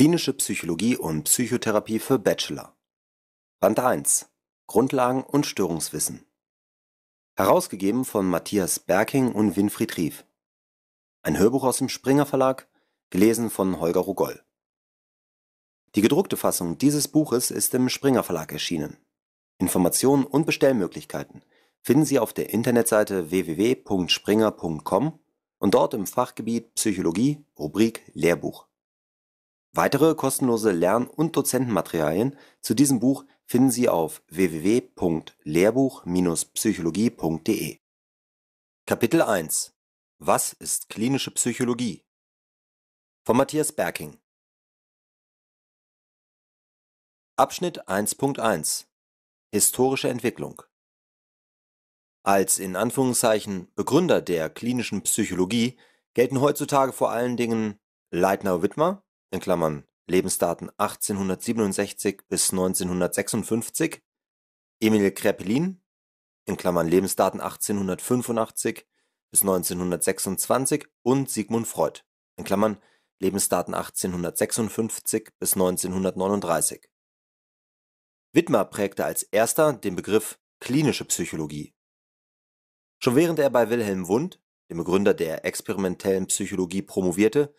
Klinische Psychologie und Psychotherapie für Bachelor Band 1 Grundlagen und Störungswissen Herausgegeben von Matthias Berking und Winfried Rief Ein Hörbuch aus dem Springer Verlag, gelesen von Holger Rogoll Die gedruckte Fassung dieses Buches ist im Springer Verlag erschienen. Informationen und Bestellmöglichkeiten finden Sie auf der Internetseite www.springer.com und dort im Fachgebiet Psychologie, Rubrik Lehrbuch. Weitere kostenlose Lern und Dozentenmaterialien zu diesem Buch finden Sie auf www.lehrbuch-psychologie.de Kapitel 1 Was ist klinische Psychologie? von Matthias Berking Abschnitt 1.1 Historische Entwicklung Als in Anführungszeichen Begründer der klinischen Psychologie gelten heutzutage vor allen Dingen Leitner-Wittmer in Klammern Lebensdaten 1867 bis 1956) Emil in Klammern (Lebensdaten 1885 bis 1926) und Sigmund Freud in Klammern (Lebensdaten 1856 bis 1939). Wittmer prägte als erster den Begriff klinische Psychologie. Schon während er bei Wilhelm Wundt, dem Begründer der experimentellen Psychologie, promovierte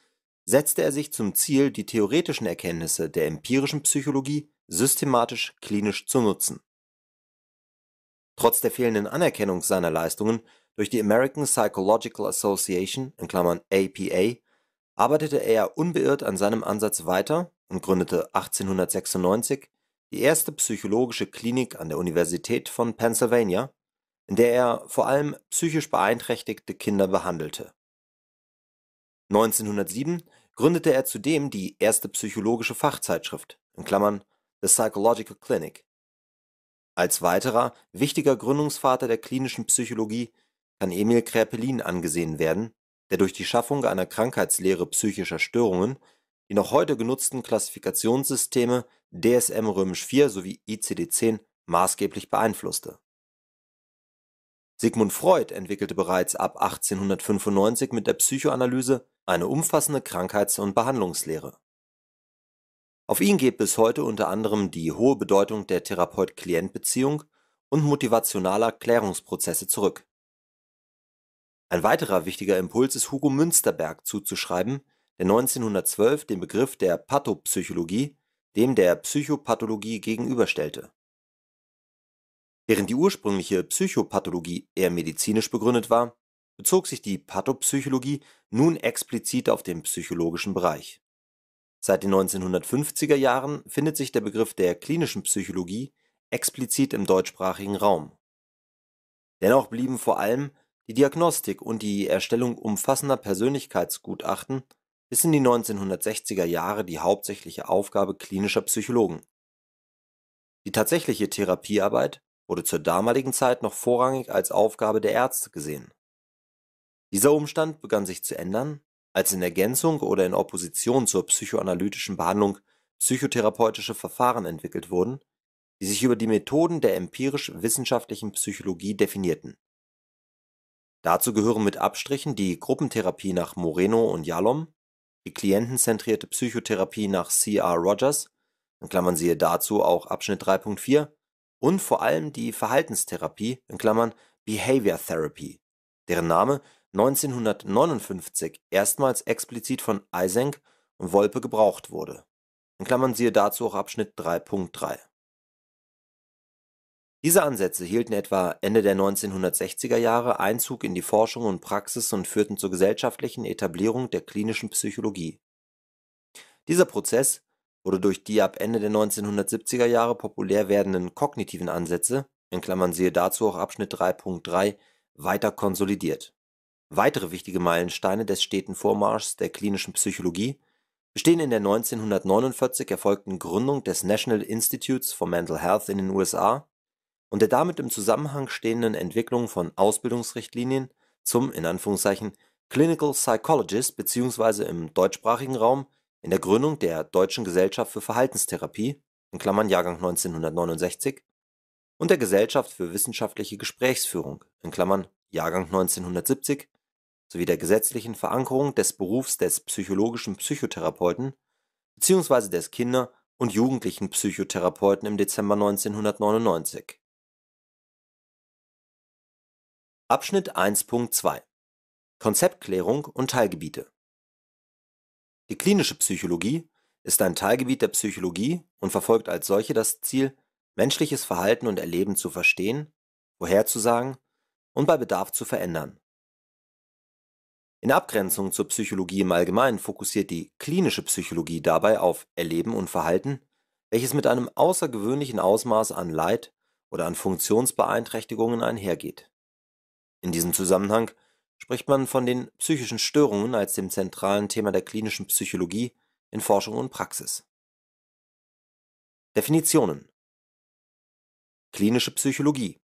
setzte er sich zum Ziel, die theoretischen Erkenntnisse der empirischen Psychologie systematisch klinisch zu nutzen. Trotz der fehlenden Anerkennung seiner Leistungen durch die American Psychological Association (APA) arbeitete er unbeirrt an seinem Ansatz weiter und gründete 1896 die erste psychologische Klinik an der Universität von Pennsylvania, in der er vor allem psychisch beeinträchtigte Kinder behandelte. 1907 gründete er zudem die erste psychologische Fachzeitschrift in Klammern (The Psychological Clinic). Als weiterer wichtiger Gründungsvater der klinischen Psychologie kann Emil Kräpelin angesehen werden, der durch die Schaffung einer Krankheitslehre psychischer Störungen die noch heute genutzten Klassifikationssysteme DSM-IV römisch sowie ICD-10 maßgeblich beeinflusste. Sigmund Freud entwickelte bereits ab 1895 mit der Psychoanalyse eine umfassende Krankheits- und Behandlungslehre. Auf ihn geht bis heute unter anderem die hohe Bedeutung der Therapeut-Klient-Beziehung und motivationaler Klärungsprozesse zurück. Ein weiterer wichtiger Impuls ist Hugo Münsterberg zuzuschreiben, der 1912 den Begriff der Pathopsychologie dem der Psychopathologie gegenüberstellte. Während die ursprüngliche Psychopathologie eher medizinisch begründet war, bezog sich die Pathopsychologie nun explizit auf den psychologischen Bereich. Seit den 1950er Jahren findet sich der Begriff der klinischen Psychologie explizit im deutschsprachigen Raum. Dennoch blieben vor allem die Diagnostik und die Erstellung umfassender Persönlichkeitsgutachten bis in die 1960er Jahre die hauptsächliche Aufgabe klinischer Psychologen. Die tatsächliche Therapiearbeit wurde zur damaligen Zeit noch vorrangig als Aufgabe der Ärzte gesehen dieser Umstand begann sich zu ändern, als in Ergänzung oder in Opposition zur psychoanalytischen Behandlung psychotherapeutische Verfahren entwickelt wurden, die sich über die Methoden der empirisch-wissenschaftlichen Psychologie definierten. Dazu gehören mit Abstrichen die Gruppentherapie nach Moreno und Jalom, die klientenzentrierte Psychotherapie nach C.R. Rogers, in Klammern (siehe dazu auch Abschnitt 3.4) und vor allem die Verhaltenstherapie in Klammern (Behavior Therapy), deren Name 1959 erstmals explizit von Eisenk und Wolpe gebraucht wurde (siehe dazu auch Abschnitt 3.3). Diese Ansätze hielten etwa Ende der 1960er Jahre Einzug in die Forschung und Praxis und führten zur gesellschaftlichen Etablierung der klinischen Psychologie. Dieser Prozess wurde durch die ab Ende der 1970er Jahre populär werdenden kognitiven Ansätze (siehe dazu auch Abschnitt 3.3) weiter konsolidiert Weitere wichtige Meilensteine des steten Vormarschs der klinischen Psychologie bestehen in der 1949 erfolgten Gründung des National Institutes for Mental Health in den USA und der damit im Zusammenhang stehenden Entwicklung von Ausbildungsrichtlinien zum „ in Anführungszeichen, clinical psychologist “bzw. im deutschsprachigen Raum in der Gründung der Deutschen Gesellschaft für Verhaltenstherapie (Jahrgang 1969) und der Gesellschaft für wissenschaftliche Gesprächsführung (Jahrgang 1970 sowie der gesetzlichen Verankerung des Berufs des psychologischen Psychotherapeuten bzw. des Kinder und Jugendlichen-Psychotherapeuten im Dezember 1999. Abschnitt 1.2 Konzeptklärung und Teilgebiete Die klinische Psychologie ist ein Teilgebiet der Psychologie und verfolgt als solche das Ziel, menschliches Verhalten und Erleben zu verstehen, vorherzusagen und bei Bedarf zu verändern in Abgrenzung zur Psychologie im Allgemeinen fokussiert die klinische Psychologie dabei auf Erleben und Verhalten, welches mit einem außergewöhnlichen Ausmaß an Leid oder an Funktionsbeeinträchtigungen einhergeht. In diesem Zusammenhang spricht man von den psychischen Störungen als dem zentralen Thema der klinischen Psychologie in Forschung und Praxis. Definitionen Klinische Psychologie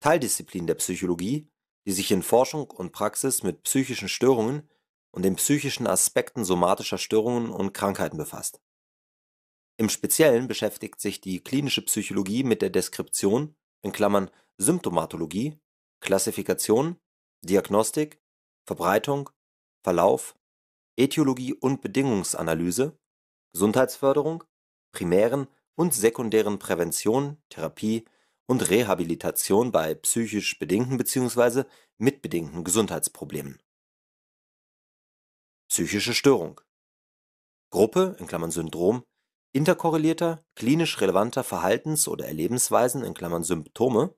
Teildisziplin der Psychologie die sich in Forschung und Praxis mit psychischen Störungen und den psychischen Aspekten somatischer Störungen und Krankheiten befasst. Im Speziellen beschäftigt sich die klinische Psychologie mit der Deskription in Klammern (Symptomatologie), Klassifikation, Diagnostik, Verbreitung, Verlauf, Ätiologie und Bedingungsanalyse, Gesundheitsförderung, primären und sekundären Prävention, Therapie und Rehabilitation bei psychisch bedingten bzw. mitbedingten Gesundheitsproblemen. Psychische Störung Gruppe (Syndrom) interkorrelierter, klinisch relevanter Verhaltens oder Erlebensweisen (Symptome),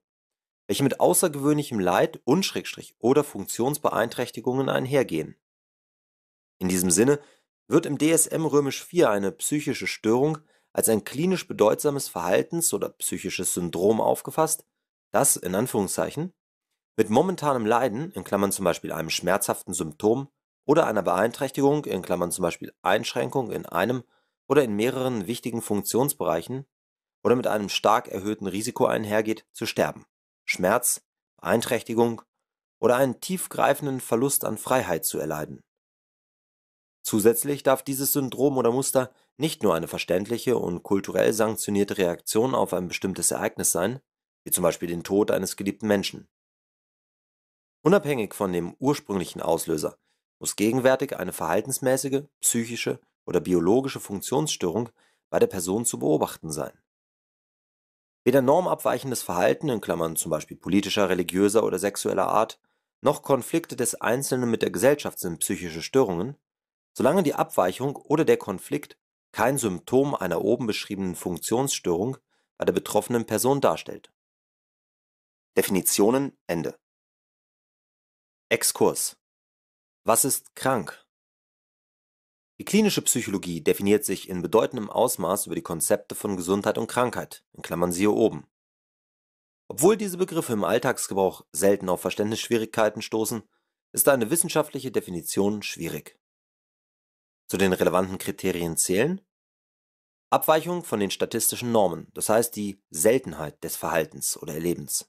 welche mit außergewöhnlichem Leid und/oder Funktionsbeeinträchtigungen einhergehen. In diesem Sinne wird im DSM Römisch IV eine psychische Störung als ein klinisch bedeutsames Verhaltens oder psychisches Syndrom aufgefasst, das „ mit momentanem Leiden in Klammern zum Beispiel einem schmerzhaften Symptom) oder einer Beeinträchtigung in Klammern zum Beispiel Einschränkung in einem oder in mehreren wichtigen Funktionsbereichen) oder mit einem stark erhöhten Risiko einhergeht, zu sterben (Schmerz, Beeinträchtigung) oder einen tiefgreifenden Verlust an Freiheit zu erleiden. Zusätzlich darf dieses Syndrom oder Muster nicht nur eine verständliche und kulturell sanktionierte Reaktion auf ein bestimmtes Ereignis sein (wie zum Beispiel den Tod eines geliebten Menschen). Unabhängig von dem ursprünglichen Auslöser muss gegenwärtig eine verhaltensmäßige, psychische oder biologische Funktionsstörung bei der Person zu beobachten sein. Weder normabweichendes Verhalten in Klammern zum Beispiel politischer, religiöser oder sexueller Art) noch Konflikte des Einzelnen mit der Gesellschaft sind psychische Störungen, solange die Abweichung oder der Konflikt kein Symptom einer oben beschriebenen Funktionsstörung bei der betroffenen Person darstellt. Definitionen Ende Exkurs Was ist krank? Die klinische Psychologie definiert sich in bedeutendem Ausmaß über die Konzepte von Gesundheit und Krankheit (siehe oben). Obwohl diese Begriffe im Alltagsgebrauch selten auf Verständnisschwierigkeiten stoßen, ist eine wissenschaftliche Definition schwierig zu den relevanten Kriterien zählen: Abweichung von den statistischen Normen, das heißt die Seltenheit des Verhaltens oder Erlebens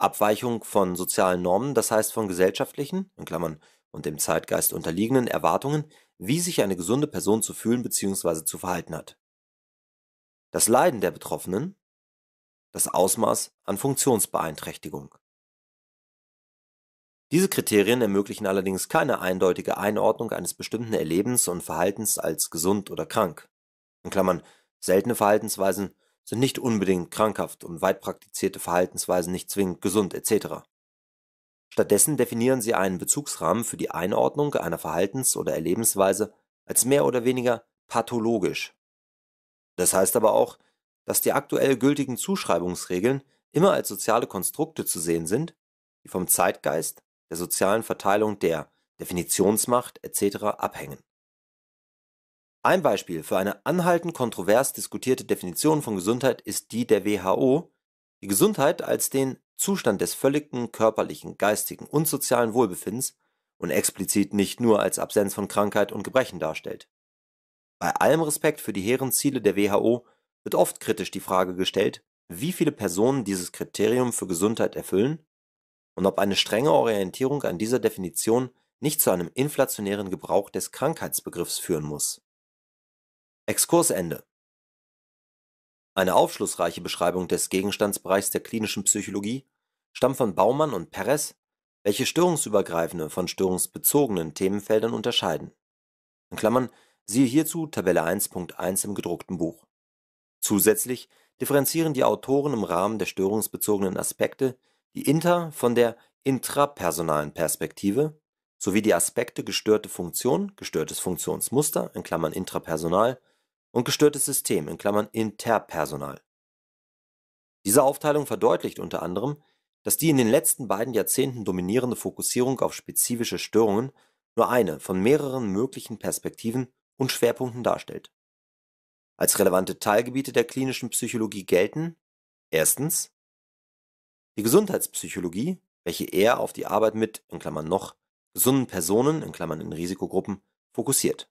Abweichung von sozialen Normen, das heißt von gesellschaftlichen in Klammern, (und dem Zeitgeist unterliegenden) Erwartungen, wie sich eine gesunde Person zu fühlen bzw. zu verhalten hat Das Leiden der Betroffenen Das Ausmaß an Funktionsbeeinträchtigung diese Kriterien ermöglichen allerdings keine eindeutige Einordnung eines bestimmten Erlebens und Verhaltens als gesund oder krank In Klammern, (seltene Verhaltensweisen sind nicht unbedingt krankhaft und weit praktizierte Verhaltensweisen nicht zwingend gesund etc.). Stattdessen definieren sie einen Bezugsrahmen für die Einordnung einer Verhaltens oder Erlebensweise als mehr oder weniger „ pathologisch “. Das heißt aber auch, dass die aktuell gültigen Zuschreibungsregeln immer als soziale Konstrukte zu sehen sind, die vom Zeitgeist der sozialen Verteilung der Definitionsmacht etc. abhängen. Ein Beispiel für eine anhaltend kontrovers diskutierte Definition von Gesundheit ist die der WHO, die Gesundheit als den Zustand des völligen körperlichen, geistigen und sozialen Wohlbefindens und explizit nicht nur als Absenz von Krankheit und Gebrechen darstellt. Bei allem Respekt für die hehren Ziele der WHO wird oft kritisch die Frage gestellt, wie viele Personen dieses Kriterium für Gesundheit erfüllen und ob eine strenge Orientierung an dieser Definition nicht zu einem inflationären Gebrauch des Krankheitsbegriffs führen muss. Exkursende Eine aufschlussreiche Beschreibung des Gegenstandsbereichs der klinischen Psychologie stammt von Baumann und Peres, welche störungsübergreifende von störungsbezogenen Themenfeldern unterscheiden. In Klammern (siehe hierzu Tabelle 1.1 im gedruckten Buch). Zusätzlich differenzieren die Autoren im Rahmen der störungsbezogenen Aspekte die Inter von der intrapersonalen Perspektive sowie die Aspekte gestörte Funktion, gestörtes Funktionsmuster in Klammern (intrapersonal) und gestörtes System in Klammern (interpersonal). Diese Aufteilung verdeutlicht unter anderem, dass die in den letzten beiden Jahrzehnten dominierende Fokussierung auf spezifische Störungen nur eine von mehreren möglichen Perspektiven und Schwerpunkten darstellt. Als relevante Teilgebiete der klinischen Psychologie gelten: Erstens die Gesundheitspsychologie, welche er auf die Arbeit mit in Klammern (noch) gesunden Personen (in Klammern in Risikogruppen) fokussiert.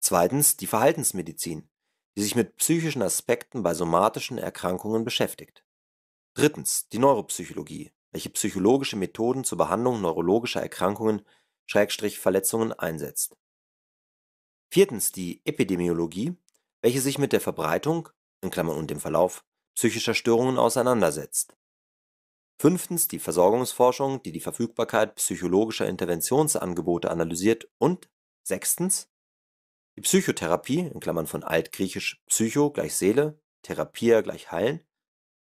Zweitens Die Verhaltensmedizin, die sich mit psychischen Aspekten bei somatischen Erkrankungen beschäftigt. Drittens Die Neuropsychologie, welche psychologische Methoden zur Behandlung neurologischer Erkrankungen/Verletzungen einsetzt. Viertens Die Epidemiologie, welche sich mit der Verbreitung in Klammern (und dem Verlauf) psychischer Störungen auseinandersetzt Fünftens die Versorgungsforschung, die die Verfügbarkeit psychologischer Interventionsangebote analysiert und sechstens die Psychotherapie in Klammern (von altgriechisch psycho gleich Seele, therapia gleich heilen),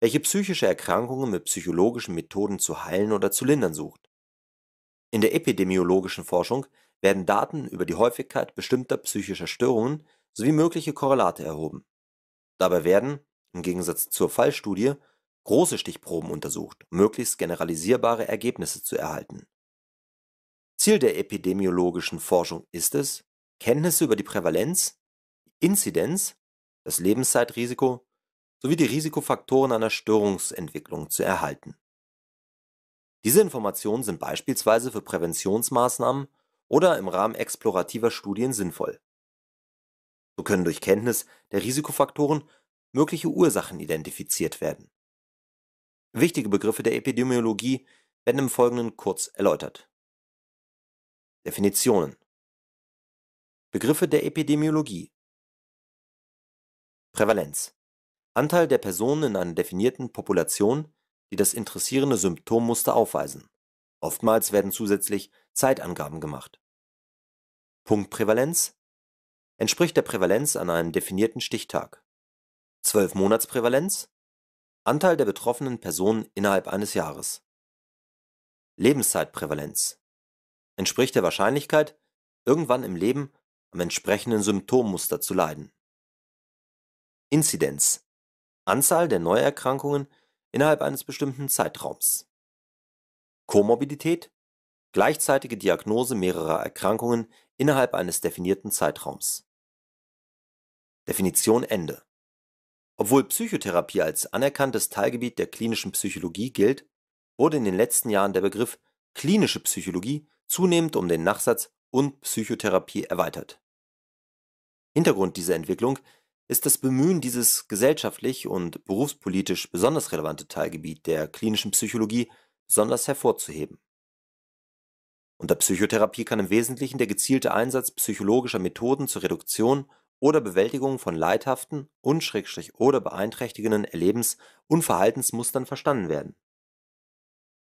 welche psychische Erkrankungen mit psychologischen Methoden zu heilen oder zu lindern sucht. In der epidemiologischen Forschung werden Daten über die Häufigkeit bestimmter psychischer Störungen sowie mögliche Korrelate erhoben. Dabei werden – im Gegensatz zur Fallstudie große Stichproben untersucht, um möglichst generalisierbare Ergebnisse zu erhalten. Ziel der epidemiologischen Forschung ist es, Kenntnisse über die Prävalenz, die Inzidenz, das Lebenszeitrisiko sowie die Risikofaktoren einer Störungsentwicklung zu erhalten. Diese Informationen sind beispielsweise für Präventionsmaßnahmen oder im Rahmen explorativer Studien sinnvoll. So können durch Kenntnis der Risikofaktoren mögliche Ursachen identifiziert werden. Wichtige Begriffe der Epidemiologie werden im Folgenden kurz erläutert. Definitionen Begriffe der Epidemiologie Prävalenz Anteil der Personen in einer definierten Population, die das interessierende Symptommuster aufweisen. Oftmals werden zusätzlich Zeitangaben gemacht. Punktprävalenz entspricht der Prävalenz an einem definierten Stichtag. Zwölfmonatsprävalenz Anteil der betroffenen Personen innerhalb eines Jahres Lebenszeitprävalenz entspricht der Wahrscheinlichkeit, irgendwann im Leben am entsprechenden Symptommuster zu leiden. Inzidenz Anzahl der Neuerkrankungen innerhalb eines bestimmten Zeitraums. Komorbidität gleichzeitige Diagnose mehrerer Erkrankungen innerhalb eines definierten Zeitraums. Definition Ende obwohl Psychotherapie als anerkanntes Teilgebiet der klinischen Psychologie gilt, wurde in den letzten Jahren der Begriff klinische Psychologie zunehmend um den Nachsatz und Psychotherapie erweitert. Hintergrund dieser Entwicklung ist das Bemühen, dieses gesellschaftlich und berufspolitisch besonders relevante Teilgebiet der klinischen Psychologie besonders hervorzuheben. Unter Psychotherapie kann im Wesentlichen der gezielte Einsatz psychologischer Methoden zur Reduktion oder Bewältigung von leidhaften und/oder schrägstrich beeinträchtigenden Erlebens und Verhaltensmustern verstanden werden.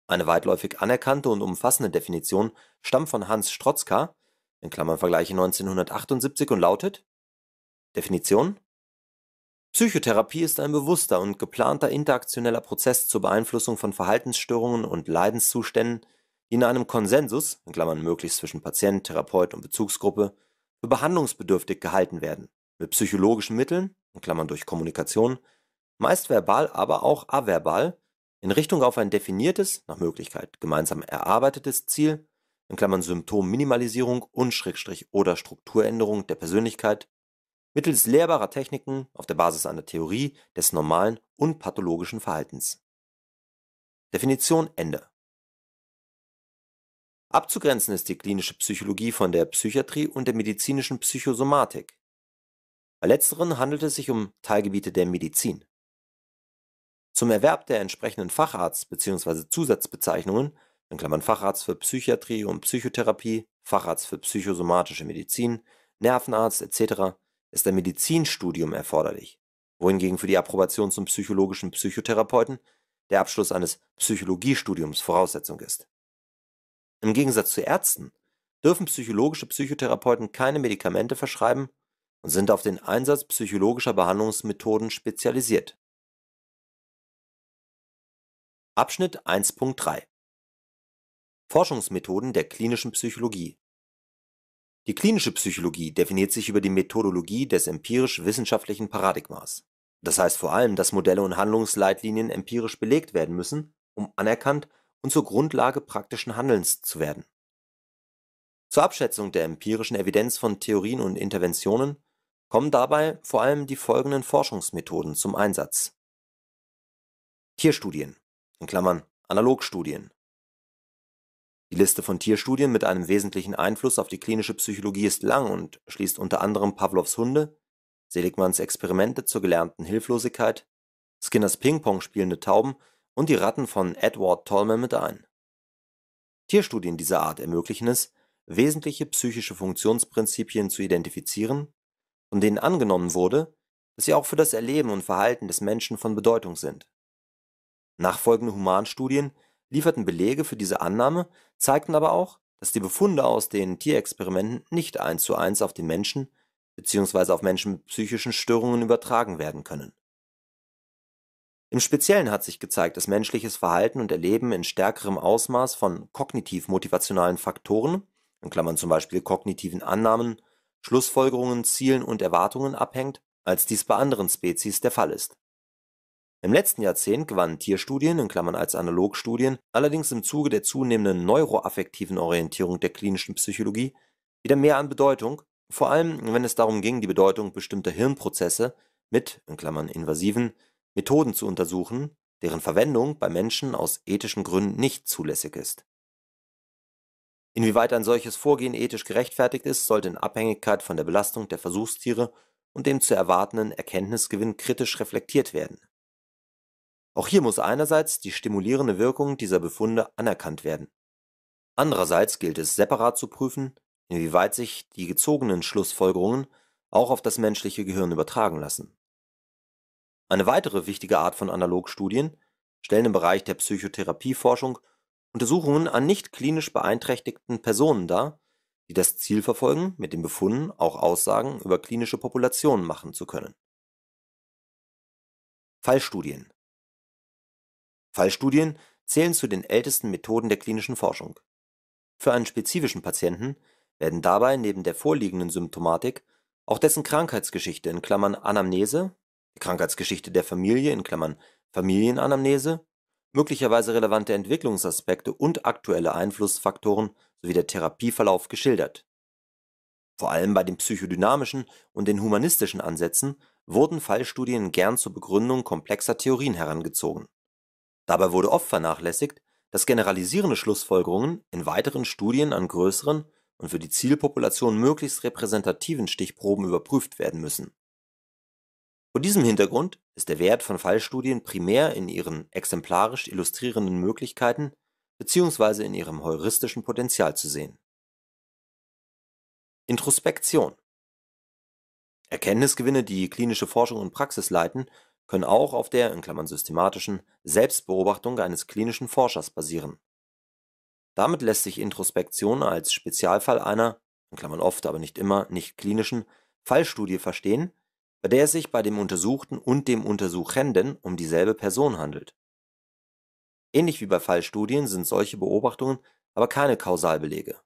Eine weitläufig anerkannte und umfassende Definition stammt von Hans Strotzka (vgl. 1978) und lautet: Definition: Psychotherapie ist ein bewusster und geplanter interaktioneller Prozess zur Beeinflussung von Verhaltensstörungen und Leidenszuständen, die in einem Konsensus (möglichst zwischen Patient, Therapeut und Bezugsgruppe für behandlungsbedürftig gehalten werden, mit psychologischen Mitteln in Klammern (durch Kommunikation), meist verbal, aber auch averbal, in Richtung auf ein definiertes (nach Möglichkeit gemeinsam erarbeitetes) Ziel in Klammern (Symptomminimalisierung und/oder Strukturänderung der Persönlichkeit) mittels lehrbarer Techniken auf der Basis einer Theorie des normalen und pathologischen Verhaltens. Definition Ende Abzugrenzen ist die klinische Psychologie von der Psychiatrie und der medizinischen Psychosomatik. Bei letzteren handelt es sich um Teilgebiete der Medizin. Zum Erwerb der entsprechenden Facharzt- bzw. Zusatzbezeichnungen in Klammern (Facharzt für Psychiatrie und Psychotherapie, Facharzt für psychosomatische Medizin, Nervenarzt etc.) ist ein Medizinstudium erforderlich, wohingegen für die Approbation zum psychologischen Psychotherapeuten der Abschluss eines Psychologiestudiums Voraussetzung ist im Gegensatz zu Ärzten dürfen psychologische Psychotherapeuten keine Medikamente verschreiben und sind auf den Einsatz psychologischer Behandlungsmethoden spezialisiert. Abschnitt 1.3 Forschungsmethoden der klinischen Psychologie Die klinische Psychologie definiert sich über die Methodologie des empirisch-wissenschaftlichen Paradigmas. Das heißt vor allem, dass Modelle und Handlungsleitlinien empirisch belegt werden müssen, um anerkannt und zur Grundlage praktischen Handelns zu werden. Zur Abschätzung der empirischen Evidenz von Theorien und Interventionen kommen dabei vor allem die folgenden Forschungsmethoden zum Einsatz: Tierstudien (Analogstudien). Die Liste von Tierstudien mit einem wesentlichen Einfluss auf die klinische Psychologie ist lang und schließt unter anderem Pavlovs Hunde, Seligmanns Experimente zur gelernten Hilflosigkeit, Skinners Ping-Pong spielende Tauben und die Ratten von Edward Tolman mit ein. Tierstudien dieser Art ermöglichen es, wesentliche psychische Funktionsprinzipien zu identifizieren, von denen angenommen wurde, dass sie auch für das Erleben und Verhalten des Menschen von Bedeutung sind. Nachfolgende Humanstudien lieferten Belege für diese Annahme, zeigten aber auch, dass die Befunde aus den Tierexperimenten nicht eins zu eins auf den Menschen bzw. auf Menschen mit psychischen Störungen übertragen werden können im Speziellen hat sich gezeigt, dass menschliches Verhalten und Erleben in stärkerem Ausmaß von kognitiv-motivationalen Faktoren in Klammern zum Beispiel kognitiven Annahmen, Schlussfolgerungen, Zielen und Erwartungen) abhängt, als dies bei anderen Spezies der Fall ist. Im letzten Jahrzehnt gewannen Tierstudien in Klammern (als Analogstudien) allerdings im Zuge der zunehmenden neuroaffektiven Orientierung der klinischen Psychologie wieder mehr an Bedeutung, vor allem wenn es darum ging, die Bedeutung bestimmter Hirnprozesse mit in Klammern (invasiven Methoden zu untersuchen, deren Verwendung bei Menschen aus ethischen Gründen nicht zulässig ist. Inwieweit ein solches Vorgehen ethisch gerechtfertigt ist, sollte in Abhängigkeit von der Belastung der Versuchstiere und dem zu erwartenden Erkenntnisgewinn kritisch reflektiert werden. Auch hier muss einerseits die stimulierende Wirkung dieser Befunde anerkannt werden. Andererseits gilt es separat zu prüfen, inwieweit sich die gezogenen Schlussfolgerungen auch auf das menschliche Gehirn übertragen lassen eine weitere wichtige Art von Analogstudien stellen im Bereich der Psychotherapieforschung Untersuchungen an nicht klinisch beeinträchtigten Personen dar, die das Ziel verfolgen, mit den Befunden auch Aussagen über klinische Populationen machen zu können. Fallstudien Fallstudien zählen zu den ältesten Methoden der klinischen Forschung. Für einen spezifischen Patienten werden dabei neben der vorliegenden Symptomatik auch dessen Krankheitsgeschichte in Klammern (Anamnese die Krankheitsgeschichte der Familie (Familienanamnese), möglicherweise relevante Entwicklungsaspekte und aktuelle Einflussfaktoren sowie der Therapieverlauf geschildert. Vor allem bei den psychodynamischen und den humanistischen Ansätzen wurden Fallstudien gern zur Begründung komplexer Theorien herangezogen. Dabei wurde oft vernachlässigt, dass generalisierende Schlussfolgerungen in weiteren Studien an größeren und für die Zielpopulation möglichst repräsentativen Stichproben überprüft werden müssen vor diesem Hintergrund ist der Wert von Fallstudien primär in ihren exemplarisch illustrierenden Möglichkeiten bzw. in ihrem heuristischen Potenzial zu sehen. Introspektion Erkenntnisgewinne, die klinische Forschung und Praxis leiten, können auch auf der in Klammern (systematischen) Selbstbeobachtung eines klinischen Forschers basieren. Damit lässt sich Introspektion als Spezialfall einer in Klammern (oft, aber nicht immer, nicht klinischen) Fallstudie verstehen bei der es sich bei dem Untersuchten und dem Untersuchenden um dieselbe Person handelt. Ähnlich wie bei Fallstudien sind solche Beobachtungen aber keine Kausalbelege.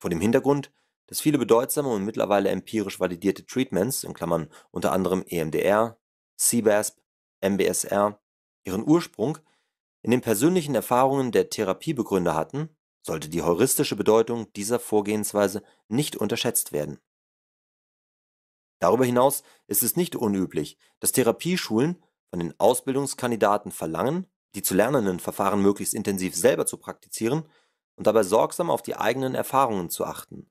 Vor dem Hintergrund, dass viele bedeutsame und mittlerweile empirisch validierte Treatments in Klammern (unter anderem EMDR, CBASP, MBSR) ihren Ursprung in den persönlichen Erfahrungen der Therapiebegründer hatten, sollte die heuristische Bedeutung dieser Vorgehensweise nicht unterschätzt werden Darüber hinaus ist es nicht unüblich, dass Therapieschulen von den Ausbildungskandidaten verlangen, die zu lernenden Verfahren möglichst intensiv selber zu praktizieren und dabei sorgsam auf die eigenen Erfahrungen zu achten.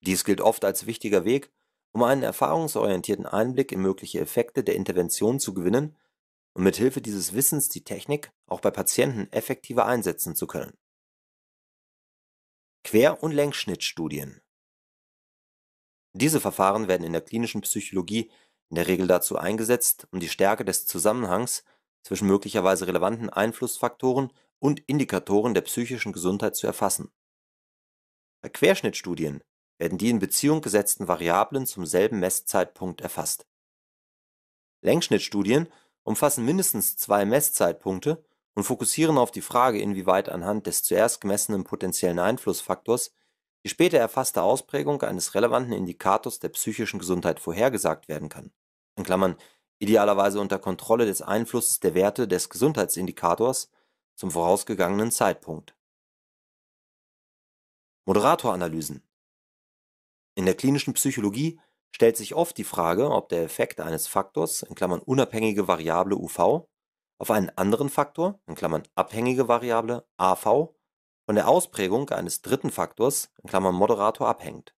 Dies gilt oft als wichtiger Weg, um einen erfahrungsorientierten Einblick in mögliche Effekte der Intervention zu gewinnen und mit Hilfe dieses Wissens die Technik auch bei Patienten effektiver einsetzen zu können. Quer- und Längsschnittstudien diese Verfahren werden in der klinischen Psychologie in der Regel dazu eingesetzt, um die Stärke des Zusammenhangs zwischen möglicherweise relevanten Einflussfaktoren und Indikatoren der psychischen Gesundheit zu erfassen. Bei Querschnittstudien werden die in Beziehung gesetzten Variablen zum selben Messzeitpunkt erfasst. Längsschnittstudien umfassen mindestens zwei Messzeitpunkte und fokussieren auf die Frage, inwieweit anhand des zuerst gemessenen potenziellen Einflussfaktors je später erfasste Ausprägung eines relevanten Indikators der psychischen Gesundheit vorhergesagt werden kann in Klammern (idealerweise unter Kontrolle des Einflusses der Werte des Gesundheitsindikators zum vorausgegangenen Zeitpunkt). Moderatoranalysen: In der klinischen Psychologie stellt sich oft die Frage, ob der Effekt eines Faktors (unabhängige Variable (UV)) auf einen anderen Faktor (abhängige Variable (AV von der Ausprägung eines dritten Faktors (Moderator) abhängt.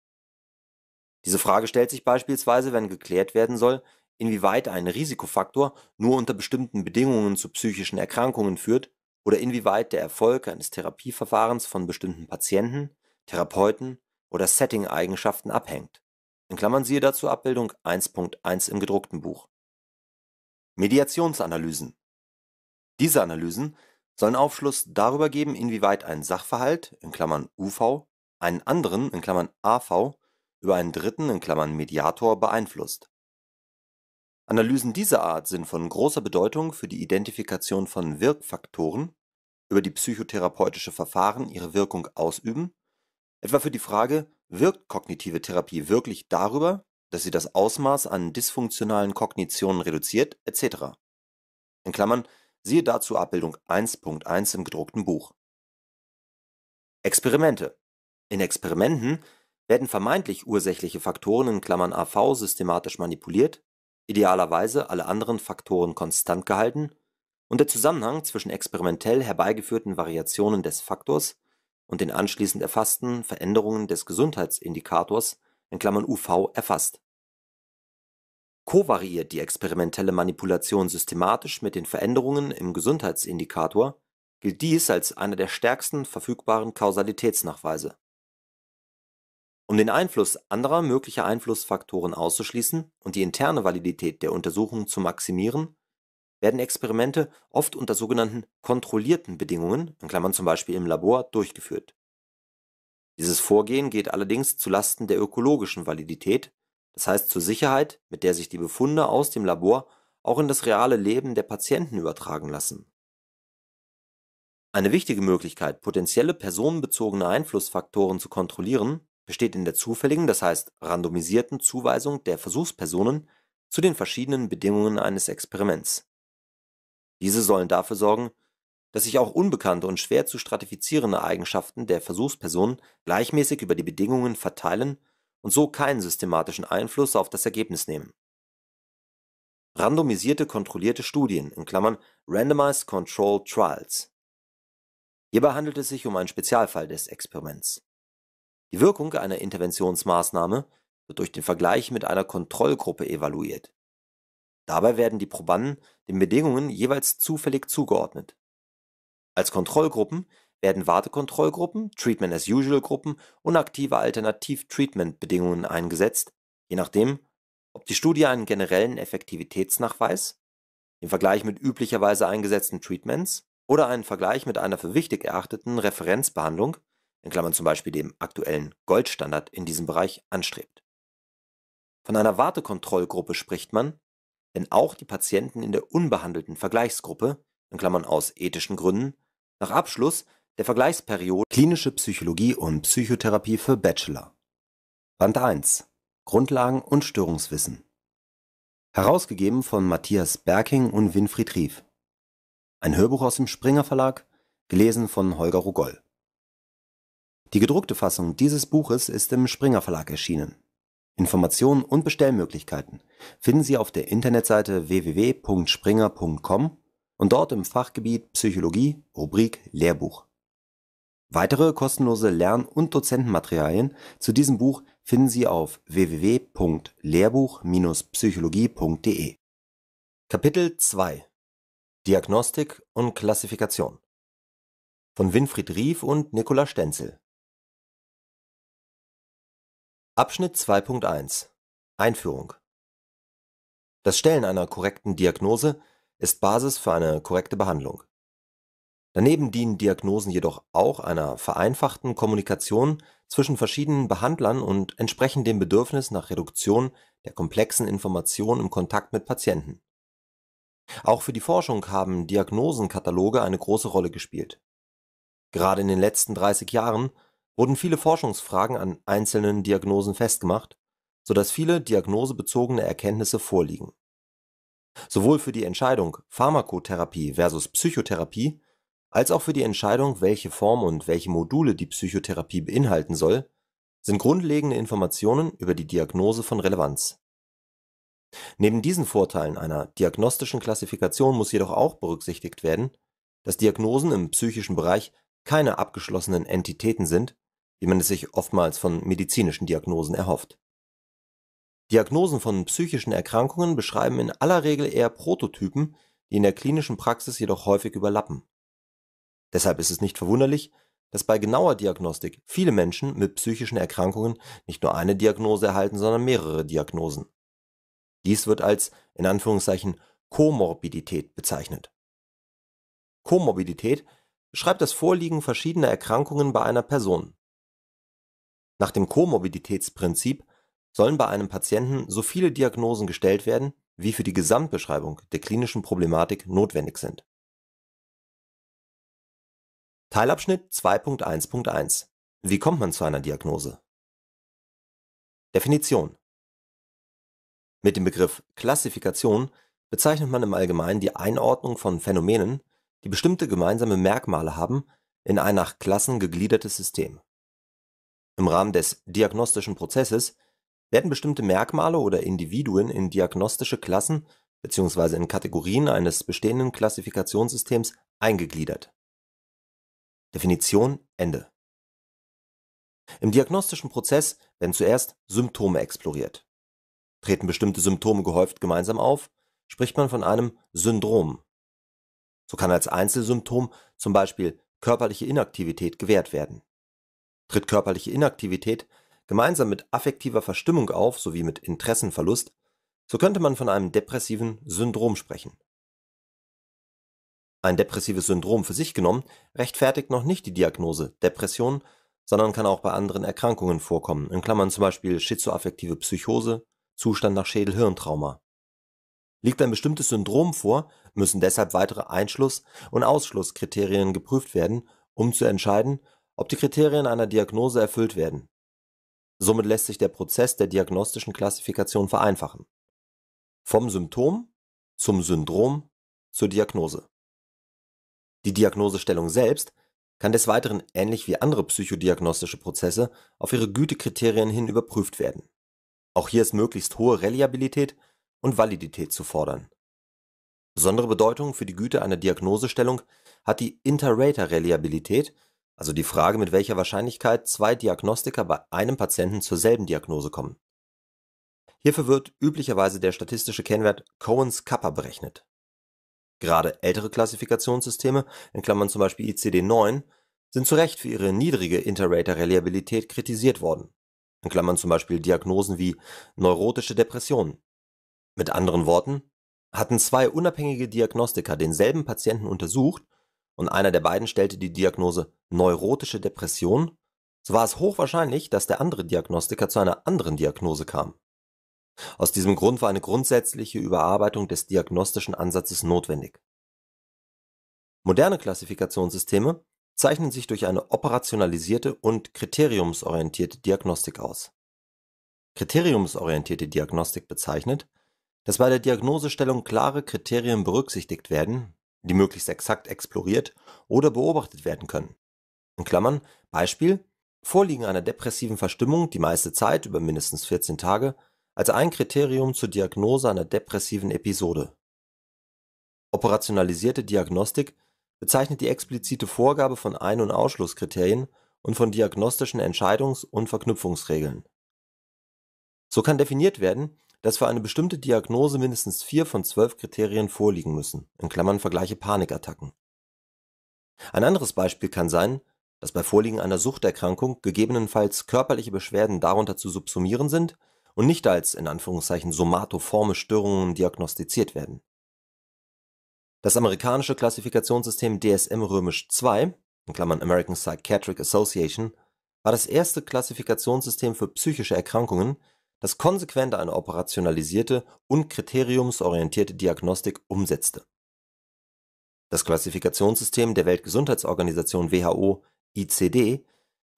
Diese Frage stellt sich beispielsweise, wenn geklärt werden soll, inwieweit ein Risikofaktor nur unter bestimmten Bedingungen zu psychischen Erkrankungen führt oder inwieweit der Erfolg eines Therapieverfahrens von bestimmten Patienten, Therapeuten oder Setting-Eigenschaften abhängt (siehe dazu Abbildung 1.1 im gedruckten Buch). Mediationsanalysen: Diese Analysen sollen Aufschluss darüber geben, inwieweit ein Sachverhalt (UV) einen anderen (AV) über einen Dritten (Mediator) beeinflusst. Analysen dieser Art sind von großer Bedeutung für die Identifikation von Wirkfaktoren, über die psychotherapeutische Verfahren ihre Wirkung ausüben, etwa für die Frage, wirkt kognitive Therapie wirklich darüber, dass sie das Ausmaß an dysfunktionalen Kognitionen reduziert etc. Siehe dazu Abbildung 1.1 im gedruckten Buch. Experimente In Experimenten werden vermeintlich ursächliche Faktoren (AV) systematisch manipuliert, idealerweise alle anderen Faktoren konstant gehalten und der Zusammenhang zwischen experimentell herbeigeführten Variationen des Faktors und den anschließend erfassten Veränderungen des Gesundheitsindikators (UV) erfasst Kovariiert die experimentelle Manipulation systematisch mit den Veränderungen im Gesundheitsindikator, gilt dies als einer der stärksten verfügbaren Kausalitätsnachweise. Um den Einfluss anderer möglicher Einflussfaktoren auszuschließen und die interne Validität der Untersuchung zu maximieren, werden Experimente oft unter sogenannten kontrollierten Bedingungen (z. B. im Labor) durchgeführt. Dieses Vorgehen geht allerdings zulasten der ökologischen Validität das heißt zur Sicherheit, mit der sich die Befunde aus dem Labor auch in das reale Leben der Patienten übertragen lassen. Eine wichtige Möglichkeit, potenzielle personenbezogene Einflussfaktoren zu kontrollieren, besteht in der zufälligen, das heißt randomisierten Zuweisung der Versuchspersonen zu den verschiedenen Bedingungen eines Experiments. Diese sollen dafür sorgen, dass sich auch unbekannte und schwer zu stratifizierende Eigenschaften der Versuchspersonen gleichmäßig über die Bedingungen verteilen und so keinen systematischen Einfluss auf das Ergebnis nehmen. Randomisierte kontrollierte Studien in Klammern (Randomized Control Trials). Hierbei handelt es sich um einen Spezialfall des Experiments. Die Wirkung einer Interventionsmaßnahme wird durch den Vergleich mit einer Kontrollgruppe evaluiert. Dabei werden die Probanden den Bedingungen jeweils zufällig zugeordnet. Als Kontrollgruppen werden Wartekontrollgruppen, Treatment-as-usual-Gruppen und aktive Alternativ-Treatment-Bedingungen eingesetzt, je nachdem, ob die Studie einen generellen Effektivitätsnachweis, den Vergleich mit üblicherweise eingesetzten Treatments oder einen Vergleich mit einer für wichtig erachteten Referenzbehandlung in Klammern (zum Beispiel dem aktuellen Goldstandard in diesem Bereich) anstrebt. Von einer Wartekontrollgruppe spricht man, wenn auch die Patienten in der unbehandelten Vergleichsgruppe in Klammern (aus ethischen Gründen) nach Abschluss der Vergleichsperiode Klinische Psychologie und Psychotherapie für Bachelor, Band 1 Grundlagen und Störungswissen, herausgegeben von Matthias Berking und Winfried Rief. Ein Hörbuch aus dem Springer Verlag, gelesen von Holger Rogoll. Die gedruckte Fassung dieses Buches ist im Springer Verlag erschienen. Informationen und Bestellmöglichkeiten finden Sie auf der Internetseite www.springer.com und dort im Fachgebiet Psychologie, Rubrik Lehrbuch. Weitere kostenlose Lern und Dozentenmaterialien zu diesem Buch finden Sie auf www.lehrbuch-psychologie.de Kapitel 2 Diagnostik und Klassifikation von Winfried Rief und Nicola Stenzel Abschnitt 2.1 Einführung Das Stellen einer korrekten Diagnose ist Basis für eine korrekte Behandlung Daneben dienen Diagnosen jedoch auch einer vereinfachten Kommunikation zwischen verschiedenen Behandlern und entsprechen dem Bedürfnis nach Reduktion der komplexen Information im Kontakt mit Patienten. Auch für die Forschung haben Diagnosenkataloge eine große Rolle gespielt. Gerade in den letzten 30 Jahren wurden viele Forschungsfragen an einzelnen Diagnosen festgemacht, sodass viele diagnosebezogene Erkenntnisse vorliegen. Sowohl für die Entscheidung Pharmakotherapie versus Psychotherapie als auch für die Entscheidung, welche Form und welche Module die Psychotherapie beinhalten soll, sind grundlegende Informationen über die Diagnose von Relevanz. Neben diesen Vorteilen einer diagnostischen Klassifikation muss jedoch auch berücksichtigt werden, dass Diagnosen im psychischen Bereich keine abgeschlossenen Entitäten sind, wie man es sich oftmals von medizinischen Diagnosen erhofft. Diagnosen von psychischen Erkrankungen beschreiben in aller Regel eher Prototypen, die in der klinischen Praxis jedoch häufig überlappen Deshalb ist es nicht verwunderlich, dass bei genauer Diagnostik viele Menschen mit psychischen Erkrankungen nicht nur eine Diagnose erhalten, sondern mehrere Diagnosen. Dies wird als in Anführungszeichen Komorbidität bezeichnet. Komorbidität beschreibt das Vorliegen verschiedener Erkrankungen bei einer Person. Nach dem Komorbiditätsprinzip sollen bei einem Patienten so viele Diagnosen gestellt werden, wie für die Gesamtbeschreibung der klinischen Problematik notwendig sind Teilabschnitt 2.1.1 Wie kommt man zu einer Diagnose? Definition Mit dem Begriff Klassifikation bezeichnet man im Allgemeinen die Einordnung von Phänomenen, die bestimmte gemeinsame Merkmale haben, in ein nach Klassen gegliedertes System. Im Rahmen des diagnostischen Prozesses werden bestimmte Merkmale oder Individuen in diagnostische Klassen bzw. in Kategorien eines bestehenden Klassifikationssystems eingegliedert Definition Ende. Im diagnostischen Prozess werden zuerst Symptome exploriert. Treten bestimmte Symptome gehäuft gemeinsam auf, spricht man von einem Syndrom. So kann als Einzelsymptom zum Beispiel körperliche Inaktivität gewährt werden. Tritt körperliche Inaktivität gemeinsam mit affektiver Verstimmung auf sowie mit Interessenverlust, so könnte man von einem depressiven Syndrom sprechen ein depressives Syndrom für sich genommen rechtfertigt noch nicht die Diagnose Depression, sondern kann auch bei anderen Erkrankungen vorkommen in Klammern zum Beispiel schizoaffektive Psychose, Zustand nach schädel hirn Liegt ein bestimmtes Syndrom vor, müssen deshalb weitere Einschluss und Ausschlusskriterien geprüft werden, um zu entscheiden, ob die Kriterien einer Diagnose erfüllt werden. Somit lässt sich der Prozess der diagnostischen Klassifikation vereinfachen: vom Symptom zum Syndrom zur Diagnose die Diagnosestellung selbst kann des Weiteren ähnlich wie andere psychodiagnostische Prozesse auf ihre Gütekriterien hin überprüft werden. Auch hier ist möglichst hohe Reliabilität und Validität zu fordern. Besondere Bedeutung für die Güte einer Diagnosestellung hat die Inter-Rater-Reliabilität, also die Frage, mit welcher Wahrscheinlichkeit zwei Diagnostiker bei einem Patienten zur selben Diagnose kommen. Hierfür wird üblicherweise der statistische Kennwert Cohen's Kappa berechnet Gerade ältere Klassifikationssysteme in Klammern (zum Beispiel ICD-9) sind zu Recht für ihre niedrige Inter-Rater-Reliabilität kritisiert worden In Klammern (zum Beispiel Diagnosen wie „ neurotische Depressionen. Mit anderen Worten: Hatten zwei unabhängige Diagnostiker denselben Patienten untersucht und einer der beiden stellte die Diagnose „ neurotische Depression “, so war es hochwahrscheinlich, dass der andere Diagnostiker zu einer anderen Diagnose kam aus diesem Grund war eine grundsätzliche Überarbeitung des diagnostischen Ansatzes notwendig. Moderne Klassifikationssysteme zeichnen sich durch eine operationalisierte und kriteriumsorientierte Diagnostik aus. Kriteriumsorientierte Diagnostik bezeichnet, dass bei der Diagnosestellung klare Kriterien berücksichtigt werden, die möglichst exakt exploriert oder beobachtet werden können. (Beispiel: Vorliegen einer depressiven Verstimmung die meiste Zeit über mindestens 14 Tage als ein Kriterium zur Diagnose einer depressiven Episode. Operationalisierte Diagnostik bezeichnet die explizite Vorgabe von Ein und Ausschlusskriterien und von diagnostischen Entscheidungs und Verknüpfungsregeln. So kann definiert werden, dass für eine bestimmte Diagnose mindestens vier von zwölf Kriterien vorliegen müssen in Klammern vergleiche Panikattacken). Ein anderes Beispiel kann sein, dass bei Vorliegen einer Suchterkrankung gegebenenfalls körperliche Beschwerden darunter zu subsumieren sind und nicht als „ in Anführungszeichen somatoforme “Störungen diagnostiziert werden. Das amerikanische Klassifikationssystem DSM-II römisch (American Psychiatric Association) war das erste Klassifikationssystem für psychische Erkrankungen, das konsequent eine operationalisierte und kriteriumsorientierte Diagnostik umsetzte. Das Klassifikationssystem der Weltgesundheitsorganisation WHO (ICD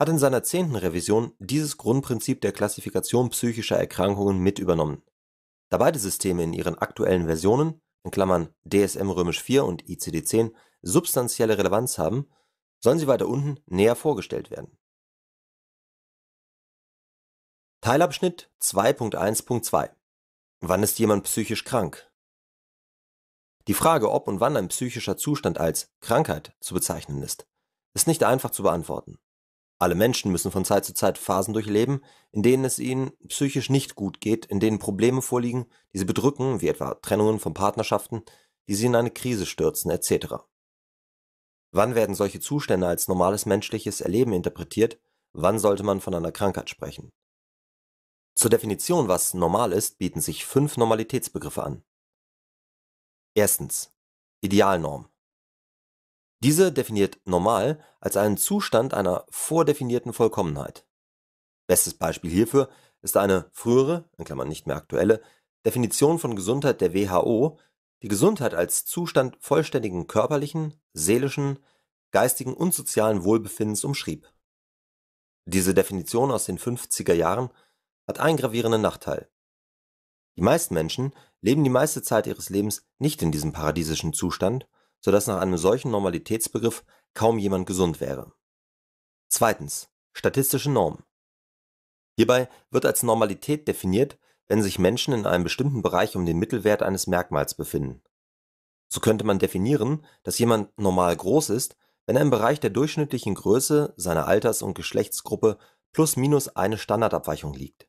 hat in seiner zehnten Revision dieses Grundprinzip der Klassifikation psychischer Erkrankungen mit übernommen. Da beide Systeme in ihren aktuellen Versionen in Klammern dsm Römisch 4 und ICD-10) substanzielle Relevanz haben, sollen sie weiter unten näher vorgestellt werden. Teilabschnitt 2.1.2 Wann ist jemand psychisch krank? Die Frage, ob und wann ein psychischer Zustand als Krankheit zu bezeichnen ist, ist nicht einfach zu beantworten alle Menschen müssen von Zeit zu Zeit Phasen durchleben, in denen es ihnen psychisch nicht gut geht, in denen Probleme vorliegen, die sie bedrücken, wie etwa Trennungen von Partnerschaften, die sie in eine Krise stürzen, etc. Wann werden solche Zustände als normales menschliches Erleben interpretiert, wann sollte man von einer Krankheit sprechen? Zur Definition, was normal ist, bieten sich fünf Normalitätsbegriffe an. Erstens. Idealnorm. Diese definiert normal als einen Zustand einer vordefinierten Vollkommenheit. Bestes Beispiel hierfür ist eine frühere in Klammern (nicht mehr aktuelle) Definition von Gesundheit der WHO, die Gesundheit als Zustand vollständigen körperlichen, seelischen, geistigen und sozialen Wohlbefindens umschrieb. Diese Definition aus den 50er Jahren hat einen gravierenden Nachteil: Die meisten Menschen leben die meiste Zeit ihres Lebens nicht in diesem paradiesischen Zustand sodass nach einem solchen Normalitätsbegriff kaum jemand gesund wäre. Zweitens. Statistische Norm Hierbei wird als Normalität definiert, wenn sich Menschen in einem bestimmten Bereich um den Mittelwert eines Merkmals befinden. So könnte man definieren, dass jemand normal groß ist, wenn er im Bereich der durchschnittlichen Größe seiner Alters- und Geschlechtsgruppe plus minus eine Standardabweichung liegt.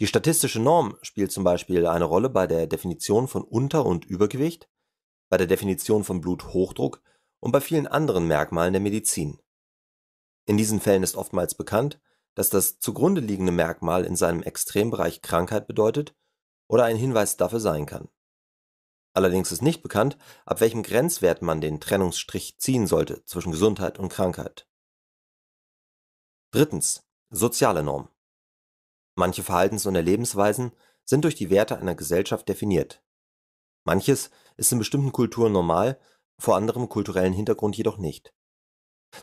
Die statistische Norm spielt zum Beispiel eine Rolle bei der Definition von Unter- und Übergewicht bei der Definition von Bluthochdruck und bei vielen anderen Merkmalen der Medizin. In diesen Fällen ist oftmals bekannt, dass das zugrunde liegende Merkmal in seinem Extrembereich Krankheit bedeutet oder ein Hinweis dafür sein kann. Allerdings ist nicht bekannt, ab welchem Grenzwert man den Trennungsstrich ziehen sollte zwischen Gesundheit und Krankheit. Drittens. Soziale Norm. Manche Verhaltens- und Erlebensweisen sind durch die Werte einer Gesellschaft definiert. Manches ist in bestimmten Kulturen normal, vor anderem kulturellen Hintergrund jedoch nicht.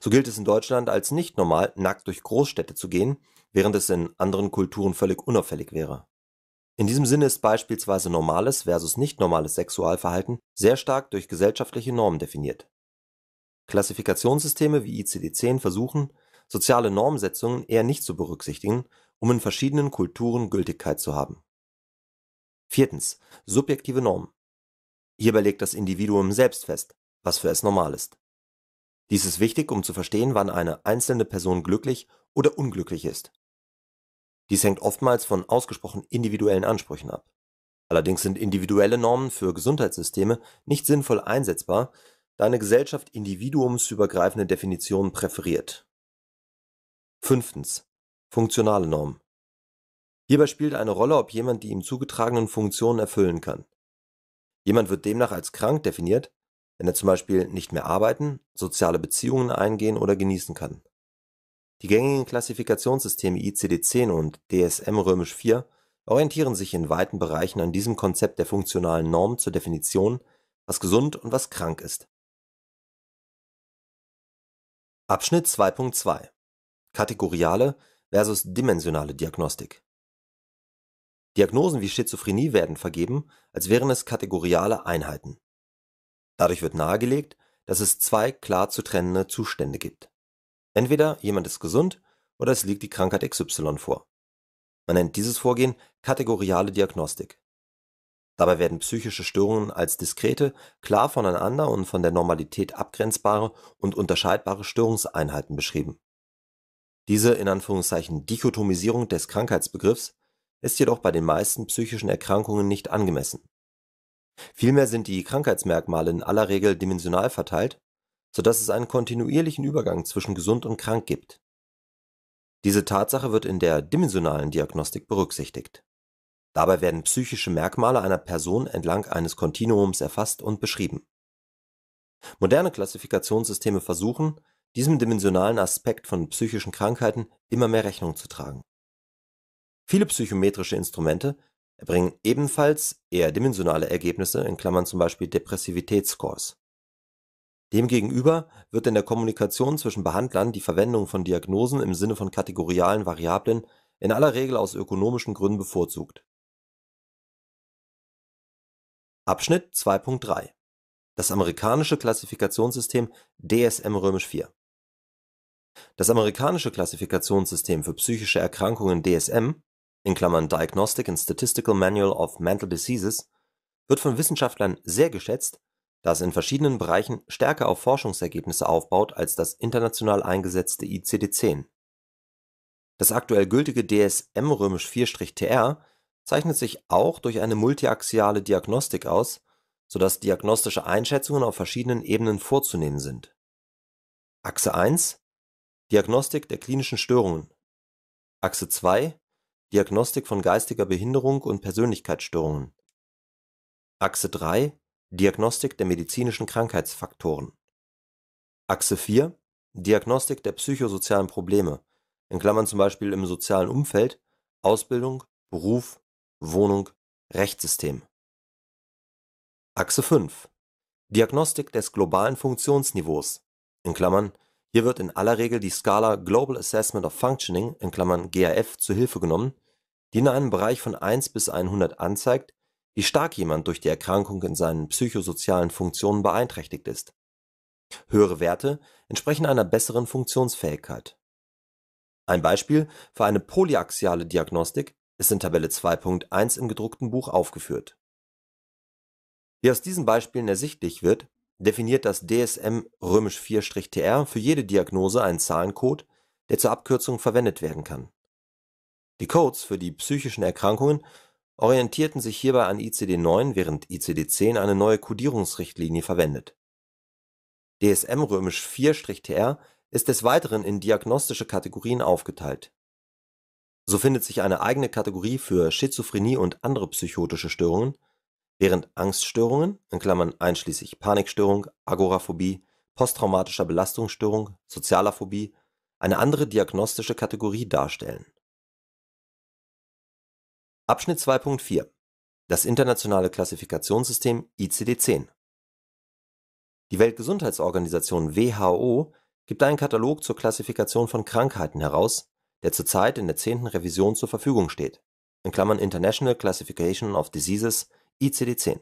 So gilt es in Deutschland als nicht normal, nackt durch Großstädte zu gehen, während es in anderen Kulturen völlig unauffällig wäre. In diesem Sinne ist beispielsweise normales versus nicht normales Sexualverhalten sehr stark durch gesellschaftliche Normen definiert. Klassifikationssysteme wie ICD-10 versuchen, soziale Normsetzungen eher nicht zu berücksichtigen, um in verschiedenen Kulturen Gültigkeit zu haben. Viertens. Subjektive Normen Hierbei legt das Individuum selbst fest, was für es normal ist. Dies ist wichtig, um zu verstehen, wann eine einzelne Person glücklich oder unglücklich ist. Dies hängt oftmals von ausgesprochen individuellen Ansprüchen ab. Allerdings sind individuelle Normen für Gesundheitssysteme nicht sinnvoll einsetzbar, da eine Gesellschaft individuumsübergreifende Definitionen präferiert. Fünftens. Funktionale Normen. Hierbei spielt eine Rolle, ob jemand die ihm zugetragenen Funktionen erfüllen kann. Jemand wird demnach als krank definiert, wenn er zum Beispiel nicht mehr arbeiten, soziale Beziehungen eingehen oder genießen kann. Die gängigen Klassifikationssysteme ICD-10 und dsm römisch 4 orientieren sich in weiten Bereichen an diesem Konzept der funktionalen Norm zur Definition, was gesund und was krank ist. Abschnitt 2.2 Kategoriale versus dimensionale Diagnostik Diagnosen wie Schizophrenie werden vergeben, als wären es kategoriale Einheiten. Dadurch wird nahegelegt, dass es zwei klar zu trennende Zustände gibt. Entweder jemand ist gesund oder es liegt die Krankheit XY vor. Man nennt dieses Vorgehen kategoriale Diagnostik. Dabei werden psychische Störungen als diskrete, klar voneinander und von der Normalität abgrenzbare und unterscheidbare Störungseinheiten beschrieben. Diese in Anführungszeichen Dichotomisierung des Krankheitsbegriffs ist jedoch bei den meisten psychischen Erkrankungen nicht angemessen. Vielmehr sind die Krankheitsmerkmale in aller Regel dimensional verteilt, so dass es einen kontinuierlichen Übergang zwischen gesund und krank gibt. Diese Tatsache wird in der dimensionalen Diagnostik berücksichtigt. Dabei werden psychische Merkmale einer Person entlang eines Kontinuums erfasst und beschrieben. Moderne Klassifikationssysteme versuchen, diesem dimensionalen Aspekt von psychischen Krankheiten immer mehr Rechnung zu tragen Viele psychometrische Instrumente erbringen ebenfalls eher dimensionale Ergebnisse in Klammern zum Beispiel Depressivitätsscores). Demgegenüber wird in der Kommunikation zwischen Behandlern die Verwendung von Diagnosen im Sinne von kategorialen Variablen in aller Regel aus ökonomischen Gründen bevorzugt. Abschnitt 2.3 Das amerikanische Klassifikationssystem dsm römisch 4 Das amerikanische Klassifikationssystem für psychische Erkrankungen (DSM in Klammern (Diagnostic and Statistical Manual of Mental Diseases) wird von Wissenschaftlern sehr geschätzt, da es in verschiedenen Bereichen stärker auf Forschungsergebnisse aufbaut als das international eingesetzte ICD-10. Das aktuell gültige dsm römisch 4 tr zeichnet sich auch durch eine multiaxiale Diagnostik aus, sodass diagnostische Einschätzungen auf verschiedenen Ebenen vorzunehmen sind: Achse 1: Diagnostik der klinischen Störungen Achse 2 Diagnostik von geistiger Behinderung und Persönlichkeitsstörungen Achse 3: Diagnostik der medizinischen Krankheitsfaktoren Achse 4: Diagnostik der psychosozialen Probleme in Klammern zum Beispiel im sozialen Umfeld, Ausbildung, Beruf, Wohnung, Rechtssystem) Achse 5: Diagnostik des globalen Funktionsniveaus (in Klammern hier wird in aller Regel die Skala Global Assessment of Functioning in Klammern (GAF) zu Hilfe genommen, die in einem Bereich von 1 bis 100 anzeigt, wie stark jemand durch die Erkrankung in seinen psychosozialen Funktionen beeinträchtigt ist. Höhere Werte entsprechen einer besseren Funktionsfähigkeit. Ein Beispiel für eine polyaxiale Diagnostik ist in Tabelle 2.1 im gedruckten Buch aufgeführt. Wie aus diesen Beispielen ersichtlich wird definiert das DSM römisch 4 tr für jede Diagnose einen Zahlencode, der zur Abkürzung verwendet werden kann. Die Codes für die psychischen Erkrankungen orientierten sich hierbei an ICD-9, während ICD-10 eine neue Codierungsrichtlinie verwendet. DSM römisch 4 tr ist des Weiteren in diagnostische Kategorien aufgeteilt. So findet sich eine eigene Kategorie für Schizophrenie und andere psychotische Störungen Während Angststörungen in Klammern (einschließlich Panikstörung, Agoraphobie, posttraumatischer Belastungsstörung, sozialer Phobie) eine andere diagnostische Kategorie darstellen. Abschnitt 2.4 Das internationale Klassifikationssystem ICD-10 Die Weltgesundheitsorganisation (WHO) gibt einen Katalog zur Klassifikation von Krankheiten heraus, der zurzeit in der 10. Revision zur Verfügung steht in Klammern (International Classification of Diseases ICD-10.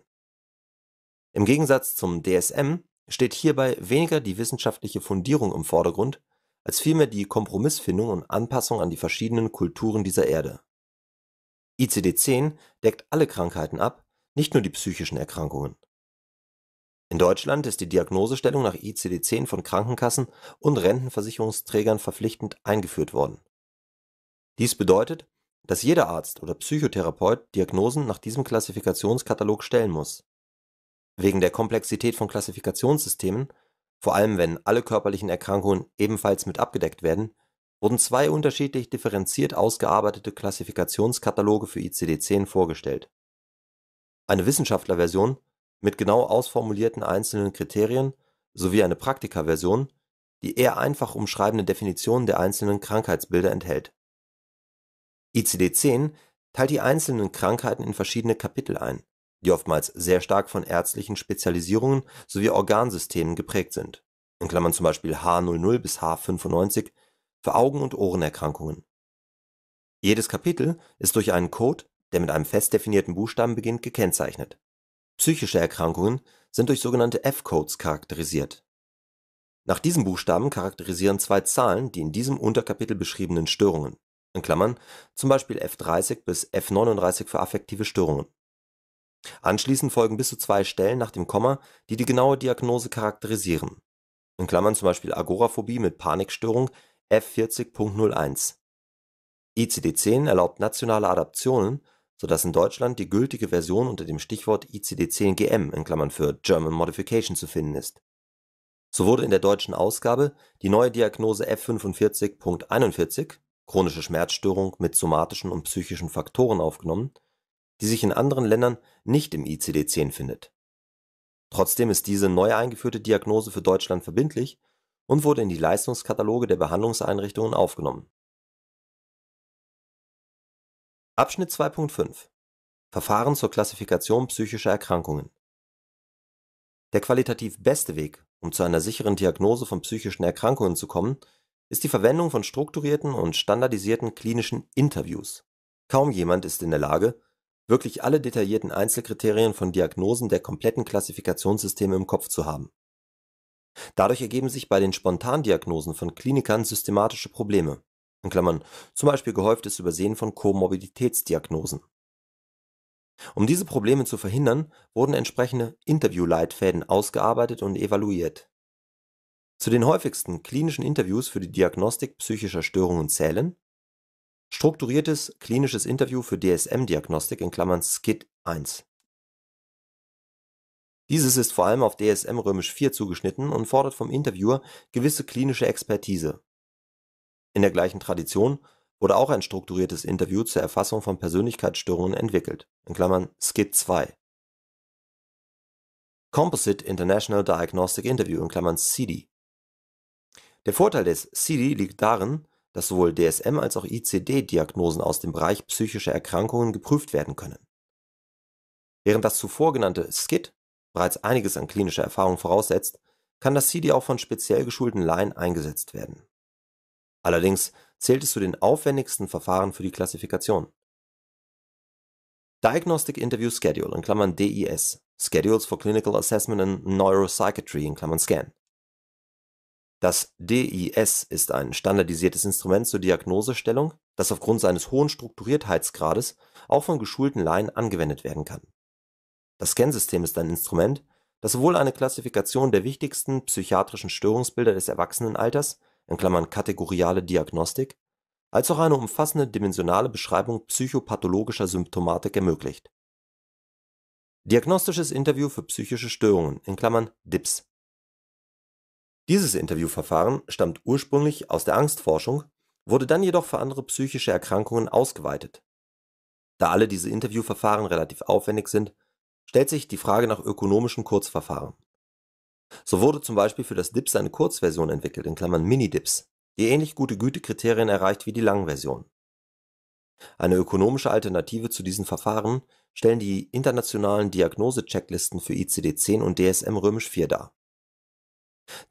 Im Gegensatz zum DSM steht hierbei weniger die wissenschaftliche Fundierung im Vordergrund als vielmehr die Kompromissfindung und Anpassung an die verschiedenen Kulturen dieser Erde. ICD-10 deckt alle Krankheiten ab, nicht nur die psychischen Erkrankungen. In Deutschland ist die Diagnosestellung nach ICD-10 von Krankenkassen und Rentenversicherungsträgern verpflichtend eingeführt worden. Dies bedeutet, dass jeder Arzt oder Psychotherapeut Diagnosen nach diesem Klassifikationskatalog stellen muss. Wegen der Komplexität von Klassifikationssystemen, vor allem wenn alle körperlichen Erkrankungen ebenfalls mit abgedeckt werden, wurden zwei unterschiedlich differenziert ausgearbeitete Klassifikationskataloge für ICD-10 vorgestellt. Eine Wissenschaftlerversion mit genau ausformulierten einzelnen Kriterien sowie eine Praktikerversion, die eher einfach umschreibende Definitionen der einzelnen Krankheitsbilder enthält ICD-10 teilt die einzelnen Krankheiten in verschiedene Kapitel ein, die oftmals sehr stark von ärztlichen Spezialisierungen sowie Organsystemen geprägt sind In Klammern zum Beispiel H00 bis H95 für Augen und Ohrenerkrankungen). Jedes Kapitel ist durch einen Code, der mit einem fest definierten Buchstaben beginnt, gekennzeichnet. Psychische Erkrankungen sind durch sogenannte F-Codes charakterisiert. Nach diesem Buchstaben charakterisieren zwei Zahlen die in diesem Unterkapitel beschriebenen Störungen in Klammern, zum Beispiel F30 bis F39 für affektive Störungen). Anschließend folgen bis zu zwei Stellen nach dem Komma, die die genaue Diagnose charakterisieren In Klammern zum Beispiel Agoraphobie mit Panikstörung F40.01). ICD-10 erlaubt nationale Adaptionen, sodass in Deutschland die gültige Version unter dem Stichwort ICD-10-GM (für German Modification) zu finden ist. So wurde in der deutschen Ausgabe die neue Diagnose F45.41 chronische Schmerzstörung mit somatischen und psychischen Faktoren aufgenommen, die sich in anderen Ländern nicht im ICD-10 findet. Trotzdem ist diese neu eingeführte Diagnose für Deutschland verbindlich und wurde in die Leistungskataloge der Behandlungseinrichtungen aufgenommen. Abschnitt 2.5 Verfahren zur Klassifikation psychischer Erkrankungen Der qualitativ beste Weg, um zu einer sicheren Diagnose von psychischen Erkrankungen zu kommen, ist die Verwendung von strukturierten und standardisierten klinischen Interviews. Kaum jemand ist in der Lage, wirklich alle detaillierten Einzelkriterien von Diagnosen der kompletten Klassifikationssysteme im Kopf zu haben. Dadurch ergeben sich bei den Spontandiagnosen von Klinikern systematische Probleme in Klammern (zum Beispiel gehäuftes Übersehen von Komorbiditätsdiagnosen). Um diese Probleme zu verhindern, wurden entsprechende Interviewleitfäden ausgearbeitet und evaluiert zu den häufigsten klinischen Interviews für die Diagnostik psychischer Störungen zählen Strukturiertes klinisches Interview für DSM-Diagnostik in Klammern (SCID 1). Dieses ist vor allem auf DSM römisch IV zugeschnitten und fordert vom Interviewer gewisse klinische Expertise. In der gleichen Tradition wurde auch ein strukturiertes Interview zur Erfassung von Persönlichkeitsstörungen entwickelt in Klammern (SCID 2). Composite International Diagnostic Interview in Klammern CD der Vorteil des CD liegt darin, dass sowohl DSM als auch ICD-Diagnosen aus dem Bereich psychischer Erkrankungen geprüft werden können. Während das zuvor genannte SCIT bereits einiges an klinischer Erfahrung voraussetzt, kann das CD auch von speziell geschulten Laien eingesetzt werden. Allerdings zählt es zu den aufwendigsten Verfahren für die Klassifikation. Diagnostic Interview Schedule in Klammern (DIS), Schedules for Clinical Assessment and Neuropsychiatry in Klammern (SCAN das DIS ist ein standardisiertes Instrument zur Diagnosestellung, das aufgrund seines hohen Strukturiertheitsgrades auch von geschulten Laien angewendet werden kann. Das Scansystem ist ein Instrument, das sowohl eine Klassifikation der wichtigsten psychiatrischen Störungsbilder des Erwachsenenalters in Klammern (kategoriale Diagnostik) als auch eine umfassende dimensionale Beschreibung psychopathologischer Symptomatik ermöglicht. Diagnostisches Interview für psychische Störungen in Klammern (DIPS dieses Interviewverfahren stammt ursprünglich aus der Angstforschung, wurde dann jedoch für andere psychische Erkrankungen ausgeweitet. Da alle diese Interviewverfahren relativ aufwendig sind, stellt sich die Frage nach ökonomischen Kurzverfahren. So wurde zum Beispiel für das DIPS eine Kurzversion entwickelt in Klammern (Mini-DIPS), die ähnlich gute Gütekriterien erreicht wie die Langversion. Eine ökonomische Alternative zu diesen Verfahren stellen die internationalen Diagnose-Checklisten für ICD-10 und dsm römisch 4 dar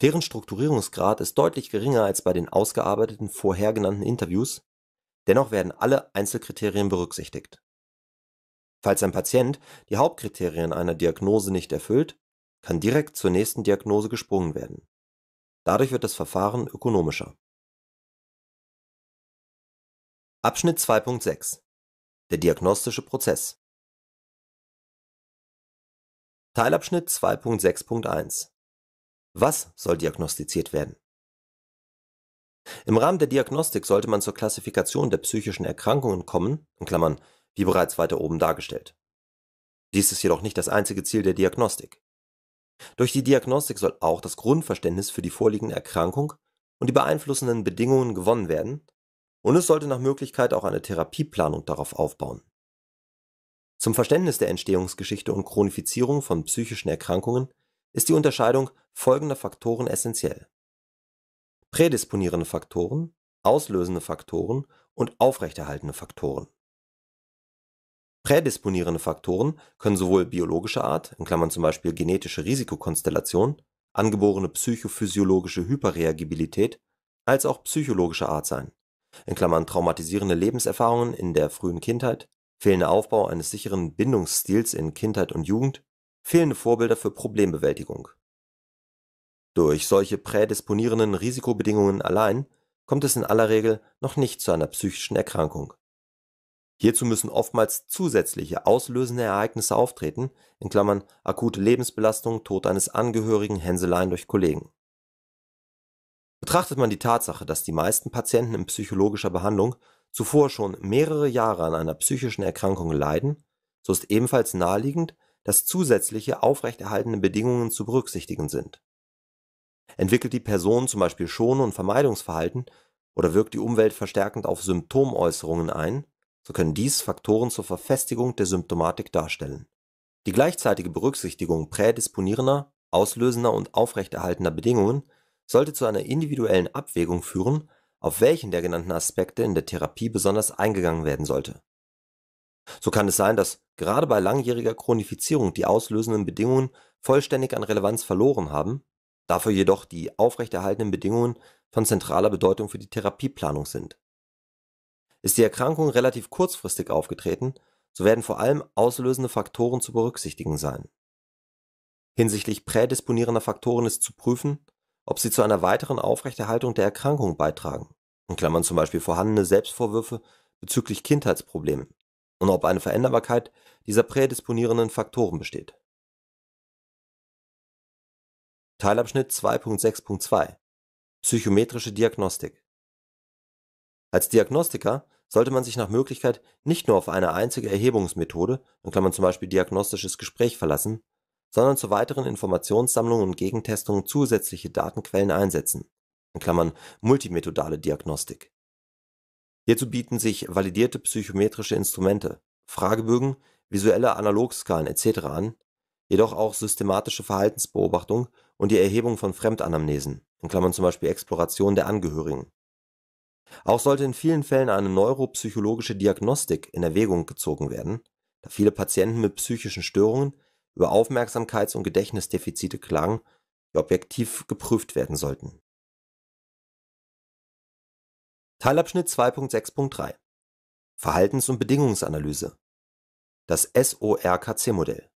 Deren Strukturierungsgrad ist deutlich geringer als bei den ausgearbeiteten vorhergenannten Interviews, dennoch werden alle Einzelkriterien berücksichtigt. Falls ein Patient die Hauptkriterien einer Diagnose nicht erfüllt, kann direkt zur nächsten Diagnose gesprungen werden. Dadurch wird das Verfahren ökonomischer. Abschnitt 2.6 Der diagnostische Prozess Teilabschnitt 2.6.1 was soll diagnostiziert werden? Im Rahmen der Diagnostik sollte man zur Klassifikation der psychischen Erkrankungen kommen (wie bereits weiter oben dargestellt). Dies ist jedoch nicht das einzige Ziel der Diagnostik. Durch die Diagnostik soll auch das Grundverständnis für die vorliegende Erkrankung und die beeinflussenden Bedingungen gewonnen werden, und es sollte nach Möglichkeit auch eine Therapieplanung darauf aufbauen. Zum Verständnis der Entstehungsgeschichte und Chronifizierung von psychischen Erkrankungen ist die Unterscheidung folgender Faktoren essentiell. prädisponierende Faktoren, auslösende Faktoren und aufrechterhaltende Faktoren. Prädisponierende Faktoren können sowohl biologischer Art in Klammern zum Beispiel genetische Risikokonstellation, angeborene psychophysiologische Hyperreagibilität) als auch psychologischer Art sein in Klammern (traumatisierende Lebenserfahrungen in der frühen Kindheit, fehlender Aufbau eines sicheren Bindungsstils in Kindheit und Jugend fehlende Vorbilder für Problembewältigung. Durch solche prädisponierenden Risikobedingungen allein kommt es in aller Regel noch nicht zu einer psychischen Erkrankung. Hierzu müssen oftmals zusätzliche auslösende Ereignisse auftreten in Klammern (akute Lebensbelastung, Tod eines Angehörigen, Hänseleien durch Kollegen). Betrachtet man die Tatsache, dass die meisten Patienten in psychologischer Behandlung zuvor schon mehrere Jahre an einer psychischen Erkrankung leiden, so ist ebenfalls naheliegend dass zusätzliche aufrechterhaltende Bedingungen zu berücksichtigen sind. Entwickelt die Person zum Beispiel Schon- und Vermeidungsverhalten oder wirkt die Umwelt verstärkend auf Symptomäußerungen ein, so können dies Faktoren zur Verfestigung der Symptomatik darstellen. Die gleichzeitige Berücksichtigung prädisponierender, auslösender und aufrechterhaltener Bedingungen sollte zu einer individuellen Abwägung führen, auf welchen der genannten Aspekte in der Therapie besonders eingegangen werden sollte. So kann es sein, dass gerade bei langjähriger Chronifizierung die auslösenden Bedingungen vollständig an Relevanz verloren haben, dafür jedoch die aufrechterhaltenden Bedingungen von zentraler Bedeutung für die Therapieplanung sind. Ist die Erkrankung relativ kurzfristig aufgetreten, so werden vor allem auslösende Faktoren zu berücksichtigen sein. Hinsichtlich prädisponierender Faktoren ist zu prüfen, ob sie zu einer weiteren Aufrechterhaltung der Erkrankung beitragen in Klammern zum Beispiel vorhandene Selbstvorwürfe bezüglich Kindheitsproblemen und ob eine Veränderbarkeit dieser prädisponierenden Faktoren besteht. Teilabschnitt 2.6.2 Psychometrische Diagnostik Als Diagnostiker sollte man sich nach Möglichkeit nicht nur auf eine einzige Erhebungsmethode dann kann man (zum Beispiel diagnostisches Gespräch) verlassen, sondern zu weiteren Informationssammlungen und Gegentestungen zusätzliche Datenquellen einsetzen multimethodale Diagnostik Hierzu bieten sich validierte psychometrische Instrumente (Fragebögen, visuelle Analogskalen etc.) an, jedoch auch systematische Verhaltensbeobachtung und die Erhebung von Fremdanamnesen in Klammern zum Beispiel Exploration der Angehörigen). Auch sollte in vielen Fällen eine neuropsychologische Diagnostik in Erwägung gezogen werden, da viele Patienten mit psychischen Störungen über Aufmerksamkeits und Gedächtnisdefizite klagen, die objektiv geprüft werden sollten Teilabschnitt 2.6.3 Verhaltens- und Bedingungsanalyse Das SORKC-Modell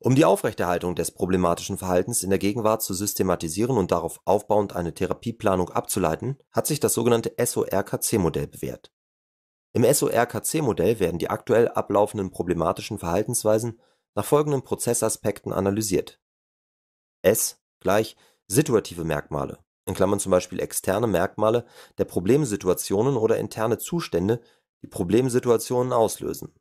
Um die Aufrechterhaltung des problematischen Verhaltens in der Gegenwart zu systematisieren und darauf aufbauend eine Therapieplanung abzuleiten, hat sich das sogenannte SORKC-Modell bewährt. Im SORKC-Modell werden die aktuell ablaufenden problematischen Verhaltensweisen nach folgenden Prozessaspekten analysiert: S gleich situative Merkmale in Klammern zum Beispiel externe Merkmale) der Problemsituationen oder interne Zustände, die Problemsituationen auslösen.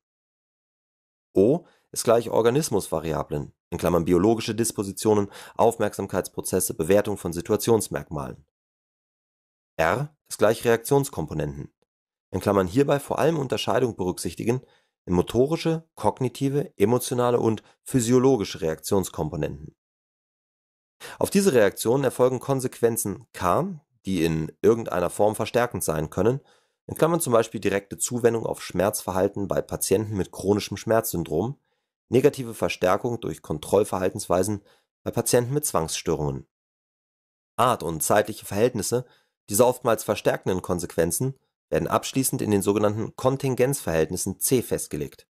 O ist gleich Organismusvariablen in Klammern (biologische Dispositionen, Aufmerksamkeitsprozesse, Bewertung von Situationsmerkmalen) R ist gleich Reaktionskomponenten in Klammern (hierbei vor allem Unterscheidung berücksichtigen in motorische, kognitive, emotionale und physiologische Reaktionskomponenten auf diese Reaktionen erfolgen Konsequenzen k, die in irgendeiner Form verstärkend sein können in Klammern zum Beispiel direkte Zuwendung auf Schmerzverhalten bei Patienten mit chronischem Schmerzsyndrom, negative Verstärkung durch Kontrollverhaltensweisen bei Patienten mit Zwangsstörungen). Art und zeitliche Verhältnisse dieser oftmals verstärkenden Konsequenzen werden abschließend in den sogenannten Kontingenzverhältnissen C festgelegt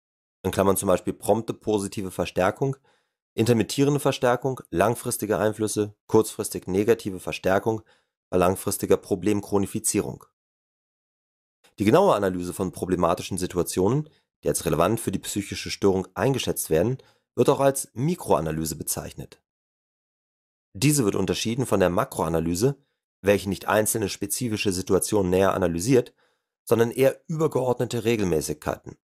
in Klammern zum Beispiel prompte positive Verstärkung Intermittierende Verstärkung langfristige Einflüsse, kurzfristig negative Verstärkung bei langfristiger Problemchronifizierung. Die genaue Analyse von problematischen Situationen, die als relevant für die psychische Störung eingeschätzt werden, wird auch als Mikroanalyse bezeichnet. Diese wird unterschieden von der Makroanalyse, welche nicht einzelne spezifische Situationen näher analysiert, sondern eher übergeordnete Regelmäßigkeiten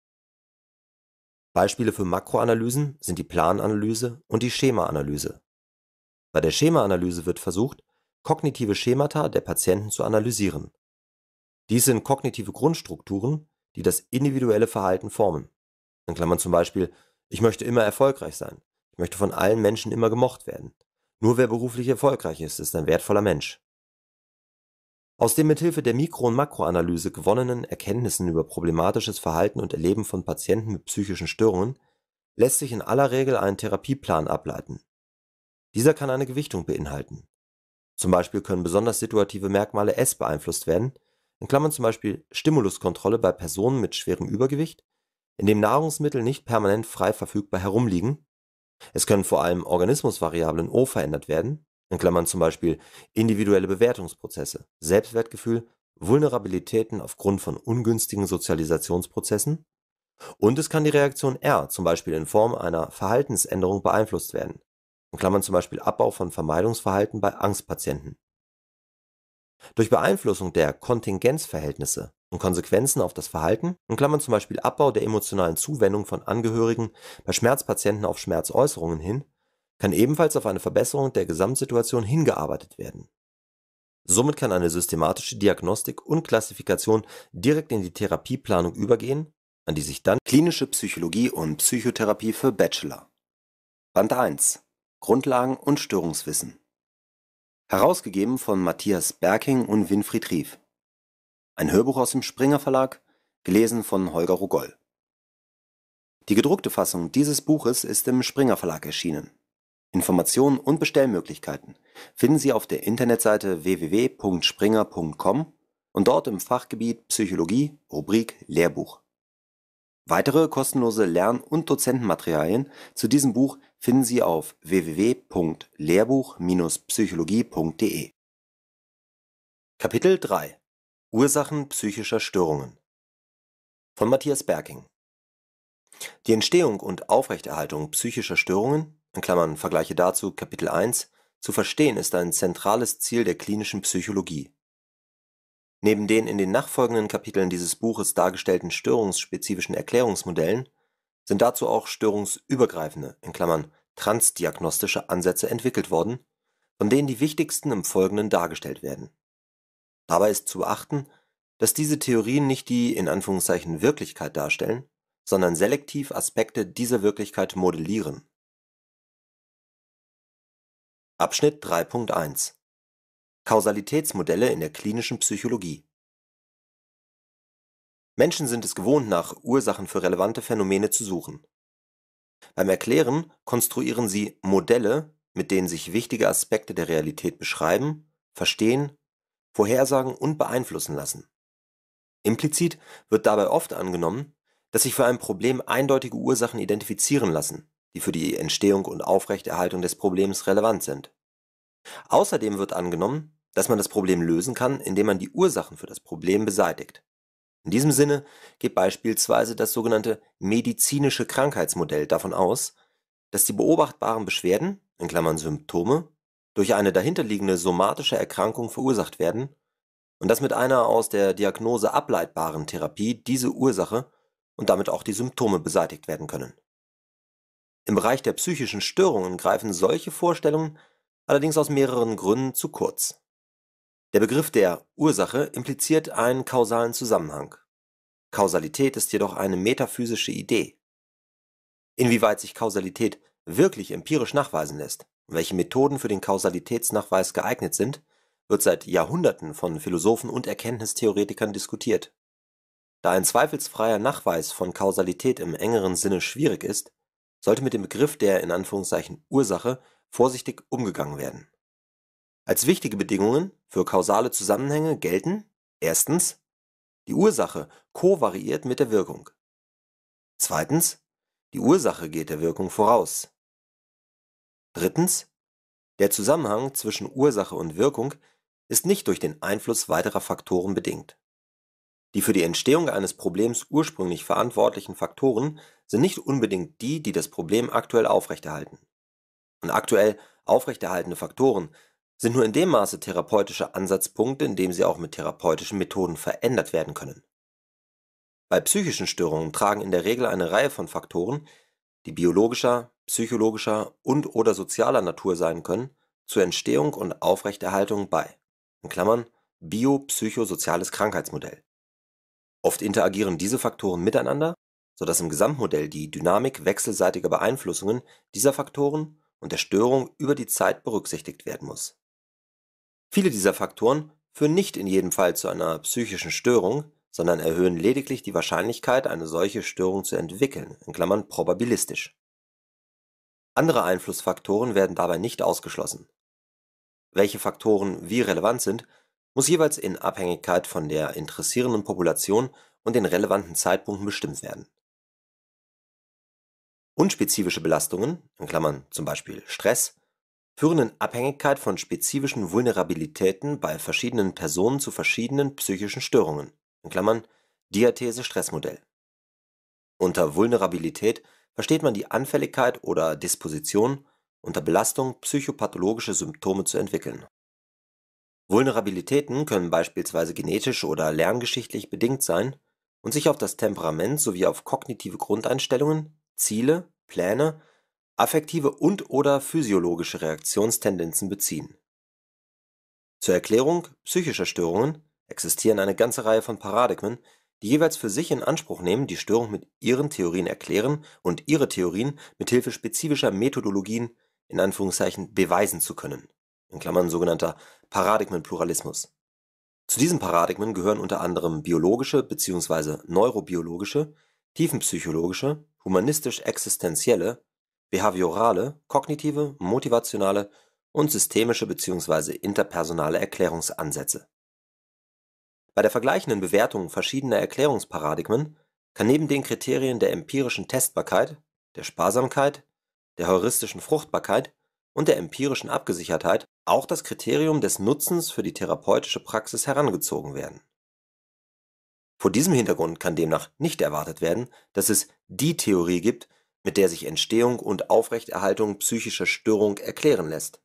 Beispiele für Makroanalysen sind die Plananalyse und die Schemaanalyse. Bei der Schemaanalyse wird versucht, kognitive Schemata der Patienten zu analysieren. Dies sind kognitive Grundstrukturen, die das individuelle Verhalten formen In Klammern (zum Beispiel „ Ich möchte immer erfolgreich sein. Ich möchte von allen Menschen immer gemocht werden. Nur wer beruflich erfolgreich ist, ist ein wertvoller Mensch aus den mithilfe der Mikro und Makroanalyse gewonnenen Erkenntnissen über problematisches Verhalten und Erleben von Patienten mit psychischen Störungen lässt sich in aller Regel ein Therapieplan ableiten. Dieser kann eine Gewichtung beinhalten. Zum Beispiel können besonders situative Merkmale S beeinflusst werden in Klammern zum Beispiel Stimuluskontrolle bei Personen mit schwerem Übergewicht, in dem Nahrungsmittel nicht permanent frei verfügbar herumliegen), es können vor allem Organismusvariablen O verändert werden in Klammern zum Beispiel individuelle Bewertungsprozesse, Selbstwertgefühl, Vulnerabilitäten aufgrund von ungünstigen Sozialisationsprozessen und es kann die Reaktion R zum Beispiel in Form einer Verhaltensänderung beeinflusst werden, in Klammern zum Beispiel Abbau von Vermeidungsverhalten bei Angstpatienten. Durch Beeinflussung der Kontingenzverhältnisse und Konsequenzen auf das Verhalten, in Klammern zum Beispiel Abbau der emotionalen Zuwendung von Angehörigen bei Schmerzpatienten auf Schmerzäußerungen hin, kann ebenfalls auf eine Verbesserung der Gesamtsituation hingearbeitet werden. Somit kann eine systematische Diagnostik und Klassifikation direkt in die Therapieplanung übergehen, an die sich dann Klinische Psychologie und Psychotherapie für Bachelor Band 1 Grundlagen und Störungswissen Herausgegeben von Matthias Berking und Winfried Rief Ein Hörbuch aus dem Springer Verlag, gelesen von Holger Rogoll Die gedruckte Fassung dieses Buches ist im Springer Verlag erschienen Informationen und Bestellmöglichkeiten finden Sie auf der Internetseite www.springer.com und dort im Fachgebiet Psychologie, Rubrik Lehrbuch. Weitere kostenlose Lern- und Dozentenmaterialien zu diesem Buch finden Sie auf www.lehrbuch-psychologie.de. Kapitel 3 Ursachen psychischer Störungen von Matthias Berking Die Entstehung und Aufrechterhaltung psychischer Störungen in Klammern (Vergleiche dazu Kapitel 1) zu verstehen ist ein zentrales Ziel der klinischen Psychologie. Neben den in den nachfolgenden Kapiteln dieses Buches dargestellten störungsspezifischen Erklärungsmodellen sind dazu auch störungsübergreifende in Klammern (transdiagnostische) Ansätze entwickelt worden, von denen die wichtigsten im Folgenden dargestellt werden. Dabei ist zu beachten, dass diese Theorien nicht die „ in Anführungszeichen Wirklichkeit “darstellen, sondern selektiv Aspekte dieser Wirklichkeit modellieren Abschnitt 3.1 Kausalitätsmodelle in der klinischen Psychologie Menschen sind es gewohnt, nach Ursachen für relevante Phänomene zu suchen. Beim Erklären konstruieren sie Modelle, mit denen sich wichtige Aspekte der Realität beschreiben, verstehen, vorhersagen und beeinflussen lassen. Implizit wird dabei oft angenommen, dass sich für ein Problem eindeutige Ursachen identifizieren lassen die für die Entstehung und Aufrechterhaltung des Problems relevant sind. Außerdem wird angenommen, dass man das Problem lösen kann, indem man die Ursachen für das Problem beseitigt. In diesem Sinne geht beispielsweise das sogenannte medizinische Krankheitsmodell davon aus, dass die beobachtbaren Beschwerden in Klammern (Symptome) durch eine dahinterliegende somatische Erkrankung verursacht werden und dass mit einer aus der Diagnose ableitbaren Therapie diese Ursache und damit auch die Symptome beseitigt werden können im Bereich der psychischen Störungen greifen solche Vorstellungen allerdings aus mehreren Gründen zu kurz. Der Begriff der Ursache impliziert einen kausalen Zusammenhang. Kausalität ist jedoch eine metaphysische Idee. Inwieweit sich Kausalität wirklich empirisch nachweisen lässt und welche Methoden für den Kausalitätsnachweis geeignet sind, wird seit Jahrhunderten von Philosophen und Erkenntnistheoretikern diskutiert. Da ein zweifelsfreier Nachweis von Kausalität im engeren Sinne schwierig ist, sollte mit dem Begriff der „ Ursache “vorsichtig umgegangen werden. Als wichtige Bedingungen für kausale Zusammenhänge gelten: die Ursache kovariiert mit der Wirkung die Ursache geht der Wirkung voraus der Zusammenhang zwischen Ursache und Wirkung ist nicht durch den Einfluss weiterer Faktoren bedingt. Die für die Entstehung eines Problems ursprünglich verantwortlichen Faktoren sind nicht unbedingt die, die das Problem aktuell aufrechterhalten. Und aktuell aufrechterhaltende Faktoren sind nur in dem Maße therapeutische Ansatzpunkte, in dem sie auch mit therapeutischen Methoden verändert werden können. Bei psychischen Störungen tragen in der Regel eine Reihe von Faktoren, die biologischer, psychologischer und/oder sozialer Natur sein können, zur Entstehung und Aufrechterhaltung bei (biopsychosoziales Krankheitsmodell). Oft interagieren diese Faktoren miteinander so dass im Gesamtmodell die Dynamik wechselseitiger Beeinflussungen dieser Faktoren und der Störung über die Zeit berücksichtigt werden muss. Viele dieser Faktoren führen nicht in jedem Fall zu einer psychischen Störung, sondern erhöhen lediglich die Wahrscheinlichkeit, eine solche Störung zu entwickeln in Klammern (probabilistisch). Andere Einflussfaktoren werden dabei nicht ausgeschlossen. Welche Faktoren wie relevant sind, muss jeweils in Abhängigkeit von der interessierenden Population und den relevanten Zeitpunkten bestimmt werden Unspezifische Belastungen in Klammern zum Beispiel Stress) führen in Abhängigkeit von spezifischen Vulnerabilitäten bei verschiedenen Personen zu verschiedenen psychischen Störungen in Klammern diathese stressmodell Unter Vulnerabilität versteht man die Anfälligkeit oder Disposition, unter Belastung psychopathologische Symptome zu entwickeln. Vulnerabilitäten können beispielsweise genetisch oder lerngeschichtlich bedingt sein und sich auf das Temperament sowie auf kognitive Grundeinstellungen Ziele, Pläne, affektive und/oder physiologische Reaktionstendenzen beziehen. Zur Erklärung psychischer Störungen existieren eine ganze Reihe von Paradigmen, die jeweils für sich in Anspruch nehmen, die Störung mit ihren Theorien erklären und ihre Theorien mit Hilfe spezifischer Methodologien in Anführungszeichen „beweisen“ zu können in Klammern (sogenannter Paradigmenpluralismus). Zu diesen Paradigmen gehören unter anderem biologische bzw. neurobiologische tiefenpsychologische, humanistisch existenzielle behaviorale, kognitive, motivationale und systemische bzw. interpersonale Erklärungsansätze. Bei der vergleichenden Bewertung verschiedener Erklärungsparadigmen kann neben den Kriterien der empirischen Testbarkeit, der Sparsamkeit, der heuristischen Fruchtbarkeit und der empirischen Abgesichertheit auch das Kriterium des Nutzens für die therapeutische Praxis herangezogen werden vor diesem Hintergrund kann demnach nicht erwartet werden, dass es die Theorie gibt, mit der sich Entstehung und Aufrechterhaltung psychischer Störungen erklären lässt.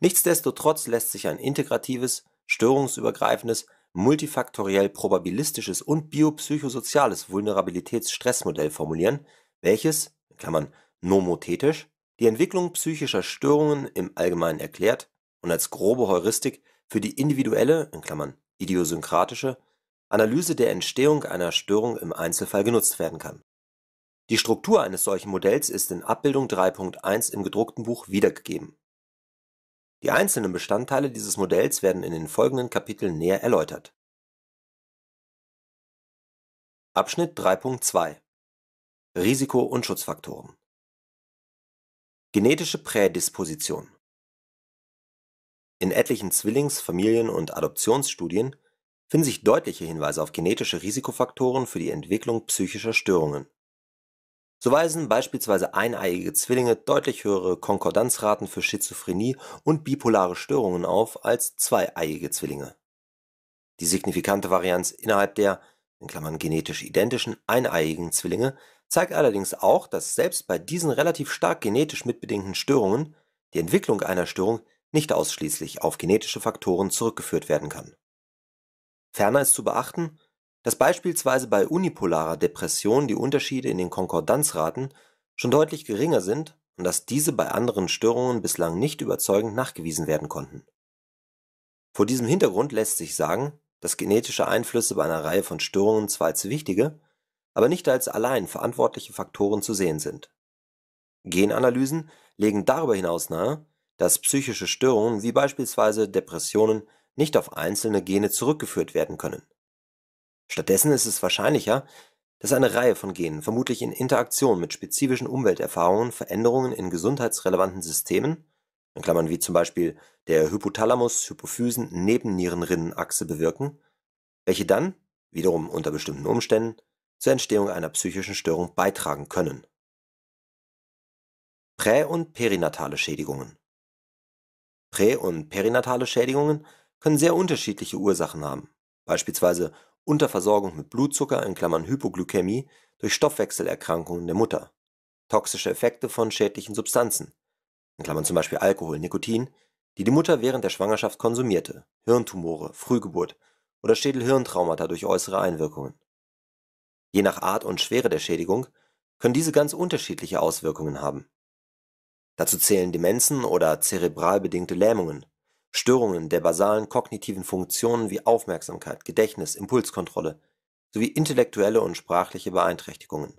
Nichtsdestotrotz lässt sich ein integratives, störungsübergreifendes, multifaktoriell probabilistisches und biopsychosoziales Vulnerabilitätsstressmodell formulieren, welches in Klammern (nomothetisch) die Entwicklung psychischer Störungen im Allgemeinen erklärt und als grobe Heuristik für die individuelle in Klammern (idiosynkratische Analyse der Entstehung einer Störung im Einzelfall genutzt werden kann. Die Struktur eines solchen Modells ist in Abbildung 3.1 im gedruckten Buch wiedergegeben. Die einzelnen Bestandteile dieses Modells werden in den folgenden Kapiteln näher erläutert. Abschnitt 3.2 Risiko und Schutzfaktoren Genetische Prädisposition In etlichen Zwillings-, Familien- und Adoptionsstudien finden sich deutliche Hinweise auf genetische Risikofaktoren für die Entwicklung psychischer Störungen. So weisen beispielsweise eineiige Zwillinge deutlich höhere Konkordanzraten für Schizophrenie und bipolare Störungen auf als zweieiige Zwillinge. Die signifikante Varianz innerhalb der in Klammern (genetisch identischen) eineiigen Zwillinge zeigt allerdings auch, dass selbst bei diesen relativ stark genetisch mitbedingten Störungen die Entwicklung einer Störung nicht ausschließlich auf genetische Faktoren zurückgeführt werden kann Ferner ist zu beachten, dass beispielsweise bei unipolarer Depression die Unterschiede in den Konkordanzraten schon deutlich geringer sind und dass diese bei anderen Störungen bislang nicht überzeugend nachgewiesen werden konnten. Vor diesem Hintergrund lässt sich sagen, dass genetische Einflüsse bei einer Reihe von Störungen zwar als wichtige, aber nicht als allein verantwortliche Faktoren zu sehen sind. Genanalysen legen darüber hinaus nahe, dass psychische Störungen wie beispielsweise Depressionen nicht auf einzelne Gene zurückgeführt werden können. Stattdessen ist es wahrscheinlicher, dass eine Reihe von Genen vermutlich in Interaktion mit spezifischen Umwelterfahrungen Veränderungen in gesundheitsrelevanten Systemen in Klammern (wie zum Beispiel der Hypothalamus-Hypophysen-Nebennierenrinnenachse) bewirken, welche dann (wiederum unter bestimmten Umständen) zur Entstehung einer psychischen Störung beitragen können. Prä und perinatale Schädigungen Prä und perinatale Schädigungen können sehr unterschiedliche Ursachen haben, beispielsweise Unterversorgung mit Blutzucker in Klammern (Hypoglykämie) durch Stoffwechselerkrankungen der Mutter, toxische Effekte von schädlichen Substanzen In Klammern zum Beispiel Alkohol, Nikotin), die die Mutter während der Schwangerschaft konsumierte, Hirntumore, Frühgeburt oder schädel hirn durch äußere Einwirkungen. Je nach Art und Schwere der Schädigung können diese ganz unterschiedliche Auswirkungen haben. Dazu zählen Demenzen oder zerebral bedingte Lähmungen Störungen der basalen kognitiven Funktionen wie Aufmerksamkeit, Gedächtnis, Impulskontrolle sowie intellektuelle und sprachliche Beeinträchtigungen.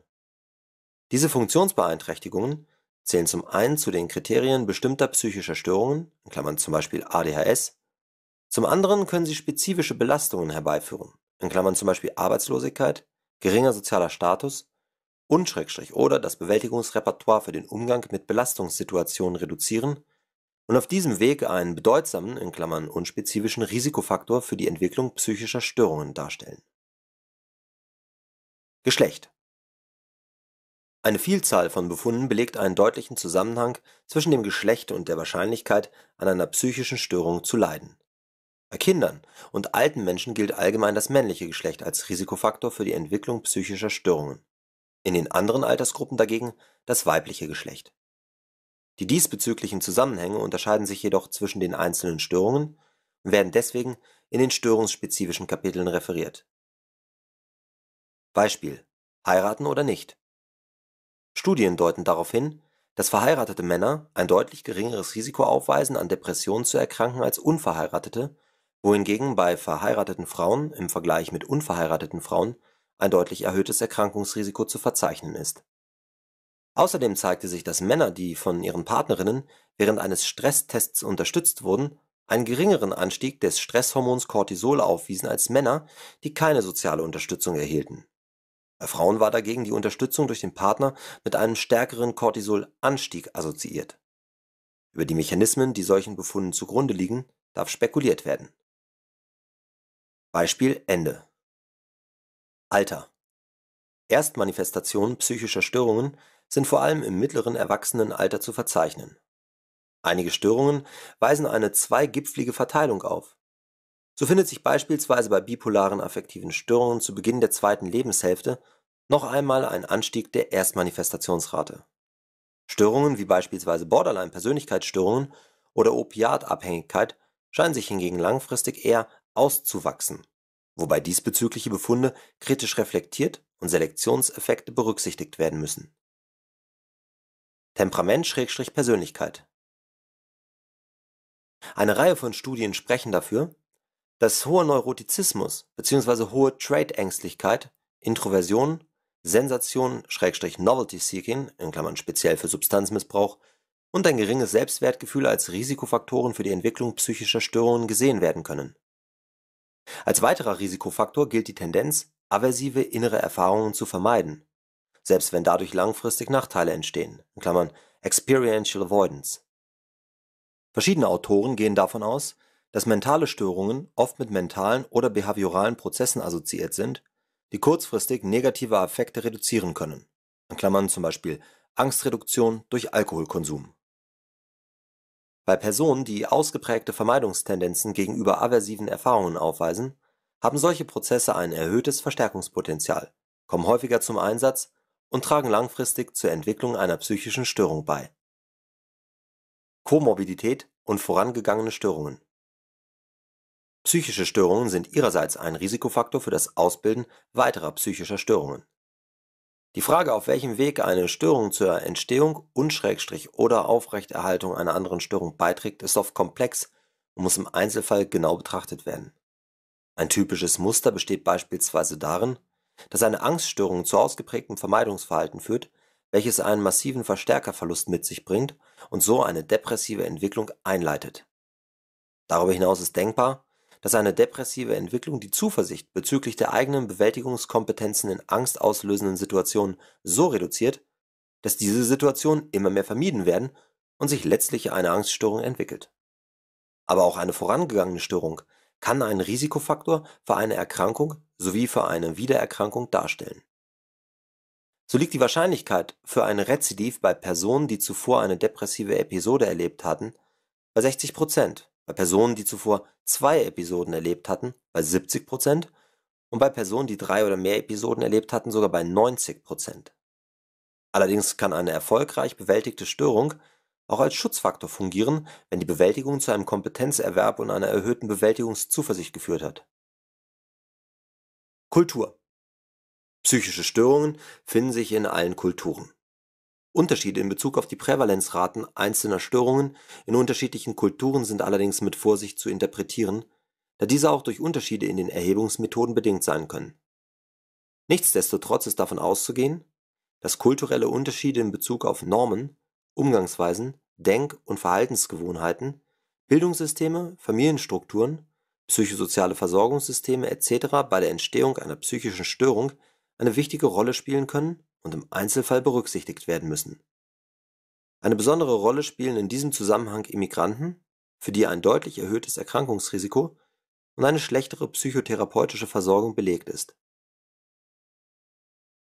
Diese Funktionsbeeinträchtigungen zählen zum einen zu den Kriterien bestimmter psychischer Störungen in Klammern zum Beispiel ADHS), zum anderen können sie spezifische Belastungen herbeiführen in Klammern zum Beispiel Arbeitslosigkeit, geringer sozialer Status) und/oder Schrägstrich das Bewältigungsrepertoire für den Umgang mit Belastungssituationen reduzieren und auf diesem Weg einen bedeutsamen in Klammern (unspezifischen) Risikofaktor für die Entwicklung psychischer Störungen darstellen. Geschlecht Eine Vielzahl von Befunden belegt einen deutlichen Zusammenhang zwischen dem Geschlecht und der Wahrscheinlichkeit, an einer psychischen Störung zu leiden. Bei Kindern und alten Menschen gilt allgemein das männliche Geschlecht als Risikofaktor für die Entwicklung psychischer Störungen, in den anderen Altersgruppen dagegen das weibliche Geschlecht die diesbezüglichen Zusammenhänge unterscheiden sich jedoch zwischen den einzelnen Störungen und werden deswegen in den störungsspezifischen Kapiteln referiert. Beispiel: Heiraten oder nicht? Studien deuten darauf hin, dass verheiratete Männer ein deutlich geringeres Risiko aufweisen, an Depressionen zu erkranken als unverheiratete, wohingegen bei verheirateten Frauen im Vergleich mit unverheirateten Frauen ein deutlich erhöhtes Erkrankungsrisiko zu verzeichnen ist Außerdem zeigte sich, dass Männer, die von ihren Partnerinnen während eines Stresstests unterstützt wurden, einen geringeren Anstieg des Stresshormons Cortisol aufwiesen als Männer, die keine soziale Unterstützung erhielten. Bei Frauen war dagegen die Unterstützung durch den Partner mit einem stärkeren Cortisolanstieg assoziiert. Über die Mechanismen, die solchen Befunden zugrunde liegen, darf spekuliert werden. Beispiel Ende Alter Erstmanifestationen psychischer Störungen sind vor allem im mittleren Erwachsenenalter zu verzeichnen. Einige Störungen weisen eine zweigipflige Verteilung auf. So findet sich beispielsweise bei bipolaren affektiven Störungen zu Beginn der zweiten Lebenshälfte noch einmal ein Anstieg der Erstmanifestationsrate. Störungen wie beispielsweise Borderline-Persönlichkeitsstörungen oder Opiatabhängigkeit scheinen sich hingegen langfristig eher auszuwachsen, wobei diesbezügliche Befunde kritisch reflektiert und Selektionseffekte berücksichtigt werden müssen Temperament/Persönlichkeit. Eine Reihe von Studien sprechen dafür, dass hoher Neurotizismus bzw. hohe Trade-Ängstlichkeit, Introversion, Sensation/Novelty Seeking (speziell für Substanzmissbrauch) und ein geringes Selbstwertgefühl als Risikofaktoren für die Entwicklung psychischer Störungen gesehen werden können. Als weiterer Risikofaktor gilt die Tendenz, aversive innere Erfahrungen zu vermeiden selbst wenn dadurch langfristig Nachteile entstehen In Klammern (Experiential Avoidance). Verschiedene Autoren gehen davon aus, dass mentale Störungen oft mit mentalen oder behavioralen Prozessen assoziiert sind, die kurzfristig negative Affekte reduzieren können In Klammern zum Beispiel Angstreduktion durch Alkoholkonsum). Bei Personen, die ausgeprägte Vermeidungstendenzen gegenüber aversiven Erfahrungen aufweisen, haben solche Prozesse ein erhöhtes Verstärkungspotenzial, kommen häufiger zum Einsatz und tragen langfristig zur Entwicklung einer psychischen Störung bei. Komorbidität und vorangegangene Störungen Psychische Störungen sind ihrerseits ein Risikofaktor für das Ausbilden weiterer psychischer Störungen. Die Frage, auf welchem Weg eine Störung zur Entstehung und/oder Aufrechterhaltung einer anderen Störung beiträgt, ist oft komplex und muss im Einzelfall genau betrachtet werden. Ein typisches Muster besteht beispielsweise darin, dass eine Angststörung zu ausgeprägtem Vermeidungsverhalten führt, welches einen massiven Verstärkerverlust mit sich bringt und so eine depressive Entwicklung einleitet. Darüber hinaus ist denkbar, dass eine depressive Entwicklung die Zuversicht bezüglich der eigenen Bewältigungskompetenzen in angstauslösenden Situationen so reduziert, dass diese Situationen immer mehr vermieden werden und sich letztlich eine Angststörung entwickelt. Aber auch eine vorangegangene Störung kann ein Risikofaktor für eine Erkrankung sowie für eine Wiedererkrankung darstellen. So liegt die Wahrscheinlichkeit für ein Rezidiv bei Personen, die zuvor eine depressive Episode erlebt hatten, bei 60 bei Personen, die zuvor zwei Episoden erlebt hatten, bei 70 und bei Personen, die drei oder mehr Episoden erlebt hatten, sogar bei 90 Allerdings kann eine erfolgreich bewältigte Störung auch als Schutzfaktor fungieren, wenn die Bewältigung zu einem Kompetenzerwerb und einer erhöhten Bewältigungszuversicht geführt hat Kultur. Psychische Störungen finden sich in allen Kulturen. Unterschiede in Bezug auf die Prävalenzraten einzelner Störungen in unterschiedlichen Kulturen sind allerdings mit Vorsicht zu interpretieren, da diese auch durch Unterschiede in den Erhebungsmethoden bedingt sein können. Nichtsdestotrotz ist davon auszugehen, dass kulturelle Unterschiede in Bezug auf Normen, Umgangsweisen, Denk- und Verhaltensgewohnheiten, Bildungssysteme, Familienstrukturen psychosoziale Versorgungssysteme etc. bei der Entstehung einer psychischen Störung eine wichtige Rolle spielen können und im Einzelfall berücksichtigt werden müssen. Eine besondere Rolle spielen in diesem Zusammenhang Immigranten, für die ein deutlich erhöhtes Erkrankungsrisiko und eine schlechtere psychotherapeutische Versorgung belegt ist.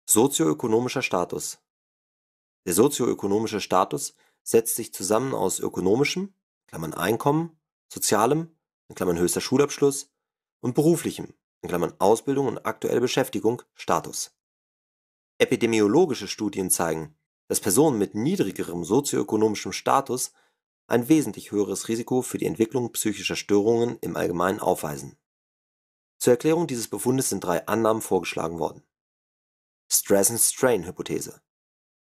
Sozioökonomischer Status Der sozioökonomische Status setzt sich zusammen aus ökonomischem (Einkommen), sozialem in Klammern höchster Schulabschluss und beruflichem in Klammern Ausbildung und aktuelle Beschäftigung Status. Epidemiologische Studien zeigen, dass Personen mit niedrigerem sozioökonomischem Status ein wesentlich höheres Risiko für die Entwicklung psychischer Störungen im Allgemeinen aufweisen. Zur Erklärung dieses Befundes sind drei Annahmen vorgeschlagen worden. Stress-and-Strain-Hypothese.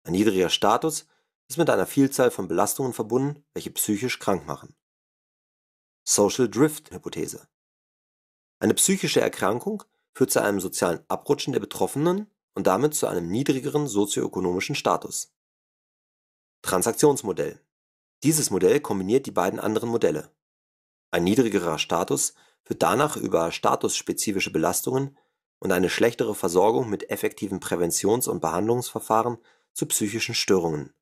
Ein niedriger Status ist mit einer Vielzahl von Belastungen verbunden, welche psychisch krank machen Social Drift Hypothese. Eine psychische Erkrankung führt zu einem sozialen Abrutschen der Betroffenen und damit zu einem niedrigeren sozioökonomischen Status. Transaktionsmodell. Dieses Modell kombiniert die beiden anderen Modelle. Ein niedrigerer Status führt danach über statusspezifische Belastungen und eine schlechtere Versorgung mit effektiven Präventions- und Behandlungsverfahren zu psychischen Störungen.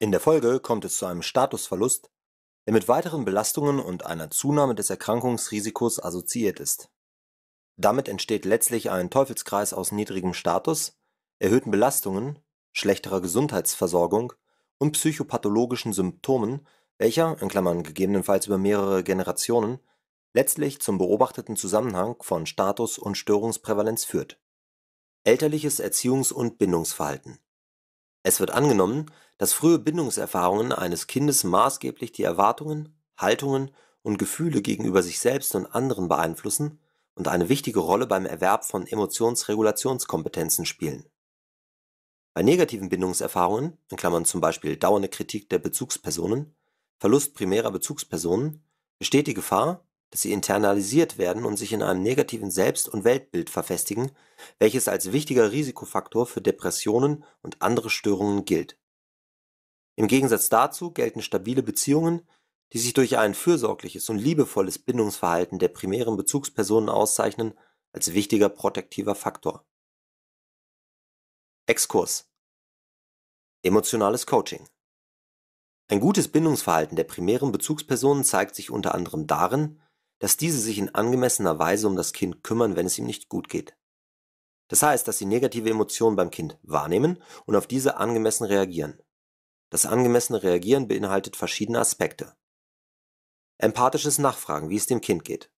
In der Folge kommt es zu einem Statusverlust der mit weiteren Belastungen und einer Zunahme des Erkrankungsrisikos assoziiert ist. Damit entsteht letztlich ein Teufelskreis aus niedrigem Status, erhöhten Belastungen, schlechterer Gesundheitsversorgung und psychopathologischen Symptomen, welcher in Klammern (gegebenenfalls über mehrere Generationen) letztlich zum beobachteten Zusammenhang von Status und Störungsprävalenz führt. Elterliches Erziehungs und Bindungsverhalten es wird angenommen, dass frühe Bindungserfahrungen eines Kindes maßgeblich die Erwartungen, Haltungen und Gefühle gegenüber sich selbst und anderen beeinflussen und eine wichtige Rolle beim Erwerb von Emotionsregulationskompetenzen spielen. Bei negativen Bindungserfahrungen in Klammern zum Beispiel dauernde Kritik der Bezugspersonen, Verlust primärer Bezugspersonen) besteht die Gefahr dass sie internalisiert werden und sich in einem negativen Selbst und Weltbild verfestigen, welches als wichtiger Risikofaktor für Depressionen und andere Störungen gilt. Im Gegensatz dazu gelten stabile Beziehungen, die sich durch ein fürsorgliches und liebevolles Bindungsverhalten der primären Bezugspersonen auszeichnen, als wichtiger protektiver Faktor. Exkurs Emotionales Coaching Ein gutes Bindungsverhalten der primären Bezugspersonen zeigt sich unter anderem darin, dass diese sich in angemessener Weise um das Kind kümmern, wenn es ihm nicht gut geht. Das heißt, dass sie negative Emotionen beim Kind wahrnehmen und auf diese angemessen reagieren. Das angemessene Reagieren beinhaltet verschiedene Aspekte. Empathisches Nachfragen, wie es dem Kind geht.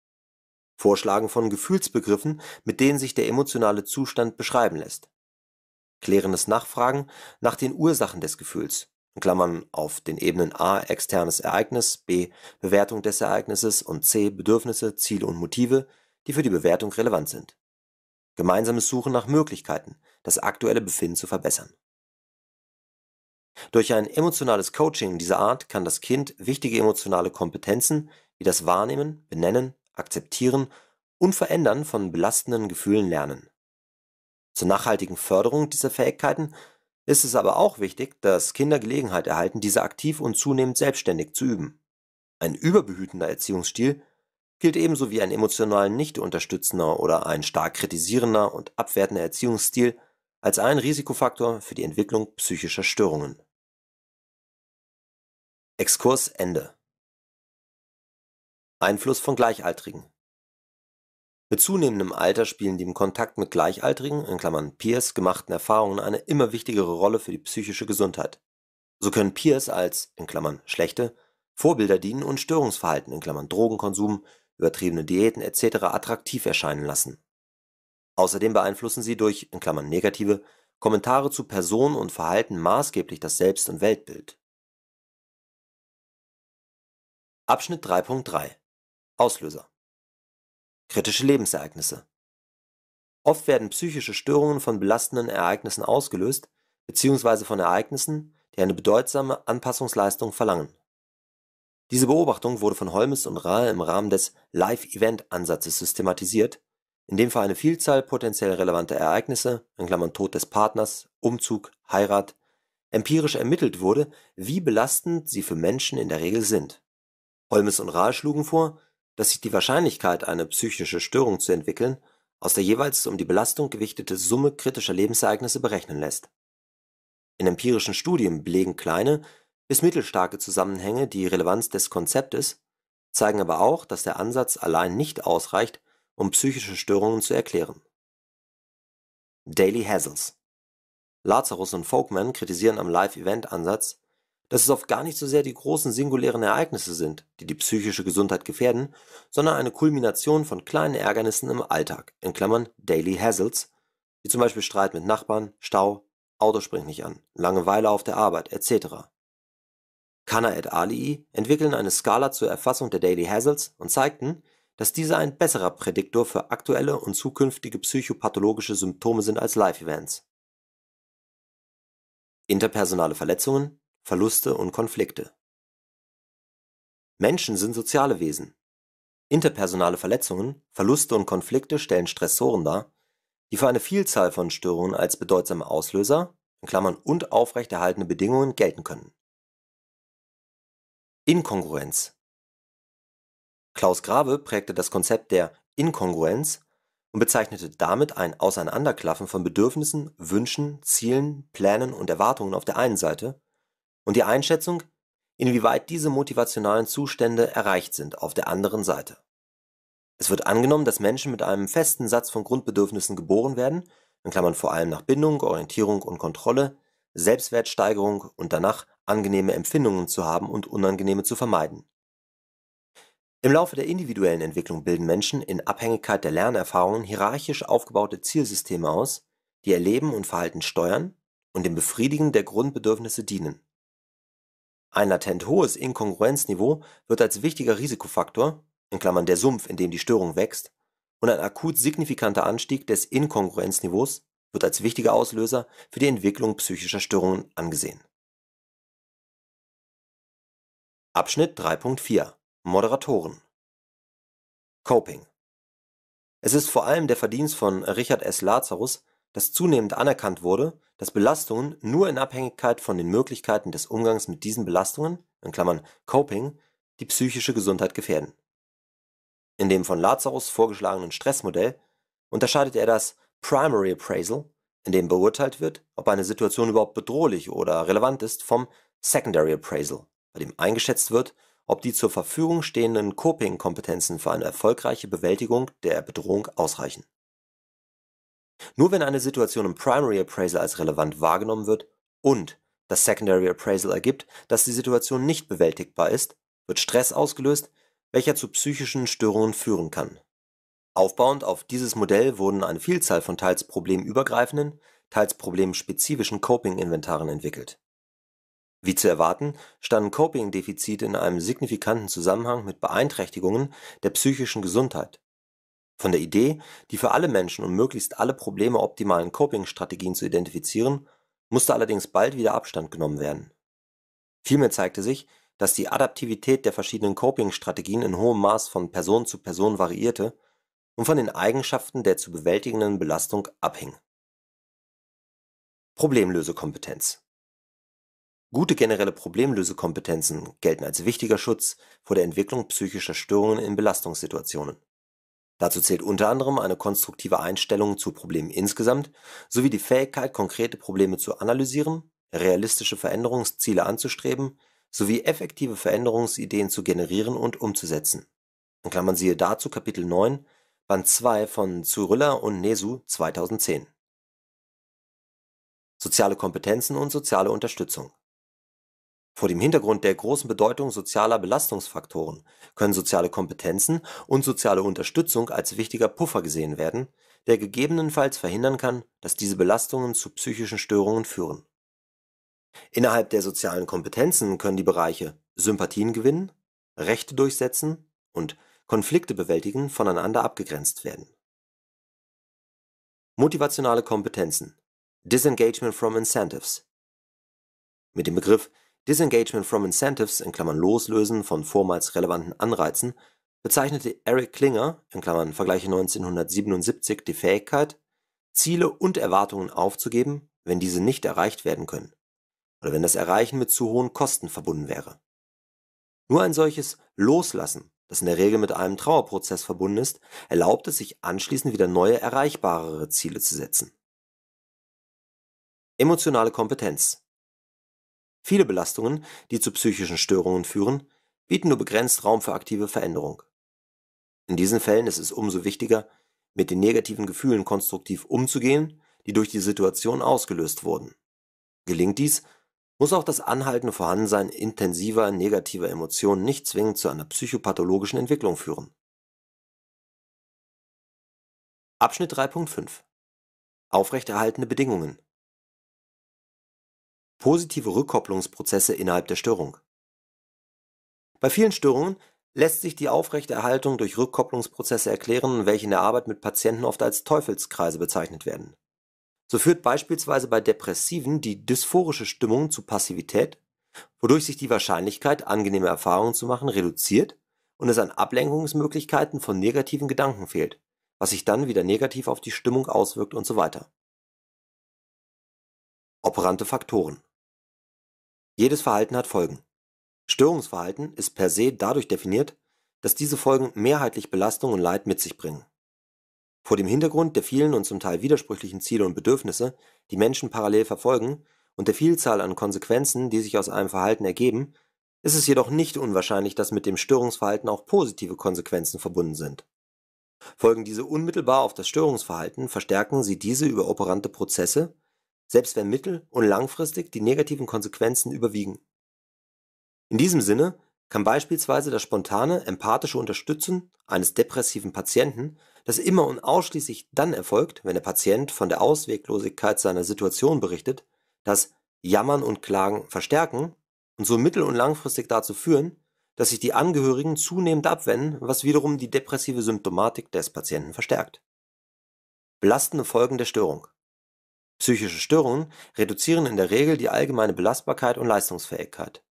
Vorschlagen von Gefühlsbegriffen, mit denen sich der emotionale Zustand beschreiben lässt. Klärendes Nachfragen nach den Ursachen des Gefühls, in Klammern auf den Ebenen A externes Ereignis, B Bewertung des Ereignisses und C Bedürfnisse, Ziele und Motive, die für die Bewertung relevant sind. Gemeinsames Suchen nach Möglichkeiten, das aktuelle Befinden zu verbessern. Durch ein emotionales Coaching dieser Art kann das Kind wichtige emotionale Kompetenzen wie das Wahrnehmen, Benennen, Akzeptieren und Verändern von belastenden Gefühlen lernen. Zur nachhaltigen Förderung dieser Fähigkeiten ist es aber auch wichtig, dass Kinder Gelegenheit erhalten, diese aktiv und zunehmend selbstständig zu üben. Ein überbehütender Erziehungsstil gilt ebenso wie ein emotional nicht unterstützender oder ein stark kritisierender und abwertender Erziehungsstil als ein Risikofaktor für die Entwicklung psychischer Störungen. Exkurs Ende. Einfluss von Gleichaltrigen mit zunehmendem Alter spielen die im Kontakt mit Gleichaltrigen (Peers) gemachten Erfahrungen eine immer wichtigere Rolle für die psychische Gesundheit. So können Peers als (Schlechte) Vorbilder dienen und Störungsverhalten (Drogenkonsum, übertriebene Diäten etc.) attraktiv erscheinen lassen. Außerdem beeinflussen sie durch (Negative) Kommentare zu Personen und Verhalten maßgeblich das Selbst und Weltbild. Abschnitt 3.3 Auslöser Kritische Lebensereignisse: Oft werden psychische Störungen von belastenden Ereignissen ausgelöst beziehungsweise von Ereignissen, die eine bedeutsame Anpassungsleistung verlangen. Diese Beobachtung wurde von Holmes und Rahe im Rahmen des live event ansatzes systematisiert, in dem für eine Vielzahl potenziell relevanter Ereignisse in Klammern (Tod des Partners, Umzug, Heirat) empirisch ermittelt wurde, wie belastend sie für Menschen in der Regel sind. Holmes und Rahe schlugen vor dass sich die Wahrscheinlichkeit, eine psychische Störung zu entwickeln, aus der jeweils um die Belastung gewichteten Summe kritischer Lebensereignisse berechnen lässt. In empirischen Studien belegen kleine bis mittelstarke Zusammenhänge die Relevanz des Konzeptes, zeigen aber auch, dass der Ansatz allein nicht ausreicht, um psychische Störungen zu erklären. Daily Hazels Lazarus und Folkman kritisieren am Live-Event-Ansatz dass es oft gar nicht so sehr die großen singulären Ereignisse sind, die die psychische Gesundheit gefährden, sondern eine Kulmination von kleinen Ärgernissen im Alltag in Klammern (daily Hazards, wie zum Beispiel Streit mit Nachbarn, Stau, Auto springt nicht an, Langeweile auf der Arbeit etc. Kanna et alii entwickeln eine Skala zur Erfassung der Daily Hazards und zeigten, dass diese ein besserer Prädiktor für aktuelle und zukünftige psychopathologische Symptome sind als Life Events. Interpersonale Verletzungen Verluste und Konflikte. Menschen sind soziale Wesen. Interpersonale Verletzungen, Verluste und Konflikte stellen Stressoren dar, die für eine Vielzahl von Störungen als bedeutsame Auslöser (und aufrechterhaltende Bedingungen) gelten können. Inkongruenz Klaus Grave prägte das Konzept der Inkongruenz und bezeichnete damit ein Auseinanderklaffen von Bedürfnissen, Wünschen, Zielen, Plänen und Erwartungen auf der einen Seite und die Einschätzung, inwieweit diese motivationalen Zustände erreicht sind auf der anderen Seite. Es wird angenommen, dass Menschen mit einem festen Satz von Grundbedürfnissen geboren werden in Klammern (vor allem nach Bindung, Orientierung und Kontrolle, Selbstwertsteigerung und danach angenehme Empfindungen zu haben und unangenehme zu vermeiden). Im Laufe der individuellen Entwicklung bilden Menschen in Abhängigkeit der Lernerfahrungen hierarchisch aufgebaute Zielsysteme aus, die ihr Leben und Verhalten steuern und dem Befriedigen der Grundbedürfnisse dienen ein latent hohes Inkongruenzniveau wird als wichtiger Risikofaktor in Klammern (der Sumpf, in dem die Störung wächst) und ein akut signifikanter Anstieg des Inkongruenzniveaus wird als wichtiger Auslöser für die Entwicklung psychischer Störungen angesehen. Abschnitt 3.4 Moderatoren Coping Es ist vor allem der Verdienst von Richard S. Lazarus das zunehmend anerkannt wurde, dass Belastungen nur in Abhängigkeit von den Möglichkeiten des Umgangs mit diesen Belastungen in Klammern (Coping) die psychische Gesundheit gefährden. In dem von Lazarus vorgeschlagenen Stressmodell unterscheidet er das Primary Appraisal, in dem beurteilt wird, ob eine Situation überhaupt bedrohlich oder relevant ist, vom Secondary Appraisal, bei dem eingeschätzt wird, ob die zur Verfügung stehenden Coping-Kompetenzen für eine erfolgreiche Bewältigung der Bedrohung ausreichen nur wenn eine Situation im Primary Appraisal als relevant wahrgenommen wird und das Secondary Appraisal ergibt, dass die Situation nicht bewältigbar ist, wird Stress ausgelöst, welcher zu psychischen Störungen führen kann. Aufbauend auf dieses Modell wurden eine Vielzahl von teils problemübergreifenden, teils problemspezifischen Coping-Inventaren entwickelt. Wie zu erwarten, standen Coping-Defizite in einem signifikanten Zusammenhang mit Beeinträchtigungen der psychischen Gesundheit von der Idee, die für alle Menschen und möglichst alle Probleme optimalen Coping-Strategien zu identifizieren, musste allerdings bald wieder Abstand genommen werden. Vielmehr zeigte sich, dass die Adaptivität der verschiedenen Coping-Strategien in hohem Maß von Person zu Person variierte und von den Eigenschaften der zu bewältigenden Belastung abhing. Problemlösekompetenz Gute generelle Problemlösekompetenzen gelten als wichtiger Schutz vor der Entwicklung psychischer Störungen in Belastungssituationen Dazu zählt unter anderem eine konstruktive Einstellung zu Problemen insgesamt sowie die Fähigkeit, konkrete Probleme zu analysieren, realistische Veränderungsziele anzustreben sowie effektive Veränderungsideen zu generieren und umzusetzen In Klammern (siehe dazu Kapitel 9, Band 2 von Zurilla und Nesu, 2010). Soziale Kompetenzen und soziale Unterstützung vor dem Hintergrund der großen Bedeutung sozialer Belastungsfaktoren können soziale Kompetenzen und soziale Unterstützung als wichtiger Puffer gesehen werden, der gegebenenfalls verhindern kann, dass diese Belastungen zu psychischen Störungen führen. Innerhalb der sozialen Kompetenzen können die Bereiche Sympathien gewinnen, Rechte durchsetzen und Konflikte bewältigen voneinander abgegrenzt werden. Motivationale Kompetenzen Disengagement from Incentives Mit dem Begriff Disengagement from incentives in Klammern (Loslösen von vormals relevanten Anreizen) bezeichnete Eric Klinger in Klammern Vergleiche 1977) die Fähigkeit, Ziele und Erwartungen aufzugeben, wenn diese nicht erreicht werden können oder wenn das Erreichen mit zu hohen Kosten verbunden wäre. Nur ein solches Loslassen, das in der Regel mit einem Trauerprozess verbunden ist, erlaubt es sich anschließend wieder neue erreichbarere Ziele zu setzen. Emotionale Kompetenz Viele Belastungen, die zu psychischen Störungen führen, bieten nur begrenzt Raum für aktive Veränderung. In diesen Fällen ist es umso wichtiger, mit den negativen Gefühlen konstruktiv umzugehen, die durch die Situation ausgelöst wurden. Gelingt dies, muss auch das anhaltende Vorhandensein intensiver negativer Emotionen nicht zwingend zu einer psychopathologischen Entwicklung führen. Abschnitt 3.5 Aufrechterhaltende Bedingungen positive Rückkopplungsprozesse innerhalb der Störung. Bei vielen Störungen lässt sich die Aufrechterhaltung durch Rückkopplungsprozesse erklären, welche in der Arbeit mit Patienten oft als Teufelskreise bezeichnet werden. So führt beispielsweise bei Depressiven die dysphorische Stimmung zu Passivität, wodurch sich die Wahrscheinlichkeit, angenehme Erfahrungen zu machen, reduziert und es an Ablenkungsmöglichkeiten von negativen Gedanken fehlt, was sich dann wieder negativ auf die Stimmung auswirkt und so weiter. Operante Faktoren jedes Verhalten hat Folgen. Störungsverhalten ist per se dadurch definiert, dass diese Folgen mehrheitlich Belastung und Leid mit sich bringen. Vor dem Hintergrund der vielen und zum Teil widersprüchlichen Ziele und Bedürfnisse, die Menschen parallel verfolgen, und der Vielzahl an Konsequenzen, die sich aus einem Verhalten ergeben, ist es jedoch nicht unwahrscheinlich, dass mit dem Störungsverhalten auch positive Konsequenzen verbunden sind. Folgen diese unmittelbar auf das Störungsverhalten, verstärken sie diese über operante Prozesse selbst wenn mittel und langfristig die negativen Konsequenzen überwiegen. In diesem Sinne kann beispielsweise das spontane empathische Unterstützen eines depressiven Patienten, das immer und ausschließlich dann erfolgt, wenn der Patient von der Ausweglosigkeit seiner Situation berichtet, das Jammern und Klagen verstärken und so mittel- und langfristig dazu führen, dass sich die Angehörigen zunehmend abwenden, was wiederum die depressive Symptomatik des Patienten verstärkt. Belastende Folgen der Störung Psychische Störungen reduzieren in der Regel die allgemeine Belastbarkeit und Leistungsfähigkeit.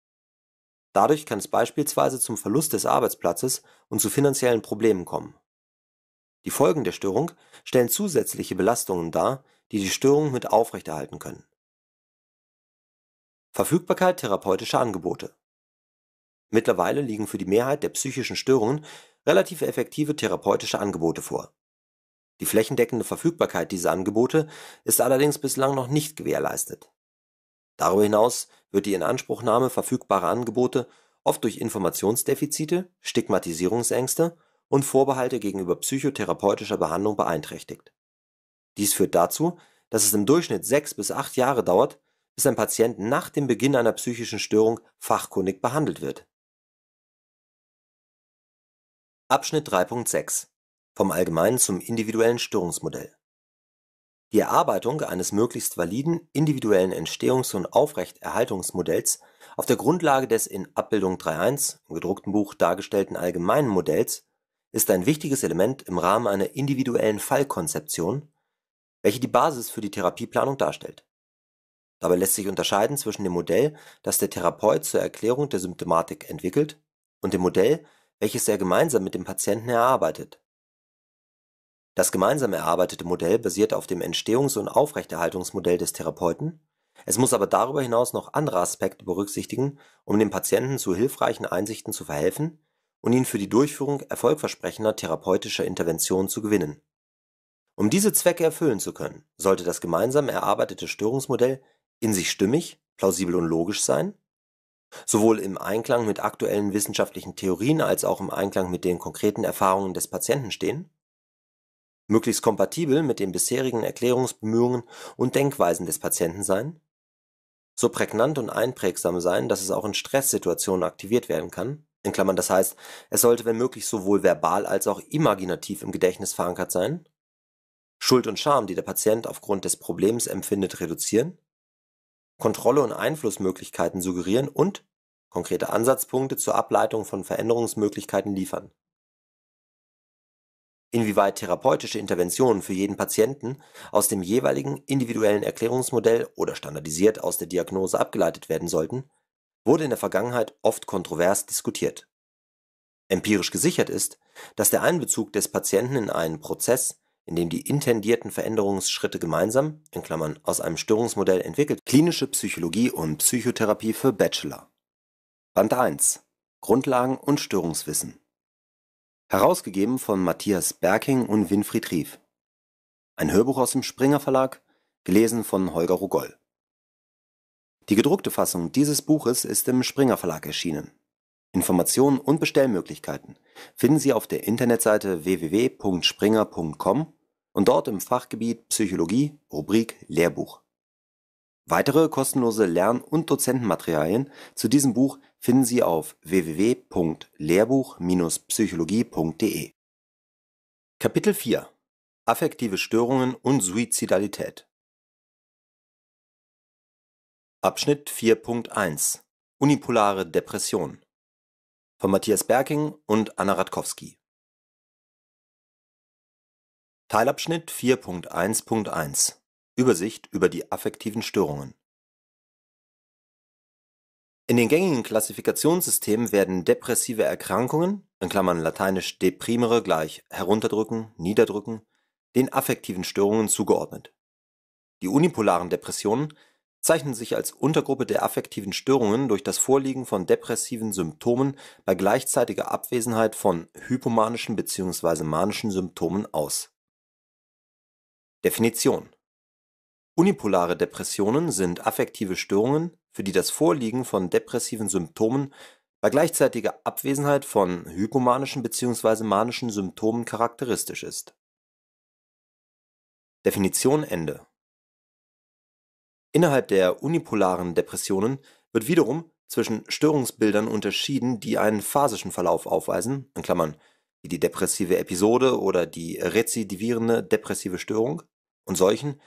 Dadurch kann es beispielsweise zum Verlust des Arbeitsplatzes und zu finanziellen Problemen kommen. Die Folgen der Störung stellen zusätzliche Belastungen dar, die die Störung mit aufrechterhalten können. Verfügbarkeit therapeutischer Angebote Mittlerweile liegen für die Mehrheit der psychischen Störungen relativ effektive therapeutische Angebote vor die flächendeckende Verfügbarkeit dieser Angebote ist allerdings bislang noch nicht gewährleistet. Darüber hinaus wird die Inanspruchnahme verfügbarer Angebote oft durch Informationsdefizite, Stigmatisierungsängste und Vorbehalte gegenüber psychotherapeutischer Behandlung beeinträchtigt. Dies führt dazu, dass es im Durchschnitt sechs bis acht Jahre dauert, bis ein Patient nach dem Beginn einer psychischen Störung fachkundig behandelt wird. Abschnitt 3.6 vom allgemeinen zum individuellen Störungsmodell. Die Erarbeitung eines möglichst validen individuellen Entstehungs und Aufrechterhaltungsmodells auf der Grundlage des in Abbildung 3.1 im gedruckten Buch dargestellten allgemeinen Modells ist ein wichtiges Element im Rahmen einer individuellen Fallkonzeption, welche die Basis für die Therapieplanung darstellt. Dabei lässt sich unterscheiden zwischen dem Modell, das der Therapeut zur Erklärung der Symptomatik entwickelt, und dem Modell, welches er gemeinsam mit dem Patienten erarbeitet das gemeinsam erarbeitete Modell basiert auf dem Entstehungs und Aufrechterhaltungsmodell des Therapeuten, es muss aber darüber hinaus noch andere Aspekte berücksichtigen, um dem Patienten zu hilfreichen Einsichten zu verhelfen und ihn für die Durchführung erfolgversprechender therapeutischer Interventionen zu gewinnen. Um diese Zwecke erfüllen zu können, sollte das gemeinsam erarbeitete Störungsmodell in sich stimmig, plausibel und logisch sein, sowohl im Einklang mit aktuellen wissenschaftlichen Theorien als auch im Einklang mit den konkreten Erfahrungen des Patienten stehen möglichst kompatibel mit den bisherigen Erklärungsbemühungen und Denkweisen des Patienten sein so prägnant und einprägsam sein, dass es auch in Stresssituationen aktiviert werden kann in Klammern (das heißt, es sollte wenn möglich sowohl verbal als auch imaginativ im Gedächtnis verankert sein) Schuld und Scham, die der Patient aufgrund des Problems empfindet, reduzieren Kontrolle und Einflussmöglichkeiten suggerieren und konkrete Ansatzpunkte zur Ableitung von Veränderungsmöglichkeiten liefern Inwieweit therapeutische Interventionen für jeden Patienten aus dem jeweiligen individuellen Erklärungsmodell oder standardisiert aus der Diagnose abgeleitet werden sollten, wurde in der Vergangenheit oft kontrovers diskutiert. Empirisch gesichert ist, dass der Einbezug des Patienten in einen Prozess, in dem die intendierten Veränderungsschritte gemeinsam in Klammern (aus einem Störungsmodell entwickelt) Klinische Psychologie und Psychotherapie für Bachelor. Band 1: Grundlagen und Störungswissen herausgegeben von Matthias Berking und Winfried Rief. Ein Hörbuch aus dem Springer Verlag, gelesen von Holger Rogoll. Die gedruckte Fassung dieses Buches ist im Springer Verlag erschienen. Informationen und Bestellmöglichkeiten finden Sie auf der Internetseite www.springer.com und dort im Fachgebiet Psychologie, Rubrik Lehrbuch. Weitere kostenlose Lern- und Dozentenmaterialien zu diesem Buch finden Sie auf www.lehrbuch-psychologie.de. Kapitel 4 Affektive Störungen und Suizidalität Abschnitt 4.1 Unipolare Depression von Matthias Berking und Anna Radkowski Teilabschnitt 4.1.1 Übersicht über die affektiven Störungen in den gängigen Klassifikationssystemen werden depressive Erkrankungen in Klammern (lateinisch deprimere gleich herunterdrücken, niederdrücken) den affektiven Störungen zugeordnet. Die unipolaren Depressionen zeichnen sich als Untergruppe der affektiven Störungen durch das Vorliegen von depressiven Symptomen bei gleichzeitiger Abwesenheit von hypomanischen bzw. manischen Symptomen aus. Definition: Unipolare Depressionen sind affektive Störungen für die das Vorliegen von depressiven Symptomen bei gleichzeitiger Abwesenheit von hypomanischen bzw. manischen Symptomen charakteristisch ist. Definition Ende Innerhalb der unipolaren Depressionen wird wiederum zwischen Störungsbildern unterschieden, die einen phasischen Verlauf aufweisen (wie die depressive Episode oder die rezidivierende depressive Störung) und solchen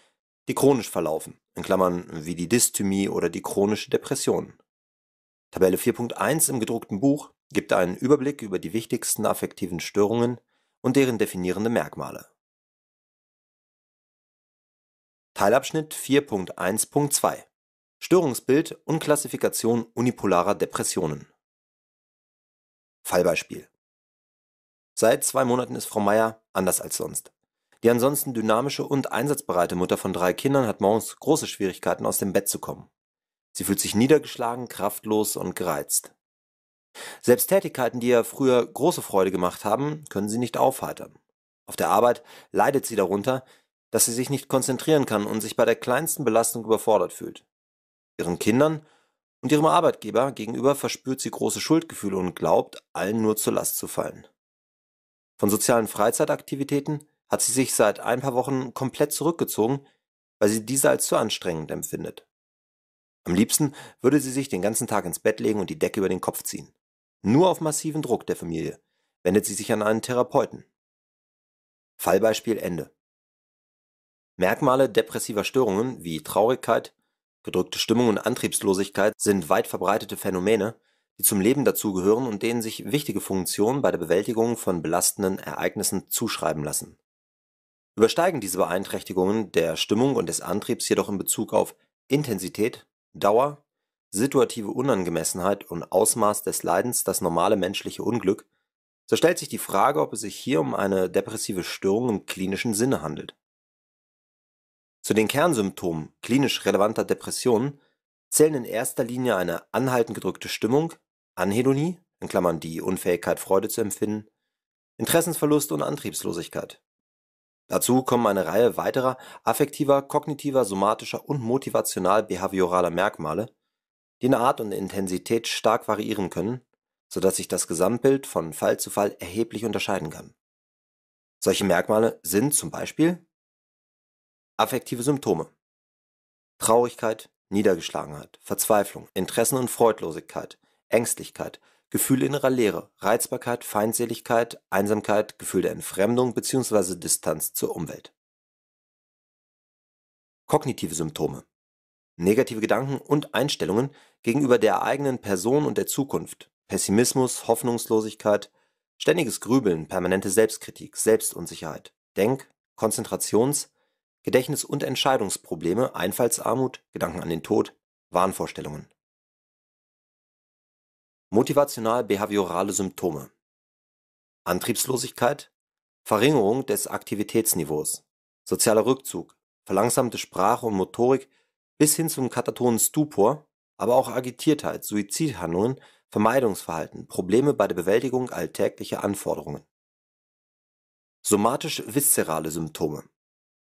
die chronisch verlaufen (in Klammern wie die Dysthymie oder die chronische Depression). Tabelle 4.1 im gedruckten Buch gibt einen Überblick über die wichtigsten affektiven Störungen und deren definierende Merkmale. Teilabschnitt 4.1.2 Störungsbild und Klassifikation unipolarer Depressionen Fallbeispiel: Seit zwei Monaten ist Frau Meier anders als sonst die ansonsten dynamische und einsatzbereite Mutter von drei Kindern hat morgens große Schwierigkeiten, aus dem Bett zu kommen. Sie fühlt sich niedergeschlagen, kraftlos und gereizt. Selbst Tätigkeiten, die ihr früher große Freude gemacht haben, können sie nicht aufheitern. Auf der Arbeit leidet sie darunter, dass sie sich nicht konzentrieren kann und sich bei der kleinsten Belastung überfordert fühlt. Ihren Kindern und ihrem Arbeitgeber gegenüber verspürt sie große Schuldgefühle und glaubt, allen nur zur Last zu fallen. Von sozialen Freizeitaktivitäten hat sie sich seit ein paar Wochen komplett zurückgezogen, weil sie diese als zu anstrengend empfindet. Am liebsten würde sie sich den ganzen Tag ins Bett legen und die Decke über den Kopf ziehen. Nur auf massiven Druck der Familie wendet sie sich an einen Therapeuten. Fallbeispiel Ende. Merkmale depressiver Störungen wie Traurigkeit, gedrückte Stimmung und Antriebslosigkeit sind weit verbreitete Phänomene, die zum Leben dazugehören und denen sich wichtige Funktionen bei der Bewältigung von belastenden Ereignissen zuschreiben lassen. Übersteigen diese Beeinträchtigungen der Stimmung und des Antriebs jedoch in Bezug auf Intensität, Dauer, situative Unangemessenheit und Ausmaß des Leidens das normale menschliche Unglück, so stellt sich die Frage, ob es sich hier um eine depressive Störung im klinischen Sinne handelt. Zu den Kernsymptomen klinisch relevanter Depressionen zählen in erster Linie eine anhaltend gedrückte Stimmung, Anhedonie in Klammern (die Unfähigkeit, Freude zu empfinden), Interessensverlust und Antriebslosigkeit Dazu kommen eine Reihe weiterer affektiver, kognitiver, somatischer und motivational-behavioraler Merkmale, die in Art und Intensität stark variieren können, sodass sich das Gesamtbild von Fall zu Fall erheblich unterscheiden kann. Solche Merkmale sind zum Beispiel affektive Symptome Traurigkeit, Niedergeschlagenheit, Verzweiflung, Interessen und Freudlosigkeit, Ängstlichkeit Gefühl innerer Leere, Reizbarkeit, Feindseligkeit, Einsamkeit, Gefühl der Entfremdung bzw. Distanz zur Umwelt. Kognitive Symptome Negative Gedanken und Einstellungen gegenüber der eigenen Person und der Zukunft, Pessimismus, Hoffnungslosigkeit, ständiges Grübeln, permanente Selbstkritik, Selbstunsicherheit, Denk-, Konzentrations-, Gedächtnis- und Entscheidungsprobleme, Einfallsarmut, Gedanken an den Tod, Wahnvorstellungen. Motivational-behaviorale Symptome: Antriebslosigkeit, Verringerung des Aktivitätsniveaus, sozialer Rückzug, verlangsamte Sprache und Motorik bis hin zum katatonen Stupor, aber auch Agitiertheit, Suizidhandlungen, Vermeidungsverhalten, Probleme bei der Bewältigung alltäglicher Anforderungen. Somatisch-viszerale Symptome: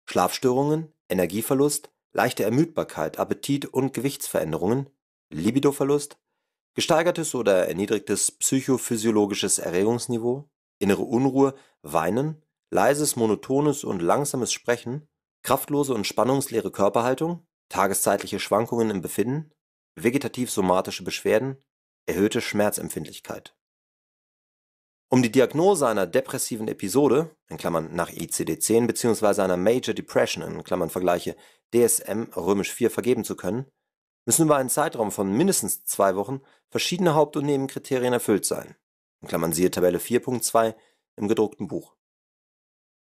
Schlafstörungen, Energieverlust, leichte Ermüdbarkeit, Appetit und Gewichtsveränderungen, Libidoverlust gesteigertes oder erniedrigtes psychophysiologisches Erregungsniveau, innere Unruhe, Weinen, leises, monotones und langsames Sprechen, kraftlose und spannungsleere Körperhaltung, tageszeitliche Schwankungen im Befinden, vegetativ-somatische Beschwerden, erhöhte Schmerzempfindlichkeit. Um die Diagnose einer depressiven Episode in Klammern (nach ICD-10 bzw. einer Major Depression in Klammern (Vergleiche dsm römisch 4 vergeben zu können müssen über einen Zeitraum von mindestens zwei Wochen verschiedene Haupt und Nebenkriterien erfüllt sein In Klammern (siehe Tabelle 4.2 im gedruckten Buch).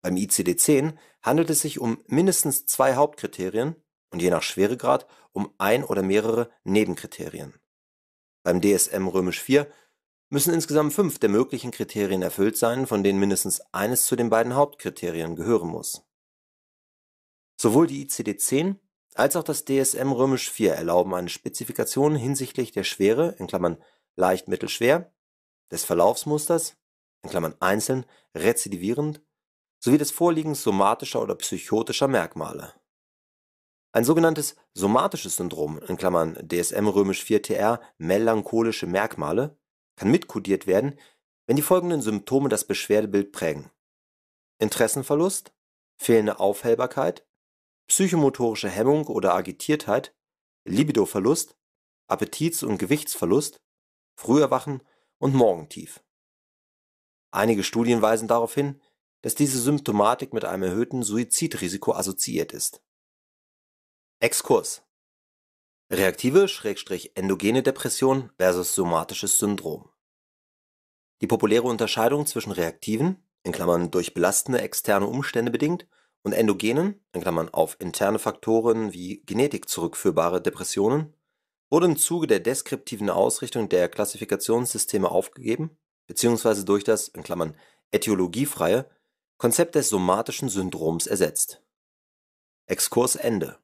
Beim ICD-10 handelt es sich um mindestens zwei Hauptkriterien und je nach Schweregrad um ein oder mehrere Nebenkriterien. Beim DSM römisch 4 müssen insgesamt fünf der möglichen Kriterien erfüllt sein, von denen mindestens eines zu den beiden Hauptkriterien gehören muss. Sowohl die ICD-10 als auch das DSM Römisch IV erlauben eine Spezifikation hinsichtlich der Schwere in Klammern (leicht, mittelschwer), des Verlaufsmusters in Klammern (einzeln, rezidivierend) sowie des Vorliegens somatischer oder psychotischer Merkmale. Ein sogenanntes somatisches Syndrom in Klammern (DSM Römisch IV-TR: melancholische Merkmale) kann mitkodiert werden, wenn die folgenden Symptome das Beschwerdebild prägen: Interessenverlust, fehlende Aufhellbarkeit psychomotorische Hemmung oder Agitiertheit, Libidoverlust, Appetits und Gewichtsverlust, Früherwachen und Morgentief. Einige Studien weisen darauf hin, dass diese Symptomatik mit einem erhöhten Suizidrisiko assoziiert ist. Exkurs Reaktive/endogene Depression versus somatisches Syndrom Die populäre Unterscheidung zwischen reaktiven in Klammern (durch belastende externe Umstände bedingt und endogenen in Klammern (auf interne Faktoren wie Genetik zurückführbare) Depressionen wurde im Zuge der deskriptiven Ausrichtung der Klassifikationssysteme aufgegeben bzw. durch das in Klammern, (etiologiefreie) Konzept des somatischen Syndroms ersetzt. Exkurs Ende.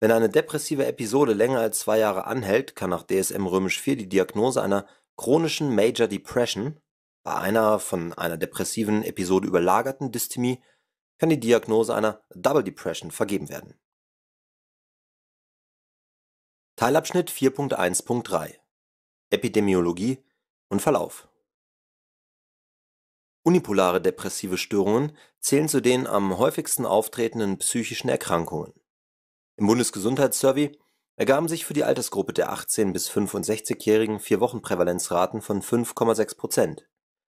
Wenn eine depressive Episode länger als zwei Jahre anhält, kann nach DSM-IV Römisch die Diagnose einer chronischen Major Depression bei einer von einer depressiven Episode überlagerten Dysthymie kann die Diagnose einer Double Depression vergeben werden. Teilabschnitt 4.1.3 Epidemiologie und Verlauf Unipolare depressive Störungen zählen zu den am häufigsten auftretenden psychischen Erkrankungen. Im Bundesgesundheitssurvey ergaben sich für die Altersgruppe der 18- bis 65-Jährigen Vier-Wochen-Prävalenzraten von 5,6 Prozent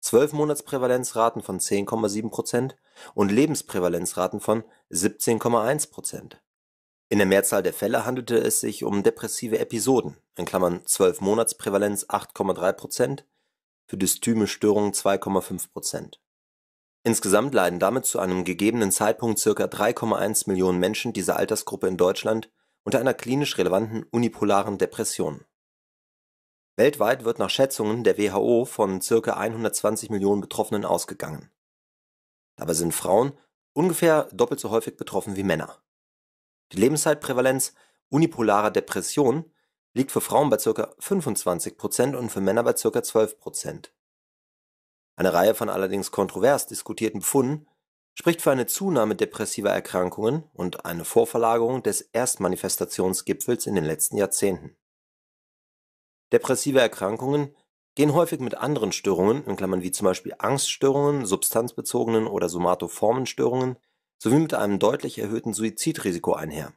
Zwölfmonatsprävalenzraten von 10,7 und Lebensprävalenzraten von 17,1 In der Mehrzahl der Fälle handelte es sich um depressive Episoden in Klammern (Zwölfmonatsprävalenz 8,3 für Dystyme Störungen 2,5 Insgesamt leiden damit zu einem gegebenen Zeitpunkt ca. 3,1 Millionen Menschen dieser Altersgruppe in Deutschland unter einer klinisch relevanten unipolaren Depression Weltweit wird nach Schätzungen der WHO von ca. 120 Millionen Betroffenen ausgegangen. Dabei sind Frauen ungefähr doppelt so häufig betroffen wie Männer. Die Lebenszeitprävalenz unipolarer Depressionen liegt für Frauen bei ca. 25 und für Männer bei ca. 12 Eine Reihe von allerdings kontrovers diskutierten Befunden spricht für eine Zunahme depressiver Erkrankungen und eine Vorverlagerung des Erstmanifestationsgipfels in den letzten Jahrzehnten Depressive Erkrankungen gehen häufig mit anderen Störungen in Klammern (wie zum Beispiel Angststörungen, substanzbezogenen oder somatoformen Störungen) sowie mit einem deutlich erhöhten Suizidrisiko einher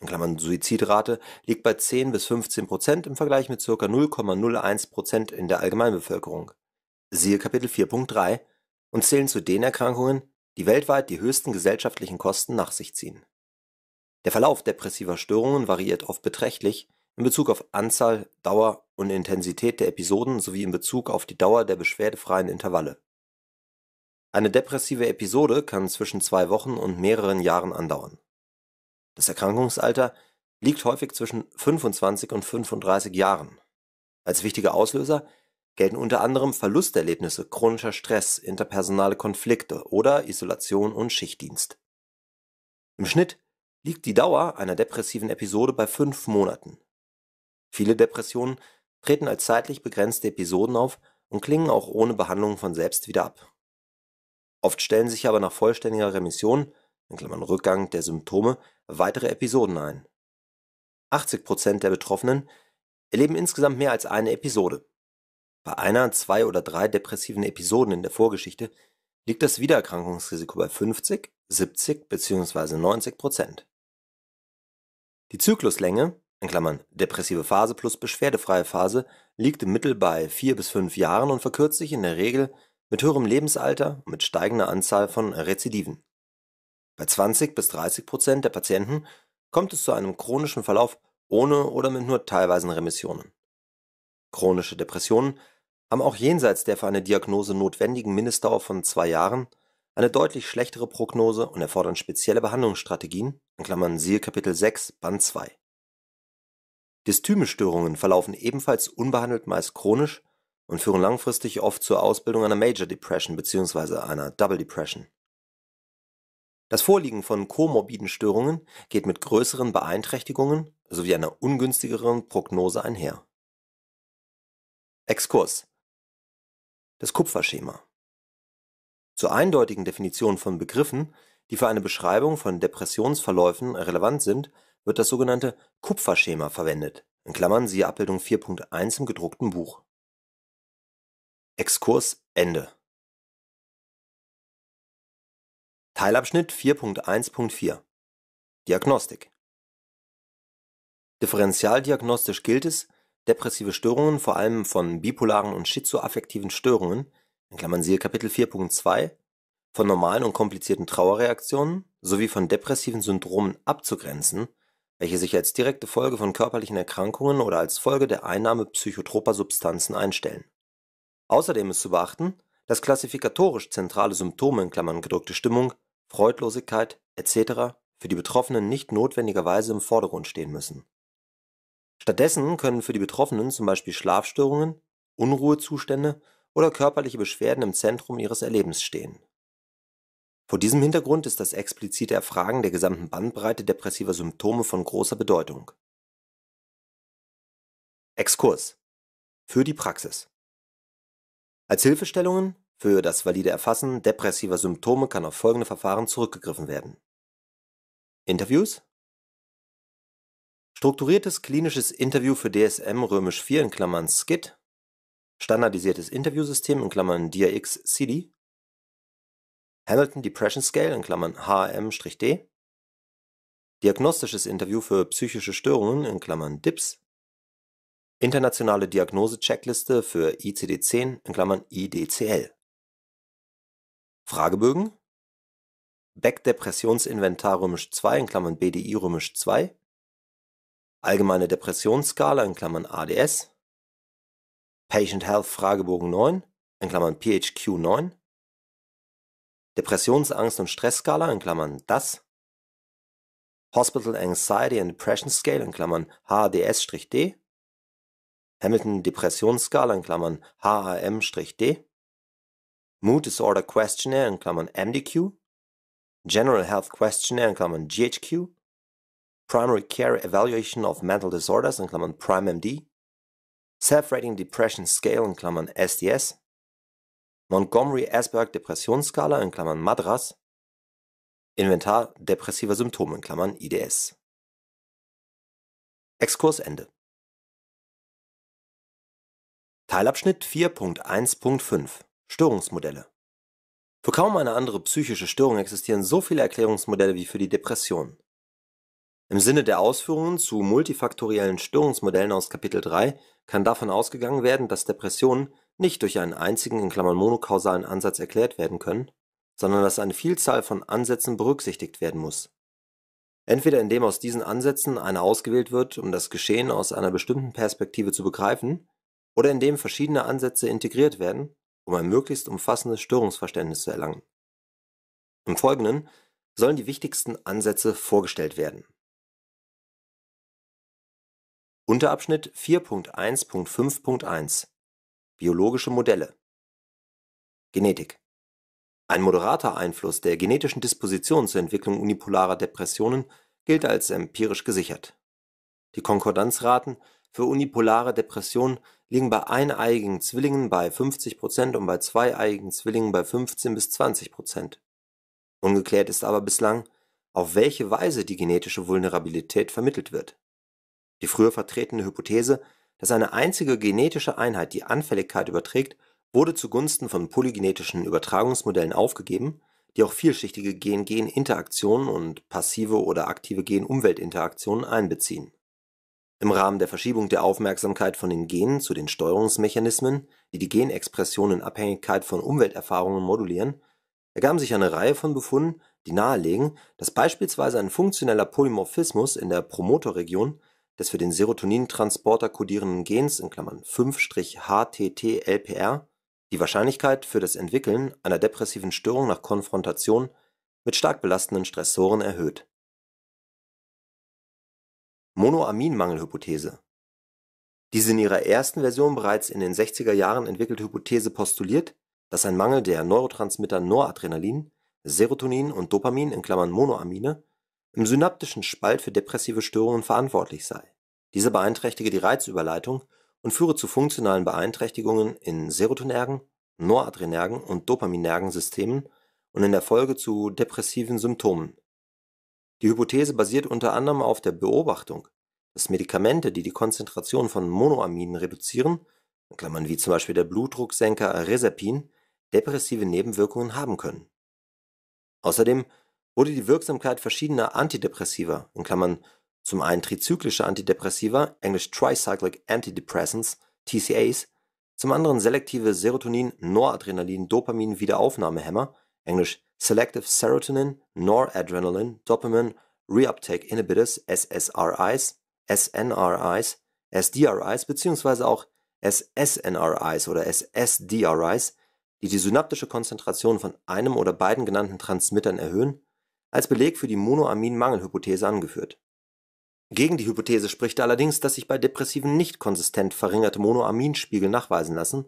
In Klammern (Suizidrate liegt bei 10 bis 15 Prozent im Vergleich mit ca. 0,01 Prozent in der Allgemeinbevölkerung), siehe Kapitel 4.3 und zählen zu den Erkrankungen, die weltweit die höchsten gesellschaftlichen Kosten nach sich ziehen. Der Verlauf depressiver Störungen variiert oft beträchtlich in Bezug auf Anzahl, Dauer und Intensität der Episoden sowie in Bezug auf die Dauer der beschwerdefreien Intervalle. Eine depressive Episode kann zwischen zwei Wochen und mehreren Jahren andauern. Das Erkrankungsalter liegt häufig zwischen 25 und 35 Jahren. Als wichtige Auslöser gelten unter anderem Verlusterlebnisse, chronischer Stress, interpersonale Konflikte oder Isolation und Schichtdienst. Im Schnitt liegt die Dauer einer depressiven Episode bei fünf Monaten. Viele Depressionen treten als zeitlich begrenzte Episoden auf und klingen auch ohne Behandlung von selbst wieder ab. Oft stellen sich aber nach vollständiger Remission in Klammern (Rückgang der Symptome) weitere Episoden ein. 80 der Betroffenen erleben insgesamt mehr als eine Episode. Bei einer, zwei oder drei depressiven Episoden in der Vorgeschichte liegt das Wiedererkrankungsrisiko bei 50, 70 bzw. 90 Die Zykluslänge in Klammern (depressive Phase plus beschwerdefreie Phase) liegt im Mittel bei vier bis fünf Jahren und verkürzt sich in der Regel mit höherem Lebensalter und mit steigender Anzahl von Rezidiven. Bei 20 bis 30 Prozent der Patienten kommt es zu einem chronischen Verlauf ohne oder mit nur teilweisen Remissionen. Chronische Depressionen haben auch jenseits der für eine Diagnose notwendigen Mindestdauer von zwei Jahren eine deutlich schlechtere Prognose und erfordern spezielle Behandlungsstrategien in Klammern (siehe Kapitel 6, Band 2 Dysthymie-Störungen verlaufen ebenfalls unbehandelt meist chronisch und führen langfristig oft zur Ausbildung einer Major Depression bzw. einer Double Depression. Das Vorliegen von komorbiden Störungen geht mit größeren Beeinträchtigungen sowie einer ungünstigeren Prognose einher. Exkurs Das Kupferschema Zur eindeutigen Definition von Begriffen, die für eine Beschreibung von Depressionsverläufen relevant sind wird das sogenannte Kupferschema verwendet In Klammern (siehe Abbildung 4.1 im gedruckten Buch). Exkurs Ende. Teilabschnitt 4.1.4 Diagnostik Differentialdiagnostisch gilt es, depressive Störungen, vor allem von bipolaren und schizoaffektiven Störungen in Klammern (siehe Kapitel 4.2), von normalen und komplizierten Trauerreaktionen sowie von depressiven Syndromen abzugrenzen welche sich als direkte Folge von körperlichen Erkrankungen oder als Folge der Einnahme psychotroper Substanzen einstellen. Außerdem ist zu beachten, dass klassifikatorisch zentrale Symptome in Klammern (gedrückte Stimmung, Freudlosigkeit etc.) für die Betroffenen nicht notwendigerweise im Vordergrund stehen müssen. Stattdessen können für die Betroffenen zum Beispiel Schlafstörungen, Unruhezustände oder körperliche Beschwerden im Zentrum ihres Erlebens stehen vor diesem Hintergrund ist das explizite Erfragen der gesamten Bandbreite depressiver Symptome von großer Bedeutung. Exkurs für die Praxis Als Hilfestellungen für das valide Erfassen depressiver Symptome kann auf folgende Verfahren zurückgegriffen werden. Interviews Strukturiertes klinisches Interview für DSM römisch 4 in Klammern SCID, standardisiertes Interviewsystem in Klammern DIX-CD, Hamilton Depression Scale in Klammern hm d Diagnostisches Interview für psychische Störungen in Klammern (DIPS) Internationale Diagnose-Checkliste für ICD-10 in Klammern (IDCL) Fragebögen Beck Depressionsinventar II (BDI römisch II) Allgemeine Depressionsskala in Klammern (ADS) Patient Health Fragebogen 9 in Klammern (PHQ-9 Depressionsangst und Stressskala in Klammern das, Hospital Anxiety and Depression Scale in Klammern hds d hamilton Depressionsskala in Klammern (HAM-D) Mood Disorder Questionnaire in Klammern (MDQ) General Health Questionnaire in Klammern (GHQ) Primary Care Evaluation of Mental Disorders in Klammern PRIME-MD, Self-Rating Depression Scale in Klammern (SDS montgomery asberg depressionsskala in Klammern MADRAS, Inventar depressiver Symptome in Klammern (IDS) Exkurs Ende Teilabschnitt 4.1.5 Störungsmodelle Für kaum eine andere psychische Störung existieren so viele Erklärungsmodelle wie für die Depression. Im Sinne der Ausführungen zu multifaktoriellen Störungsmodellen aus Kapitel 3 kann davon ausgegangen werden, dass Depressionen nicht durch einen einzigen (monokausalen) Ansatz erklärt werden können, sondern dass eine Vielzahl von Ansätzen berücksichtigt werden muss. Entweder indem aus diesen Ansätzen einer ausgewählt wird, um das Geschehen aus einer bestimmten Perspektive zu begreifen, oder indem verschiedene Ansätze integriert werden, um ein möglichst umfassendes Störungsverständnis zu erlangen. Im Folgenden sollen die wichtigsten Ansätze vorgestellt werden. Unterabschnitt 4.1.5.1 Biologische Modelle Genetik Ein moderater Einfluss der genetischen Disposition zur Entwicklung unipolarer Depressionen gilt als empirisch gesichert. Die Konkordanzraten für unipolare Depressionen liegen bei eineiigen Zwillingen bei 50 und bei zweieiigen Zwillingen bei 15 bis 20 Ungeklärt ist aber bislang, auf welche Weise die genetische Vulnerabilität vermittelt wird. Die früher vertretene Hypothese dass eine einzige genetische Einheit die Anfälligkeit überträgt, wurde zugunsten von polygenetischen Übertragungsmodellen aufgegeben, die auch vielschichtige Gen-Gen-Interaktionen und passive oder aktive Gen-Umwelt-Interaktionen einbeziehen. Im Rahmen der Verschiebung der Aufmerksamkeit von den Genen zu den Steuerungsmechanismen, die die Genexpression in Abhängigkeit von Umwelterfahrungen modulieren, ergaben sich eine Reihe von Befunden, die nahelegen, dass beispielsweise ein funktioneller Polymorphismus in der Promotorregion des für den Serotonin-Transporter codierenden Gens (5-HTT-LPR) die Wahrscheinlichkeit für das Entwickeln einer depressiven Störung nach Konfrontation mit stark belastenden Stressoren erhöht. Monoaminmangelhypothese: Diese in ihrer ersten Version bereits in den 60 er Jahren entwickelte Hypothese postuliert, dass ein Mangel der Neurotransmitter Noradrenalin, Serotonin und Dopamin in Klammern (Monoamine im synaptischen Spalt für depressive Störungen verantwortlich sei. Diese beeinträchtige die Reizüberleitung und führe zu funktionalen Beeinträchtigungen in Serotonergen, Noradrenergen und Dopaminergen Systemen und in der Folge zu depressiven Symptomen. Die Hypothese basiert unter anderem auf der Beobachtung, dass Medikamente, die die Konzentration von Monoaminen reduzieren (wie zum Beispiel der Blutdrucksenker Resepin), depressive Nebenwirkungen haben können. Außerdem wurde die Wirksamkeit verschiedener Antidepressiva in Klammern (zum einen trizyklische Antidepressiva englisch tricyclic antidepressants, TCAs), zum anderen selektive Serotonin-Noradrenalin-Dopamin-Wiederaufnahmehemmer englisch selective serotonin Noradrenalin, Dopamin, reuptake inhibitors, SSRIs, SNRIs, SDRIs bzw. auch SSNRIs oder SSDRis), die die synaptische Konzentration von einem oder beiden genannten Transmittern erhöhen als Beleg für die Monoamin-Mangelhypothese angeführt. Gegen die Hypothese spricht allerdings, dass sich bei Depressiven nicht konsistent verringerte Monoaminspiegel nachweisen lassen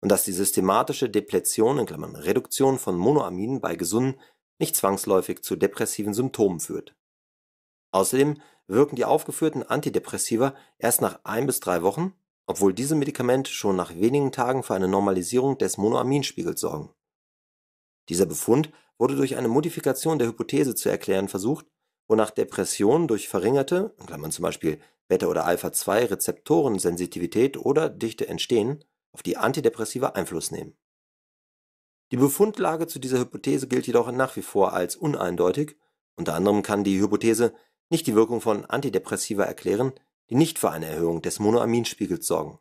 und dass die systematische Depletion in Klammern (Reduktion) von Monoaminen bei Gesunden nicht zwangsläufig zu depressiven Symptomen führt. Außerdem wirken die aufgeführten Antidepressiva erst nach ein bis drei Wochen, obwohl diese Medikamente schon nach wenigen Tagen für eine Normalisierung des Monoaminspiegels sorgen. Dieser Befund wurde durch eine Modifikation der Hypothese zu erklären versucht, wonach Depressionen durch verringerte in Klammern zum Beispiel Beta- oder alpha 2 rezeptorensensitivität oder Dichte entstehen) auf die Antidepressiva Einfluss nehmen. Die Befundlage zu dieser Hypothese gilt jedoch nach wie vor als uneindeutig, unter anderem kann die Hypothese nicht die Wirkung von Antidepressiva erklären, die nicht für eine Erhöhung des Monoaminspiegels sorgen.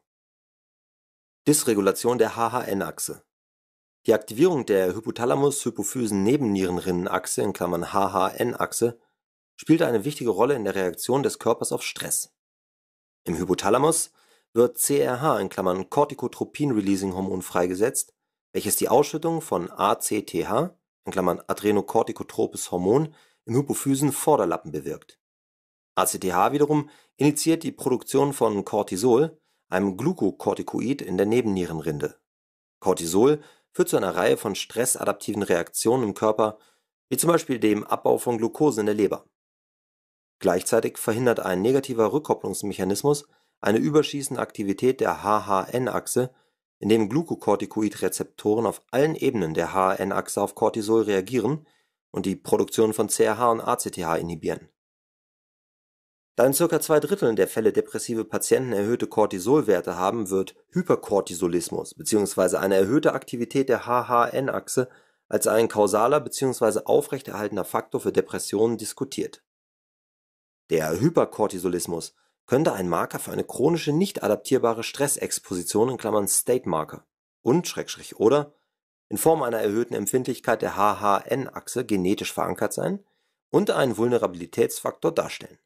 Dysregulation der HHN-Achse die Aktivierung der Hypothalamus-Hypophysen-Nebennierenrinnenachse in Klammern (HHN-Achse) spielt eine wichtige Rolle in der Reaktion des Körpers auf Stress. Im Hypothalamus wird CRH in Klammern (Corticotropin-Releasing-Hormon) freigesetzt, welches die Ausschüttung von ACTH in Klammern (Adrenokortikotropes Hormon) im Hypophysen-Vorderlappen bewirkt. ACTH wiederum initiiert die Produktion von Cortisol, einem Glukokortikoid in der Nebennierenrinde. Cortisol führt zu einer Reihe von stressadaptiven Reaktionen im Körper, wie zum Beispiel dem Abbau von Glucose in der Leber. Gleichzeitig verhindert ein negativer Rückkopplungsmechanismus eine überschießende Aktivität der HHN-Achse, indem Glucocorticoid-Rezeptoren auf allen Ebenen der HHN-Achse auf Cortisol reagieren und die Produktion von CRH und ACTH inhibieren da in ca. zwei Dritteln der Fälle depressive Patienten erhöhte Cortisolwerte haben, wird Hyperkortisolismus bzw. eine erhöhte Aktivität der HHN-Achse als ein kausaler bzw. aufrechterhaltender Faktor für Depressionen diskutiert. Der Hyperkortisolismus könnte ein Marker für eine chronische nicht adaptierbare Stressexposition (State Marker) und/oder in Form einer erhöhten Empfindlichkeit der HHN-Achse genetisch verankert sein und einen Vulnerabilitätsfaktor darstellen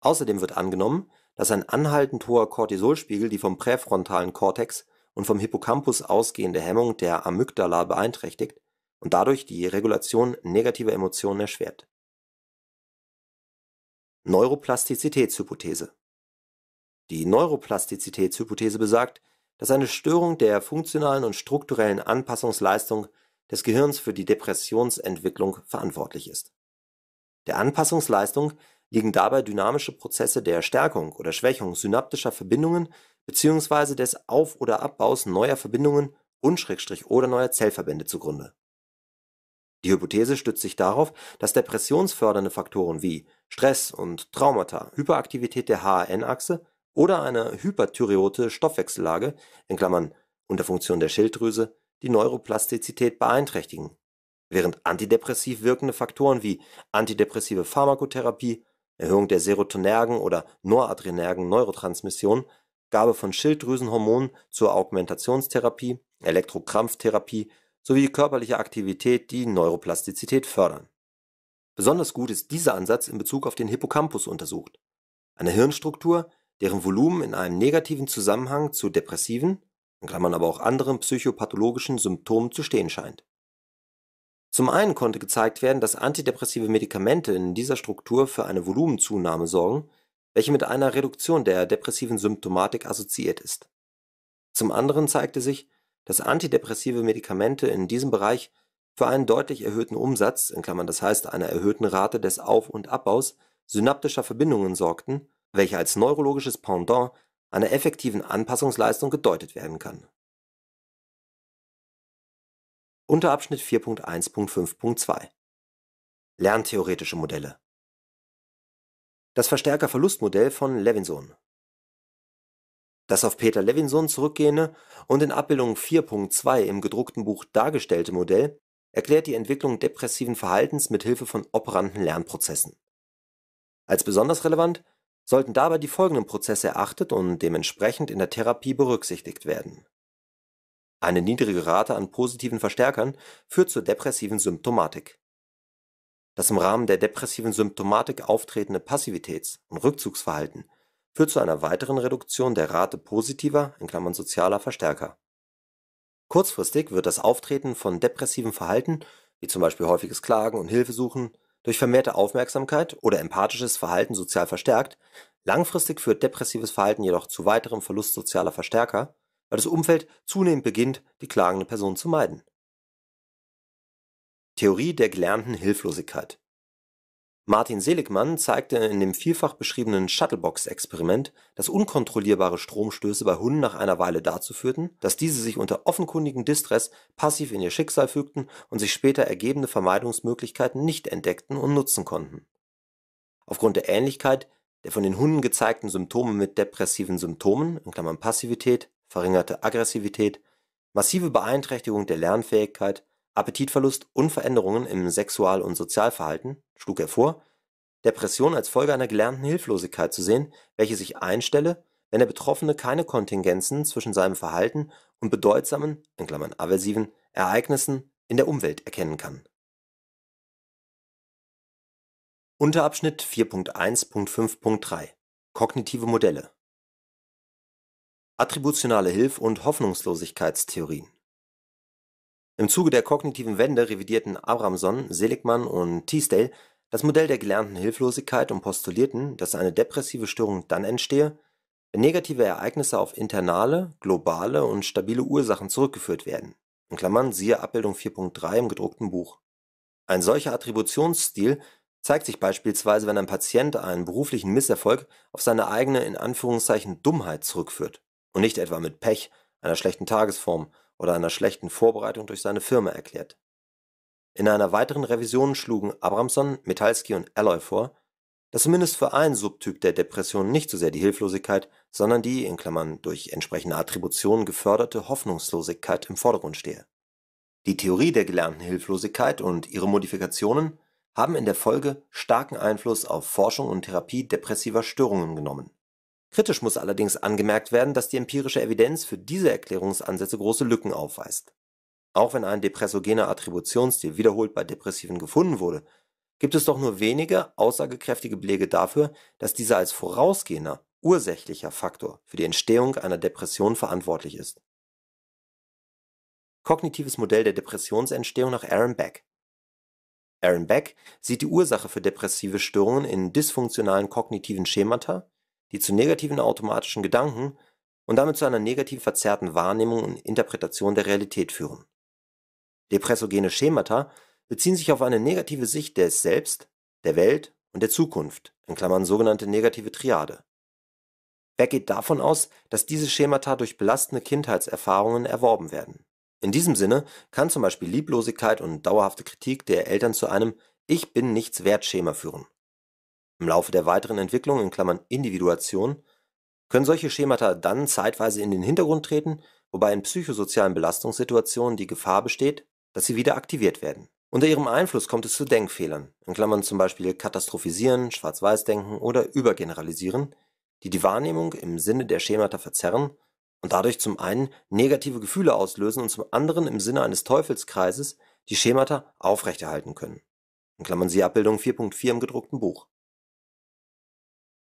Außerdem wird angenommen, dass ein anhaltend hoher Cortisolspiegel die vom präfrontalen Kortex und vom Hippocampus ausgehende Hemmung der Amygdala beeinträchtigt und dadurch die Regulation negativer Emotionen erschwert. Neuroplastizitätshypothese Die Neuroplastizitätshypothese besagt, dass eine Störung der funktionalen und strukturellen Anpassungsleistung des Gehirns für die Depressionsentwicklung verantwortlich ist. Der Anpassungsleistung liegen dabei dynamische Prozesse der Stärkung oder Schwächung synaptischer Verbindungen bzw. des Auf oder Abbaus neuer Verbindungen und/oder Schrägstrich neuer Zellverbände zugrunde. Die Hypothese stützt sich darauf, dass depressionsfördernde Faktoren wie Stress und Traumata, Hyperaktivität der hn achse oder eine hyperthyreoide Stoffwechsellage in Klammern unter Funktion der Schilddrüse) die Neuroplastizität beeinträchtigen, während antidepressiv wirkende Faktoren wie antidepressive Pharmakotherapie Erhöhung der serotonergen oder noradrenergen Neurotransmission, Gabe von Schilddrüsenhormonen zur Augmentationstherapie, Elektrokrampftherapie sowie körperliche Aktivität, die Neuroplastizität fördern. Besonders gut ist dieser Ansatz in Bezug auf den Hippocampus untersucht, eine Hirnstruktur, deren Volumen in einem negativen Zusammenhang zu depressiven in Klammern (aber auch anderen psychopathologischen Symptomen zu stehen scheint zum einen konnte gezeigt werden, dass antidepressive Medikamente in dieser Struktur für eine Volumenzunahme sorgen, welche mit einer Reduktion der depressiven Symptomatik assoziiert ist. Zum anderen zeigte sich, dass antidepressive Medikamente in diesem Bereich für einen deutlich erhöhten Umsatz in Klammern (das heißt einer erhöhten Rate des Auf und Abbaus) synaptischer Verbindungen sorgten, welche als neurologisches Pendant einer effektiven Anpassungsleistung gedeutet werden kann Unterabschnitt 4.1.5.2 Lerntheoretische Modelle Das Verstärkerverlustmodell von Levinson Das auf Peter Levinson zurückgehende und in Abbildung 4.2 im gedruckten Buch dargestellte Modell erklärt die Entwicklung depressiven Verhaltens mit Hilfe von operanten Lernprozessen. Als besonders relevant sollten dabei die folgenden Prozesse erachtet und dementsprechend in der Therapie berücksichtigt werden eine niedrige Rate an positiven Verstärkern führt zur depressiven Symptomatik. Das im Rahmen der depressiven Symptomatik auftretende Passivitäts und Rückzugsverhalten führt zu einer weiteren Reduktion der Rate positiver in Klammern (sozialer) Verstärker. Kurzfristig wird das Auftreten von depressiven Verhalten (wie zum Beispiel häufiges Klagen und Hilfesuchen) durch vermehrte Aufmerksamkeit oder empathisches Verhalten sozial verstärkt, langfristig führt depressives Verhalten jedoch zu weiterem Verlust sozialer Verstärker weil das Umfeld zunehmend beginnt, die klagende Person zu meiden. Theorie der gelernten Hilflosigkeit Martin Seligmann zeigte in dem vielfach beschriebenen Shuttlebox-Experiment, dass unkontrollierbare Stromstöße bei Hunden nach einer Weile dazu führten, dass diese sich unter offenkundigem Distress passiv in ihr Schicksal fügten und sich später ergebende Vermeidungsmöglichkeiten nicht entdeckten und nutzen konnten. Aufgrund der Ähnlichkeit der von den Hunden gezeigten Symptome mit depressiven Symptomen (Passivität verringerte Aggressivität, massive Beeinträchtigung der Lernfähigkeit, Appetitverlust und Veränderungen im Sexual und Sozialverhalten schlug er vor, Depression als Folge einer gelernten Hilflosigkeit zu sehen, welche sich einstelle, wenn der Betroffene keine Kontingenzen zwischen seinem Verhalten und bedeutsamen in Klammern (aversiven) Ereignissen in der Umwelt erkennen kann. Unterabschnitt 4.1.5.3 Kognitive Modelle Attributionale Hilf und Hoffnungslosigkeitstheorien. Im Zuge der kognitiven Wende revidierten Abramson, Seligmann und Teasdale das Modell der gelernten Hilflosigkeit und postulierten, dass eine depressive Störung dann entstehe, wenn negative Ereignisse auf internale, globale und stabile Ursachen zurückgeführt werden In Klammern (siehe Abbildung 4.3 im gedruckten Buch). Ein solcher Attributionsstil zeigt sich beispielsweise, wenn ein Patient einen beruflichen Misserfolg auf seine eigene „ in Anführungszeichen Dummheit “zurückführt und nicht etwa mit Pech, einer schlechten Tagesform oder einer schlechten Vorbereitung durch seine Firma erklärt. In einer weiteren Revision schlugen Abramson, Metalski und Alloy vor, dass zumindest für einen Subtyp der Depression nicht so sehr die Hilflosigkeit, sondern die in Klammern, (durch entsprechende Attributionen geförderte) Hoffnungslosigkeit im Vordergrund stehe. Die Theorie der gelernten Hilflosigkeit und ihre Modifikationen haben in der Folge starken Einfluss auf Forschung und Therapie depressiver Störungen genommen Kritisch muss allerdings angemerkt werden, dass die empirische Evidenz für diese Erklärungsansätze große Lücken aufweist. Auch wenn ein depressogener Attributionsstil wiederholt bei Depressiven gefunden wurde, gibt es doch nur wenige aussagekräftige Belege dafür, dass dieser als vorausgehender, ursächlicher Faktor für die Entstehung einer Depression verantwortlich ist. Kognitives Modell der Depressionsentstehung nach Aaron Beck Aaron Beck sieht die Ursache für depressive Störungen in dysfunktionalen kognitiven Schemata die zu negativen automatischen Gedanken und damit zu einer negativ verzerrten Wahrnehmung und Interpretation der Realität führen. Depressogene Schemata beziehen sich auf eine negative Sicht des Selbst, der Welt und der Zukunft in Klammern (sogenannte negative Triade). Beck geht davon aus, dass diese Schemata durch belastende Kindheitserfahrungen erworben werden. In diesem Sinne kann zum Beispiel Lieblosigkeit und dauerhafte Kritik der Eltern zu einem „ Ich-bin-nichts-wert-Schema “führen im Laufe der weiteren Entwicklung in Klammern (Individuation) können solche Schemata dann zeitweise in den Hintergrund treten, wobei in psychosozialen Belastungssituationen die Gefahr besteht, dass sie wieder aktiviert werden. Unter ihrem Einfluss kommt es zu Denkfehlern in Klammern zum Beispiel Katastrophisieren, schwarz-weiß-denken oder Übergeneralisieren), die die Wahrnehmung im Sinne der Schemata verzerren und dadurch zum einen negative Gefühle auslösen und zum anderen im Sinne eines Teufelskreises die Schemata aufrechterhalten können In Klammern sie Abbildung 4.4 im gedruckten Buch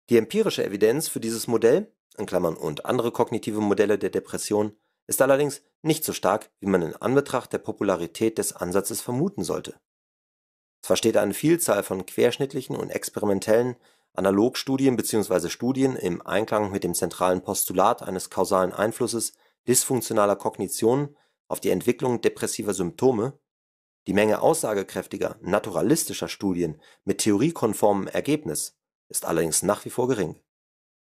die empirische Evidenz für dieses Modell in Klammern (und andere kognitive Modelle der Depression) ist allerdings nicht so stark, wie man in Anbetracht der Popularität des Ansatzes vermuten sollte. Zwar steht eine Vielzahl von querschnittlichen und experimentellen Analogstudien bzw. Studien im Einklang mit dem zentralen Postulat eines kausalen Einflusses dysfunktionaler Kognition auf die Entwicklung depressiver Symptome, die Menge aussagekräftiger, naturalistischer Studien mit theoriekonformem Ergebnis ist allerdings nach wie vor gering.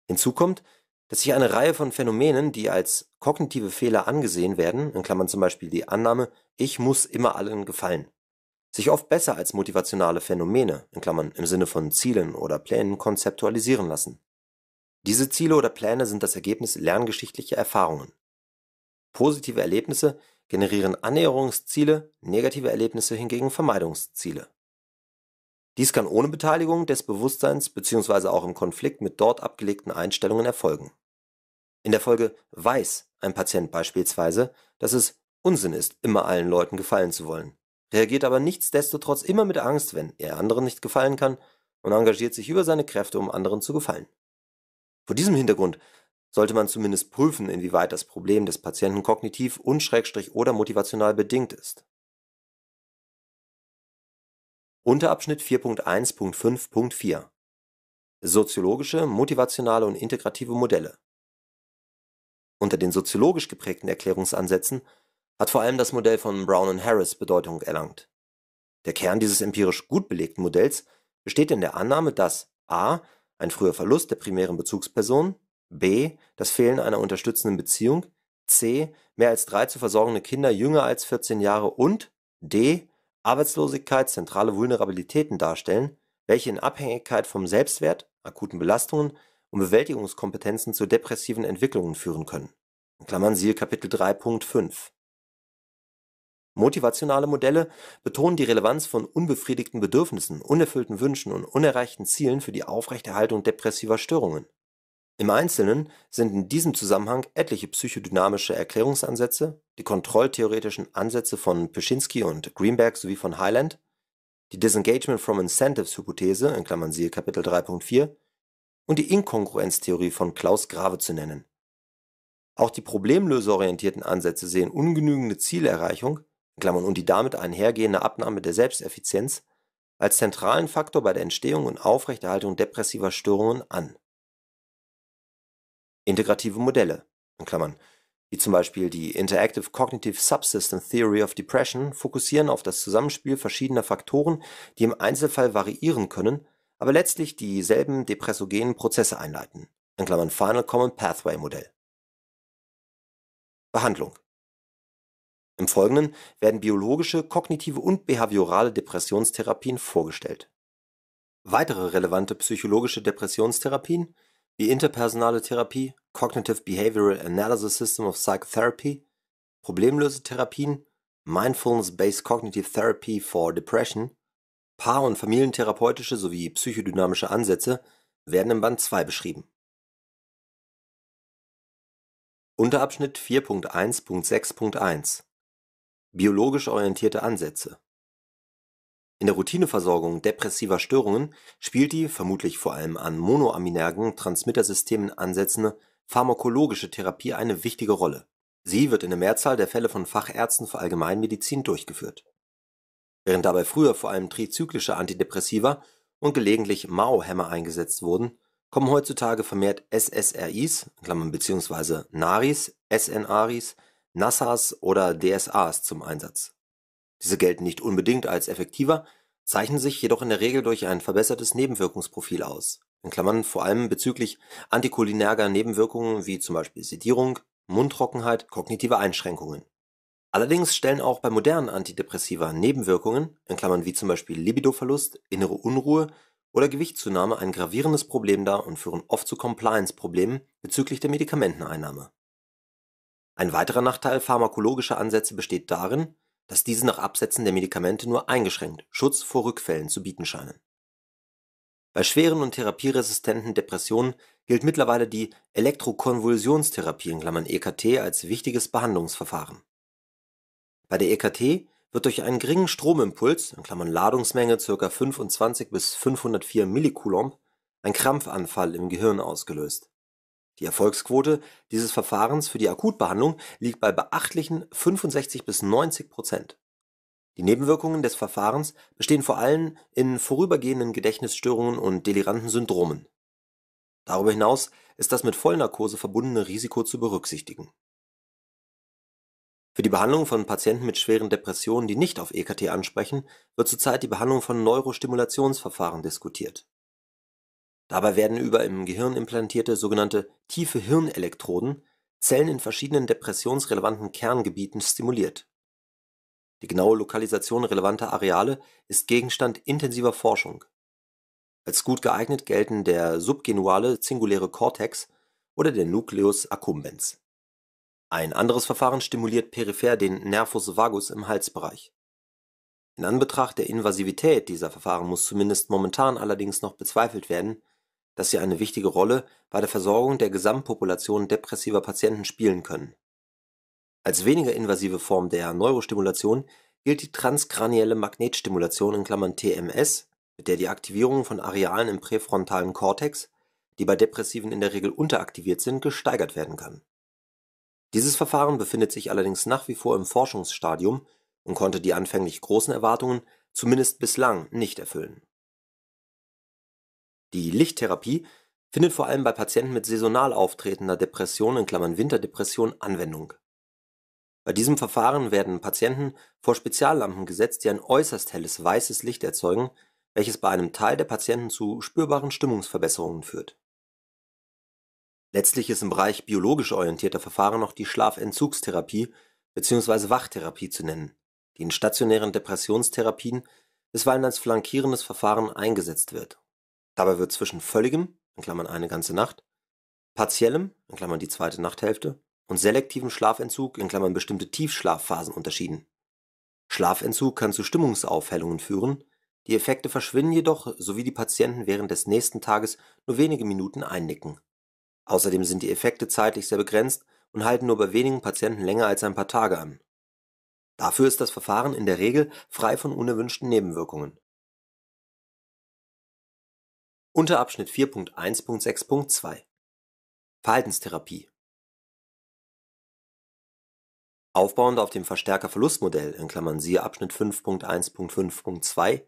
Hinzu kommt, dass sich eine Reihe von Phänomenen, die als kognitive Fehler angesehen werden in Klammern zum Beispiel die Annahme „ Ich muss immer allen gefallen “), sich oft besser als motivationale Phänomene in Klammern (im Sinne von Zielen oder Plänen) konzeptualisieren lassen. Diese Ziele oder Pläne sind das Ergebnis lerngeschichtlicher Erfahrungen. Positive Erlebnisse generieren Annäherungsziele, negative Erlebnisse hingegen Vermeidungsziele dies kann ohne Beteiligung des Bewusstseins bzw. auch im Konflikt mit dort abgelegten Einstellungen erfolgen. In der Folge weiß ein Patient beispielsweise, dass es Unsinn ist, immer allen Leuten gefallen zu wollen, reagiert aber nichtsdestotrotz immer mit Angst, wenn er anderen nicht gefallen kann und engagiert sich über seine Kräfte, um anderen zu gefallen. Vor diesem Hintergrund sollte man zumindest prüfen, inwieweit das Problem des Patienten kognitiv und schrägstrich oder motivational bedingt ist. Unterabschnitt 4.1.5.4 Soziologische, motivationale und integrative Modelle Unter den soziologisch geprägten Erklärungsansätzen hat vor allem das Modell von Brown und Harris Bedeutung erlangt. Der Kern dieses empirisch gut belegten Modells besteht in der Annahme, dass a. ein früher Verlust der primären Bezugsperson, b. das Fehlen einer unterstützenden Beziehung, c. mehr als drei zu versorgende Kinder jünger als 14 Jahre und d Arbeitslosigkeit zentrale Vulnerabilitäten darstellen, welche in Abhängigkeit vom Selbstwert, akuten Belastungen und Bewältigungskompetenzen zu depressiven Entwicklungen führen können Klammern (siehe Kapitel 3.5). Motivationale Modelle betonen die Relevanz von unbefriedigten Bedürfnissen, unerfüllten Wünschen und unerreichten Zielen für die Aufrechterhaltung depressiver Störungen im Einzelnen sind in diesem Zusammenhang etliche psychodynamische Erklärungsansätze, die kontrolltheoretischen Ansätze von Pyschinski und Greenberg sowie von Highland, die Disengagement from Incentives Hypothese (siehe Kapitel 3.4) und die Inkongruenztheorie von Klaus Grave zu nennen. Auch die problemlöserorientierten Ansätze sehen ungenügende Zielerreichung (und die damit einhergehende Abnahme der Selbsteffizienz) als zentralen Faktor bei der Entstehung und Aufrechterhaltung depressiver Störungen an integrative Modelle (wie zum Beispiel die Interactive Cognitive Subsystem Theory of Depression) fokussieren auf das Zusammenspiel verschiedener Faktoren, die im Einzelfall variieren können, aber letztlich dieselben depressogenen Prozesse einleiten (Final Common Pathway Modell). Behandlung: Im Folgenden werden biologische, kognitive und behaviorale Depressionstherapien vorgestellt. Weitere relevante psychologische Depressionstherapien wie interpersonale Therapie, Cognitive Behavioral Analysis System of Psychotherapy, Problemlösetherapien, Mindfulness-Based Cognitive Therapy for Depression, Paar- und familientherapeutische sowie psychodynamische Ansätze werden im Band 2 beschrieben. Unterabschnitt 4.1.6.1 Biologisch orientierte Ansätze in der Routineversorgung depressiver Störungen spielt die (vermutlich vor allem an monoaminergen Transmittersystemen ansetzende) pharmakologische Therapie eine wichtige Rolle. Sie wird in der Mehrzahl der Fälle von Fachärzten für Allgemeinmedizin durchgeführt. Während dabei früher vor allem trizyklische Antidepressiva und gelegentlich mao hämmer eingesetzt wurden, kommen heutzutage vermehrt SSRIs (bzw. NARIs, SNARIs, NASAs oder DSAs zum Einsatz diese gelten nicht unbedingt als effektiver, zeichnen sich jedoch in der Regel durch ein verbessertes Nebenwirkungsprofil aus In Klammern (vor allem bezüglich antcholinerger Nebenwirkungen wie zum Beispiel Sedierung, Mundtrockenheit, kognitive Einschränkungen). Allerdings stellen auch bei modernen Antidepressiva Nebenwirkungen in Klammern (wie zum Beispiel Libidoverlust, innere Unruhe oder Gewichtszunahme) ein gravierendes Problem dar und führen oft zu Compliance-Problemen bezüglich der Medikamenteneinnahme. Ein weiterer Nachteil pharmakologischer Ansätze besteht darin dass diese nach Absetzen der Medikamente nur eingeschränkt Schutz vor Rückfällen zu bieten scheinen. Bei schweren und therapieresistenten Depressionen gilt mittlerweile die Elektrokonvulsionstherapie in Klammern (EKT) als wichtiges Behandlungsverfahren. Bei der EKT wird durch einen geringen Stromimpuls in Klammern (Ladungsmenge ca. 25 bis 504 mC) ein Krampfanfall im Gehirn ausgelöst die Erfolgsquote dieses Verfahrens für die Akutbehandlung liegt bei beachtlichen 65 bis 90 Prozent. Die Nebenwirkungen des Verfahrens bestehen vor allem in vorübergehenden Gedächtnisstörungen und deliranten Syndromen. Darüber hinaus ist das mit Vollnarkose verbundene Risiko zu berücksichtigen. Für die Behandlung von Patienten mit schweren Depressionen, die nicht auf EKT ansprechen, wird zurzeit die Behandlung von Neurostimulationsverfahren diskutiert Dabei werden über im Gehirn implantierte sogenannte tiefe Hirnelektroden Zellen in verschiedenen depressionsrelevanten Kerngebieten stimuliert. Die genaue Lokalisation relevanter Areale ist Gegenstand intensiver Forschung. Als gut geeignet gelten der subgenuale singuläre Cortex oder der Nucleus accumbens. Ein anderes Verfahren stimuliert peripher den Nervus vagus im Halsbereich. In Anbetracht der Invasivität dieser Verfahren muss zumindest momentan allerdings noch bezweifelt werden dass sie eine wichtige Rolle bei der Versorgung der Gesamtpopulation depressiver Patienten spielen können. Als weniger invasive Form der Neurostimulation gilt die transkranielle Magnetstimulation in Klammern (TMS), mit der die Aktivierung von Arealen im präfrontalen Kortex, die bei Depressiven in der Regel unteraktiviert sind, gesteigert werden kann. Dieses Verfahren befindet sich allerdings nach wie vor im Forschungsstadium und konnte die anfänglich großen Erwartungen zumindest bislang nicht erfüllen die Lichttherapie findet vor allem bei Patienten mit saisonal auftretender Depression in Klammern (Winterdepression) Anwendung. Bei diesem Verfahren werden Patienten vor Speziallampen gesetzt, die ein äußerst helles weißes Licht erzeugen, welches bei einem Teil der Patienten zu spürbaren Stimmungsverbesserungen führt. Letztlich ist im Bereich biologisch orientierter Verfahren noch die Schlafentzugstherapie bzw. Wachtherapie zu nennen, die in stationären Depressionstherapien bisweilen als flankierendes Verfahren eingesetzt wird Dabei wird zwischen völligem (eine ganze Nacht), partiellem (die zweite Nachthälfte) und selektivem Schlafentzug (bestimmte Tiefschlafphasen) unterschieden. Schlafentzug kann zu Stimmungsaufhellungen führen, die Effekte verschwinden jedoch, sowie die Patienten während des nächsten Tages nur wenige Minuten einnicken. Außerdem sind die Effekte zeitlich sehr begrenzt und halten nur bei wenigen Patienten länger als ein paar Tage an. Dafür ist das Verfahren in der Regel frei von unerwünschten Nebenwirkungen unter Abschnitt 4.1.6.2 Verhaltenstherapie Aufbauend auf dem Verstärkerverlustmodell (siehe Abschnitt 5.1.5.2)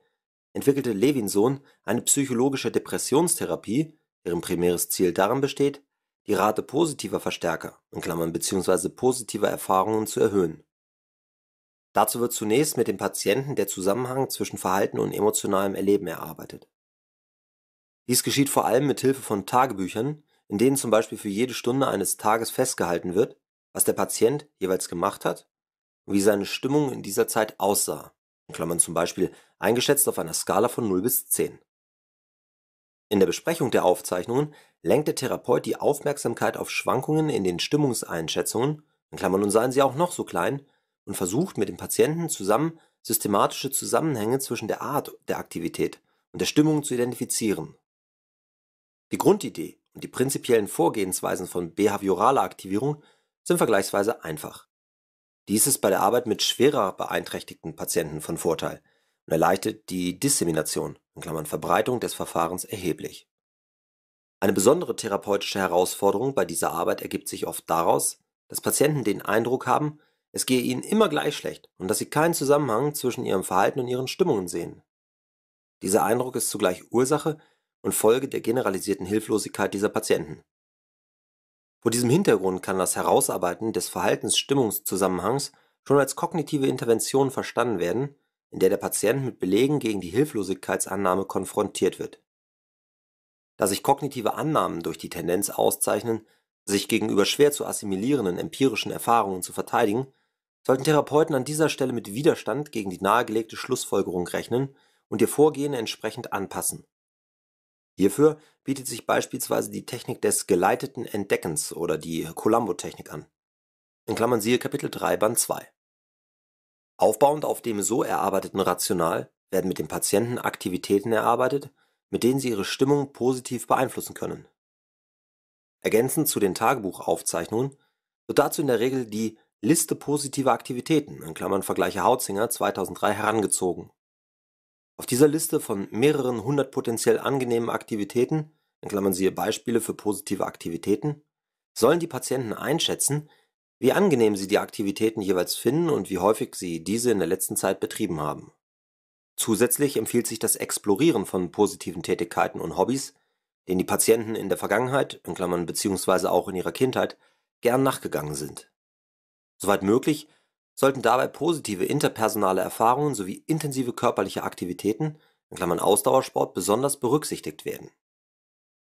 entwickelte Levinson eine psychologische Depressionstherapie, deren primäres Ziel darin besteht, die Rate positiver Verstärker in Klammern (bzw. positiver Erfahrungen) zu erhöhen. Dazu wird zunächst mit dem Patienten der Zusammenhang zwischen Verhalten und emotionalem Erleben erarbeitet dies geschieht vor allem mit Hilfe von Tagebüchern, in denen zum Beispiel für jede Stunde eines Tages festgehalten wird, was der Patient jeweils gemacht hat und wie seine Stimmung in dieser Zeit aussah Klammern (zum Beispiel eingeschätzt auf einer Skala von 0 bis 10). In der Besprechung der Aufzeichnungen lenkt der Therapeut die Aufmerksamkeit auf Schwankungen in den Stimmungseinschätzungen in Klammern (und seien sie auch noch so klein) und versucht mit dem Patienten zusammen systematische Zusammenhänge zwischen der Art der Aktivität und der Stimmung zu identifizieren die Grundidee und die prinzipiellen Vorgehensweisen von behavioraler Aktivierung sind vergleichsweise einfach. Dies ist bei der Arbeit mit schwerer beeinträchtigten Patienten von Vorteil und erleichtert die Dissemination in Klammern (Verbreitung) des Verfahrens erheblich. Eine besondere therapeutische Herausforderung bei dieser Arbeit ergibt sich oft daraus, dass Patienten den Eindruck haben, es gehe ihnen immer gleich schlecht und dass sie keinen Zusammenhang zwischen ihrem Verhalten und ihren Stimmungen sehen. Dieser Eindruck ist zugleich Ursache und Folge der generalisierten Hilflosigkeit dieser Patienten. Vor diesem Hintergrund kann das Herausarbeiten des verhaltens stimmungszusammenhangs schon als kognitive Intervention verstanden werden, in der der Patient mit Belegen gegen die Hilflosigkeitsannahme konfrontiert wird. Da sich kognitive Annahmen durch die Tendenz auszeichnen, sich gegenüber schwer zu assimilierenden empirischen Erfahrungen zu verteidigen, sollten Therapeuten an dieser Stelle mit Widerstand gegen die nahegelegte Schlussfolgerung rechnen und ihr Vorgehen entsprechend anpassen Hierfür bietet sich beispielsweise die Technik des geleiteten Entdeckens oder die Columbo-Technik an In Klammern (siehe Kapitel 3, Band 2). Aufbauend auf dem so erarbeiteten Rational werden mit dem Patienten Aktivitäten erarbeitet, mit denen sie ihre Stimmung positiv beeinflussen können. Ergänzend zu den Tagebuchaufzeichnungen wird dazu in der Regel die Liste positiver Aktivitäten in Klammern Vergleiche Hautzinger, 2003) herangezogen auf dieser Liste von mehreren hundert potenziell angenehmen Aktivitäten in Klammern (siehe Beispiele für positive Aktivitäten) sollen die Patienten einschätzen, wie angenehm sie die Aktivitäten jeweils finden und wie häufig sie diese in der letzten Zeit betrieben haben. Zusätzlich empfiehlt sich das Explorieren von positiven Tätigkeiten und Hobbys, denen die Patienten in der Vergangenheit in Klammern (beziehungsweise auch in ihrer Kindheit) gern nachgegangen sind. Soweit möglich sollten dabei positive interpersonale Erfahrungen sowie intensive körperliche Aktivitäten in Klammern (Ausdauersport) besonders berücksichtigt werden.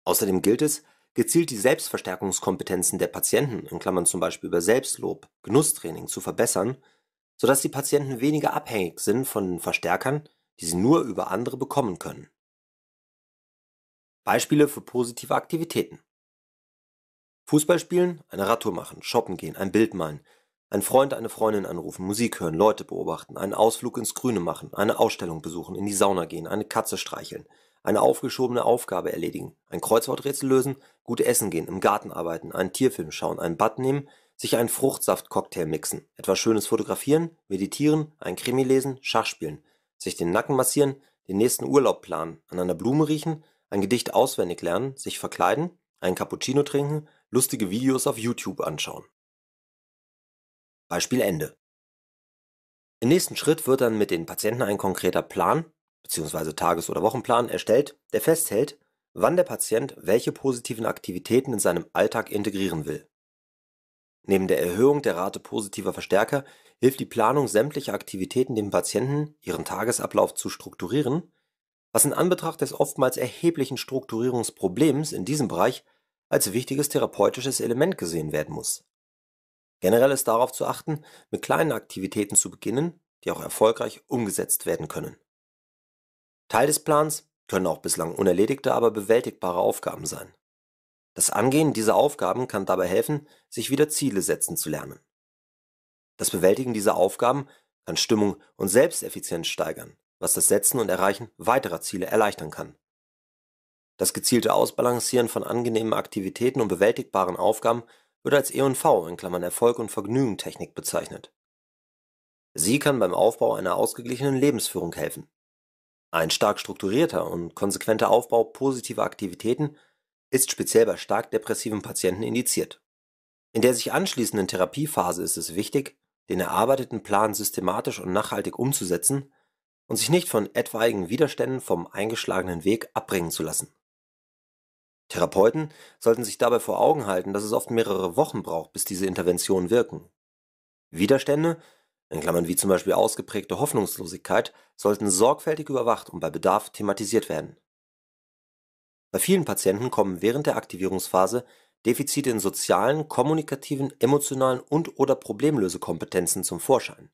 Außerdem gilt es, gezielt die Selbstverstärkungskompetenzen der Patienten in Klammern zum Beispiel über Selbstlob, Genusstraining) zu verbessern, sodass die Patienten weniger abhängig sind von Verstärkern, die sie nur über andere bekommen können. Beispiele für positive Aktivitäten: Fußball spielen, eine Radtour machen, shoppen gehen, ein Bild malen ein Freund, eine Freundin anrufen, Musik hören, Leute beobachten, einen Ausflug ins Grüne machen, eine Ausstellung besuchen, in die Sauna gehen, eine Katze streicheln, eine aufgeschobene Aufgabe erledigen, ein Kreuzworträtsel lösen, gut essen gehen, im Garten arbeiten, einen Tierfilm schauen, ein Bad nehmen, sich einen Fruchtsaftcocktail mixen, etwas Schönes fotografieren, meditieren, ein Krimi lesen, Schach spielen, sich den Nacken massieren, den nächsten Urlaub planen, an einer Blume riechen, ein Gedicht auswendig lernen, sich verkleiden, einen Cappuccino trinken, lustige Videos auf YouTube anschauen. Beispiel Ende. Im nächsten Schritt wird dann mit den Patienten ein konkreter Plan (bzw. Tages oder Wochenplan) erstellt, der festhält, wann der Patient welche positiven Aktivitäten in seinem Alltag integrieren will. Neben der Erhöhung der Rate positiver Verstärker hilft die Planung sämtlicher Aktivitäten dem Patienten, ihren Tagesablauf zu strukturieren, was in Anbetracht des oftmals erheblichen Strukturierungsproblems in diesem Bereich als wichtiges therapeutisches Element gesehen werden muss Generell ist darauf zu achten, mit kleinen Aktivitäten zu beginnen, die auch erfolgreich umgesetzt werden können. Teil des Plans können auch bislang unerledigte, aber bewältigbare Aufgaben sein. Das Angehen dieser Aufgaben kann dabei helfen, sich wieder Ziele setzen zu lernen. Das Bewältigen dieser Aufgaben kann Stimmung und Selbsteffizienz steigern, was das Setzen und Erreichen weiterer Ziele erleichtern kann. Das gezielte Ausbalancieren von angenehmen Aktivitäten und bewältigbaren Aufgaben wird als E&V in Klammern (Erfolg und Vergnügen) Technik bezeichnet. Sie kann beim Aufbau einer ausgeglichenen Lebensführung helfen. Ein stark strukturierter und konsequenter Aufbau positiver Aktivitäten ist speziell bei stark depressiven Patienten indiziert. In der sich anschließenden Therapiephase ist es wichtig, den erarbeiteten Plan systematisch und nachhaltig umzusetzen und sich nicht von etwaigen Widerständen vom eingeschlagenen Weg abbringen zu lassen Therapeuten sollten sich dabei vor Augen halten, dass es oft mehrere Wochen braucht, bis diese Interventionen wirken. Widerstände in Klammern (wie zum Beispiel ausgeprägte Hoffnungslosigkeit) sollten sorgfältig überwacht und bei Bedarf thematisiert werden. Bei vielen Patienten kommen während der Aktivierungsphase Defizite in sozialen, kommunikativen, emotionalen und/oder Problemlösekompetenzen zum Vorschein.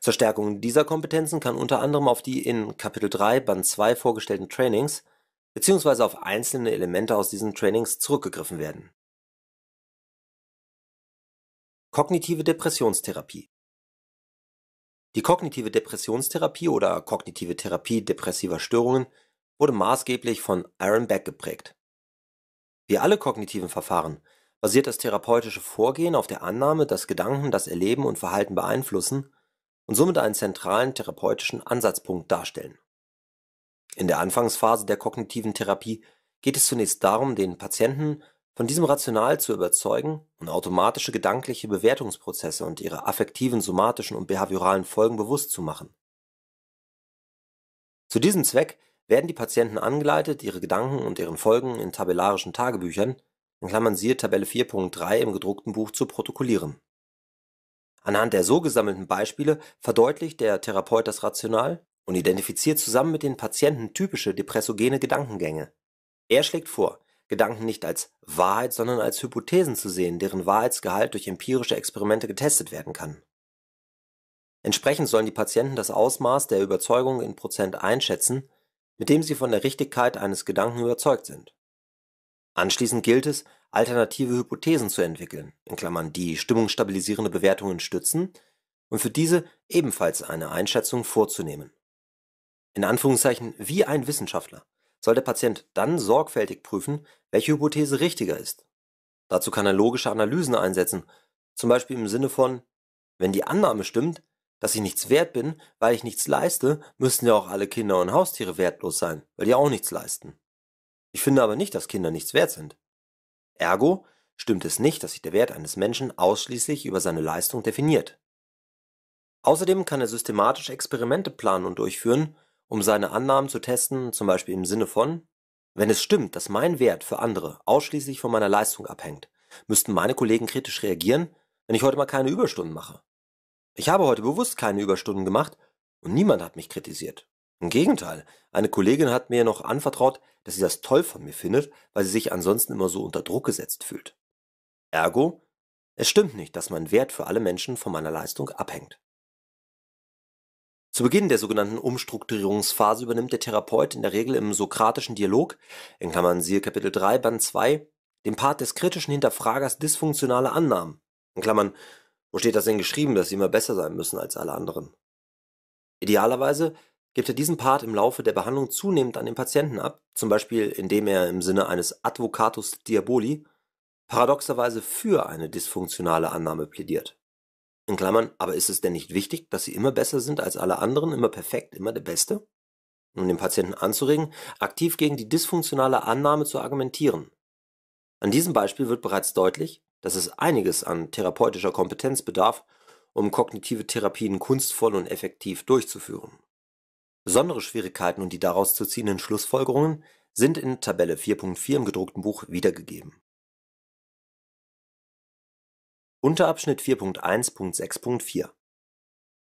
Zur Stärkung dieser Kompetenzen kann unter anderem auf die in Kapitel 3, Band 2 vorgestellten Trainings beziehungsweise auf einzelne Elemente aus diesen Trainings zurückgegriffen werden. Kognitive Depressionstherapie Die kognitive Depressionstherapie oder kognitive Therapie depressiver Störungen wurde maßgeblich von Aaron Beck geprägt. Wie alle kognitiven Verfahren basiert das therapeutische Vorgehen auf der Annahme, dass Gedanken das Erleben und Verhalten beeinflussen und somit einen zentralen therapeutischen Ansatzpunkt darstellen in der Anfangsphase der kognitiven Therapie geht es zunächst darum, den Patienten von diesem Rational zu überzeugen und automatische gedankliche Bewertungsprozesse und ihre affektiven, somatischen und behavioralen Folgen bewusst zu machen. Zu diesem Zweck werden die Patienten angeleitet, ihre Gedanken und ihren Folgen in tabellarischen Tagebüchern in Klammern (siehe Tabelle 4.3 im gedruckten Buch) zu protokollieren. Anhand der so gesammelten Beispiele verdeutlicht der Therapeut das Rational und identifiziert zusammen mit den Patienten typische depressogene Gedankengänge. Er schlägt vor, Gedanken nicht als Wahrheit, sondern als Hypothesen zu sehen, deren Wahrheitsgehalt durch empirische Experimente getestet werden kann. Entsprechend sollen die Patienten das Ausmaß der Überzeugung in Prozent einschätzen, mit dem sie von der Richtigkeit eines Gedanken überzeugt sind. Anschließend gilt es, alternative Hypothesen zu entwickeln, in Klammern die stimmungsstabilisierende Bewertungen stützen, und für diese ebenfalls eine Einschätzung vorzunehmen in Anführungszeichen wie ein Wissenschaftler soll der Patient dann sorgfältig prüfen, welche Hypothese richtiger ist. Dazu kann er logische Analysen einsetzen, zum Beispiel im Sinne von Wenn die Annahme stimmt, dass ich nichts wert bin, weil ich nichts leiste, müssten ja auch alle Kinder und Haustiere wertlos sein, weil die auch nichts leisten. Ich finde aber nicht, dass Kinder nichts wert sind. Ergo stimmt es nicht, dass sich der Wert eines Menschen ausschließlich über seine Leistung definiert. Außerdem kann er systematisch Experimente planen und durchführen, um seine Annahmen zu testen, zum Beispiel im Sinne von Wenn es stimmt, dass mein Wert für andere ausschließlich von meiner Leistung abhängt, müssten meine Kollegen kritisch reagieren, wenn ich heute mal keine Überstunden mache. Ich habe heute bewusst keine Überstunden gemacht und niemand hat mich kritisiert. Im Gegenteil, eine Kollegin hat mir noch anvertraut, dass sie das toll von mir findet, weil sie sich ansonsten immer so unter Druck gesetzt fühlt. Ergo, es stimmt nicht, dass mein Wert für alle Menschen von meiner Leistung abhängt. Zu Beginn der sogenannten Umstrukturierungsphase übernimmt der Therapeut in der Regel im sokratischen Dialog in Klammern (siehe Kapitel 3, Band 2) den Part des kritischen Hinterfragers dysfunktionale Annahmen In Klammern, (wo steht das denn geschrieben, dass Sie immer besser sein müssen als alle anderen?). Idealerweise gibt er diesen Part im Laufe der Behandlung zunehmend an den Patienten ab, zum Beispiel indem er im Sinne eines Advocatus diaboli paradoxerweise für eine dysfunktionale Annahme plädiert in Klammern, aber ist es denn nicht wichtig, dass sie immer besser sind als alle anderen, immer perfekt, immer der Beste? Um den Patienten anzuregen, aktiv gegen die dysfunktionale Annahme zu argumentieren. An diesem Beispiel wird bereits deutlich, dass es einiges an therapeutischer Kompetenz bedarf, um kognitive Therapien kunstvoll und effektiv durchzuführen. Besondere Schwierigkeiten und die daraus zu ziehenden Schlussfolgerungen sind in Tabelle 4.4 im gedruckten Buch wiedergegeben Unterabschnitt 4.1.6.4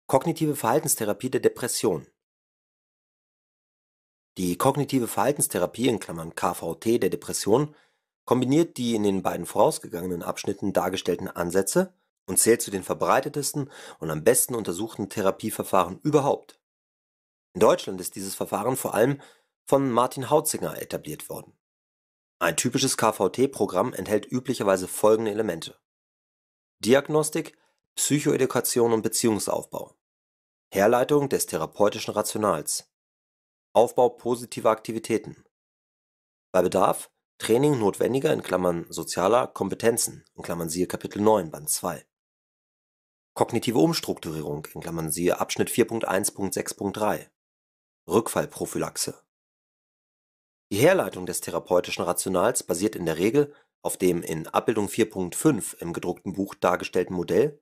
Kognitive Verhaltenstherapie der Depression Die kognitive Verhaltenstherapie in Klammern (KVT) der Depression kombiniert die in den beiden vorausgegangenen Abschnitten dargestellten Ansätze und zählt zu den verbreitetesten und am besten untersuchten Therapieverfahren überhaupt. In Deutschland ist dieses Verfahren vor allem von Martin Hautzinger etabliert worden. Ein typisches KVT-Programm enthält üblicherweise folgende Elemente Diagnostik, Psychoedukation und Beziehungsaufbau Herleitung des therapeutischen Rationals Aufbau positiver Aktivitäten Bei Bedarf Training notwendiger in Klammern (sozialer) Kompetenzen in Klammern (siehe Kapitel 9 Band 2) Kognitive Umstrukturierung in Klammern (siehe Abschnitt 4.1.6.3) Rückfallprophylaxe Die Herleitung des therapeutischen Rationals basiert in der Regel auf dem in Abbildung 4.5 im gedruckten Buch dargestellten Modell,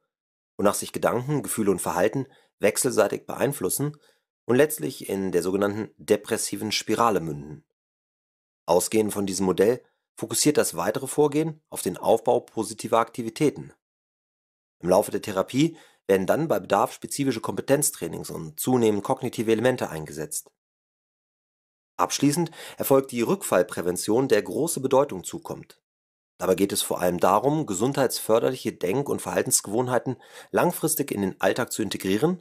wonach sich Gedanken, Gefühle und Verhalten wechselseitig beeinflussen und letztlich in der sogenannten depressiven Spirale münden. Ausgehend von diesem Modell fokussiert das weitere Vorgehen auf den Aufbau positiver Aktivitäten. Im Laufe der Therapie werden dann bei Bedarf spezifische Kompetenztrainings und zunehmend kognitive Elemente eingesetzt. Abschließend erfolgt die Rückfallprävention, der große Bedeutung zukommt Dabei geht es vor allem darum, gesundheitsförderliche Denk und Verhaltensgewohnheiten langfristig in den Alltag zu integrieren,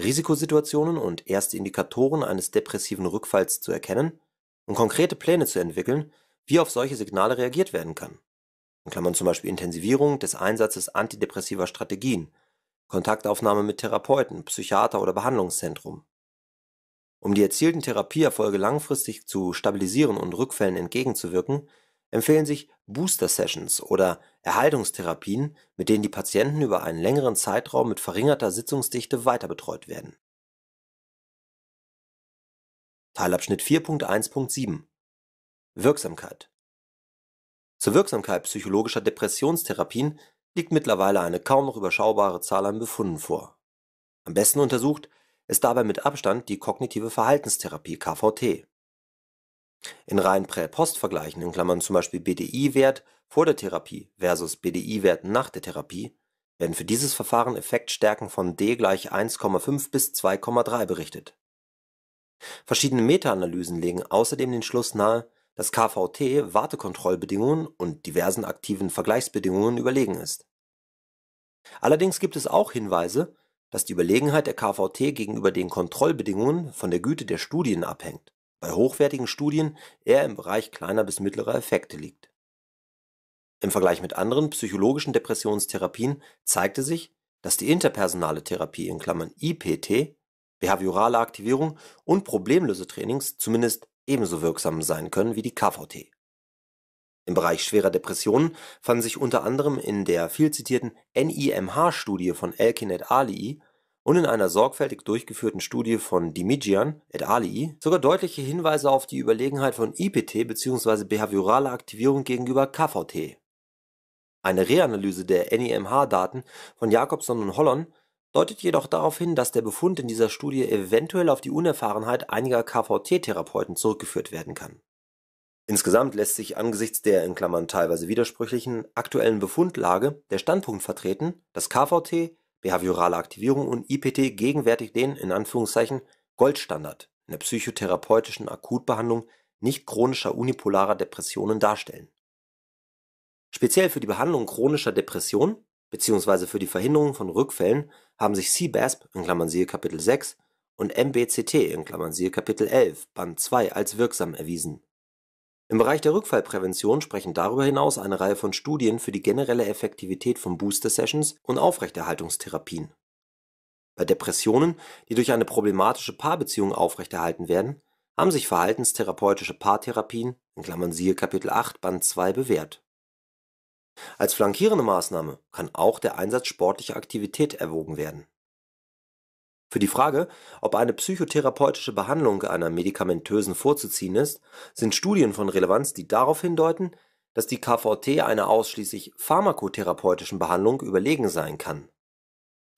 Risikosituationen und erste Indikatoren eines depressiven Rückfalls zu erkennen und konkrete Pläne zu entwickeln, wie auf solche Signale reagiert werden kann In Klammern zum Beispiel Intensivierung des Einsatzes antidepressiver Strategien, Kontaktaufnahme mit Therapeuten, Psychiater oder Behandlungszentrum). Um die erzielten Therapieerfolge langfristig zu stabilisieren und Rückfällen entgegenzuwirken empfehlen sich Booster-Sessions oder Erhaltungstherapien, mit denen die Patienten über einen längeren Zeitraum mit verringerter Sitzungsdichte weiterbetreut werden. Teilabschnitt 4.1.7 Wirksamkeit Zur Wirksamkeit psychologischer Depressionstherapien liegt mittlerweile eine kaum noch überschaubare Zahl an Befunden vor. Am besten untersucht ist dabei mit Abstand die kognitive Verhaltenstherapie KVT in rein Prä-Post-Vergleichen in Klammern zum Beispiel BDI-Wert vor der Therapie versus BDI-Wert nach der Therapie) werden für dieses Verfahren Effektstärken von D gleich 1,5 bis 2,3 berichtet. Verschiedene Meta-Analysen legen außerdem den Schluss nahe, dass KVT Wartekontrollbedingungen und diversen aktiven Vergleichsbedingungen überlegen ist. Allerdings gibt es auch Hinweise, dass die Überlegenheit der KVT gegenüber den Kontrollbedingungen von der Güte der Studien abhängt bei hochwertigen Studien eher im Bereich kleiner bis mittlerer Effekte liegt. Im Vergleich mit anderen psychologischen Depressionstherapien zeigte sich, dass die interpersonale Therapie in Klammern (IPT), behaviorale Aktivierung und Problemlösetrainings zumindest ebenso wirksam sein können wie die KVT. Im Bereich schwerer Depressionen fanden sich unter anderem in der viel zitierten NIMH-Studie von Elkin et al und in einer sorgfältig durchgeführten Studie von Dimigian et al. sogar deutliche Hinweise auf die Überlegenheit von IPT bzw. behavioraler Aktivierung gegenüber KVT. Eine Reanalyse der nimh daten von Jacobson und Hollon deutet jedoch darauf hin, dass der Befund in dieser Studie eventuell auf die Unerfahrenheit einiger KVT-Therapeuten zurückgeführt werden kann. Insgesamt lässt sich angesichts der in Klammern (teilweise widersprüchlichen) aktuellen Befundlage der Standpunkt vertreten, dass KVT behaviorale Aktivierung und IPT gegenwärtig den „ Goldstandard “in der psychotherapeutischen Akutbehandlung nicht-chronischer unipolarer Depressionen darstellen. Speziell für die Behandlung chronischer Depressionen bzw. für die Verhinderung von Rückfällen haben sich CBASP (siehe Kapitel 6) und MBCT (siehe Kapitel 11, Band 2) als wirksam erwiesen im Bereich der Rückfallprävention sprechen darüber hinaus eine Reihe von Studien für die generelle Effektivität von Booster-Sessions und Aufrechterhaltungstherapien. Bei Depressionen, die durch eine problematische Paarbeziehung aufrechterhalten werden, haben sich verhaltenstherapeutische Paartherapien in Klammern (siehe Kapitel 8 Band 2) bewährt. Als flankierende Maßnahme kann auch der Einsatz sportlicher Aktivität erwogen werden für die Frage, ob eine psychotherapeutische Behandlung einer medikamentösen vorzuziehen ist, sind Studien von Relevanz, die darauf hindeuten, dass die KVT einer ausschließlich pharmakotherapeutischen Behandlung überlegen sein kann.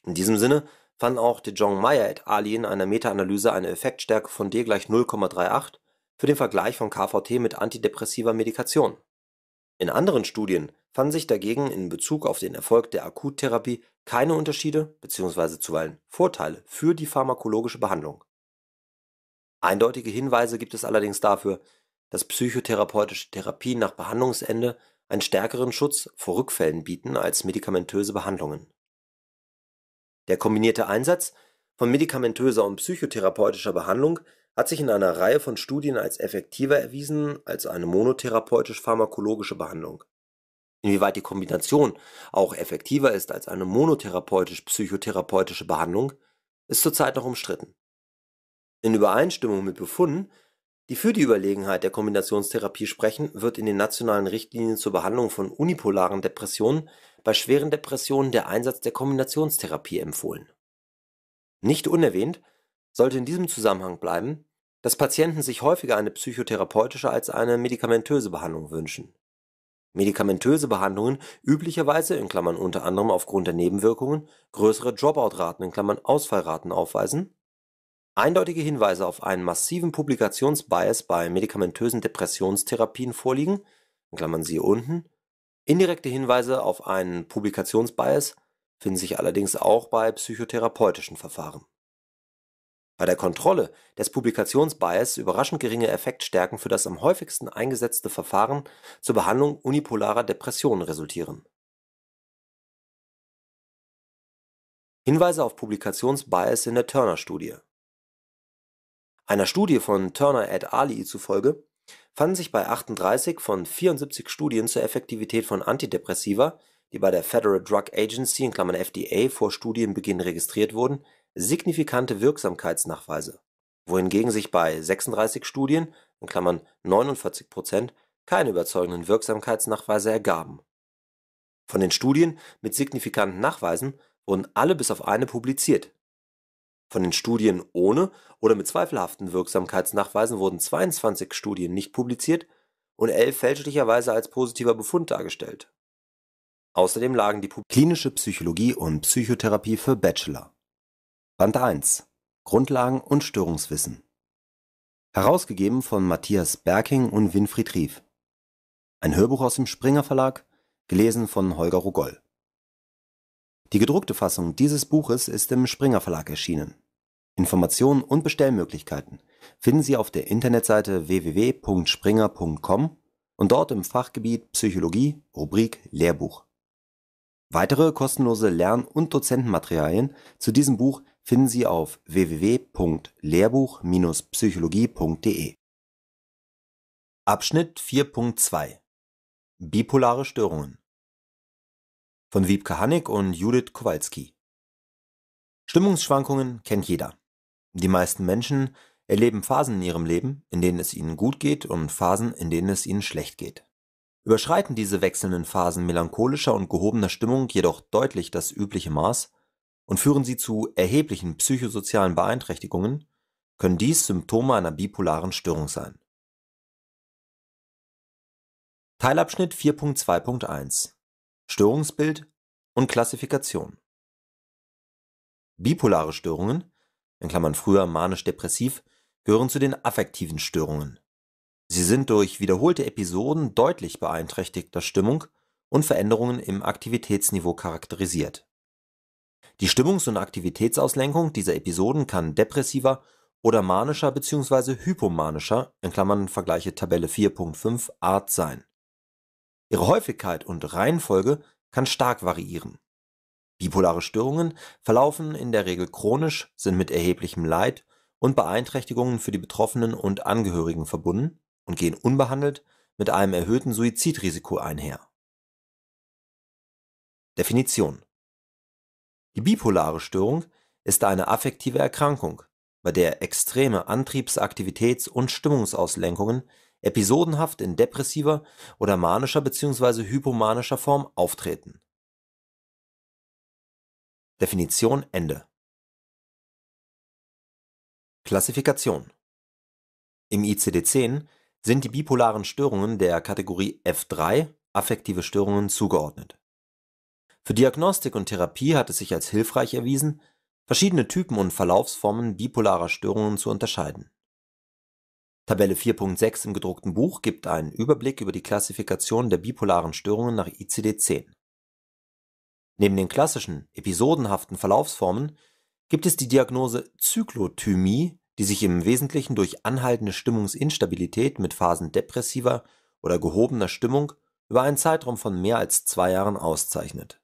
In diesem Sinne fanden auch de Jong Meyer et al. in einer Metaanalyse eine Effektstärke von D gleich 0,38 für den Vergleich von KVT mit antidepressiver Medikation. In anderen Studien fanden sich dagegen in Bezug auf den Erfolg der Akuttherapie keine Unterschiede bzw. zuweilen Vorteile für die pharmakologische Behandlung. Eindeutige Hinweise gibt es allerdings dafür, dass psychotherapeutische Therapien nach Behandlungsende einen stärkeren Schutz vor Rückfällen bieten als medikamentöse Behandlungen. Der kombinierte Einsatz von medikamentöser und psychotherapeutischer Behandlung hat sich in einer Reihe von Studien als effektiver erwiesen als eine monotherapeutisch-pharmakologische Behandlung Inwieweit die Kombination auch effektiver ist als eine monotherapeutisch-psychotherapeutische Behandlung, ist zurzeit noch umstritten. In Übereinstimmung mit Befunden, die für die Überlegenheit der Kombinationstherapie sprechen, wird in den nationalen Richtlinien zur Behandlung von unipolaren Depressionen bei schweren Depressionen der Einsatz der Kombinationstherapie empfohlen. Nicht unerwähnt sollte in diesem Zusammenhang bleiben, dass Patienten sich häufiger eine psychotherapeutische als eine medikamentöse Behandlung wünschen Medikamentöse Behandlungen üblicherweise in Klammern (unter anderem aufgrund der Nebenwirkungen) größere Dropout-Raten in Klammern (Ausfallraten) aufweisen eindeutige Hinweise auf einen massiven Publikationsbias bei medikamentösen Depressionstherapien vorliegen in Klammern (siehe unten) indirekte Hinweise auf einen Publikationsbias finden sich allerdings auch bei psychotherapeutischen Verfahren bei der Kontrolle des Publikationsbias überraschend geringe Effektstärken für das am häufigsten eingesetzte Verfahren zur Behandlung unipolarer Depressionen resultieren. Hinweise auf Publikationsbias in der Turner-Studie Einer Studie von Turner et al. zufolge fanden sich bei 38 von 74 Studien zur Effektivität von Antidepressiva, die bei der Federal Drug Agency (FDA) vor Studienbeginn registriert wurden signifikante Wirksamkeitsnachweise, wohingegen sich bei 36 Studien in Klammern (49 Prozent, keine überzeugenden Wirksamkeitsnachweise ergaben. Von den Studien mit signifikanten Nachweisen wurden alle bis auf eine publiziert. Von den Studien ohne oder mit zweifelhaften Wirksamkeitsnachweisen wurden 22 Studien nicht publiziert und 11 fälschlicherweise als positiver Befund dargestellt. Außerdem lagen die Klinische Psychologie und Psychotherapie für Bachelor Band 1 Grundlagen und Störungswissen. Herausgegeben von Matthias Berking und Winfried Rief. Ein Hörbuch aus dem Springer Verlag, gelesen von Holger Rogoll. Die gedruckte Fassung dieses Buches ist im Springer Verlag erschienen. Informationen und Bestellmöglichkeiten finden Sie auf der Internetseite www.springer.com und dort im Fachgebiet Psychologie, Rubrik Lehrbuch. Weitere kostenlose Lern- und Dozentenmaterialien zu diesem Buch finden Sie auf www.lehrbuch-psychologie.de. Abschnitt 4.2 Bipolare Störungen von Wiebke Hannig und Judith Kowalski. Stimmungsschwankungen kennt jeder. Die meisten Menschen erleben Phasen in ihrem Leben, in denen es ihnen gut geht und Phasen, in denen es ihnen schlecht geht. Überschreiten diese wechselnden Phasen melancholischer und gehobener Stimmung jedoch deutlich das übliche Maß, und führen sie zu erheblichen psychosozialen Beeinträchtigungen, können dies Symptome einer bipolaren Störung sein. Teilabschnitt 4.2.1 Störungsbild und Klassifikation Bipolare Störungen in Klammern früher manisch-depressiv gehören zu den affektiven Störungen. Sie sind durch wiederholte Episoden deutlich beeinträchtigter Stimmung und Veränderungen im Aktivitätsniveau charakterisiert die Stimmungs und Aktivitätsauslenkung dieser Episoden kann depressiver oder manischer bzw. hypomanischer in Klammern vergleiche Tabelle 4.5) Art sein. Ihre Häufigkeit und Reihenfolge kann stark variieren. Bipolare Störungen verlaufen in der Regel chronisch, sind mit erheblichem Leid und Beeinträchtigungen für die Betroffenen und Angehörigen verbunden und gehen unbehandelt mit einem erhöhten Suizidrisiko einher. Definition die bipolare Störung ist eine affektive Erkrankung, bei der extreme Antriebsaktivitäts- und Stimmungsauslenkungen episodenhaft in depressiver oder manischer bzw. hypomanischer Form auftreten. Definition Ende Klassifikation Im ICD-10 sind die bipolaren Störungen der Kategorie F3 (affektive Störungen) zugeordnet für Diagnostik und Therapie hat es sich als hilfreich erwiesen, verschiedene Typen und Verlaufsformen bipolarer Störungen zu unterscheiden. Tabelle 4.6 im gedruckten Buch gibt einen Überblick über die Klassifikation der bipolaren Störungen nach ICD-10. Neben den klassischen episodenhaften Verlaufsformen gibt es die Diagnose Zyklothymie, die sich im Wesentlichen durch anhaltende Stimmungsinstabilität mit Phasen depressiver oder gehobener Stimmung über einen Zeitraum von mehr als zwei Jahren auszeichnet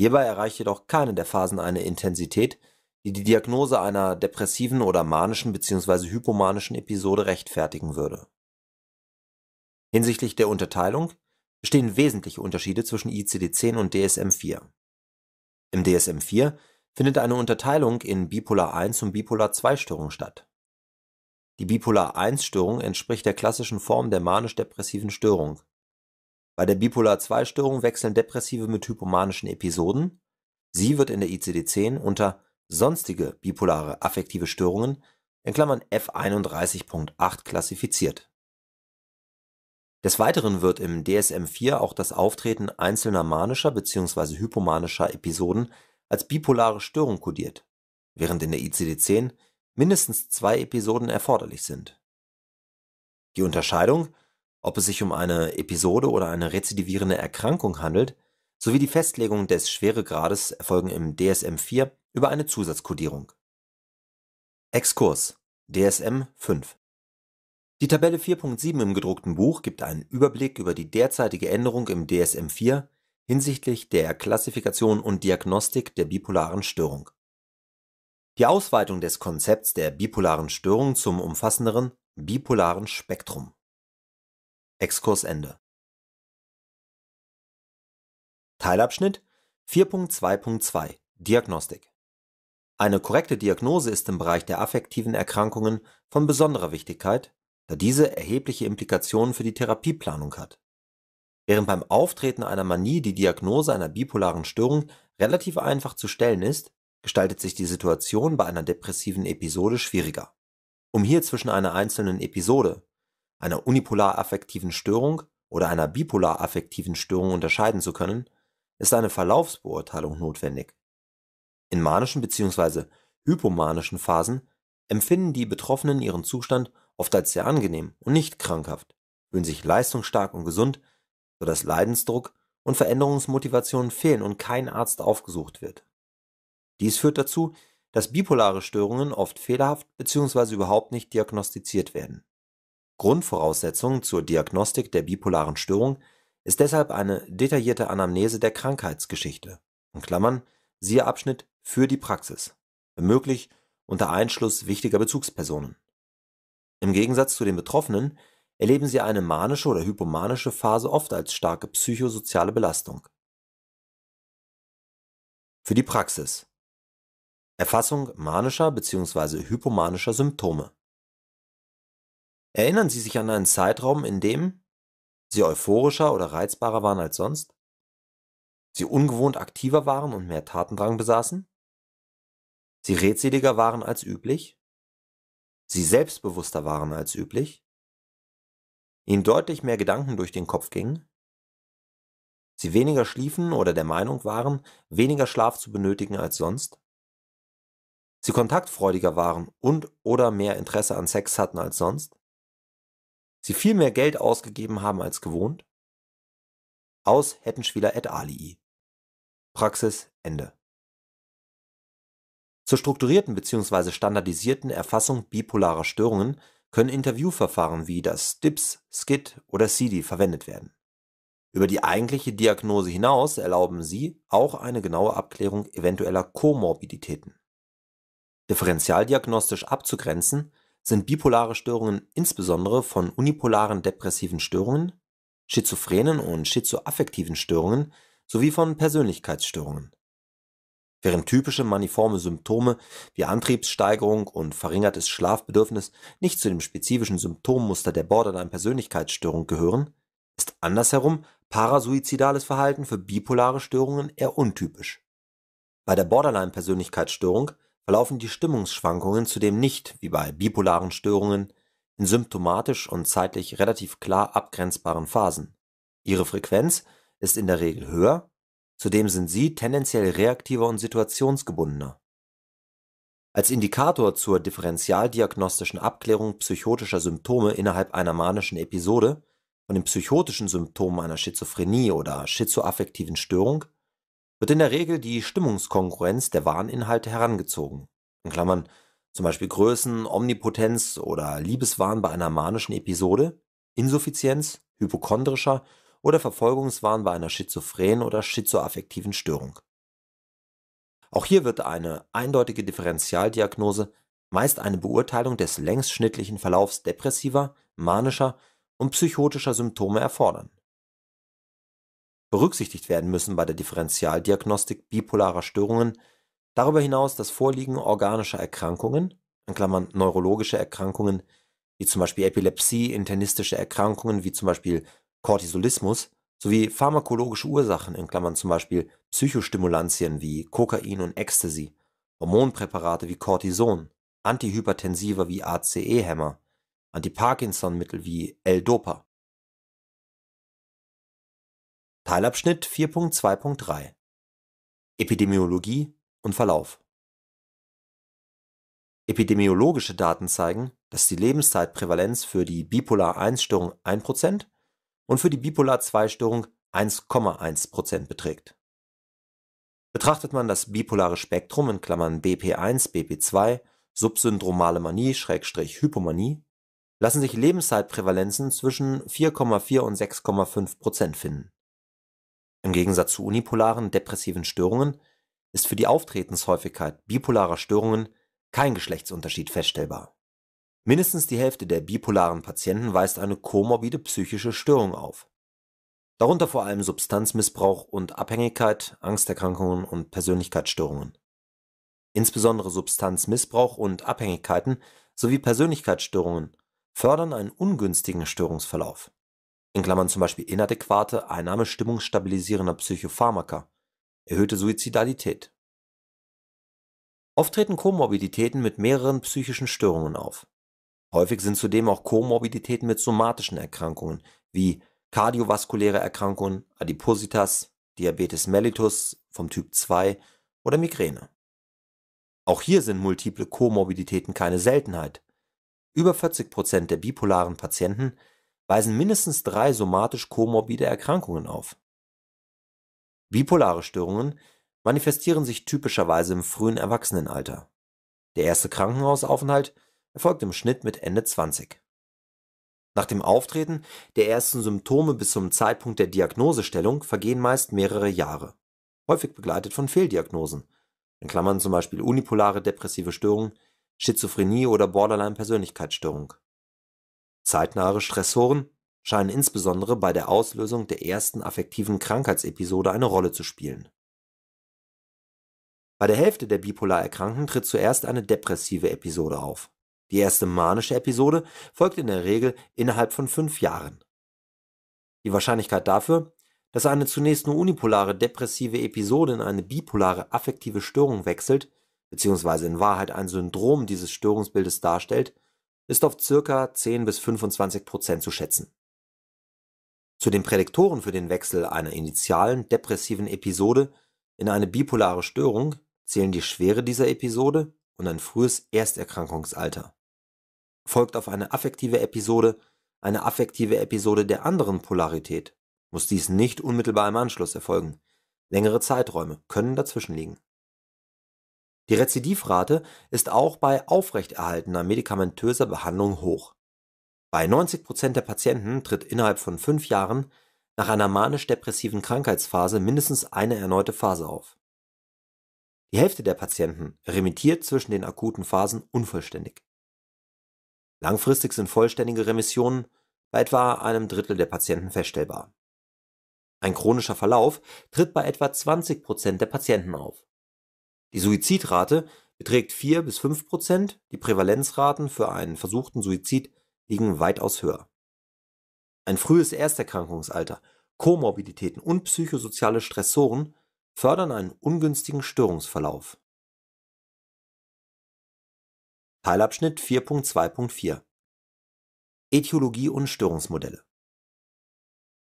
Hierbei erreicht jedoch keine der Phasen eine Intensität, die die Diagnose einer depressiven oder manischen bzw. hypomanischen Episode rechtfertigen würde. Hinsichtlich der Unterteilung bestehen wesentliche Unterschiede zwischen ICD-10 und DSM-4. Im DSM-4 findet eine Unterteilung in Bipolar 1 und Bipolar 2 störung statt. Die Bipolar 1 störung entspricht der klassischen Form der manisch-depressiven Störung bei der bipolar 2 störung wechseln Depressive mit hypomanischen Episoden. Sie wird in der ICD-10 unter Sonstige bipolare affektive Störungen in Klammern (F31.8) klassifiziert. Des Weiteren wird im DSM-IV auch das Auftreten einzelner manischer bzw. hypomanischer Episoden als bipolare Störung kodiert, während in der ICD-10 mindestens zwei Episoden erforderlich sind. Die Unterscheidung ob es sich um eine Episode oder eine rezidivierende Erkrankung handelt, sowie die Festlegung des Schweregrades erfolgen im DSM-4 über eine Zusatzkodierung. Exkurs DSM-5 Die Tabelle 4.7 im gedruckten Buch gibt einen Überblick über die derzeitige Änderung im DSM-4 hinsichtlich der Klassifikation und Diagnostik der bipolaren Störung. Die Ausweitung des Konzepts der bipolaren Störung zum umfassenderen bipolaren Spektrum Exkurs Ende. Teilabschnitt 4.2.2 Diagnostik Eine korrekte Diagnose ist im Bereich der affektiven Erkrankungen von besonderer Wichtigkeit, da diese erhebliche Implikationen für die Therapieplanung hat. Während beim Auftreten einer Manie die Diagnose einer bipolaren Störung relativ einfach zu stellen ist, gestaltet sich die Situation bei einer depressiven Episode schwieriger. Um hier zwischen einer einzelnen Episode einer unipolar-affektiven Störung oder einer bipolar-affektiven Störung unterscheiden zu können, ist eine Verlaufsbeurteilung notwendig. In manischen bzw. hypomanischen Phasen empfinden die Betroffenen ihren Zustand oft als sehr angenehm und nicht krankhaft, fühlen sich leistungsstark und gesund, sodass Leidensdruck und Veränderungsmotivation fehlen und kein Arzt aufgesucht wird. Dies führt dazu, dass bipolare Störungen oft fehlerhaft bzw. überhaupt nicht diagnostiziert werden Grundvoraussetzung zur Diagnostik der bipolaren Störung ist deshalb eine detaillierte Anamnese der Krankheitsgeschichte In Klammern (siehe Abschnitt Für die Praxis), wenn möglich unter Einschluss wichtiger Bezugspersonen. Im Gegensatz zu den Betroffenen erleben sie eine manische oder hypomanische Phase oft als starke psychosoziale Belastung. Für die Praxis: Erfassung manischer bzw. hypomanischer Symptome Erinnern Sie sich an einen Zeitraum, in dem Sie euphorischer oder reizbarer waren als sonst? Sie ungewohnt aktiver waren und mehr Tatendrang besaßen? Sie redseliger waren als üblich? Sie selbstbewusster waren als üblich? Ihnen deutlich mehr Gedanken durch den Kopf gingen? Sie weniger schliefen oder der Meinung waren, weniger Schlaf zu benötigen als sonst? Sie kontaktfreudiger waren und oder mehr Interesse an Sex hatten als sonst? sie viel mehr Geld ausgegeben haben als gewohnt? Aus Hettenschwiler et alii. Praxis Ende. Zur strukturierten bzw. standardisierten Erfassung bipolarer Störungen können Interviewverfahren wie das DIPS, SCID oder CD verwendet werden. Über die eigentliche Diagnose hinaus erlauben sie auch eine genaue Abklärung eventueller Komorbiditäten. Differentialdiagnostisch abzugrenzen sind bipolare Störungen insbesondere von unipolaren depressiven Störungen, schizophrenen und schizoaffektiven Störungen sowie von Persönlichkeitsstörungen. Während typische maniforme Symptome wie Antriebssteigerung und verringertes Schlafbedürfnis nicht zu dem spezifischen Symptommuster der Borderline-Persönlichkeitsstörung gehören, ist andersherum parasuizidales Verhalten für bipolare Störungen eher untypisch. Bei der Borderline-Persönlichkeitsstörung verlaufen die Stimmungsschwankungen zudem nicht wie bei bipolaren Störungen in symptomatisch und zeitlich relativ klar abgrenzbaren Phasen. Ihre Frequenz ist in der Regel höher, zudem sind sie tendenziell reaktiver und situationsgebundener. Als Indikator zur differentialdiagnostischen Abklärung psychotischer Symptome innerhalb einer manischen Episode von den psychotischen Symptomen einer Schizophrenie oder schizoaffektiven Störung wird in der Regel die Stimmungskongruenz der Warninhalte herangezogen In Klammern zum Beispiel Größen, Omnipotenz oder Liebeswahn bei einer manischen Episode, Insuffizienz, hypochondrischer oder Verfolgungswahn bei einer schizophrenen oder schizoaffektiven Störung). Auch hier wird eine eindeutige Differentialdiagnose meist eine Beurteilung des längsschnittlichen Verlaufs depressiver, manischer und psychotischer Symptome erfordern berücksichtigt werden müssen bei der Differentialdiagnostik bipolarer Störungen, darüber hinaus das Vorliegen organischer Erkrankungen in Klammern (neurologische Erkrankungen wie zum Beispiel Epilepsie, internistische Erkrankungen wie zum Beispiel Cortisolismus) sowie pharmakologische Ursachen in Klammern zum Beispiel Psychostimulantien wie Kokain und Ecstasy, Hormonpräparate wie Cortison, Antihypertensiva wie ACE-Hämmer, Antiparkinson-Mittel wie L-Dopa Teilabschnitt 4.2.3 Epidemiologie und Verlauf Epidemiologische Daten zeigen, dass die Lebenszeitprävalenz für die bipolar 1 störung 1 und für die bipolar 2 störung 1,1 beträgt. Betrachtet man das bipolare Spektrum in Klammern (BP1, BP2, subsyndromale Manie/Hypomanie), lassen sich Lebenszeitprävalenzen zwischen 4,4 und 6,5 finden im Gegensatz zu unipolaren depressiven Störungen ist für die Auftretenshäufigkeit bipolarer Störungen kein Geschlechtsunterschied feststellbar. Mindestens die Hälfte der bipolaren Patienten weist eine komorbide psychische Störung auf, darunter vor allem Substanzmissbrauch und Abhängigkeit, Angsterkrankungen und Persönlichkeitsstörungen. Insbesondere Substanzmissbrauch und Abhängigkeiten sowie Persönlichkeitsstörungen fördern einen ungünstigen Störungsverlauf in Klammern (zum Beispiel inadäquate Einnahme stimmungsstabilisierender Psychopharmaka, erhöhte Suizidalität) Oft treten Komorbiditäten mit mehreren psychischen Störungen auf. Häufig sind zudem auch Komorbiditäten mit somatischen Erkrankungen wie kardiovaskuläre Erkrankungen, Adipositas, Diabetes mellitus vom (Typ 2) oder Migräne. Auch hier sind multiple Komorbiditäten keine Seltenheit: Über 40 der bipolaren Patienten weisen mindestens drei somatisch komorbide Erkrankungen auf. Bipolare Störungen manifestieren sich typischerweise im frühen Erwachsenenalter. Der erste Krankenhausaufenthalt erfolgt im Schnitt mit Ende 20. Nach dem Auftreten der ersten Symptome bis zum Zeitpunkt der Diagnosestellung vergehen meist mehrere Jahre, häufig begleitet von Fehldiagnosen in Klammern zum Beispiel unipolare depressive Störung, Schizophrenie oder Borderline-Persönlichkeitsstörung Zeitnahe Stressoren scheinen insbesondere bei der Auslösung der ersten affektiven Krankheitsepisode eine Rolle zu spielen. Bei der Hälfte der bipolar Erkrankten tritt zuerst eine depressive Episode auf. Die erste manische Episode folgt in der Regel innerhalb von fünf Jahren. Die Wahrscheinlichkeit dafür, dass eine zunächst nur unipolare depressive Episode in eine bipolare affektive Störung wechselt, beziehungsweise in Wahrheit ein Syndrom dieses Störungsbildes darstellt, ist auf circa 10 bis 25 Prozent zu schätzen. Zu den Prädiktoren für den Wechsel einer initialen depressiven Episode in eine bipolare Störung zählen die Schwere dieser Episode und ein frühes Ersterkrankungsalter. Folgt auf eine affektive Episode eine affektive Episode der anderen Polarität, muss dies nicht unmittelbar im Anschluss erfolgen. Längere Zeiträume können dazwischen liegen. Die Rezidivrate ist auch bei aufrechterhaltener medikamentöser Behandlung hoch. Bei 90 der Patienten tritt innerhalb von fünf Jahren nach einer manisch-depressiven Krankheitsphase mindestens eine erneute Phase auf. Die Hälfte der Patienten remittiert zwischen den akuten Phasen unvollständig. Langfristig sind vollständige Remissionen bei etwa einem Drittel der Patienten feststellbar. Ein chronischer Verlauf tritt bei etwa 20 der Patienten auf die Suizidrate beträgt 4 bis 5 Prozent, die Prävalenzraten für einen versuchten Suizid liegen weitaus höher. Ein frühes Ersterkrankungsalter, Komorbiditäten und psychosoziale Stressoren fördern einen ungünstigen Störungsverlauf. Teilabschnitt 4.2.4 Äthiologie und Störungsmodelle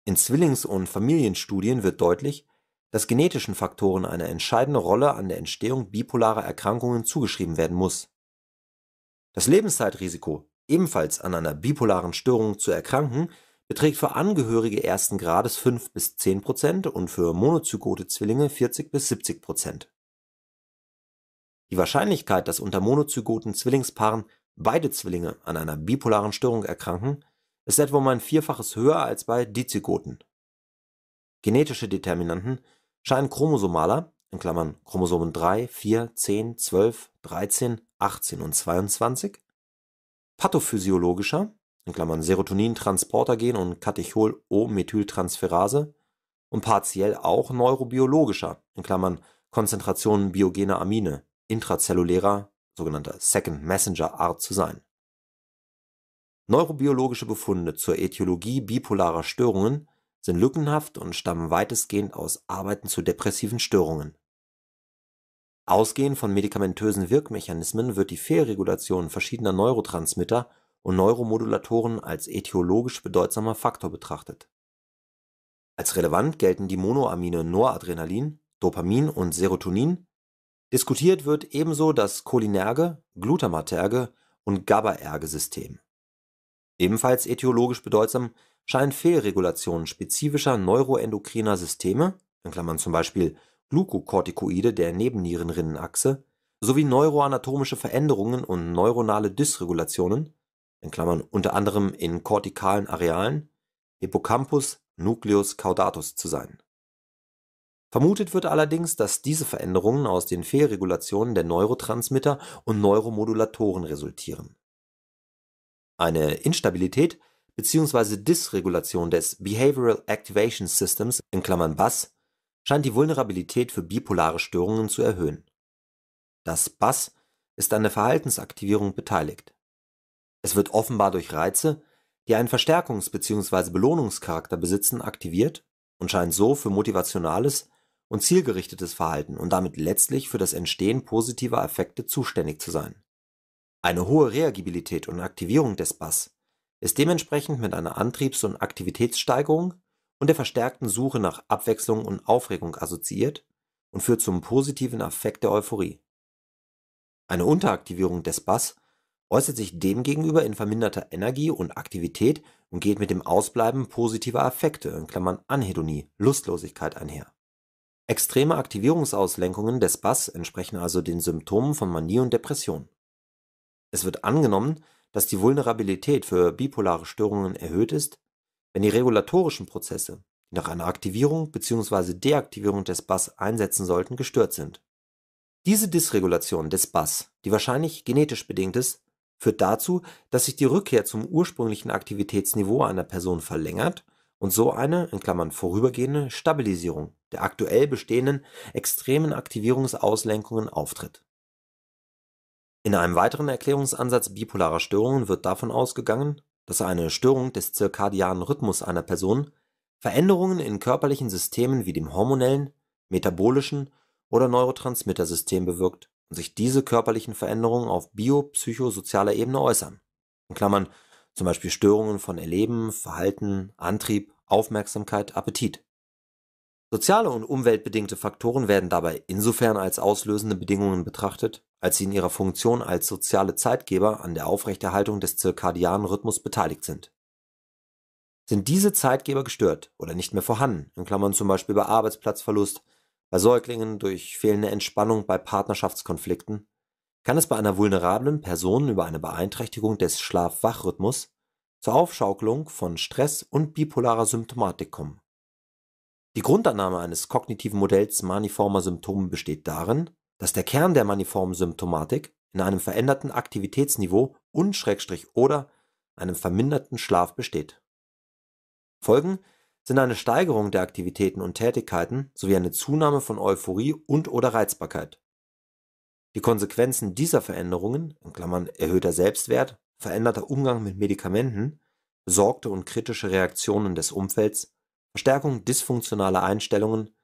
In Zwillings- und Familienstudien wird deutlich dass genetischen Faktoren eine entscheidende Rolle an der Entstehung bipolarer Erkrankungen zugeschrieben werden muss. Das Lebenszeitrisiko, ebenfalls an einer bipolaren Störung zu erkranken, beträgt für Angehörige ersten Grades 5 bis 10 Prozent und für monozygote Zwillinge 40 bis 70 Prozent. Die Wahrscheinlichkeit, dass unter monozygoten Zwillingspaaren beide Zwillinge an einer bipolaren Störung erkranken, ist etwa um ein Vierfaches höher als bei Dizygoten. Genetische Determinanten scheinen chromosomaler in Klammern Chromosomen 3, 4, 10, 12, 13, 18 und 22), pathophysiologischer in Klammern (Serotonin-Transporter-Gen und Katechol-O-Methyltransferase) und partiell auch neurobiologischer in Klammern (Konzentration biogener Amine, intrazellulärer sogenannter second messenger Art) zu sein. Neurobiologische Befunde zur Äthiologie bipolarer Störungen sind lückenhaft und stammen weitestgehend aus Arbeiten zu depressiven Störungen. Ausgehend von medikamentösen Wirkmechanismen wird die Fehlregulation verschiedener Neurotransmitter und Neuromodulatoren als etiologisch bedeutsamer Faktor betrachtet. Als relevant gelten die Monoamine Noradrenalin, Dopamin und Serotonin. Diskutiert wird ebenso das cholinerge, glutamaterge und GABAerge System. Ebenfalls etiologisch bedeutsam scheinen Fehlregulationen spezifischer neuroendokriner Systeme in Klammern zum Beispiel Glukokortikoide der Nebennierenrinnenachse) sowie neuroanatomische Veränderungen und neuronale Dysregulationen in Klammern (unter anderem in kortikalen Arealen, Hippocampus, Nucleus caudatus) zu sein. Vermutet wird allerdings, dass diese Veränderungen aus den Fehlregulationen der Neurotransmitter und Neuromodulatoren resultieren. Eine Instabilität beziehungsweise Dysregulation des Behavioral Activation Systems in Klammern (BAS) scheint die Vulnerabilität für bipolare Störungen zu erhöhen. Das BAS ist an der Verhaltensaktivierung beteiligt. Es wird offenbar durch Reize, die einen Verstärkungs bzw. Belohnungscharakter besitzen, aktiviert und scheint so für motivationales und zielgerichtetes Verhalten und damit letztlich für das Entstehen positiver Effekte zuständig zu sein. Eine hohe Reagibilität und Aktivierung des BAS ist dementsprechend mit einer Antriebs und Aktivitätssteigerung und der verstärkten Suche nach Abwechslung und Aufregung assoziiert und führt zum positiven Affekt der Euphorie. Eine Unteraktivierung des Bass äußert sich demgegenüber in verminderter Energie und Aktivität und geht mit dem Ausbleiben positiver Affekte in Klammern (Anhedonie, Lustlosigkeit) einher. Extreme Aktivierungsauslenkungen des Bass entsprechen also den Symptomen von Manie und Depression. Es wird angenommen dass die Vulnerabilität für bipolare Störungen erhöht ist, wenn die regulatorischen Prozesse, die nach einer Aktivierung bzw. Deaktivierung des Bass einsetzen sollten, gestört sind. Diese Dysregulation des Bass, die wahrscheinlich genetisch bedingt ist, führt dazu, dass sich die Rückkehr zum ursprünglichen Aktivitätsniveau einer Person verlängert und so eine in Klammern (vorübergehende) Stabilisierung der aktuell bestehenden extremen Aktivierungsauslenkungen auftritt in einem weiteren Erklärungsansatz bipolarer Störungen wird davon ausgegangen, dass eine Störung des circadianen Rhythmus einer Person Veränderungen in körperlichen Systemen wie dem hormonellen, metabolischen oder Neurotransmittersystem bewirkt und sich diese körperlichen Veränderungen auf biopsychosozialer Ebene äußern In Klammern zum Beispiel Störungen von Erleben, Verhalten, Antrieb, Aufmerksamkeit, Appetit). Soziale und umweltbedingte Faktoren werden dabei insofern als auslösende Bedingungen betrachtet als sie in ihrer Funktion als soziale Zeitgeber an der Aufrechterhaltung des circadianen Rhythmus beteiligt sind. Sind diese Zeitgeber gestört oder nicht mehr vorhanden in Klammern zum Beispiel bei Arbeitsplatzverlust, bei Säuglingen, durch fehlende Entspannung bei Partnerschaftskonflikten), kann es bei einer vulnerablen Person über eine Beeinträchtigung des Schlaf-Wach-Rhythmus zur Aufschaukelung von Stress und bipolarer Symptomatik kommen. Die Grundannahme eines kognitiven Modells maniformer Symptome besteht darin dass der Kern der maniformen Symptomatik in einem veränderten Aktivitätsniveau und/oder einem verminderten Schlaf besteht. Folgen sind eine Steigerung der Aktivitäten und Tätigkeiten sowie eine Zunahme von Euphorie und/oder Reizbarkeit. Die Konsequenzen dieser Veränderungen in Klammern (erhöhter Selbstwert, veränderter Umgang mit Medikamenten, besorgte und kritische Reaktionen des Umfelds, Verstärkung dysfunktionaler Einstellungen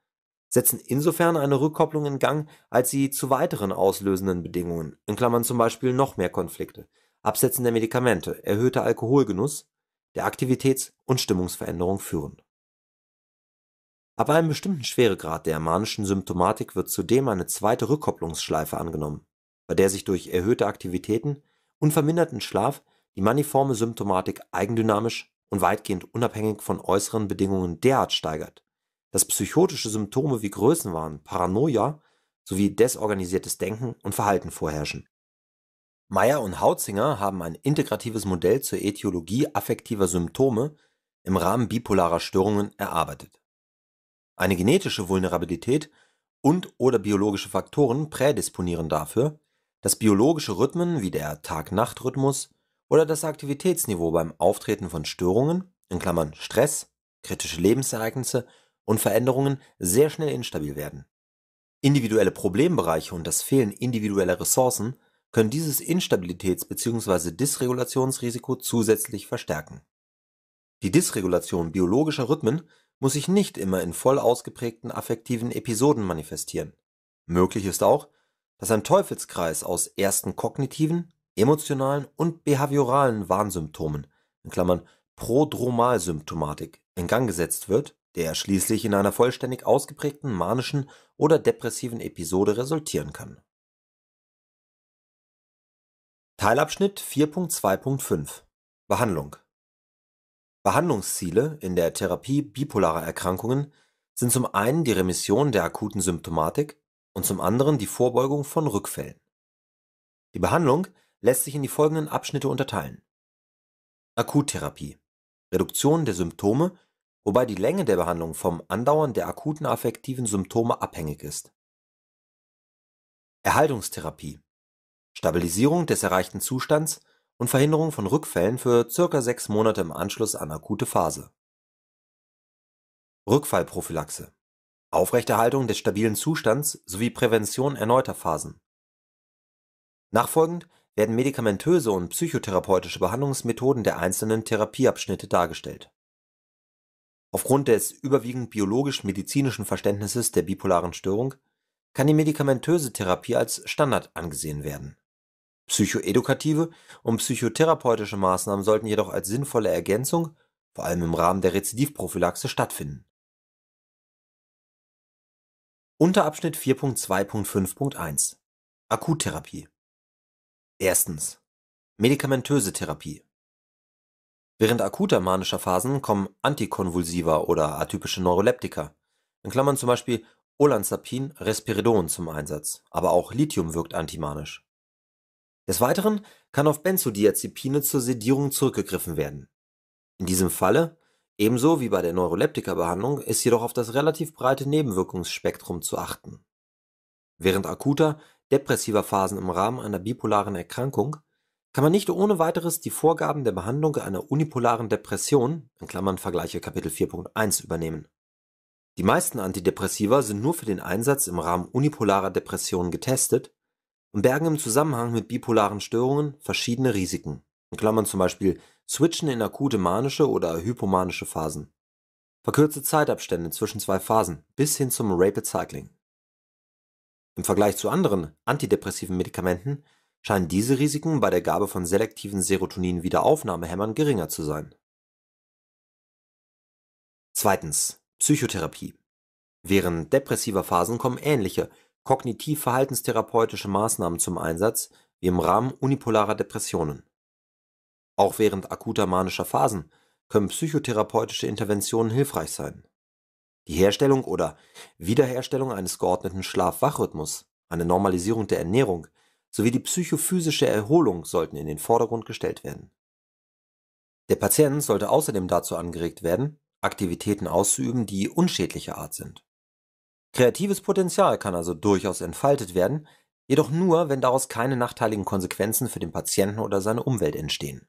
setzen insofern eine Rückkopplung in Gang, als sie zu weiteren auslösenden Bedingungen in Klammern (zum Beispiel noch mehr Konflikte, Absetzen der Medikamente, erhöhter Alkoholgenuss) der Aktivitäts und Stimmungsveränderung führen. Ab einem bestimmten Schweregrad der manischen Symptomatik wird zudem eine zweite Rückkopplungsschleife angenommen, bei der sich durch erhöhte Aktivitäten und verminderten Schlaf die maniforme Symptomatik eigendynamisch und weitgehend unabhängig von äußeren Bedingungen derart steigert dass psychotische Symptome wie Größenwahn, Paranoia sowie desorganisiertes Denken und Verhalten vorherrschen. Meyer und Hautzinger haben ein integratives Modell zur Ätiologie affektiver Symptome im Rahmen bipolarer Störungen erarbeitet. Eine genetische Vulnerabilität und/oder biologische Faktoren prädisponieren dafür, dass biologische Rhythmen wie der Tag-Nacht-Rhythmus oder das Aktivitätsniveau beim Auftreten von Störungen in Klammern (Stress, kritische Lebensereignisse und Veränderungen sehr schnell instabil werden. Individuelle Problembereiche und das Fehlen individueller Ressourcen können dieses Instabilitäts bzw. Dysregulationsrisiko zusätzlich verstärken. Die Dysregulation biologischer Rhythmen muss sich nicht immer in voll ausgeprägten affektiven Episoden manifestieren. Möglich ist auch, dass ein Teufelskreis aus ersten kognitiven, emotionalen und behavioralen Warnsymptomen in Klammern (Prodromalsymptomatik) in Gang gesetzt wird der schließlich in einer vollständig ausgeprägten manischen oder depressiven Episode resultieren kann. Teilabschnitt 4.2.5 Behandlung Behandlungsziele in der Therapie bipolarer Erkrankungen sind zum einen die Remission der akuten Symptomatik und zum anderen die Vorbeugung von Rückfällen. Die Behandlung lässt sich in die folgenden Abschnitte unterteilen. Akuttherapie Reduktion der Symptome wobei die Länge der Behandlung vom Andauern der akuten affektiven Symptome abhängig ist. Erhaltungstherapie Stabilisierung des erreichten Zustands und Verhinderung von Rückfällen für ca. sechs Monate im Anschluss an akute Phase. Rückfallprophylaxe Aufrechterhaltung des stabilen Zustands sowie Prävention erneuter Phasen. Nachfolgend werden medikamentöse und psychotherapeutische Behandlungsmethoden der einzelnen Therapieabschnitte dargestellt Aufgrund des überwiegend biologisch-medizinischen Verständnisses der bipolaren Störung kann die medikamentöse Therapie als Standard angesehen werden. Psychoedukative und psychotherapeutische Maßnahmen sollten jedoch als sinnvolle Ergänzung, vor allem im Rahmen der Rezidivprophylaxe, stattfinden. Unterabschnitt 4.2.5.1 Akuttherapie 1. Medikamentöse Therapie Während akuter manischer Phasen kommen Antikonvulsiva oder atypische Neuroleptika in Klammern zum Beispiel Olanzapin, Risperidon) zum Einsatz, aber auch Lithium wirkt antimanisch. Des Weiteren kann auf Benzodiazepine zur Sedierung zurückgegriffen werden. In diesem Falle, ebenso wie bei der Neuroleptika-Behandlung, ist jedoch auf das relativ breite Nebenwirkungsspektrum zu achten. Während akuter depressiver Phasen im Rahmen einer bipolaren Erkrankung kann man nicht ohne weiteres die Vorgaben der Behandlung einer unipolaren Depression (vgl. Kap 4.1) übernehmen. Die meisten Antidepressiva sind nur für den Einsatz im Rahmen unipolarer Depressionen getestet und bergen im Zusammenhang mit bipolaren Störungen verschiedene Risiken zum Beispiel Switchen in akute manische oder hypomanische Phasen, verkürzte Zeitabstände zwischen zwei Phasen bis hin zum Rapid Cycling). Im Vergleich zu anderen antidepressiven Medikamenten scheinen diese Risiken bei der Gabe von selektiven Serotonin-Wiederaufnahmehämmern geringer zu sein. Zweitens, Psychotherapie Während depressiver Phasen kommen ähnliche, kognitiv-verhaltenstherapeutische Maßnahmen zum Einsatz wie im Rahmen unipolarer Depressionen. Auch während akuter manischer Phasen können psychotherapeutische Interventionen hilfreich sein. Die Herstellung oder Wiederherstellung eines geordneten Schlaf-Wachrhythmus, eine Normalisierung der Ernährung sowie die psychophysische Erholung sollten in den Vordergrund gestellt werden. Der Patient sollte außerdem dazu angeregt werden, Aktivitäten auszuüben, die unschädlicher Art sind. Kreatives Potenzial kann also durchaus entfaltet werden, jedoch nur, wenn daraus keine nachteiligen Konsequenzen für den Patienten oder seine Umwelt entstehen.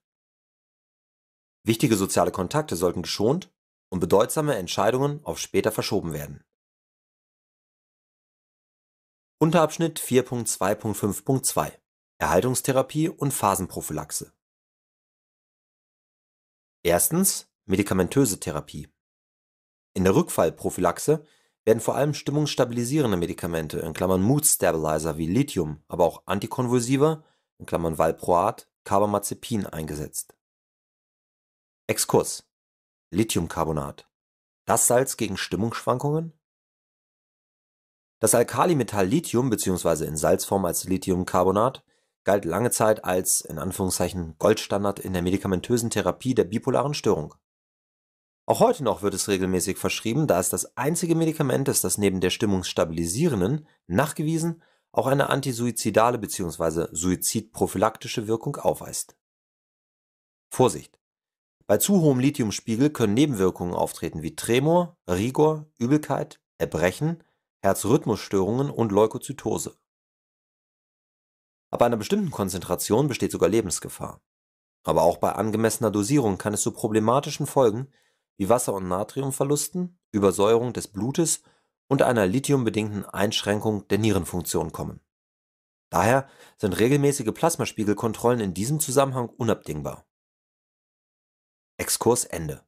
Wichtige soziale Kontakte sollten geschont und bedeutsame Entscheidungen auf später verschoben werden Unterabschnitt 4.2.5.2 Erhaltungstherapie und Phasenprophylaxe Medikamentöse Therapie In der Rückfallprophylaxe werden vor allem stimmungsstabilisierende Medikamente in Klammern (Mood Stabilizer wie Lithium, aber auch Antikonvulsiva (Valproat, Carbamazepin) eingesetzt. Exkurs: Lithiumcarbonat. Das Salz gegen Stimmungsschwankungen das Alkalimetall Lithium bzw. in Salzform als Lithiumcarbonat galt lange Zeit als „ Goldstandard “in der medikamentösen Therapie der bipolaren Störung. Auch heute noch wird es regelmäßig verschrieben, da es das einzige Medikament ist, das neben der stimmungsstabilisierenden nachgewiesen auch eine antisuizidale bzw. suizidprophylaktische Wirkung aufweist. Vorsicht: Bei zu hohem Lithiumspiegel können Nebenwirkungen auftreten wie Tremor, Rigor, Übelkeit, Erbrechen Herzrhythmusstörungen und Leukozytose. Ab einer bestimmten Konzentration besteht sogar Lebensgefahr. Aber auch bei angemessener Dosierung kann es zu problematischen Folgen wie Wasser und Natriumverlusten, Übersäuerung des Blutes und einer lithiumbedingten Einschränkung der Nierenfunktion kommen. Daher sind regelmäßige Plasmaspiegelkontrollen in diesem Zusammenhang unabdingbar. Exkurs Ende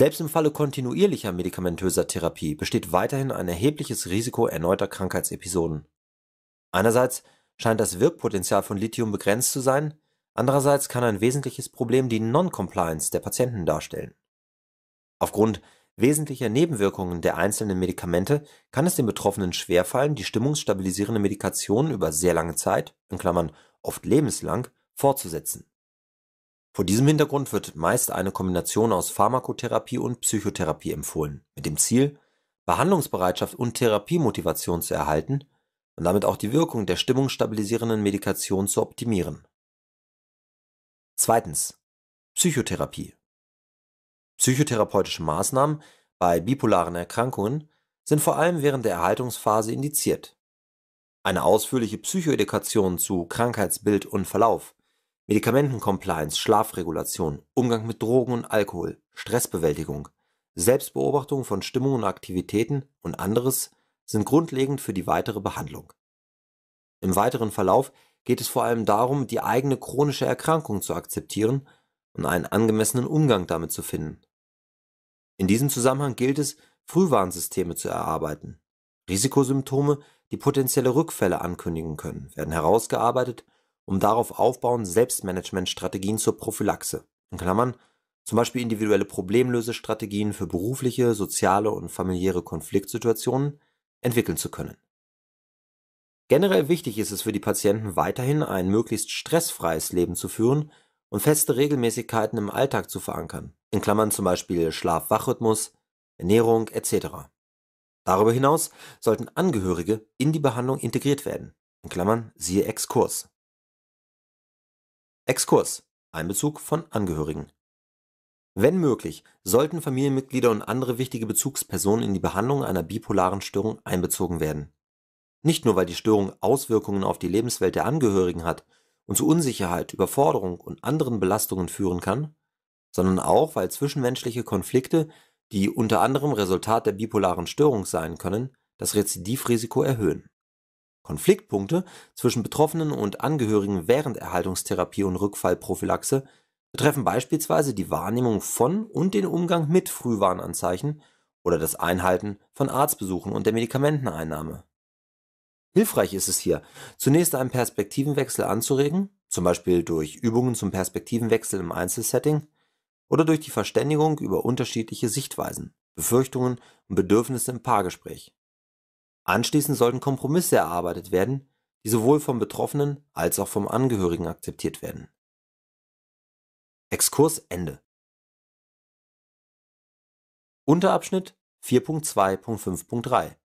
selbst im Falle kontinuierlicher medikamentöser Therapie besteht weiterhin ein erhebliches Risiko erneuter Krankheitsepisoden. Einerseits scheint das Wirkpotenzial von Lithium begrenzt zu sein, andererseits kann ein wesentliches Problem die Non-Compliance der Patienten darstellen. Aufgrund wesentlicher Nebenwirkungen der einzelnen Medikamente kann es den Betroffenen schwerfallen, die stimmungsstabilisierende Medikation über sehr lange Zeit in Klammern (oft lebenslang) fortzusetzen vor diesem Hintergrund wird meist eine Kombination aus Pharmakotherapie und Psychotherapie empfohlen, mit dem Ziel, Behandlungsbereitschaft und Therapiemotivation zu erhalten und damit auch die Wirkung der stimmungsstabilisierenden Medikation zu optimieren. Zweitens. Psychotherapie Psychotherapeutische Maßnahmen bei bipolaren Erkrankungen sind vor allem während der Erhaltungsphase indiziert. Eine ausführliche Psychoedukation zu Krankheitsbild und Verlauf Medikamentencompliance, Schlafregulation, Umgang mit Drogen und Alkohol, Stressbewältigung, Selbstbeobachtung von Stimmungen und Aktivitäten und anderes sind grundlegend für die weitere Behandlung. Im weiteren Verlauf geht es vor allem darum, die eigene chronische Erkrankung zu akzeptieren und einen angemessenen Umgang damit zu finden. In diesem Zusammenhang gilt es, Frühwarnsysteme zu erarbeiten. Risikosymptome, die potenzielle Rückfälle ankündigen können, werden herausgearbeitet um darauf aufbauend Selbstmanagementstrategien zur Prophylaxe in Klammern, (zum Beispiel individuelle Problemlösestrategien für berufliche, soziale und familiäre Konfliktsituationen) entwickeln zu können. Generell wichtig ist es für die Patienten weiterhin, ein möglichst stressfreies Leben zu führen und feste Regelmäßigkeiten im Alltag zu verankern in Klammern zum Beispiel schlaf wachrhythmus Ernährung etc.). Darüber hinaus sollten Angehörige in die Behandlung integriert werden in Klammern (siehe Exkurs Exkurs. Einbezug von Angehörigen. Wenn möglich, sollten Familienmitglieder und andere wichtige Bezugspersonen in die Behandlung einer bipolaren Störung einbezogen werden. Nicht nur, weil die Störung Auswirkungen auf die Lebenswelt der Angehörigen hat und zu Unsicherheit, Überforderung und anderen Belastungen führen kann, sondern auch, weil zwischenmenschliche Konflikte, die unter anderem Resultat der bipolaren Störung sein können, das Rezidivrisiko erhöhen Konfliktpunkte zwischen Betroffenen und Angehörigen während Erhaltungstherapie und Rückfallprophylaxe betreffen beispielsweise die Wahrnehmung von und den Umgang mit Frühwarnanzeichen oder das Einhalten von Arztbesuchen und der Medikamenteneinnahme. Hilfreich ist es hier, zunächst einen Perspektivenwechsel anzuregen, zum Beispiel durch Übungen zum Perspektivenwechsel im Einzelsetting oder durch die Verständigung über unterschiedliche Sichtweisen, Befürchtungen und Bedürfnisse im Paargespräch Anschließend sollten Kompromisse erarbeitet werden, die sowohl vom Betroffenen als auch vom Angehörigen akzeptiert werden. Exkurs Ende. Unterabschnitt 4.2.5.3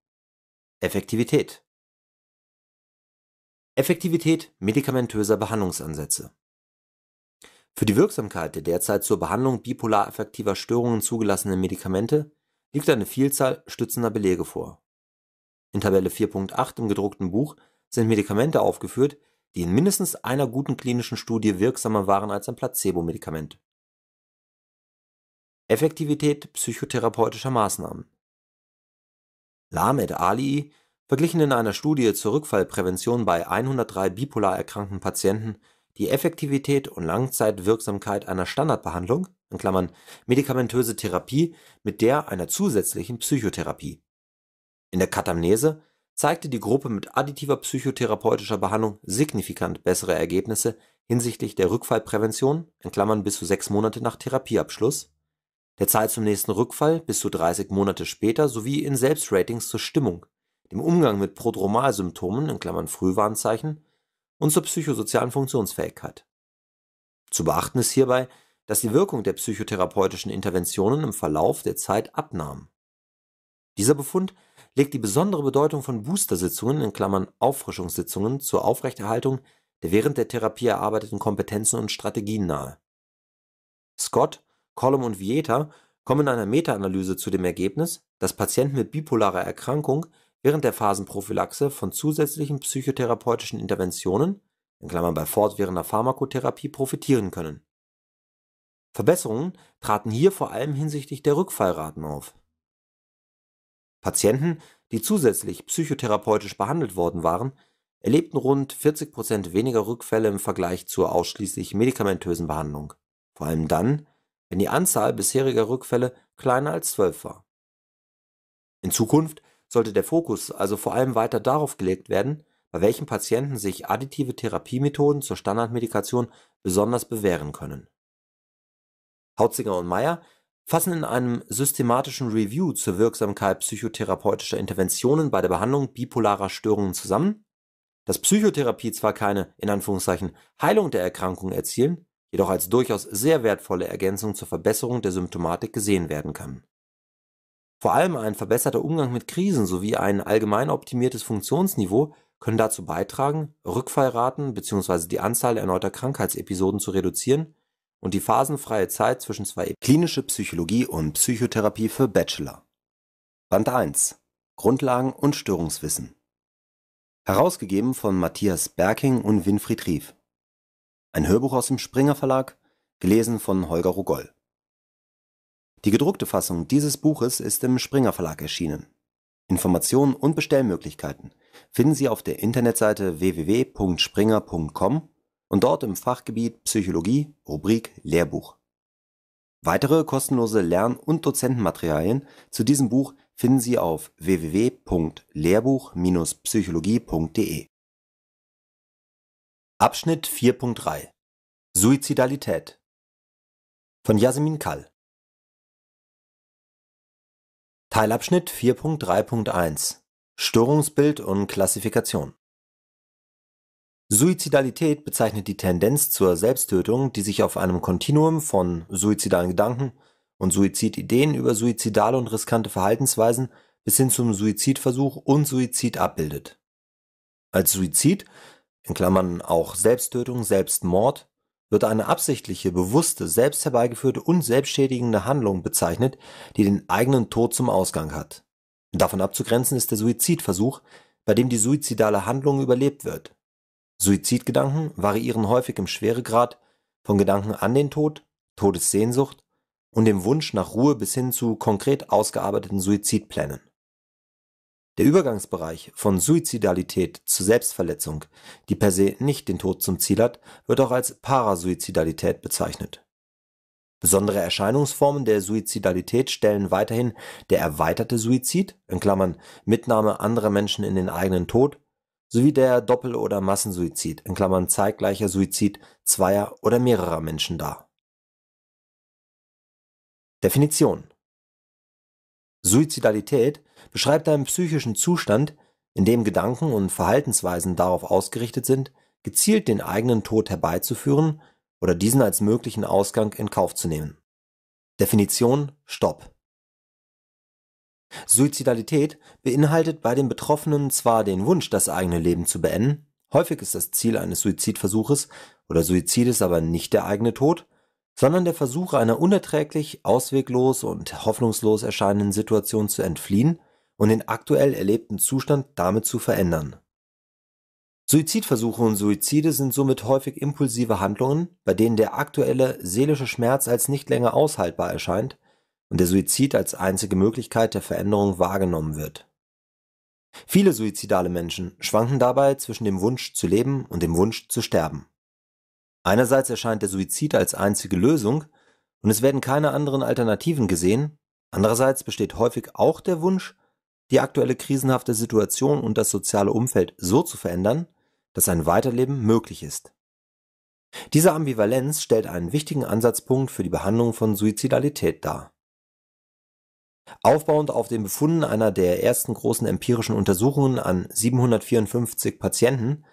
Effektivität Effektivität medikamentöser Behandlungsansätze Für die Wirksamkeit der derzeit zur Behandlung bipolar affektiver Störungen zugelassenen Medikamente liegt eine Vielzahl stützender Belege vor in Tabelle 4.8 im gedruckten Buch sind Medikamente aufgeführt, die in mindestens einer guten klinischen Studie wirksamer waren als ein Placebo-Medikament. Effektivität psychotherapeutischer Maßnahmen Lam et Ali verglichen in einer Studie zur Rückfallprävention bei 103 bipolar erkrankten Patienten die Effektivität und Langzeitwirksamkeit einer Standardbehandlung in Klammern (medikamentöse Therapie) mit der einer zusätzlichen Psychotherapie in der Katamnese zeigte die Gruppe mit additiver psychotherapeutischer Behandlung signifikant bessere Ergebnisse hinsichtlich der Rückfallprävention (bis zu sechs Monate nach Therapieabschluss), der Zeit zum nächsten Rückfall (bis zu 30 Monate später) sowie in Selbstratings zur Stimmung, dem Umgang mit Prodromalsymptomen (Frühwarnzeichen) und zur psychosozialen Funktionsfähigkeit. Zu beachten ist hierbei, dass die Wirkung der psychotherapeutischen Interventionen im Verlauf der Zeit abnahm. Dieser Befund legt die besondere Bedeutung von Boostersitzungen (Auffrischungssitzungen) zur Aufrechterhaltung der während der Therapie erarbeiteten Kompetenzen und Strategien nahe. Scott, Colum und Vieta kommen in einer Meta-Analyse zu dem Ergebnis, dass Patienten mit bipolarer Erkrankung während der Phasenprophylaxe von zusätzlichen psychotherapeutischen Interventionen (bei fortwährender Pharmakotherapie) profitieren können. Verbesserungen traten hier vor allem hinsichtlich der Rückfallraten auf Patienten, die zusätzlich psychotherapeutisch behandelt worden waren, erlebten rund 40 weniger Rückfälle im Vergleich zur ausschließlich medikamentösen Behandlung, vor allem dann, wenn die Anzahl bisheriger Rückfälle kleiner als 12 war. In Zukunft sollte der Fokus also vor allem weiter darauf gelegt werden, bei welchen Patienten sich additive Therapiemethoden zur Standardmedikation besonders bewähren können. Hautzinger und Meyer fassen in einem systematischen Review zur Wirksamkeit psychotherapeutischer Interventionen bei der Behandlung bipolarer Störungen zusammen, dass Psychotherapie zwar keine in Anführungszeichen, (Heilung) der Erkrankung erzielen, jedoch als durchaus sehr wertvolle Ergänzung zur Verbesserung der Symptomatik gesehen werden kann. Vor allem ein verbesserter Umgang mit Krisen sowie ein allgemein optimiertes Funktionsniveau können dazu beitragen, Rückfallraten bzw. die Anzahl erneuter Krankheitsepisoden zu reduzieren und die phasenfreie Zeit zwischen zwei Klinische Psychologie und Psychotherapie für Bachelor. Band 1 Grundlagen und Störungswissen. Herausgegeben von Matthias Berking und Winfried Rief. Ein Hörbuch aus dem Springer Verlag, gelesen von Holger Rogoll. Die gedruckte Fassung dieses Buches ist im Springer Verlag erschienen. Informationen und Bestellmöglichkeiten finden Sie auf der Internetseite www.springer.com und dort im Fachgebiet Psychologie Rubrik Lehrbuch. Weitere kostenlose Lern und Dozentenmaterialien zu diesem Buch finden Sie auf www.lehrbuch-psychologie.de. Abschnitt 4.3 Suizidalität von Jasmin Kall Teilabschnitt 4.3.1 Störungsbild und Klassifikation Suizidalität bezeichnet die Tendenz zur Selbsttötung, die sich auf einem Kontinuum von suizidalen Gedanken und Suizidideen über suizidale und riskante Verhaltensweisen bis hin zum Suizidversuch und Suizid abbildet. Als Suizid in Klammern (auch Selbsttötung, Selbstmord) wird eine absichtliche, bewusste, selbst herbeigeführte und selbstschädigende Handlung bezeichnet, die den eigenen Tod zum Ausgang hat. Davon abzugrenzen ist der Suizidversuch, bei dem die suizidale Handlung überlebt wird Suizidgedanken variieren häufig im Schweregrad von Gedanken an den Tod, Todessehnsucht und dem Wunsch nach Ruhe bis hin zu konkret ausgearbeiteten Suizidplänen. Der Übergangsbereich von Suizidalität zu Selbstverletzung, die per se nicht den Tod zum Ziel hat, wird auch als Parasuizidalität bezeichnet. Besondere Erscheinungsformen der Suizidalität stellen weiterhin der erweiterte Suizid in Klammern (Mitnahme anderer Menschen in den eigenen Tod sowie der Doppel oder Massensuizid in Klammern (zeitgleicher Suizid zweier oder mehrerer Menschen) dar. Definition Suizidalität beschreibt einen psychischen Zustand, in dem Gedanken und Verhaltensweisen darauf ausgerichtet sind, gezielt den eigenen Tod herbeizuführen oder diesen als möglichen Ausgang in Kauf zu nehmen. Definition Stopp Suizidalität beinhaltet bei den Betroffenen zwar den Wunsch, das eigene Leben zu beenden – häufig ist das Ziel eines Suizidversuches oder Suizides aber nicht der eigene Tod, sondern der Versuch, einer unerträglich, ausweglos und hoffnungslos erscheinenden Situation zu entfliehen und den aktuell erlebten Zustand damit zu verändern. Suizidversuche und Suizide sind somit häufig impulsive Handlungen, bei denen der aktuelle seelische Schmerz als nicht länger aushaltbar erscheint und der Suizid als einzige Möglichkeit der Veränderung wahrgenommen wird. Viele suizidale Menschen schwanken dabei zwischen dem Wunsch zu leben und dem Wunsch zu sterben. Einerseits erscheint der Suizid als einzige Lösung und es werden keine anderen Alternativen gesehen, andererseits besteht häufig auch der Wunsch, die aktuelle krisenhafte Situation und das soziale Umfeld so zu verändern, dass ein Weiterleben möglich ist. Diese Ambivalenz stellt einen wichtigen Ansatzpunkt für die Behandlung von Suizidalität dar. Aufbauend auf den Befunden einer der ersten großen empirischen Untersuchungen an 754 Patienten,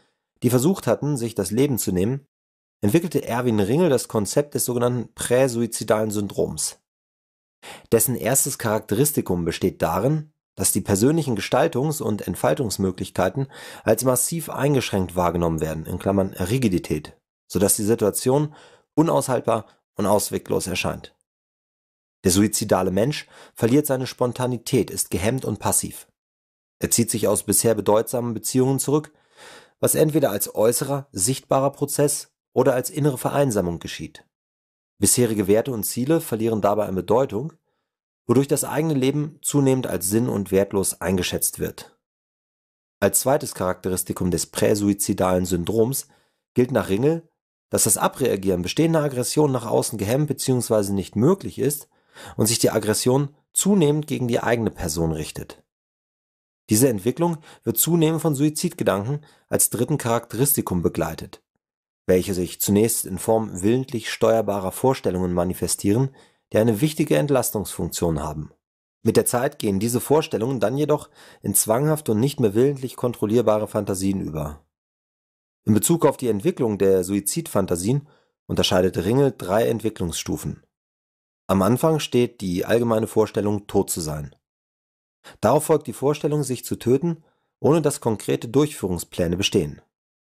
die versucht hatten, sich das Leben zu nehmen, entwickelte Erwin Ringel das Konzept des sogenannten präsuizidalen Syndroms. Dessen erstes Charakteristikum besteht darin, dass die persönlichen Gestaltungs und Entfaltungsmöglichkeiten als massiv eingeschränkt wahrgenommen werden in Klammern (Rigidität), so dass die Situation unaushaltbar und ausweglos erscheint der suizidale Mensch verliert seine Spontanität, ist gehemmt und passiv. Er zieht sich aus bisher bedeutsamen Beziehungen zurück, was entweder als äußerer, sichtbarer Prozess oder als innere Vereinsamung geschieht. Bisherige Werte und Ziele verlieren dabei an Bedeutung, wodurch das eigene Leben zunehmend als sinn- und wertlos eingeschätzt wird. Als zweites Charakteristikum des präsuizidalen Syndroms gilt nach Ringel, dass das Abreagieren bestehender Aggressionen nach außen gehemmt bzw. nicht möglich ist und sich die Aggression zunehmend gegen die eigene Person richtet. Diese Entwicklung wird zunehmend von Suizidgedanken als dritten Charakteristikum begleitet, welche sich zunächst in Form willentlich steuerbarer Vorstellungen manifestieren, die eine wichtige Entlastungsfunktion haben. Mit der Zeit gehen diese Vorstellungen dann jedoch in zwanghafte und nicht mehr willentlich kontrollierbare Fantasien über. In Bezug auf die Entwicklung der Suizidfantasien unterscheidet Ringel drei Entwicklungsstufen am Anfang steht die allgemeine Vorstellung, tot zu sein. Darauf folgt die Vorstellung, sich zu töten, ohne dass konkrete Durchführungspläne bestehen.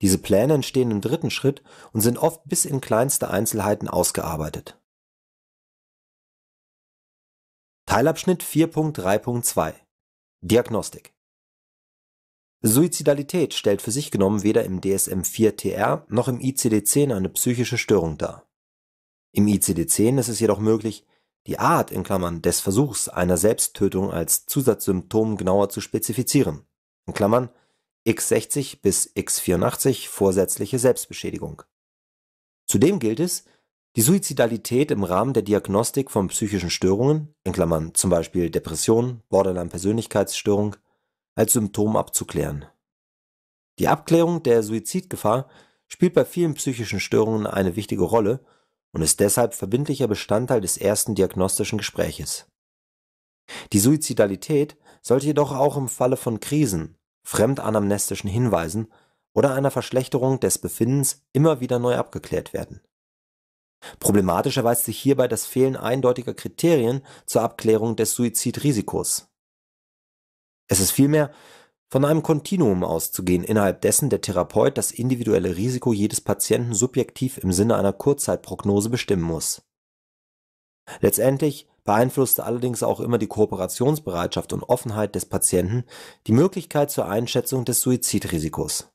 Diese Pläne entstehen im dritten Schritt und sind oft bis in kleinste Einzelheiten ausgearbeitet. Teilabschnitt 4.3.2 Diagnostik Suizidalität stellt für sich genommen weder im DSM-4 TR noch im ICD-10 eine psychische Störung dar im ICD-10 ist es jedoch möglich, die Art (des Versuchs) einer Selbsttötung als Zusatzsymptom genauer zu spezifizieren (x60 bis x84 vorsätzliche Selbstbeschädigung). Zudem gilt es, die Suizidalität im Rahmen der Diagnostik von psychischen Störungen (z. B. Depression, Borderline-Persönlichkeitsstörung) als Symptom abzuklären. Die Abklärung der Suizidgefahr spielt bei vielen psychischen Störungen eine wichtige Rolle und ist deshalb verbindlicher Bestandteil des ersten diagnostischen Gespräches. Die Suizidalität sollte jedoch auch im Falle von Krisen, fremdanamnestischen Hinweisen oder einer Verschlechterung des Befindens immer wieder neu abgeklärt werden. Problematisch erweist sich hierbei das Fehlen eindeutiger Kriterien zur Abklärung des Suizidrisikos. Es ist vielmehr von einem Kontinuum auszugehen, innerhalb dessen der Therapeut das individuelle Risiko jedes Patienten subjektiv im Sinne einer Kurzzeitprognose bestimmen muss. Letztendlich beeinflusste allerdings auch immer die Kooperationsbereitschaft und Offenheit des Patienten die Möglichkeit zur Einschätzung des Suizidrisikos.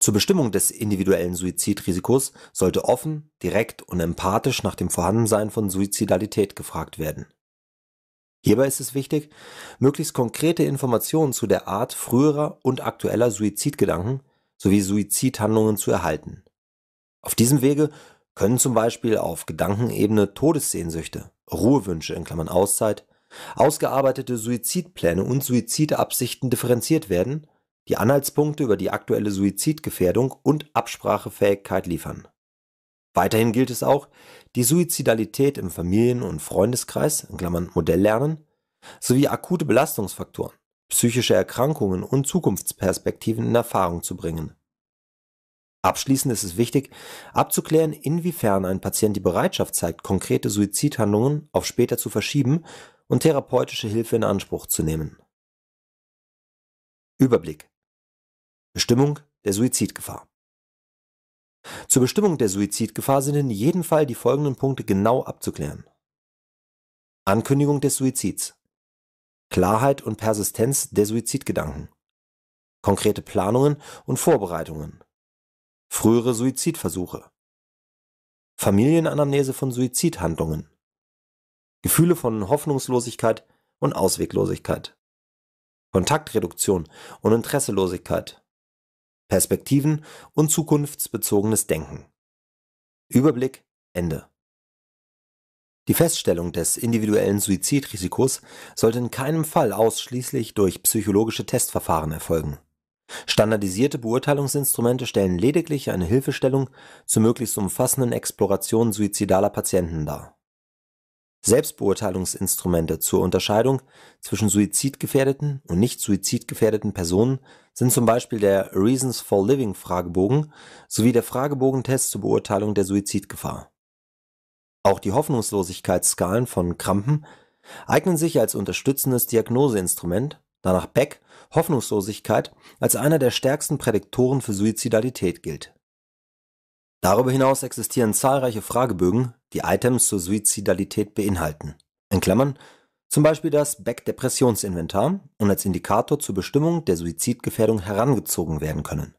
Zur Bestimmung des individuellen Suizidrisikos sollte offen, direkt und empathisch nach dem Vorhandensein von Suizidalität gefragt werden Hierbei ist es wichtig, möglichst konkrete Informationen zu der Art früherer und aktueller Suizidgedanken sowie Suizidhandlungen zu erhalten. Auf diesem Wege können zum Beispiel auf Gedankenebene Todessehnsüchte, Ruhewünsche (Auszeit), ausgearbeitete Suizidpläne und Suizidabsichten differenziert werden, die Anhaltspunkte über die aktuelle Suizidgefährdung und Absprachefähigkeit liefern. Weiterhin gilt es auch, die Suizidalität im Familien und Freundeskreis in Klammern (Modelllernen) sowie akute Belastungsfaktoren, psychische Erkrankungen und Zukunftsperspektiven in Erfahrung zu bringen. Abschließend ist es wichtig, abzuklären, inwiefern ein Patient die Bereitschaft zeigt, konkrete Suizidhandlungen auf später zu verschieben und therapeutische Hilfe in Anspruch zu nehmen. Überblick: Bestimmung der Suizidgefahr zur Bestimmung der Suizidgefahr sind in jedem Fall die folgenden Punkte genau abzuklären: Ankündigung des Suizids Klarheit und Persistenz der Suizidgedanken konkrete Planungen und Vorbereitungen frühere Suizidversuche Familienanamnese von Suizidhandlungen Gefühle von Hoffnungslosigkeit und Ausweglosigkeit Kontaktreduktion und Interesselosigkeit Perspektiven und zukunftsbezogenes Denken. Überblick Ende. Die Feststellung des individuellen Suizidrisikos sollte in keinem Fall ausschließlich durch psychologische Testverfahren erfolgen. Standardisierte Beurteilungsinstrumente stellen lediglich eine Hilfestellung zur möglichst umfassenden Exploration suizidaler Patienten dar Selbstbeurteilungsinstrumente zur Unterscheidung zwischen suizidgefährdeten und nicht suizidgefährdeten Personen sind zum Beispiel der Reasons for Living-Fragebogen sowie der Fragebogentest zur Beurteilung der Suizidgefahr. Auch die Hoffnungslosigkeitsskalen von Krampen eignen sich als unterstützendes Diagnoseinstrument, da nach Beck Hoffnungslosigkeit als einer der stärksten Prädiktoren für Suizidalität gilt Darüber hinaus existieren zahlreiche Fragebögen, die Items zur Suizidalität beinhalten In Klammern (zum Beispiel das Beck-Depressionsinventar) und als Indikator zur Bestimmung der Suizidgefährdung herangezogen werden können.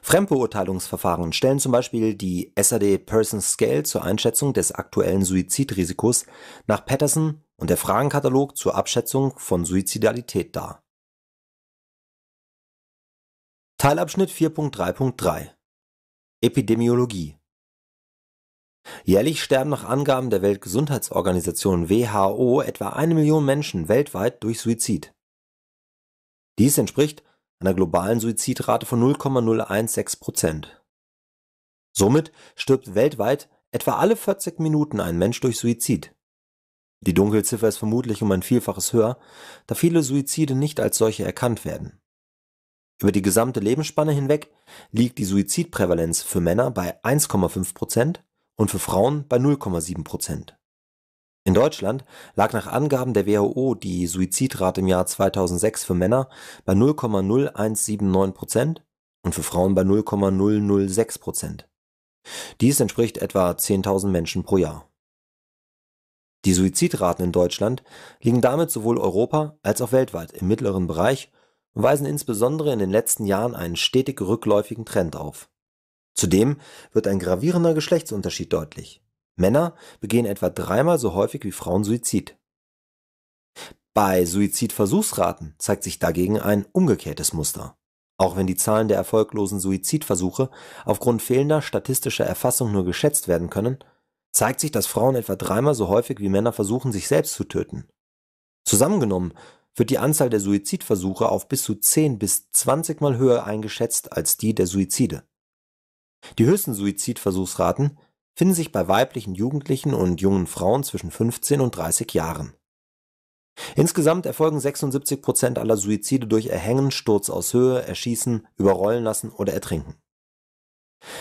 Fremdbeurteilungsverfahren stellen zum Beispiel die SAD-Person-Scale zur Einschätzung des aktuellen Suizidrisikos nach Patterson und der Fragenkatalog zur Abschätzung von Suizidalität dar. Teilabschnitt 4.3.3 Epidemiologie Jährlich sterben nach Angaben der Weltgesundheitsorganisation (WHO) etwa eine Million Menschen weltweit durch Suizid. Dies entspricht einer globalen Suizidrate von 0,016 Prozent. Somit stirbt weltweit etwa alle 40 Minuten ein Mensch durch Suizid. Die Dunkelziffer ist vermutlich um ein Vielfaches höher, da viele Suizide nicht als solche erkannt werden über die gesamte Lebensspanne hinweg liegt die Suizidprävalenz für Männer bei 1,5 und für Frauen bei 0,7 In Deutschland lag nach Angaben der WHO die Suizidrate im Jahr 2006 für Männer bei 0,0179% und für Frauen bei 0,006 Dies entspricht etwa 10.000 Menschen pro Jahr. Die Suizidraten in Deutschland liegen damit sowohl europa als auch weltweit im mittleren Bereich weisen insbesondere in den letzten Jahren einen stetig rückläufigen Trend auf. Zudem wird ein gravierender Geschlechtsunterschied deutlich: Männer begehen etwa dreimal so häufig wie Frauen Suizid. Bei Suizidversuchsraten zeigt sich dagegen ein umgekehrtes Muster. Auch wenn die Zahlen der erfolglosen Suizidversuche aufgrund fehlender statistischer Erfassung nur geschätzt werden können, zeigt sich, dass Frauen etwa dreimal so häufig wie Männer versuchen, sich selbst zu töten. Zusammengenommen wird die Anzahl der Suizidversuche auf bis zu 10 bis 20-mal höher eingeschätzt als die der Suizide. Die höchsten Suizidversuchsraten finden sich bei weiblichen Jugendlichen und jungen Frauen zwischen 15 und 30 Jahren. Insgesamt erfolgen 76 Prozent aller Suizide durch Erhängen, Sturz aus Höhe, Erschießen, Überrollen lassen oder Ertrinken.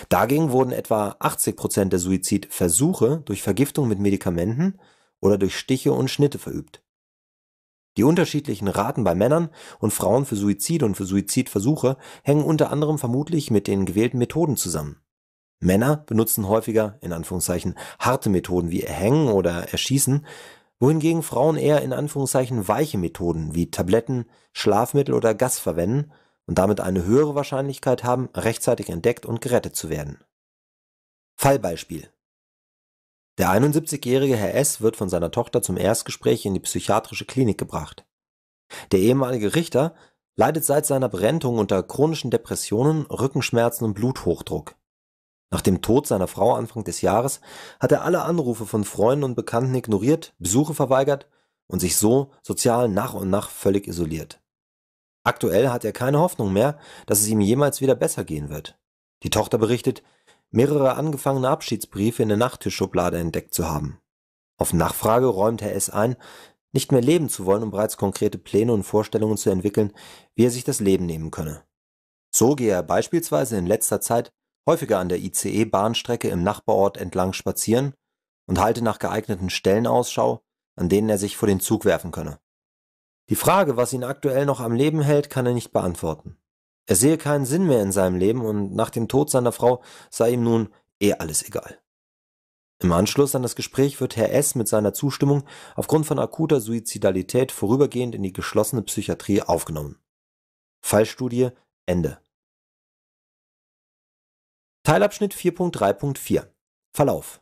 Dagegen wurden etwa 80 Prozent der Suizidversuche durch Vergiftung mit Medikamenten oder durch Stiche und Schnitte verübt. Die unterschiedlichen Raten bei Männern und Frauen für Suizid und für Suizidversuche hängen unter anderem vermutlich mit den gewählten Methoden zusammen. Männer benutzen häufiger „ in Anführungszeichen, harte “Methoden wie Erhängen oder Erschießen, wohingegen Frauen eher „ in Anführungszeichen weiche “Methoden wie Tabletten, Schlafmittel oder Gas verwenden und damit eine höhere Wahrscheinlichkeit haben, rechtzeitig entdeckt und gerettet zu werden. Fallbeispiel der 71-jährige Herr S. wird von seiner Tochter zum Erstgespräch in die psychiatrische Klinik gebracht. Der ehemalige Richter leidet seit seiner Berentung unter chronischen Depressionen, Rückenschmerzen und Bluthochdruck. Nach dem Tod seiner Frau Anfang des Jahres hat er alle Anrufe von Freunden und Bekannten ignoriert, Besuche verweigert und sich so sozial nach und nach völlig isoliert. Aktuell hat er keine Hoffnung mehr, dass es ihm jemals wieder besser gehen wird. Die Tochter berichtet, mehrere angefangene Abschiedsbriefe in der Nachttischschublade entdeckt zu haben. Auf Nachfrage räumt Herr S. ein, nicht mehr leben zu wollen um bereits konkrete Pläne und Vorstellungen zu entwickeln, wie er sich das Leben nehmen könne. So gehe er beispielsweise in letzter Zeit häufiger an der ICE-Bahnstrecke im Nachbarort entlang spazieren und halte nach geeigneten Stellen Ausschau, an denen er sich vor den Zug werfen könne. Die Frage, was ihn aktuell noch am Leben hält, kann er nicht beantworten. Er sehe keinen Sinn mehr in seinem Leben und nach dem Tod seiner Frau sei ihm nun eh alles egal. Im Anschluss an das Gespräch wird Herr S. mit seiner Zustimmung aufgrund von akuter Suizidalität vorübergehend in die geschlossene Psychiatrie aufgenommen. Fallstudie Ende. Teilabschnitt 4.3.4 Verlauf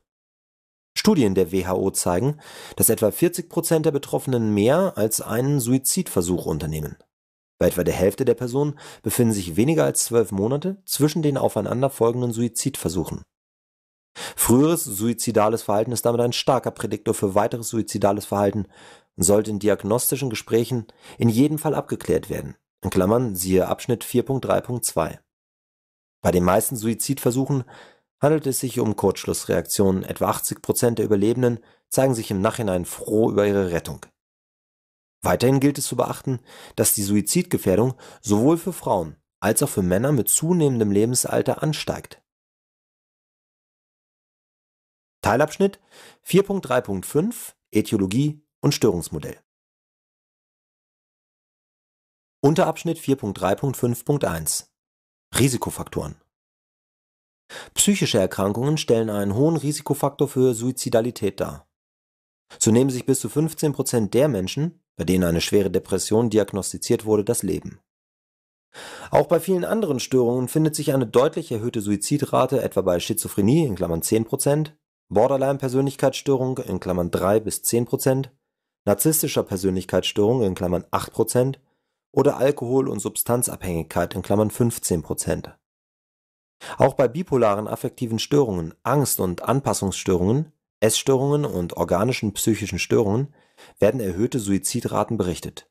Studien der WHO zeigen, dass etwa 40 Prozent der Betroffenen mehr als einen Suizidversuch unternehmen bei etwa der Hälfte der Personen befinden sich weniger als zwölf Monate zwischen den aufeinanderfolgenden Suizidversuchen. Früheres suizidales Verhalten ist damit ein starker Prädiktor für weiteres suizidales Verhalten und sollte in diagnostischen Gesprächen in jedem Fall abgeklärt werden In Klammern (siehe Abschnitt 4.3.2). Bei den meisten Suizidversuchen handelt es sich um Kurzschlussreaktionen, etwa 80 Prozent der Überlebenden zeigen sich im Nachhinein froh über ihre Rettung Weiterhin gilt es zu beachten, dass die Suizidgefährdung sowohl für Frauen als auch für Männer mit zunehmendem Lebensalter ansteigt. Teilabschnitt 4.3.5 Ätiologie und Störungsmodell Unterabschnitt 4.3.5.1 Risikofaktoren Psychische Erkrankungen stellen einen hohen Risikofaktor für Suizidalität dar. So nehmen sich bis zu 15 Prozent der Menschen, bei denen eine schwere Depression diagnostiziert wurde, das Leben. Auch bei vielen anderen Störungen findet sich eine deutlich erhöhte Suizidrate, etwa bei Schizophrenie in Klammern (10%), Borderline-Persönlichkeitsstörung in Klammern (3 bis 10%), narzisstischer Persönlichkeitsstörung in Klammern (8%) oder Alkohol und Substanzabhängigkeit in Klammern (15%). Auch bei bipolaren affektiven Störungen, Angst und Anpassungsstörungen, Essstörungen und organischen psychischen Störungen werden erhöhte Suizidraten berichtet.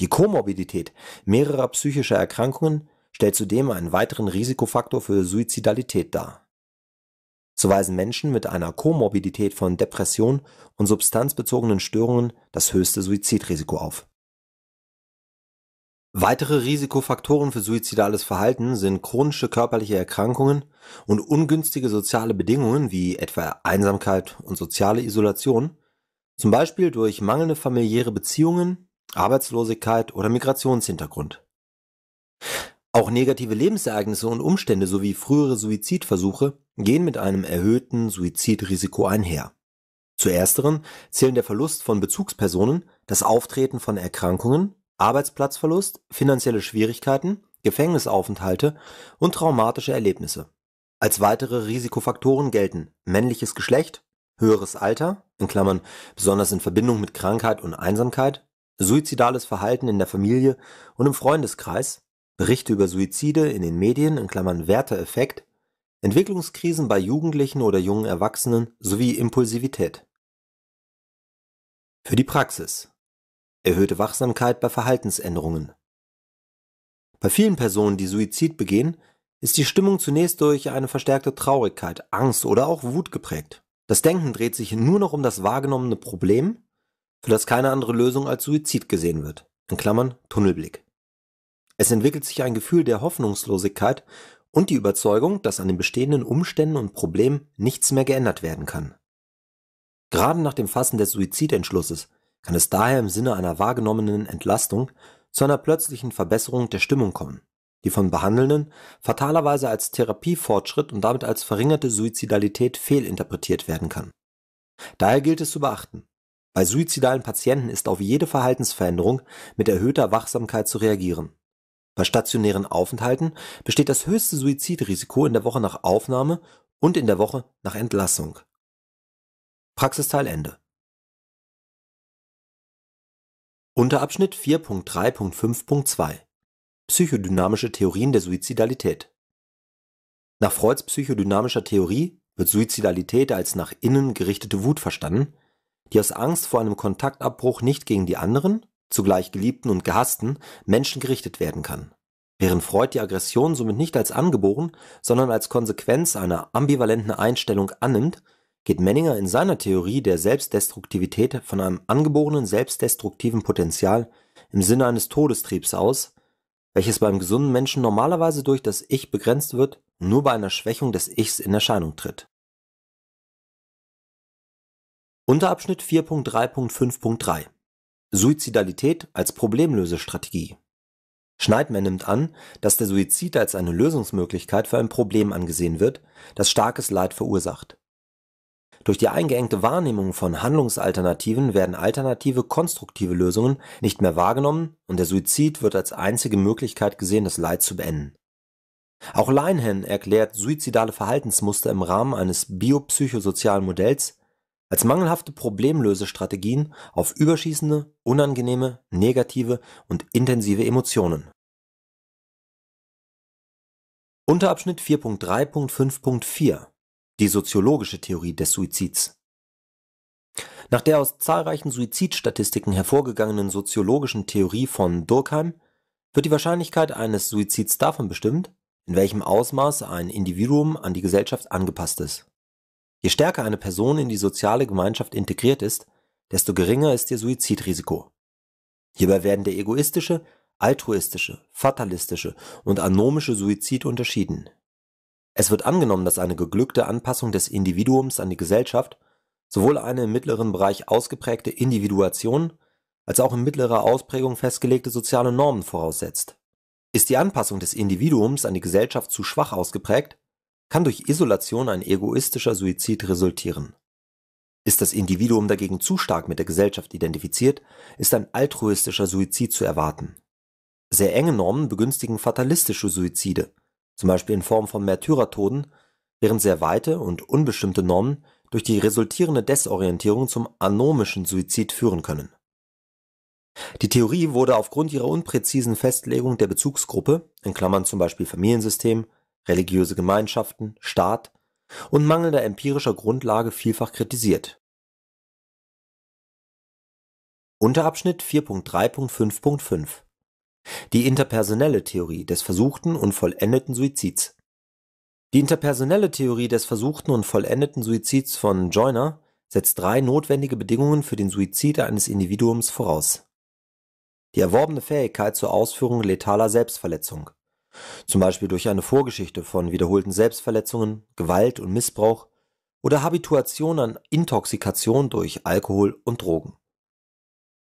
Die Komorbidität mehrerer psychischer Erkrankungen stellt zudem einen weiteren Risikofaktor für Suizidalität dar. So weisen Menschen mit einer Komorbidität von Depression und substanzbezogenen Störungen das höchste Suizidrisiko auf. Weitere Risikofaktoren für suizidales Verhalten sind chronische körperliche Erkrankungen und ungünstige soziale Bedingungen wie etwa Einsamkeit und soziale Isolation zum Beispiel durch mangelnde familiäre Beziehungen, Arbeitslosigkeit oder Migrationshintergrund. Auch negative Lebensereignisse und Umstände sowie frühere Suizidversuche gehen mit einem erhöhten Suizidrisiko einher. Zu ersteren zählen der Verlust von Bezugspersonen, das Auftreten von Erkrankungen, Arbeitsplatzverlust, finanzielle Schwierigkeiten, Gefängnisaufenthalte und traumatische Erlebnisse. Als weitere Risikofaktoren gelten männliches Geschlecht, höheres Alter in Klammern (besonders in Verbindung mit Krankheit und Einsamkeit), suizidales Verhalten in der Familie und im Freundeskreis, Berichte über Suizide in den Medien in Klammern (Werteeffekt), Entwicklungskrisen bei Jugendlichen oder jungen Erwachsenen sowie Impulsivität. Für die Praxis: Erhöhte Wachsamkeit bei Verhaltensänderungen Bei vielen Personen, die Suizid begehen, ist die Stimmung zunächst durch eine verstärkte Traurigkeit, Angst oder auch Wut geprägt das Denken dreht sich nur noch um das wahrgenommene Problem, für das keine andere Lösung als Suizid gesehen wird (Tunnelblick). Es entwickelt sich ein Gefühl der Hoffnungslosigkeit und die Überzeugung, dass an den bestehenden Umständen und Problemen nichts mehr geändert werden kann. Gerade nach dem Fassen des Suizidentschlusses kann es daher im Sinne einer wahrgenommenen Entlastung zu einer plötzlichen Verbesserung der Stimmung kommen die von Behandelnden fatalerweise als Therapiefortschritt und damit als verringerte Suizidalität fehlinterpretiert werden kann. Daher gilt es zu beachten. Bei suizidalen Patienten ist auf jede Verhaltensveränderung mit erhöhter Wachsamkeit zu reagieren. Bei stationären Aufenthalten besteht das höchste Suizidrisiko in der Woche nach Aufnahme und in der Woche nach Entlassung. Praxisteil Ende. Unterabschnitt 4.3.5.2 Psychodynamische Theorien der Suizidalität Nach Freuds psychodynamischer Theorie wird Suizidalität als nach innen gerichtete Wut verstanden, die aus Angst vor einem Kontaktabbruch nicht gegen die anderen (zugleich Geliebten und Gehassten) Menschen gerichtet werden kann, während Freud die Aggression somit nicht als angeboren, sondern als Konsequenz einer ambivalenten Einstellung annimmt, geht Menninger in seiner Theorie der Selbstdestruktivität von einem angeborenen selbstdestruktiven Potenzial im Sinne eines Todestriebs aus welches beim gesunden Menschen normalerweise durch das Ich begrenzt wird, nur bei einer Schwächung des Ichs in Erscheinung tritt. Unterabschnitt 4.3.5.3 Suizidalität als Problemlösestrategie Schneidmann nimmt an, dass der Suizid als eine Lösungsmöglichkeit für ein Problem angesehen wird, das starkes Leid verursacht durch die eingeengte Wahrnehmung von Handlungsalternativen werden alternative konstruktive Lösungen nicht mehr wahrgenommen und der Suizid wird als einzige Möglichkeit gesehen, das Leid zu beenden. Auch Linehan erklärt suizidale Verhaltensmuster im Rahmen eines biopsychosozialen Modells als mangelhafte Problemlösestrategien auf überschießende, unangenehme, negative und intensive Emotionen. Unterabschnitt 4.3.5.4 die soziologische Theorie des Suizids. Nach der aus zahlreichen Suizidstatistiken hervorgegangenen soziologischen Theorie von Durkheim wird die Wahrscheinlichkeit eines Suizids davon bestimmt, in welchem Ausmaß ein Individuum an die Gesellschaft angepasst ist. Je stärker eine Person in die soziale Gemeinschaft integriert ist, desto geringer ist ihr Suizidrisiko. Hierbei werden der egoistische, altruistische, fatalistische und anomische Suizid unterschieden es wird angenommen, dass eine geglückte Anpassung des Individuums an die Gesellschaft sowohl eine im mittleren Bereich ausgeprägte Individuation als auch in mittlerer Ausprägung festgelegte soziale Normen voraussetzt. Ist die Anpassung des Individuums an die Gesellschaft zu schwach ausgeprägt, kann durch Isolation ein egoistischer Suizid resultieren. Ist das Individuum dagegen zu stark mit der Gesellschaft identifiziert, ist ein altruistischer Suizid zu erwarten. Sehr enge Normen begünstigen fatalistische Suizide zum Beispiel in Form von Märtyrertoden, während sehr weite und unbestimmte Normen durch die resultierende Desorientierung zum anomischen Suizid führen können. Die Theorie wurde aufgrund ihrer unpräzisen Festlegung der Bezugsgruppe in Klammern zum Beispiel Familiensystem, religiöse Gemeinschaften, Staat) und mangelnder empirischer Grundlage vielfach kritisiert. Unterabschnitt (4.3.5.5 die interpersonelle Theorie des versuchten und vollendeten Suizids. Die interpersonelle Theorie des versuchten und vollendeten Suizids von Joyner setzt drei notwendige Bedingungen für den Suizid eines Individuums voraus: die erworbene Fähigkeit zur Ausführung letaler Selbstverletzung zum Beispiel durch eine Vorgeschichte von wiederholten Selbstverletzungen, Gewalt und Missbrauch oder Habituation an Intoxikation durch Alkohol und Drogen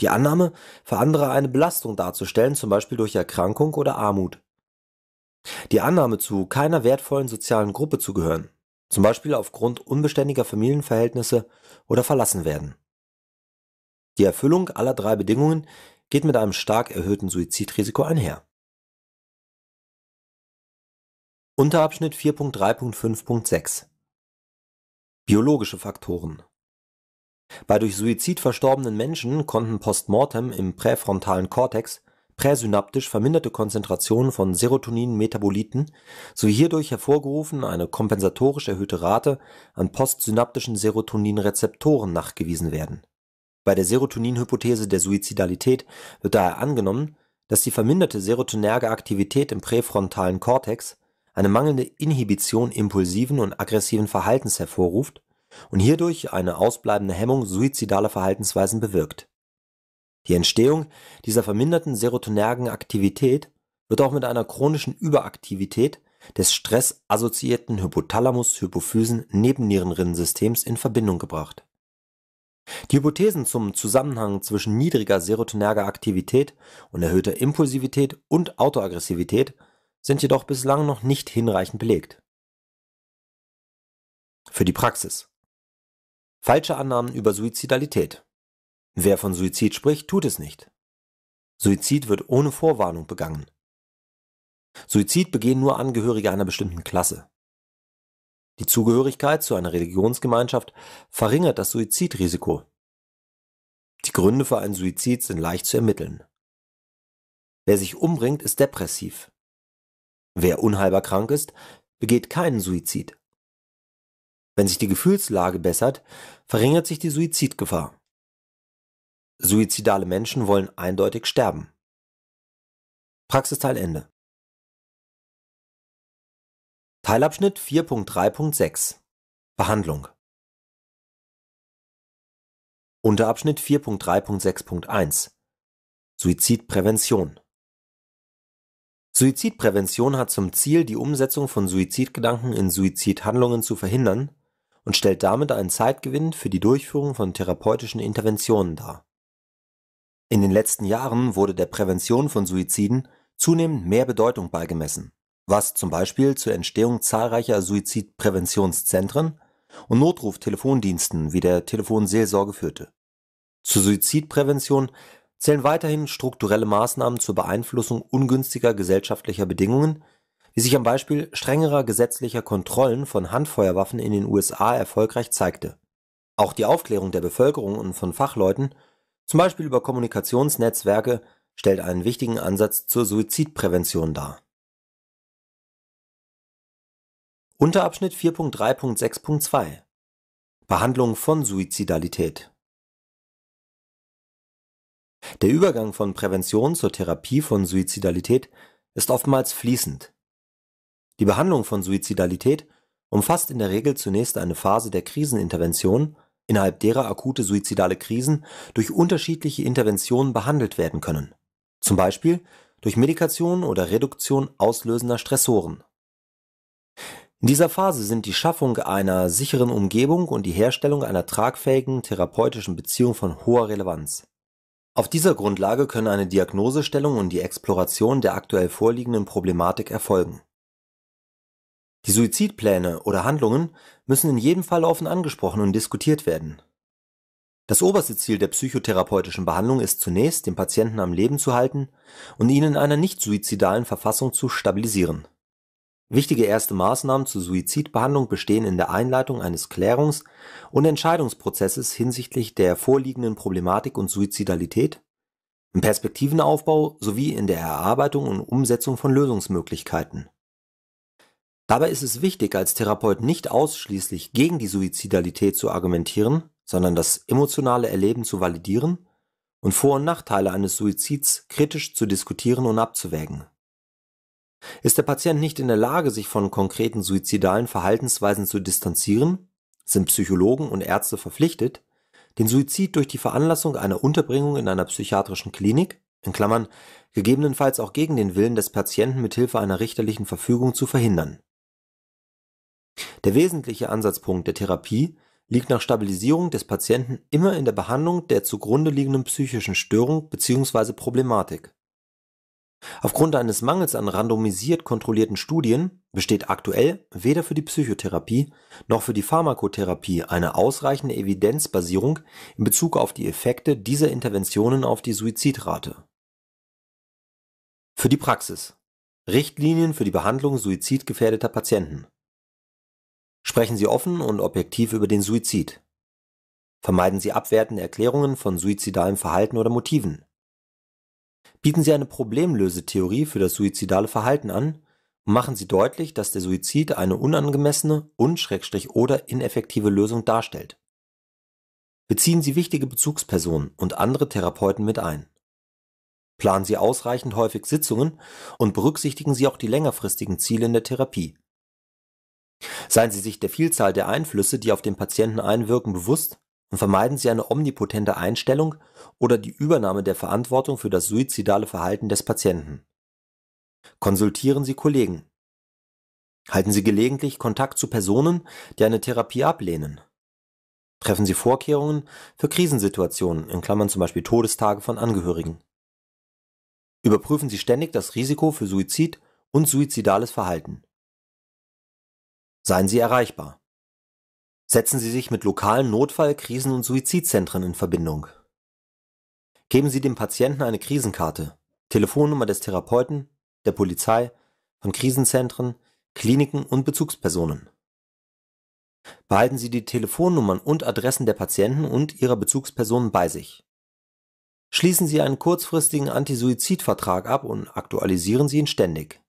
die Annahme, für andere eine Belastung darzustellen, zum Beispiel durch Erkrankung oder Armut. Die Annahme, zu keiner wertvollen sozialen Gruppe zu gehören, zum Beispiel aufgrund unbeständiger Familienverhältnisse oder verlassen werden. Die Erfüllung aller drei Bedingungen geht mit einem stark erhöhten Suizidrisiko einher. Unterabschnitt 4.3.5.6 Biologische Faktoren bei durch Suizid verstorbenen Menschen konnten postmortem im präfrontalen Kortex präsynaptisch verminderte Konzentrationen von Serotonin-Metaboliten sowie hierdurch hervorgerufen eine kompensatorisch erhöhte Rate an postsynaptischen Serotonin-Rezeptoren nachgewiesen werden. Bei der Serotonin-Hypothese der Suizidalität wird daher angenommen, dass die verminderte serotonerge Aktivität im präfrontalen Kortex eine mangelnde Inhibition impulsiven und aggressiven Verhaltens hervorruft und hierdurch eine ausbleibende Hemmung suizidaler Verhaltensweisen bewirkt. Die Entstehung dieser verminderten serotonergen Aktivität wird auch mit einer chronischen Überaktivität des stressassoziierten Hypothalamus-Hypophysen-Nebennierenrinnensystems in Verbindung gebracht. Die Hypothesen zum Zusammenhang zwischen niedriger serotonerger Aktivität und erhöhter Impulsivität und Autoaggressivität sind jedoch bislang noch nicht hinreichend belegt. Für die Praxis Falsche Annahmen über Suizidalität. Wer von Suizid spricht, tut es nicht. Suizid wird ohne Vorwarnung begangen. Suizid begehen nur Angehörige einer bestimmten Klasse. Die Zugehörigkeit zu einer Religionsgemeinschaft verringert das Suizidrisiko. Die Gründe für einen Suizid sind leicht zu ermitteln. Wer sich umbringt, ist depressiv. Wer unheilbar krank ist, begeht keinen Suizid. Wenn sich die Gefühlslage bessert, verringert sich die Suizidgefahr. Suizidale Menschen wollen eindeutig sterben. Praxisteil Ende. Teilabschnitt 4.3.6 Behandlung Unterabschnitt 4.3.6.1 Suizidprävention Suizidprävention hat zum Ziel, die Umsetzung von Suizidgedanken in Suizidhandlungen zu verhindern und stellt damit einen Zeitgewinn für die Durchführung von therapeutischen Interventionen dar. In den letzten Jahren wurde der Prävention von Suiziden zunehmend mehr Bedeutung beigemessen, was zum Beispiel zur Entstehung zahlreicher Suizidpräventionszentren und Notruftelefondiensten wie der Telefonseelsorge führte. Zur Suizidprävention zählen weiterhin strukturelle Maßnahmen zur Beeinflussung ungünstiger gesellschaftlicher Bedingungen die sich am Beispiel strengerer gesetzlicher Kontrollen von Handfeuerwaffen in den USA erfolgreich zeigte. Auch die Aufklärung der Bevölkerung und von Fachleuten, zum Beispiel über Kommunikationsnetzwerke, stellt einen wichtigen Ansatz zur Suizidprävention dar. Unterabschnitt 4.3.6.2 Behandlung von Suizidalität Der Übergang von Prävention zur Therapie von Suizidalität ist oftmals fließend. Die Behandlung von Suizidalität umfasst in der Regel zunächst eine Phase der Krisenintervention, innerhalb derer akute suizidale Krisen durch unterschiedliche Interventionen behandelt werden können, zum Beispiel durch Medikation oder Reduktion auslösender Stressoren. In dieser Phase sind die Schaffung einer sicheren Umgebung und die Herstellung einer tragfähigen therapeutischen Beziehung von hoher Relevanz. Auf dieser Grundlage können eine Diagnosestellung und die Exploration der aktuell vorliegenden Problematik erfolgen die Suizidpläne oder Handlungen müssen in jedem Fall offen angesprochen und diskutiert werden. Das oberste Ziel der psychotherapeutischen Behandlung ist zunächst, den Patienten am Leben zu halten und ihn in einer nicht suizidalen Verfassung zu stabilisieren. Wichtige erste Maßnahmen zur Suizidbehandlung bestehen in der Einleitung eines Klärungs- und Entscheidungsprozesses hinsichtlich der vorliegenden Problematik und Suizidalität, im Perspektivenaufbau sowie in der Erarbeitung und Umsetzung von Lösungsmöglichkeiten Dabei ist es wichtig, als Therapeut nicht ausschließlich gegen die Suizidalität zu argumentieren, sondern das emotionale Erleben zu validieren und Vor und Nachteile eines Suizids kritisch zu diskutieren und abzuwägen. Ist der Patient nicht in der Lage, sich von konkreten suizidalen Verhaltensweisen zu distanzieren, sind Psychologen und Ärzte verpflichtet, den Suizid durch die Veranlassung einer Unterbringung in einer psychiatrischen Klinik in Klammern, (gegebenenfalls auch gegen den Willen des Patienten mit Hilfe einer richterlichen Verfügung) zu verhindern der wesentliche Ansatzpunkt der Therapie liegt nach Stabilisierung des Patienten immer in der Behandlung der zugrunde liegenden psychischen Störung bzw. Problematik. Aufgrund eines Mangels an randomisiert kontrollierten Studien besteht aktuell weder für die Psychotherapie noch für die Pharmakotherapie eine ausreichende Evidenzbasierung in Bezug auf die Effekte dieser Interventionen auf die Suizidrate. Für die Praxis Richtlinien für die Behandlung suizidgefährdeter Patienten Sprechen Sie offen und objektiv über den Suizid. Vermeiden Sie abwertende Erklärungen von suizidalem Verhalten oder Motiven. Bieten Sie eine Problemlösetheorie für das suizidale Verhalten an und machen Sie deutlich, dass der Suizid eine unangemessene und schrägstrich oder ineffektive Lösung darstellt. Beziehen Sie wichtige Bezugspersonen und andere Therapeuten mit ein. Planen Sie ausreichend häufig Sitzungen und berücksichtigen Sie auch die längerfristigen Ziele in der Therapie Seien Sie sich der Vielzahl der Einflüsse, die auf den Patienten einwirken, bewusst und vermeiden Sie eine omnipotente Einstellung oder die Übernahme der Verantwortung für das suizidale Verhalten des Patienten. Konsultieren Sie Kollegen. Halten Sie gelegentlich Kontakt zu Personen, die eine Therapie ablehnen. Treffen Sie Vorkehrungen für Krisensituationen in Klammern zum Beispiel Todestage von Angehörigen. Überprüfen Sie ständig das Risiko für Suizid und suizidales Verhalten. Seien Sie erreichbar. Setzen Sie sich mit lokalen Notfall Krisen und Suizidzentren in Verbindung. Geben Sie dem Patienten eine Krisenkarte (Telefonnummer des Therapeuten, der Polizei, von Krisenzentren, Kliniken und Bezugspersonen). Behalten Sie die Telefonnummern und Adressen der Patienten und ihrer Bezugspersonen bei sich. Schließen Sie einen kurzfristigen Anti-Suizid-Vertrag ab und aktualisieren Sie ihn ständig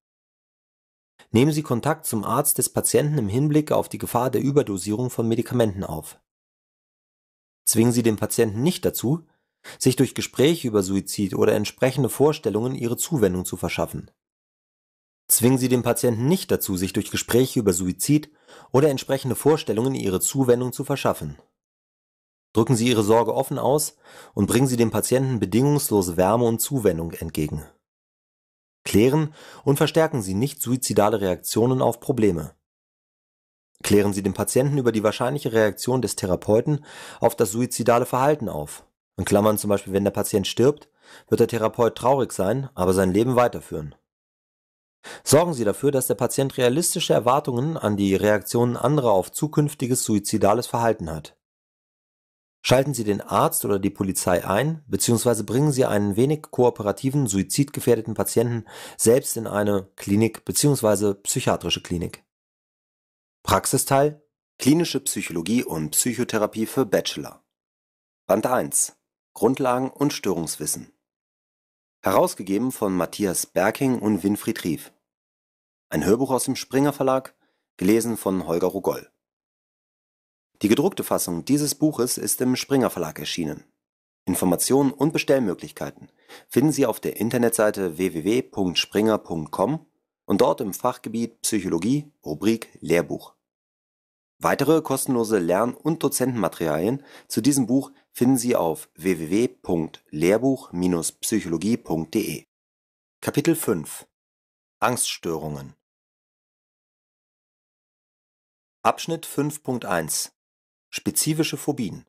Nehmen Sie Kontakt zum Arzt des Patienten im Hinblick auf die Gefahr der Überdosierung von Medikamenten auf. Zwingen Sie den Patienten nicht dazu, sich durch Gespräche über Suizid oder entsprechende Vorstellungen ihre Zuwendung zu verschaffen. Zwingen Sie den Patienten nicht dazu, sich durch Gespräche über Suizid oder entsprechende Vorstellungen ihre Zuwendung zu verschaffen. Drücken Sie Ihre Sorge offen aus und bringen Sie dem Patienten bedingungslose Wärme und Zuwendung entgegen Klären und verstärken Sie nicht suizidale Reaktionen auf Probleme. Klären Sie den Patienten über die wahrscheinliche Reaktion des Therapeuten auf das suizidale Verhalten auf In Klammern zum Beispiel, wenn der Patient stirbt, wird der Therapeut traurig sein, aber sein Leben weiterführen). Sorgen Sie dafür, dass der Patient realistische Erwartungen an die Reaktionen anderer auf zukünftiges suizidales Verhalten hat Schalten Sie den Arzt oder die Polizei ein beziehungsweise bringen Sie einen wenig kooperativen, suizidgefährdeten Patienten selbst in eine Klinik bzw. psychiatrische Klinik. Praxisteil Klinische Psychologie und Psychotherapie für Bachelor Band 1 Grundlagen und Störungswissen Herausgegeben von Matthias Berking und Winfried Rief Ein Hörbuch aus dem Springer Verlag, gelesen von Holger Rogoll die gedruckte Fassung dieses Buches ist im Springer Verlag erschienen. Informationen und Bestellmöglichkeiten finden Sie auf der Internetseite www.springer.com und dort im Fachgebiet Psychologie, Rubrik Lehrbuch. Weitere kostenlose Lern- und Dozentenmaterialien zu diesem Buch finden Sie auf www.lehrbuch-psychologie.de. Kapitel 5 Angststörungen Abschnitt 5.1 Spezifische Phobien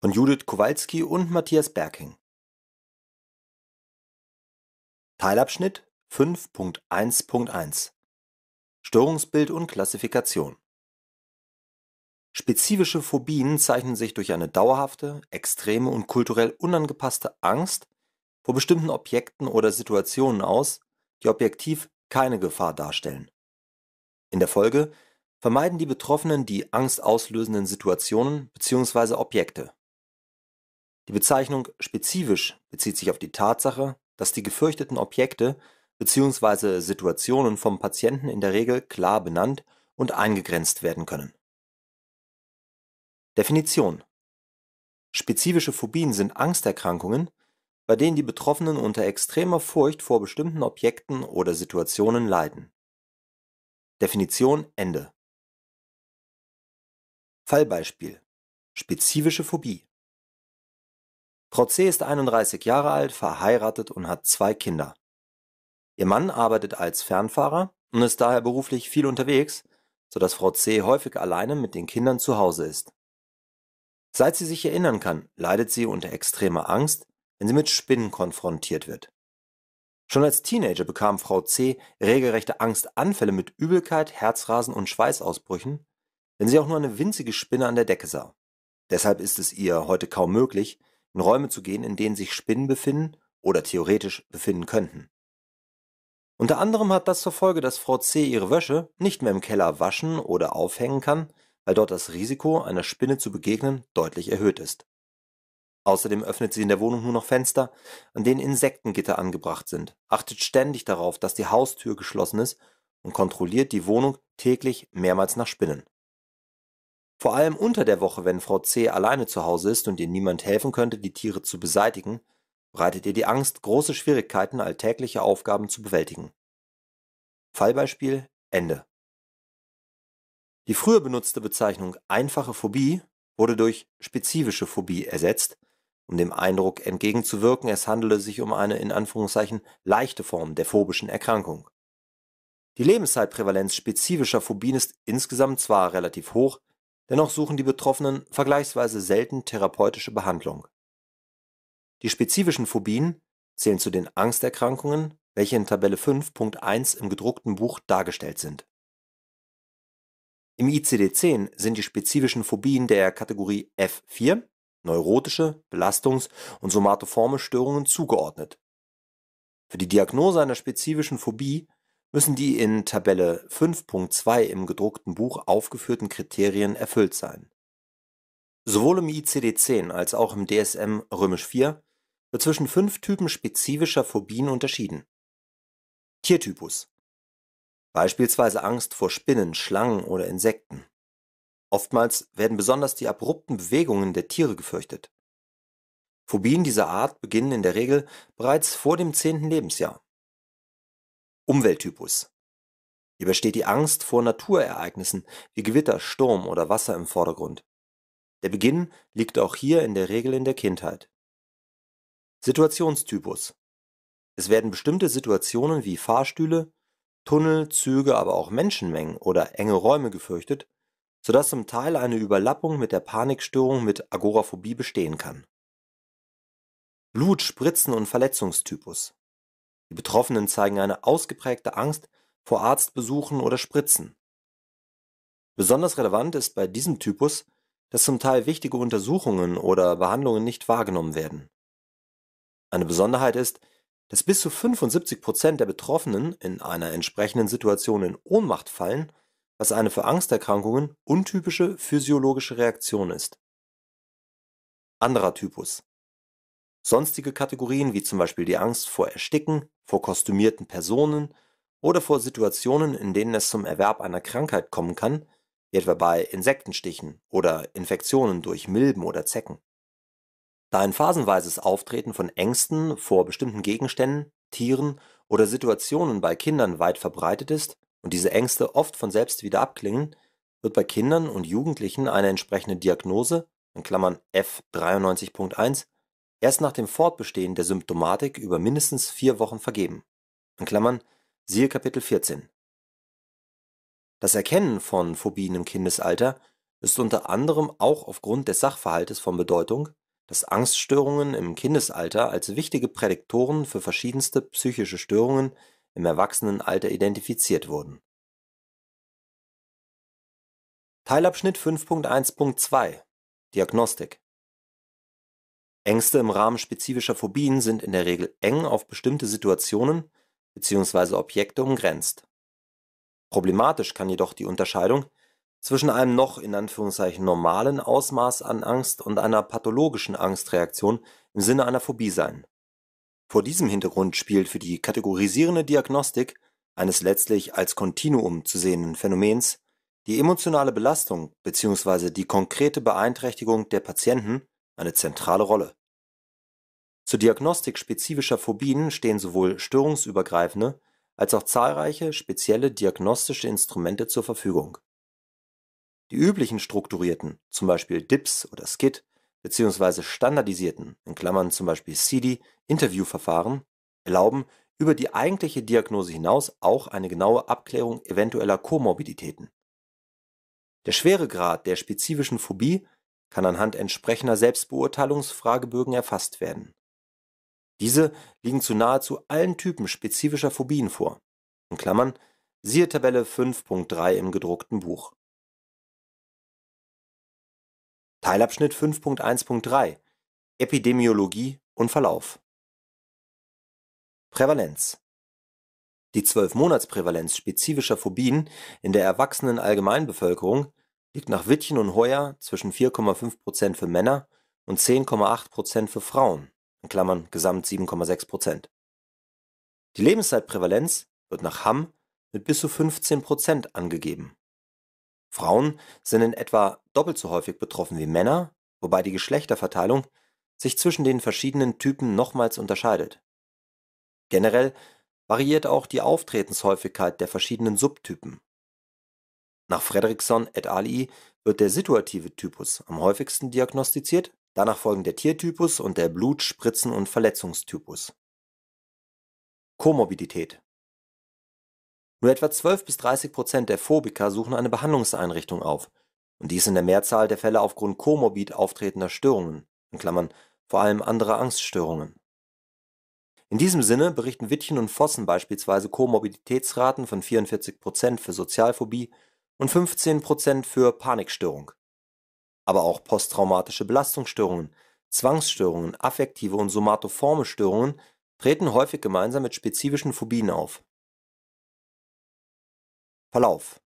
von Judith Kowalski und Matthias Berking. Teilabschnitt 5.1.1 Störungsbild und Klassifikation Spezifische Phobien zeichnen sich durch eine dauerhafte, extreme und kulturell unangepasste Angst vor bestimmten Objekten oder Situationen aus, die objektiv keine Gefahr darstellen. In der Folge Vermeiden die Betroffenen die angstauslösenden Situationen bzw. Objekte. Die Bezeichnung spezifisch bezieht sich auf die Tatsache, dass die gefürchteten Objekte bzw. Situationen vom Patienten in der Regel klar benannt und eingegrenzt werden können. Definition Spezifische Phobien sind Angsterkrankungen, bei denen die Betroffenen unter extremer Furcht vor bestimmten Objekten oder Situationen leiden. Definition Ende Fallbeispiel: Spezifische Phobie. Trotz ist 31 Jahre alt, verheiratet und hat zwei Kinder. Ihr Mann arbeitet als Fernfahrer und ist daher beruflich viel unterwegs, sodass Frau C. häufig alleine mit den Kindern zu Hause ist. Seit sie sich erinnern kann, leidet sie unter extremer Angst, wenn sie mit Spinnen konfrontiert wird. Schon als Teenager bekam Frau C. regelrechte Angstanfälle mit Übelkeit, Herzrasen und Schweißausbrüchen wenn sie auch nur eine winzige Spinne an der Decke sah. Deshalb ist es ihr heute kaum möglich, in Räume zu gehen, in denen sich Spinnen befinden oder theoretisch befinden könnten. Unter anderem hat das zur Folge, dass Frau C. ihre Wäsche nicht mehr im Keller waschen oder aufhängen kann, weil dort das Risiko, einer Spinne zu begegnen, deutlich erhöht ist. Außerdem öffnet sie in der Wohnung nur noch Fenster, an denen Insektengitter angebracht sind, achtet ständig darauf, dass die Haustür geschlossen ist und kontrolliert die Wohnung täglich mehrmals nach Spinnen. Vor allem unter der Woche, wenn Frau C. alleine zu Hause ist und ihr niemand helfen könnte, die Tiere zu beseitigen, bereitet ihr die Angst große Schwierigkeiten, alltägliche Aufgaben zu bewältigen. Fallbeispiel Ende. Die früher benutzte Bezeichnung einfache Phobie wurde durch spezifische Phobie ersetzt, um dem Eindruck entgegenzuwirken, es handele sich um eine in Anführungszeichen leichte Form der phobischen Erkrankung. Die Lebenszeitprävalenz spezifischer Phobien ist insgesamt zwar relativ hoch, Dennoch suchen die Betroffenen vergleichsweise selten therapeutische Behandlung. Die spezifischen Phobien zählen zu den Angsterkrankungen, welche in Tabelle 5.1 im gedruckten Buch dargestellt sind. Im ICD-10 sind die spezifischen Phobien der Kategorie F4 neurotische, Belastungs- und somatoforme Störungen zugeordnet. Für die Diagnose einer spezifischen Phobie müssen die in Tabelle 5.2 im gedruckten Buch aufgeführten Kriterien erfüllt sein. Sowohl im ICD-10 als auch im DSM römisch 4 wird zwischen fünf Typen spezifischer Phobien unterschieden. Tiertypus beispielsweise Angst vor Spinnen, Schlangen oder Insekten. Oftmals werden besonders die abrupten Bewegungen der Tiere gefürchtet. Phobien dieser Art beginnen in der Regel bereits vor dem zehnten Lebensjahr. Umwelttypus. Hierbei steht die Angst vor Naturereignissen wie Gewitter, Sturm oder Wasser im Vordergrund. Der Beginn liegt auch hier in der Regel in der Kindheit. Situationstypus. Es werden bestimmte Situationen wie Fahrstühle, Tunnel, Züge, aber auch Menschenmengen oder enge Räume gefürchtet, sodass zum Teil eine Überlappung mit der Panikstörung mit Agoraphobie bestehen kann. Blutspritzen und Verletzungstypus. Die Betroffenen zeigen eine ausgeprägte Angst vor Arztbesuchen oder Spritzen. Besonders relevant ist bei diesem Typus, dass zum Teil wichtige Untersuchungen oder Behandlungen nicht wahrgenommen werden. Eine Besonderheit ist, dass bis zu 75 der Betroffenen in einer entsprechenden Situation in Ohnmacht fallen, was eine für Angsterkrankungen untypische physiologische Reaktion ist. Anderer Typus. Sonstige Kategorien wie zum Beispiel die Angst vor Ersticken, vor kostümierten Personen oder vor Situationen, in denen es zum Erwerb einer Krankheit kommen kann, wie etwa bei Insektenstichen oder Infektionen durch Milben oder Zecken. Da ein phasenweises Auftreten von Ängsten vor bestimmten Gegenständen, Tieren oder Situationen bei Kindern weit verbreitet ist und diese Ängste oft von selbst wieder abklingen, wird bei Kindern und Jugendlichen eine entsprechende Diagnose in Klammern (F93.1 erst nach dem Fortbestehen der Symptomatik über mindestens vier Wochen vergeben In Klammern, (siehe Kapitel 14). Das Erkennen von Phobien im Kindesalter ist unter anderem auch aufgrund des Sachverhaltes von Bedeutung, dass Angststörungen im Kindesalter als wichtige Prädiktoren für verschiedenste psychische Störungen im Erwachsenenalter identifiziert wurden. Teilabschnitt 5.1.2 Diagnostik Ängste im Rahmen spezifischer Phobien sind in der Regel eng auf bestimmte Situationen bzw. Objekte umgrenzt. Problematisch kann jedoch die Unterscheidung zwischen einem noch „ in Anführungszeichen normalen “Ausmaß an Angst und einer pathologischen Angstreaktion im Sinne einer Phobie sein. Vor diesem Hintergrund spielt für die kategorisierende Diagnostik eines letztlich als Kontinuum zu sehenden Phänomens die emotionale Belastung bzw. die konkrete Beeinträchtigung der Patienten eine zentrale Rolle zur Diagnostik spezifischer Phobien stehen sowohl störungsübergreifende als auch zahlreiche spezielle diagnostische Instrumente zur Verfügung. Die üblichen strukturierten zum Beispiel DIPS, oder SCIT) beziehungsweise standardisierten in Klammern (z. B. CDI) Interviewverfahren erlauben über die eigentliche Diagnose hinaus auch eine genaue Abklärung eventueller Komorbiditäten. Der Schweregrad der spezifischen Phobie kann anhand entsprechender Selbstbeurteilungsfragebögen erfasst werden diese liegen zu nahezu allen Typen spezifischer Phobien vor (siehe Tabelle 5.3 im gedruckten Buch). Teilabschnitt 5.1.3 Epidemiologie und Verlauf Prävalenz Die Zwölfmonatsprävalenz spezifischer Phobien in der erwachsenen Allgemeinbevölkerung liegt nach Wittchen und Heuer zwischen 4,5 für Männer und 10,8 für Frauen in Klammern (Gesamt 7,6 Prozent. Die Lebenszeitprävalenz wird nach Hamm mit bis zu 15 Prozent angegeben. Frauen sind in etwa doppelt so häufig betroffen wie Männer, wobei die Geschlechterverteilung sich zwischen den verschiedenen Typen nochmals unterscheidet. Generell variiert auch die Auftretenshäufigkeit der verschiedenen Subtypen. Nach Fredrickson et al. wird der situative Typus am häufigsten diagnostiziert Danach folgen der Tiertypus und der Blutspritzen- und Verletzungstypus. Komorbidität Nur etwa 12 bis 30 Prozent der Phobiker suchen eine Behandlungseinrichtung auf, und dies in der Mehrzahl der Fälle aufgrund komorbid auftretender Störungen in Klammern (vor allem anderer Angststörungen). In diesem Sinne berichten Wittchen und Vossen beispielsweise Komorbiditätsraten von 44 Prozent für Sozialphobie und 15 Prozent für Panikstörung aber auch posttraumatische Belastungsstörungen, Zwangsstörungen, affektive und somatoforme Störungen treten häufig gemeinsam mit spezifischen Phobien auf. Verlauf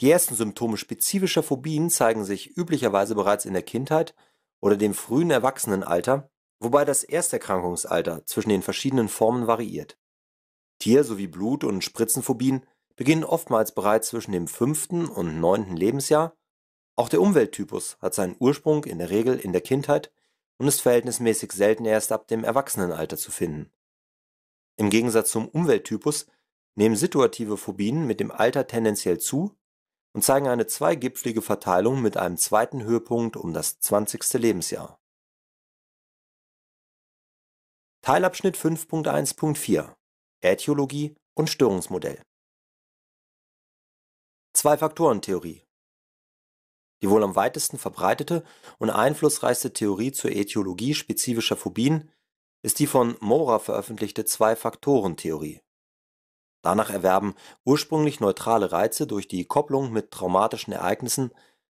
Die ersten Symptome spezifischer Phobien zeigen sich üblicherweise bereits in der Kindheit oder dem frühen Erwachsenenalter, wobei das Ersterkrankungsalter zwischen den verschiedenen Formen variiert. Tier- sowie Blut- und Spritzenphobien beginnen oftmals bereits zwischen dem fünften und neunten Lebensjahr auch der Umwelttypus hat seinen Ursprung in der Regel in der Kindheit und ist verhältnismäßig selten erst ab dem Erwachsenenalter zu finden. Im Gegensatz zum Umwelttypus nehmen situative Phobien mit dem Alter tendenziell zu und zeigen eine zweigipflige Verteilung mit einem zweiten Höhepunkt um das 20. Lebensjahr. Teilabschnitt 5.1.4 Äthiologie und Störungsmodell Zwei-Faktoren-Theorie die wohl am weitesten verbreitete und einflussreichste Theorie zur Äthiologie spezifischer Phobien ist die von Mora veröffentlichte Zwei-Faktoren-Theorie. Danach erwerben ursprünglich neutrale Reize durch die Kopplung mit traumatischen Ereignissen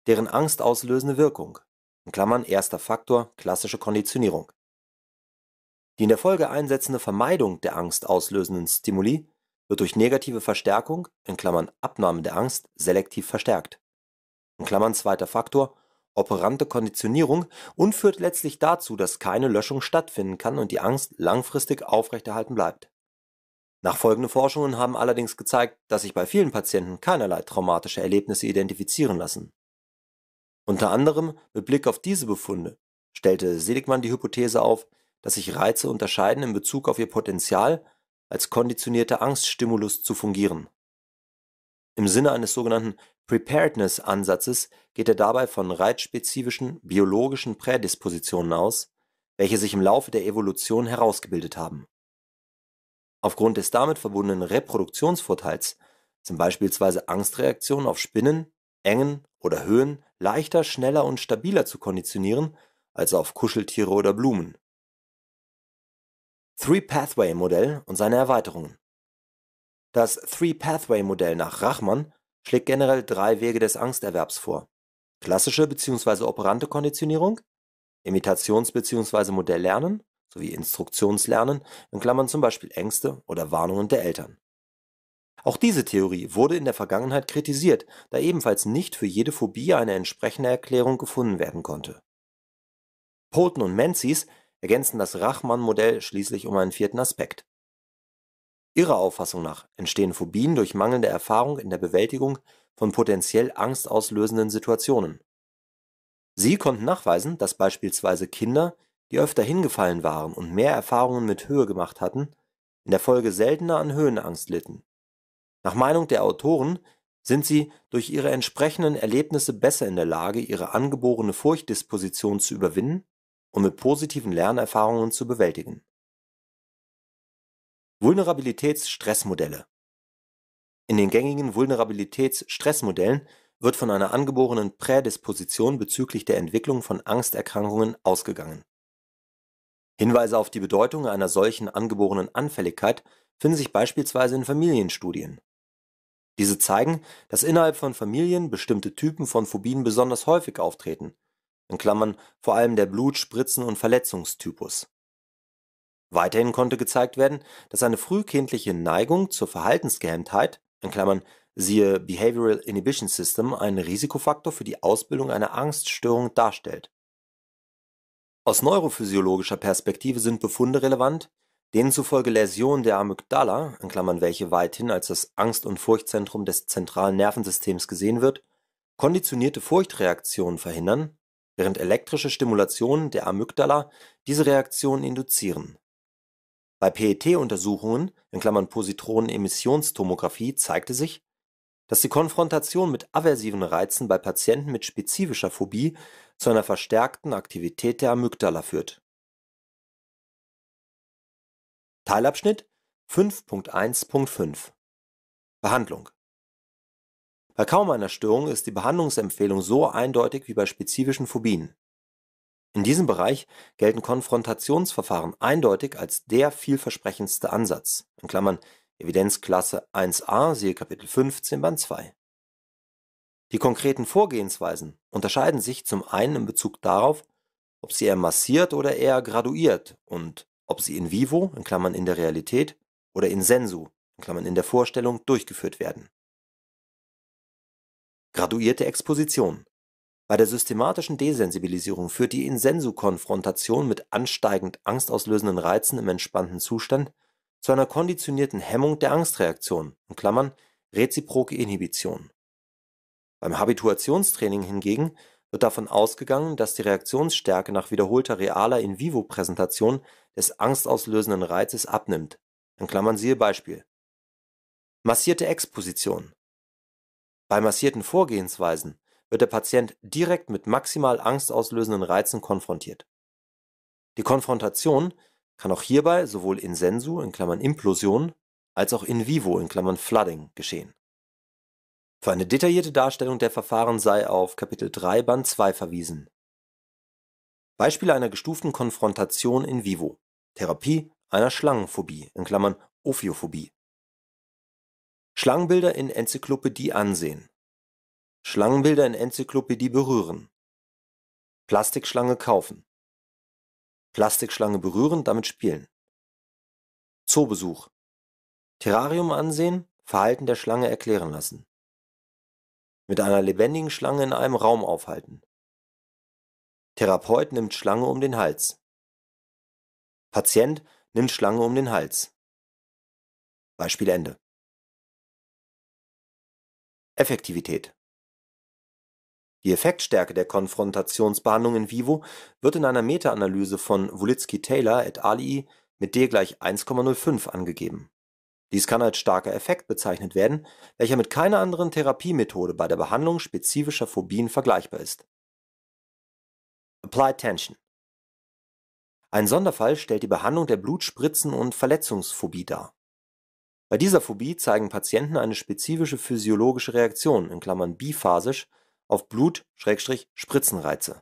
deren angstauslösende Wirkung in Klammern (erster Faktor, klassische Konditionierung). Die in der Folge einsetzende Vermeidung der angstauslösenden Stimuli wird durch negative Verstärkung in Klammern (Abnahme der Angst) selektiv verstärkt in Klammern (zweiter Faktor: operante Konditionierung) und führt letztlich dazu, dass keine Löschung stattfinden kann und die Angst langfristig aufrechterhalten bleibt. Nachfolgende Forschungen haben allerdings gezeigt, dass sich bei vielen Patienten keinerlei traumatische Erlebnisse identifizieren lassen. Unter anderem mit Blick auf diese Befunde stellte Seligmann die Hypothese auf, dass sich Reize unterscheiden in Bezug auf ihr Potenzial, als konditionierter Angststimulus zu fungieren. Im Sinne eines sogenannten Preparedness-Ansatzes geht er dabei von reitspezifischen biologischen Prädispositionen aus, welche sich im Laufe der Evolution herausgebildet haben. Aufgrund des damit verbundenen Reproduktionsvorteils sind beispielsweise Angstreaktionen auf Spinnen, Engen oder Höhen leichter, schneller und stabiler zu konditionieren als auf Kuscheltiere oder Blumen. Three-Pathway-Modell und seine Erweiterungen Das Three-Pathway-Modell nach Rachmann schlägt generell drei Wege des Angsterwerbs vor. Klassische bzw. operante Konditionierung, Imitations- bzw. Modelllernen sowie Instruktionslernen in Klammern (zum Beispiel Ängste oder Warnungen der Eltern). Auch diese Theorie wurde in der Vergangenheit kritisiert, da ebenfalls nicht für jede Phobie eine entsprechende Erklärung gefunden werden konnte. Poulton und Menzies ergänzen das rachmann modell schließlich um einen vierten Aspekt Ihrer Auffassung nach entstehen Phobien durch mangelnde Erfahrung in der Bewältigung von potenziell angstauslösenden Situationen. Sie konnten nachweisen, dass beispielsweise Kinder, die öfter hingefallen waren und mehr Erfahrungen mit Höhe gemacht hatten, in der Folge seltener an Höhenangst litten. Nach Meinung der Autoren sind sie durch ihre entsprechenden Erlebnisse besser in der Lage, ihre angeborene Furchtdisposition zu überwinden und mit positiven Lernerfahrungen zu bewältigen Vulnerabilitätsstressmodelle In den gängigen Vulnerabilitätsstressmodellen wird von einer angeborenen Prädisposition bezüglich der Entwicklung von Angsterkrankungen ausgegangen. Hinweise auf die Bedeutung einer solchen angeborenen Anfälligkeit finden sich beispielsweise in Familienstudien. Diese zeigen, dass innerhalb von Familien bestimmte Typen von Phobien besonders häufig auftreten in Klammern (vor allem der Blut Spritzen und Verletzungstypus Weiterhin konnte gezeigt werden, dass eine frühkindliche Neigung zur Verhaltensgehemmtheit in Klammern (siehe Behavioral Inhibition System) einen Risikofaktor für die Ausbildung einer Angststörung darstellt. Aus neurophysiologischer Perspektive sind Befunde relevant, denen zufolge Läsionen der Amygdala in Klammern (welche weithin als das Angst und Furchtzentrum des zentralen Nervensystems gesehen wird) konditionierte Furchtreaktionen verhindern, während elektrische Stimulationen der Amygdala diese Reaktionen induzieren bei PET-Untersuchungen in Klammern Positronen-Emissionstomographie, zeigte sich, dass die Konfrontation mit aversiven Reizen bei Patienten mit spezifischer Phobie zu einer verstärkten Aktivität der Amygdala führt. Teilabschnitt 5.1.5 Behandlung Bei kaum einer Störung ist die Behandlungsempfehlung so eindeutig wie bei spezifischen Phobien in diesem Bereich gelten Konfrontationsverfahren eindeutig als der vielversprechendste Ansatz In Klammern (Evidenzklasse 1a, siehe Kapitel 15 Band 2). Die konkreten Vorgehensweisen unterscheiden sich zum einen in Bezug darauf, ob sie eher massiert oder eher graduiert und ob sie in vivo (in Klammern in der Realität) oder in sensu in Klammern (in der Vorstellung) durchgeführt werden. Graduierte Exposition bei der systematischen Desensibilisierung führt die insensu konfrontation mit ansteigend angstauslösenden Reizen im entspannten Zustand zu einer konditionierten Hemmung der Angstreaktion (reziproke Inhibition). Beim Habituationstraining hingegen wird davon ausgegangen, dass die Reaktionsstärke nach wiederholter realer In-vivo-Präsentation des angstauslösenden Reizes abnimmt (siehe Beispiel). Massierte Exposition: Bei massierten Vorgehensweisen wird der Patient direkt mit maximal angstauslösenden Reizen konfrontiert. Die Konfrontation kann auch hierbei sowohl in sensu in Klammern (Implosion) als auch in vivo in Klammern (Flooding) geschehen. Für eine detaillierte Darstellung der Verfahren sei auf Kapitel 3 Band 2 verwiesen. Beispiele einer gestuften Konfrontation in vivo: Therapie einer Schlangenphobie in Klammern (Ophiophobie) Schlangenbilder in Enzyklopädie ansehen Schlangenbilder in Enzyklopädie berühren Plastikschlange kaufen Plastikschlange berühren, damit spielen Zoobesuch Terrarium ansehen, Verhalten der Schlange erklären lassen mit einer lebendigen Schlange in einem Raum aufhalten Therapeut nimmt Schlange um den Hals Patient nimmt Schlange um den Hals. Beispiel Ende. Effektivität die Effektstärke der Konfrontationsbehandlung in vivo wird in einer Meta-Analyse von Wolitski-Taylor et al. mit D gleich 1,05 angegeben. Dies kann als starker Effekt bezeichnet werden, welcher mit keiner anderen Therapiemethode bei der Behandlung spezifischer Phobien vergleichbar ist. Applied Tension Ein Sonderfall stellt die Behandlung der Blutspritzen und Verletzungsphobie dar. Bei dieser Phobie zeigen Patienten eine spezifische physiologische Reaktion in Klammern (biphasisch auf Blut-Spritzenreize.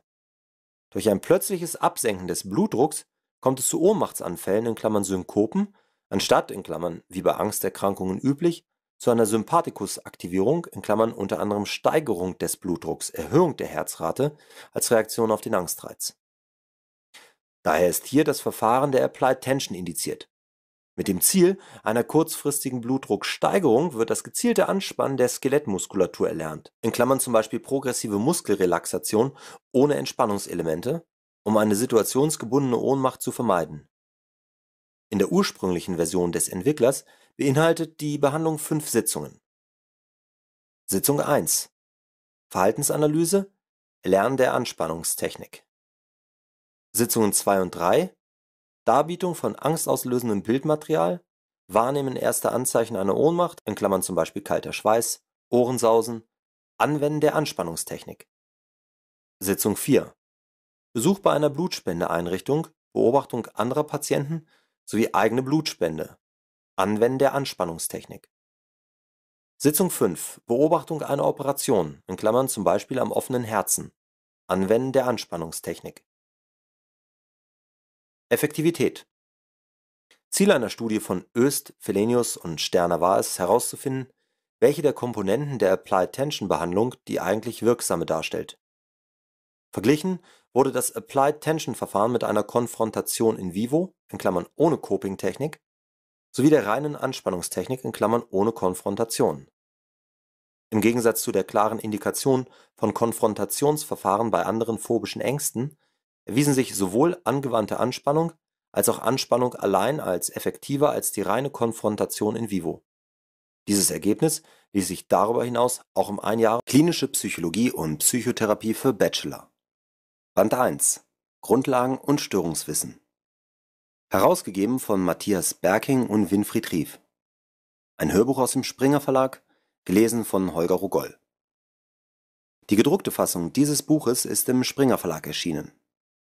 Durch ein plötzliches Absenken des Blutdrucks kommt es zu Ohnmachtsanfällen in Klammern (Synkopen) anstatt in Klammern, (wie bei Angsterkrankungen üblich) zu einer Sympathikusaktivierung in Klammern (unter anderem Steigerung des Blutdrucks, Erhöhung der Herzrate) als Reaktion auf den Angstreiz. Daher ist hier das Verfahren der Applied Tension indiziert mit dem Ziel einer kurzfristigen Blutdrucksteigerung wird das gezielte Anspannen der Skelettmuskulatur erlernt in Klammern (zum Beispiel progressive Muskelrelaxation ohne Entspannungselemente), um eine situationsgebundene Ohnmacht zu vermeiden. In der ursprünglichen Version des Entwicklers beinhaltet die Behandlung fünf Sitzungen. Sitzung 1: Verhaltensanalyse, Erlernen der Anspannungstechnik Sitzungen 2 und 3 Darbietung von angstauslösendem Bildmaterial, Wahrnehmen erster Anzeichen einer Ohnmacht in Klammern zum Beispiel kalter Schweiß, Ohrensausen), Anwenden der Anspannungstechnik Sitzung 4: Besuch bei einer Blutspendeeinrichtung, Beobachtung anderer Patienten sowie eigene Blutspende (Anwenden der Anspannungstechnik) Sitzung 5: Beobachtung einer Operation in Klammern zum Beispiel am offenen Herzen), Anwenden der Anspannungstechnik Effektivität Ziel einer Studie von Oest, Felenius und Sterner war es, herauszufinden, welche der Komponenten der Applied-Tension-Behandlung die eigentlich wirksame darstellt. Verglichen wurde das Applied-Tension-Verfahren mit einer Konfrontation in vivo in Klammern (ohne Coping-Technik) sowie der reinen Anspannungstechnik in Klammern (ohne Konfrontation). Im Gegensatz zu der klaren Indikation von Konfrontationsverfahren bei anderen phobischen Ängsten erwiesen sich sowohl angewandte Anspannung als auch Anspannung allein als effektiver als die reine Konfrontation in vivo. Dieses Ergebnis ließ sich darüber hinaus auch um ein Jahr Klinische Psychologie und Psychotherapie für Bachelor. Band 1 Grundlagen und Störungswissen Herausgegeben von Matthias Berking und Winfried Rief. Ein Hörbuch aus dem Springer Verlag, gelesen von Holger Rogoll. Die gedruckte Fassung dieses Buches ist im Springer Verlag erschienen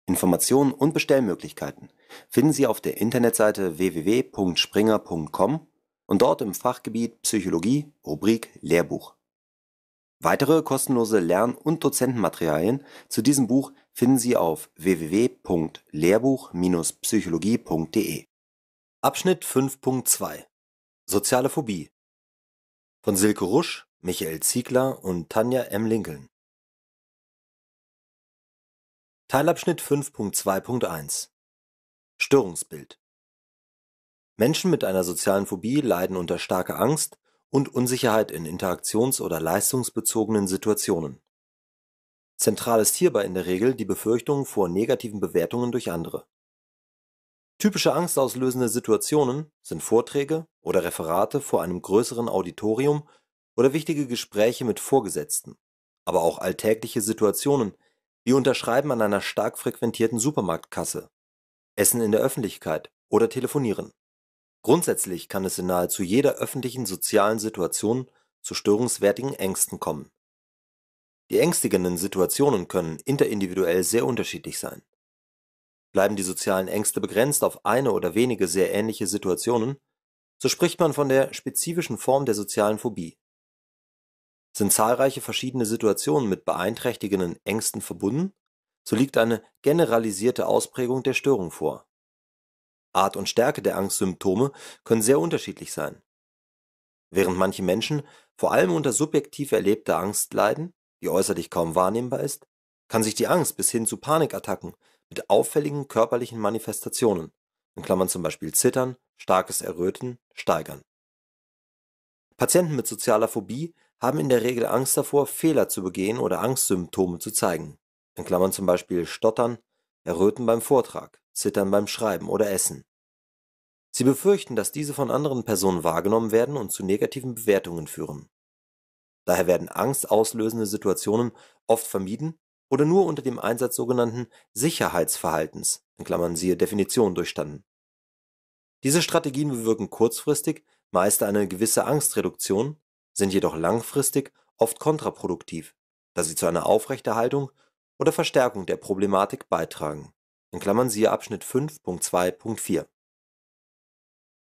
Informationen und Bestellmöglichkeiten finden Sie auf der Internetseite www.springer.com und dort im Fachgebiet Psychologie Rubrik Lehrbuch. Weitere kostenlose Lern und Dozentenmaterialien zu diesem Buch finden Sie auf www.lehrbuch-psychologie.de. Abschnitt 5.2 Soziale Phobie von Silke Rusch, Michael Ziegler und Tanja M. Lincoln Teilabschnitt 5.2.1 Störungsbild Menschen mit einer sozialen Phobie leiden unter starker Angst und Unsicherheit in interaktions oder leistungsbezogenen Situationen. Zentral ist hierbei in der Regel die Befürchtung vor negativen Bewertungen durch andere. Typische angstauslösende Situationen sind Vorträge oder Referate vor einem größeren Auditorium oder wichtige Gespräche mit Vorgesetzten, aber auch alltägliche Situationen wir unterschreiben an einer stark frequentierten Supermarktkasse, Essen in der Öffentlichkeit oder Telefonieren. Grundsätzlich kann es in nahezu jeder öffentlichen sozialen Situation zu störungswertigen Ängsten kommen. Die ängstigenden Situationen können interindividuell sehr unterschiedlich sein. Bleiben die sozialen Ängste begrenzt auf eine oder wenige sehr ähnliche Situationen, so spricht man von der spezifischen Form der sozialen Phobie sind zahlreiche verschiedene Situationen mit beeinträchtigenden Ängsten verbunden, so liegt eine generalisierte Ausprägung der Störung vor. Art und Stärke der Angstsymptome können sehr unterschiedlich sein. Während manche Menschen vor allem unter subjektiv erlebter Angst leiden, die äußerlich kaum wahrnehmbar ist, kann sich die Angst bis hin zu Panikattacken mit auffälligen körperlichen Manifestationen in Klammern (zum Beispiel Zittern, starkes Erröten) steigern. Patienten mit sozialer Phobie haben in der Regel Angst davor, Fehler zu begehen oder Angstsymptome zu zeigen In Klammern (zum Beispiel Stottern, Erröten beim Vortrag, Zittern beim Schreiben oder Essen). Sie befürchten, dass diese von anderen Personen wahrgenommen werden und zu negativen Bewertungen führen. Daher werden angstauslösende Situationen oft vermieden oder nur unter dem Einsatz sogenannten Sicherheitsverhaltens in Klammern (siehe Definition) durchstanden. Diese Strategien bewirken kurzfristig meist eine gewisse Angstreduktion sind jedoch langfristig oft kontraproduktiv, da sie zu einer Aufrechterhaltung oder Verstärkung der Problematik beitragen In Klammern (siehe Abschnitt 5.2.4).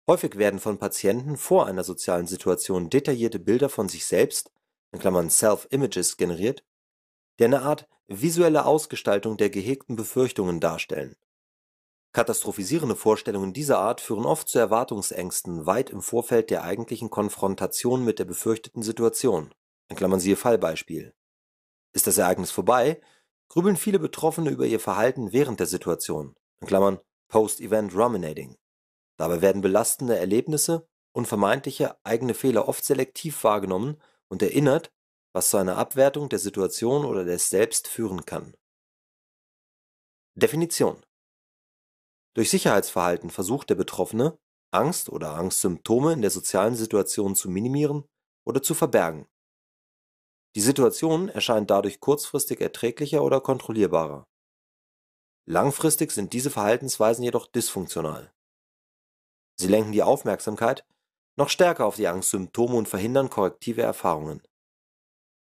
Häufig werden von Patienten vor einer sozialen Situation detaillierte Bilder von sich selbst in Klammern (Self-Images) generiert, die eine Art visuelle Ausgestaltung der gehegten Befürchtungen darstellen Katastrophisierende Vorstellungen dieser Art führen oft zu Erwartungsängsten weit im Vorfeld der eigentlichen Konfrontation mit der befürchteten Situation (siehe Fallbeispiel). Ist das Ereignis vorbei, grübeln viele Betroffene über ihr Verhalten während der Situation (Post-Event Ruminating). Dabei werden belastende Erlebnisse und vermeintliche eigene Fehler oft selektiv wahrgenommen und erinnert, was zu einer Abwertung der Situation oder des Selbst führen kann. Definition durch Sicherheitsverhalten versucht der Betroffene, Angst oder Angstsymptome in der sozialen Situation zu minimieren oder zu verbergen. Die Situation erscheint dadurch kurzfristig erträglicher oder kontrollierbarer. Langfristig sind diese Verhaltensweisen jedoch dysfunktional. Sie lenken die Aufmerksamkeit noch stärker auf die Angstsymptome und verhindern korrektive Erfahrungen.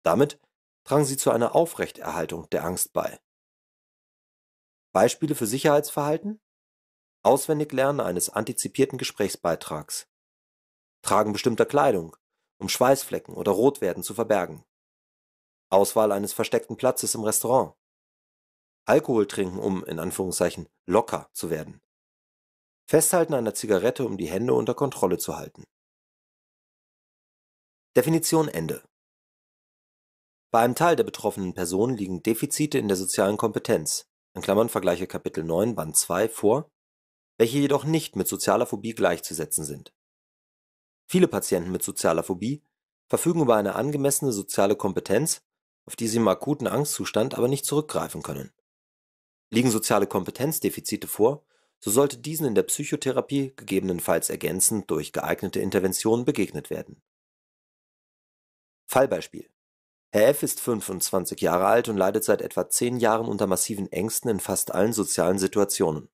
Damit tragen sie zu einer Aufrechterhaltung der Angst bei. Beispiele für Sicherheitsverhalten Auswendiglernen eines antizipierten Gesprächsbeitrags Tragen bestimmter Kleidung, um Schweißflecken oder Rotwerden zu verbergen Auswahl eines versteckten Platzes im Restaurant Alkohol trinken, um „ in Anführungszeichen, locker “zu werden Festhalten einer Zigarette, um die Hände unter Kontrolle zu halten. Definition Ende Bei einem Teil der betroffenen Personen liegen Defizite in der sozialen Kompetenz in Klammern Vergleiche Kapitel 9 Band 2) vor welche jedoch nicht mit sozialer Phobie gleichzusetzen sind. Viele Patienten mit sozialer Phobie verfügen über eine angemessene soziale Kompetenz, auf die sie im akuten Angstzustand aber nicht zurückgreifen können. Liegen soziale Kompetenzdefizite vor, so sollte diesen in der Psychotherapie gegebenenfalls ergänzend durch geeignete Interventionen begegnet werden. Fallbeispiel Herr F. ist 25 Jahre alt und leidet seit etwa 10 Jahren unter massiven Ängsten in fast allen sozialen Situationen.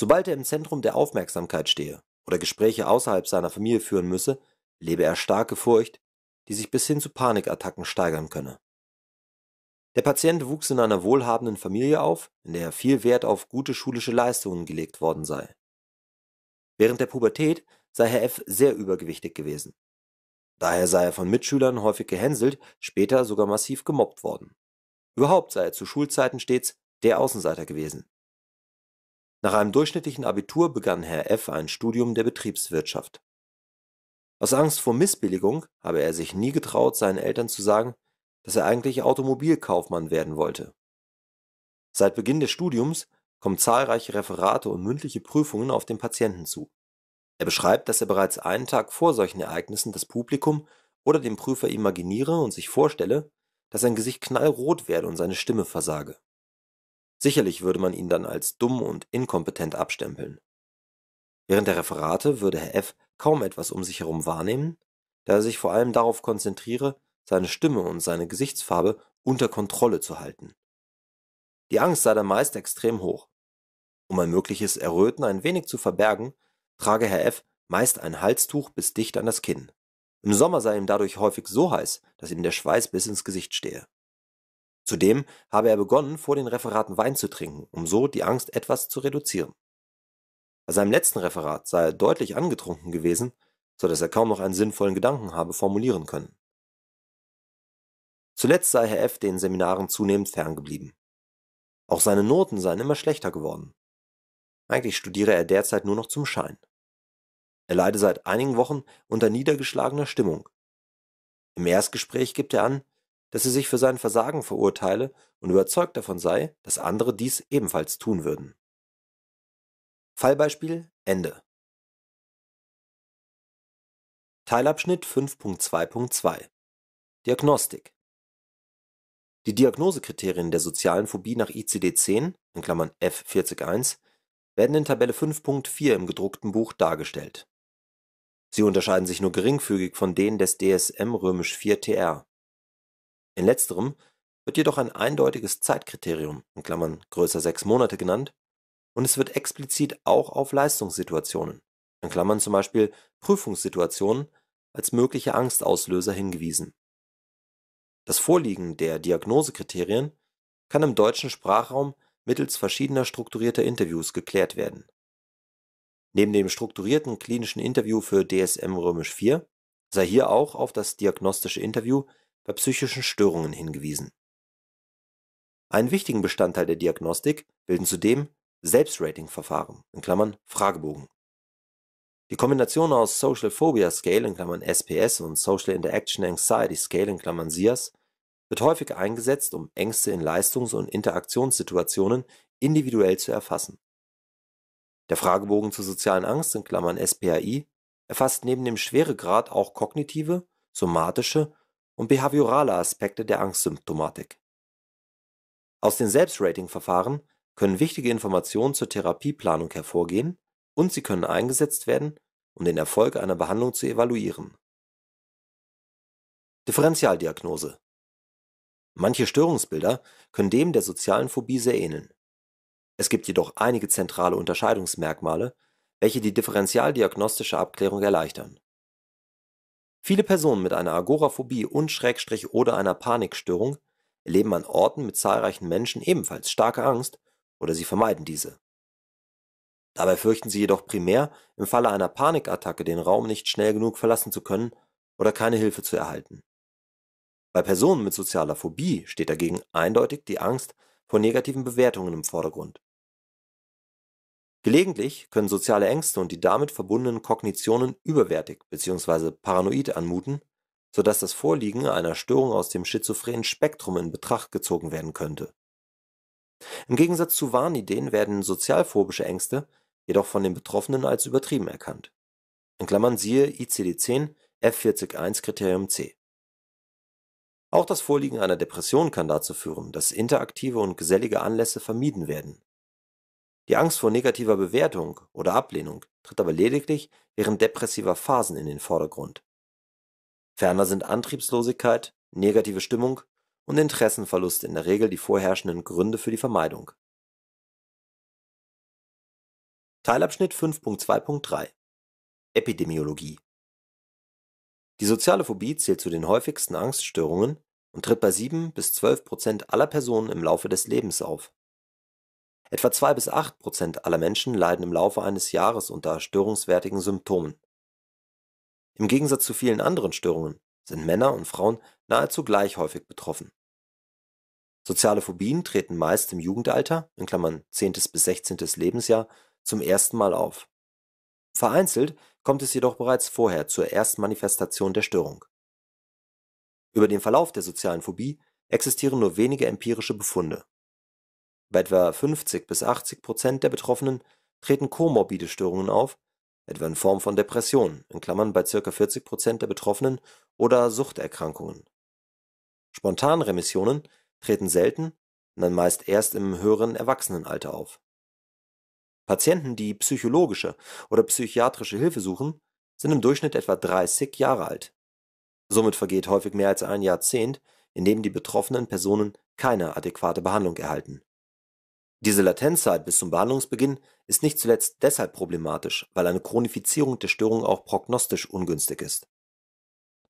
Sobald er im Zentrum der Aufmerksamkeit stehe oder Gespräche außerhalb seiner Familie führen müsse, lebe er starke Furcht, die sich bis hin zu Panikattacken steigern könne. Der Patient wuchs in einer wohlhabenden Familie auf, in der viel Wert auf gute schulische Leistungen gelegt worden sei. Während der Pubertät sei Herr F. sehr übergewichtig gewesen. Daher sei er von Mitschülern häufig gehänselt, später sogar massiv gemobbt worden. Überhaupt sei er zu Schulzeiten stets der Außenseiter gewesen, nach einem durchschnittlichen Abitur begann Herr F. ein Studium der Betriebswirtschaft. Aus Angst vor Missbilligung habe er sich nie getraut, seinen Eltern zu sagen, dass er eigentlich Automobilkaufmann werden wollte. Seit Beginn des Studiums kommen zahlreiche Referate und mündliche Prüfungen auf den Patienten zu. Er beschreibt, dass er bereits einen Tag vor solchen Ereignissen das Publikum oder den Prüfer imaginiere und sich vorstelle, dass sein Gesicht knallrot werde und seine Stimme versage Sicherlich würde man ihn dann als dumm und inkompetent abstempeln. Während der Referate würde Herr F. kaum etwas um sich herum wahrnehmen, da er sich vor allem darauf konzentriere, seine Stimme und seine Gesichtsfarbe unter Kontrolle zu halten. Die Angst sei dann meist extrem hoch. Um ein mögliches Erröten ein wenig zu verbergen, trage Herr F. meist ein Halstuch bis dicht an das Kinn. Im Sommer sei ihm dadurch häufig so heiß, dass ihm der Schweiß bis ins Gesicht stehe Zudem habe er begonnen, vor den Referaten Wein zu trinken, um so die Angst etwas zu reduzieren. Bei seinem letzten Referat sei er deutlich angetrunken gewesen, so dass er kaum noch einen sinnvollen Gedanken habe formulieren können. Zuletzt sei Herr F. den Seminaren zunehmend ferngeblieben. Auch seine Noten seien immer schlechter geworden. Eigentlich studiere er derzeit nur noch zum Schein. Er leide seit einigen Wochen unter niedergeschlagener Stimmung. Im Erstgespräch gibt er an, dass er sich für sein Versagen verurteile und überzeugt davon sei, dass andere dies ebenfalls tun würden. Fallbeispiel Ende. Teilabschnitt 5.2.2 Diagnostik Die Diagnosekriterien der sozialen Phobie nach ICD-10 (F40.1) werden in Tabelle 5.4 im gedruckten Buch dargestellt. Sie unterscheiden sich nur geringfügig von denen des DSM römisch IV-TR in letzterem wird jedoch ein eindeutiges Zeitkriterium in Klammern (größer sechs Monate) genannt und es wird explizit auch auf Leistungssituationen in Klammern zum Beispiel Prüfungssituationen) als mögliche Angstauslöser hingewiesen. Das Vorliegen der Diagnosekriterien kann im deutschen Sprachraum mittels verschiedener strukturierter Interviews geklärt werden. Neben dem strukturierten klinischen Interview für DSM-IV Römisch sei hier auch auf das diagnostische Interview bei psychischen Störungen hingewiesen. Einen wichtigen Bestandteil der Diagnostik bilden zudem Selbstrating-Verfahren in Klammern (Fragebogen). Die Kombination aus Social Phobia Scale in Klammern (SPS) und Social Interaction Anxiety Scale in Klammern (SIAS) wird häufig eingesetzt, um Ängste in Leistungs und Interaktionssituationen individuell zu erfassen. Der Fragebogen zur sozialen Angst in Klammern (SPAI) erfasst neben dem Schweregrad auch kognitive, somatische und behaviorale Aspekte der Angstsymptomatik. Aus den Selbstrating-Verfahren können wichtige Informationen zur Therapieplanung hervorgehen und sie können eingesetzt werden, um den Erfolg einer Behandlung zu evaluieren. Differentialdiagnose Manche Störungsbilder können dem der sozialen Phobie sehr ähneln. Es gibt jedoch einige zentrale Unterscheidungsmerkmale, welche die differentialdiagnostische Abklärung erleichtern Viele Personen mit einer Agoraphobie und/oder Schrägstrich einer Panikstörung erleben an Orten mit zahlreichen Menschen ebenfalls starke Angst oder sie vermeiden diese. Dabei fürchten sie jedoch primär, im Falle einer Panikattacke den Raum nicht schnell genug verlassen zu können oder keine Hilfe zu erhalten. Bei Personen mit sozialer Phobie steht dagegen eindeutig die Angst vor negativen Bewertungen im Vordergrund Gelegentlich können soziale Ängste und die damit verbundenen Kognitionen überwertig bzw. paranoid anmuten, so dass das Vorliegen einer Störung aus dem schizophrenen Spektrum in Betracht gezogen werden könnte. Im Gegensatz zu Warnideen werden sozialphobische Ängste jedoch von den Betroffenen als übertrieben erkannt In Klammern (siehe ICD-10 F40.1-Kriterium C). Auch das Vorliegen einer Depression kann dazu führen, dass interaktive und gesellige Anlässe vermieden werden die Angst vor negativer Bewertung oder Ablehnung tritt aber lediglich während depressiver Phasen in den Vordergrund. Ferner sind Antriebslosigkeit, negative Stimmung und Interessenverlust in der Regel die vorherrschenden Gründe für die Vermeidung. Teilabschnitt 5.2.3 Epidemiologie Die soziale Phobie zählt zu den häufigsten Angststörungen und tritt bei 7 bis 12 Prozent aller Personen im Laufe des Lebens auf Etwa zwei bis acht Prozent aller Menschen leiden im Laufe eines Jahres unter störungswertigen Symptomen. Im Gegensatz zu vielen anderen Störungen sind Männer und Frauen nahezu gleich häufig betroffen. Soziale Phobien treten meist im Jugendalter in Klammern (10. bis 16. Lebensjahr) zum ersten Mal auf. Vereinzelt kommt es jedoch bereits vorher zur Erstmanifestation der Störung. Über den Verlauf der sozialen Phobie existieren nur wenige empirische Befunde bei etwa 50 bis 80 Prozent der Betroffenen treten komorbide Störungen auf, etwa in Form von Depressionen in Klammern (bei ca. 40 Prozent der Betroffenen) oder Suchterkrankungen. Spontanremissionen treten selten und dann meist erst im höheren Erwachsenenalter auf. Patienten, die psychologische oder psychiatrische Hilfe suchen, sind im Durchschnitt etwa 30 Jahre alt. Somit vergeht häufig mehr als ein Jahrzehnt, in dem die betroffenen Personen keine adäquate Behandlung erhalten diese Latenzzeit bis zum Behandlungsbeginn ist nicht zuletzt deshalb problematisch, weil eine Chronifizierung der Störung auch prognostisch ungünstig ist.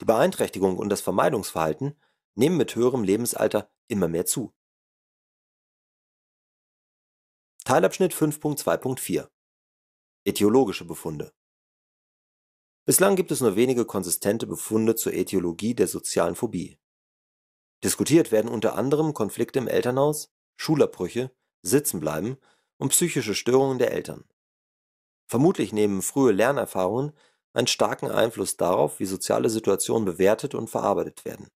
Die Beeinträchtigung und das Vermeidungsverhalten nehmen mit höherem Lebensalter immer mehr zu. Teilabschnitt 5.2.4 Etiologische Befunde Bislang gibt es nur wenige konsistente Befunde zur Ätiologie der sozialen Phobie. Diskutiert werden unter anderem Konflikte im Elternhaus, Schulabbrüche Sitzenbleiben und psychische Störungen der Eltern. Vermutlich nehmen frühe Lernerfahrungen einen starken Einfluss darauf, wie soziale Situationen bewertet und verarbeitet werden.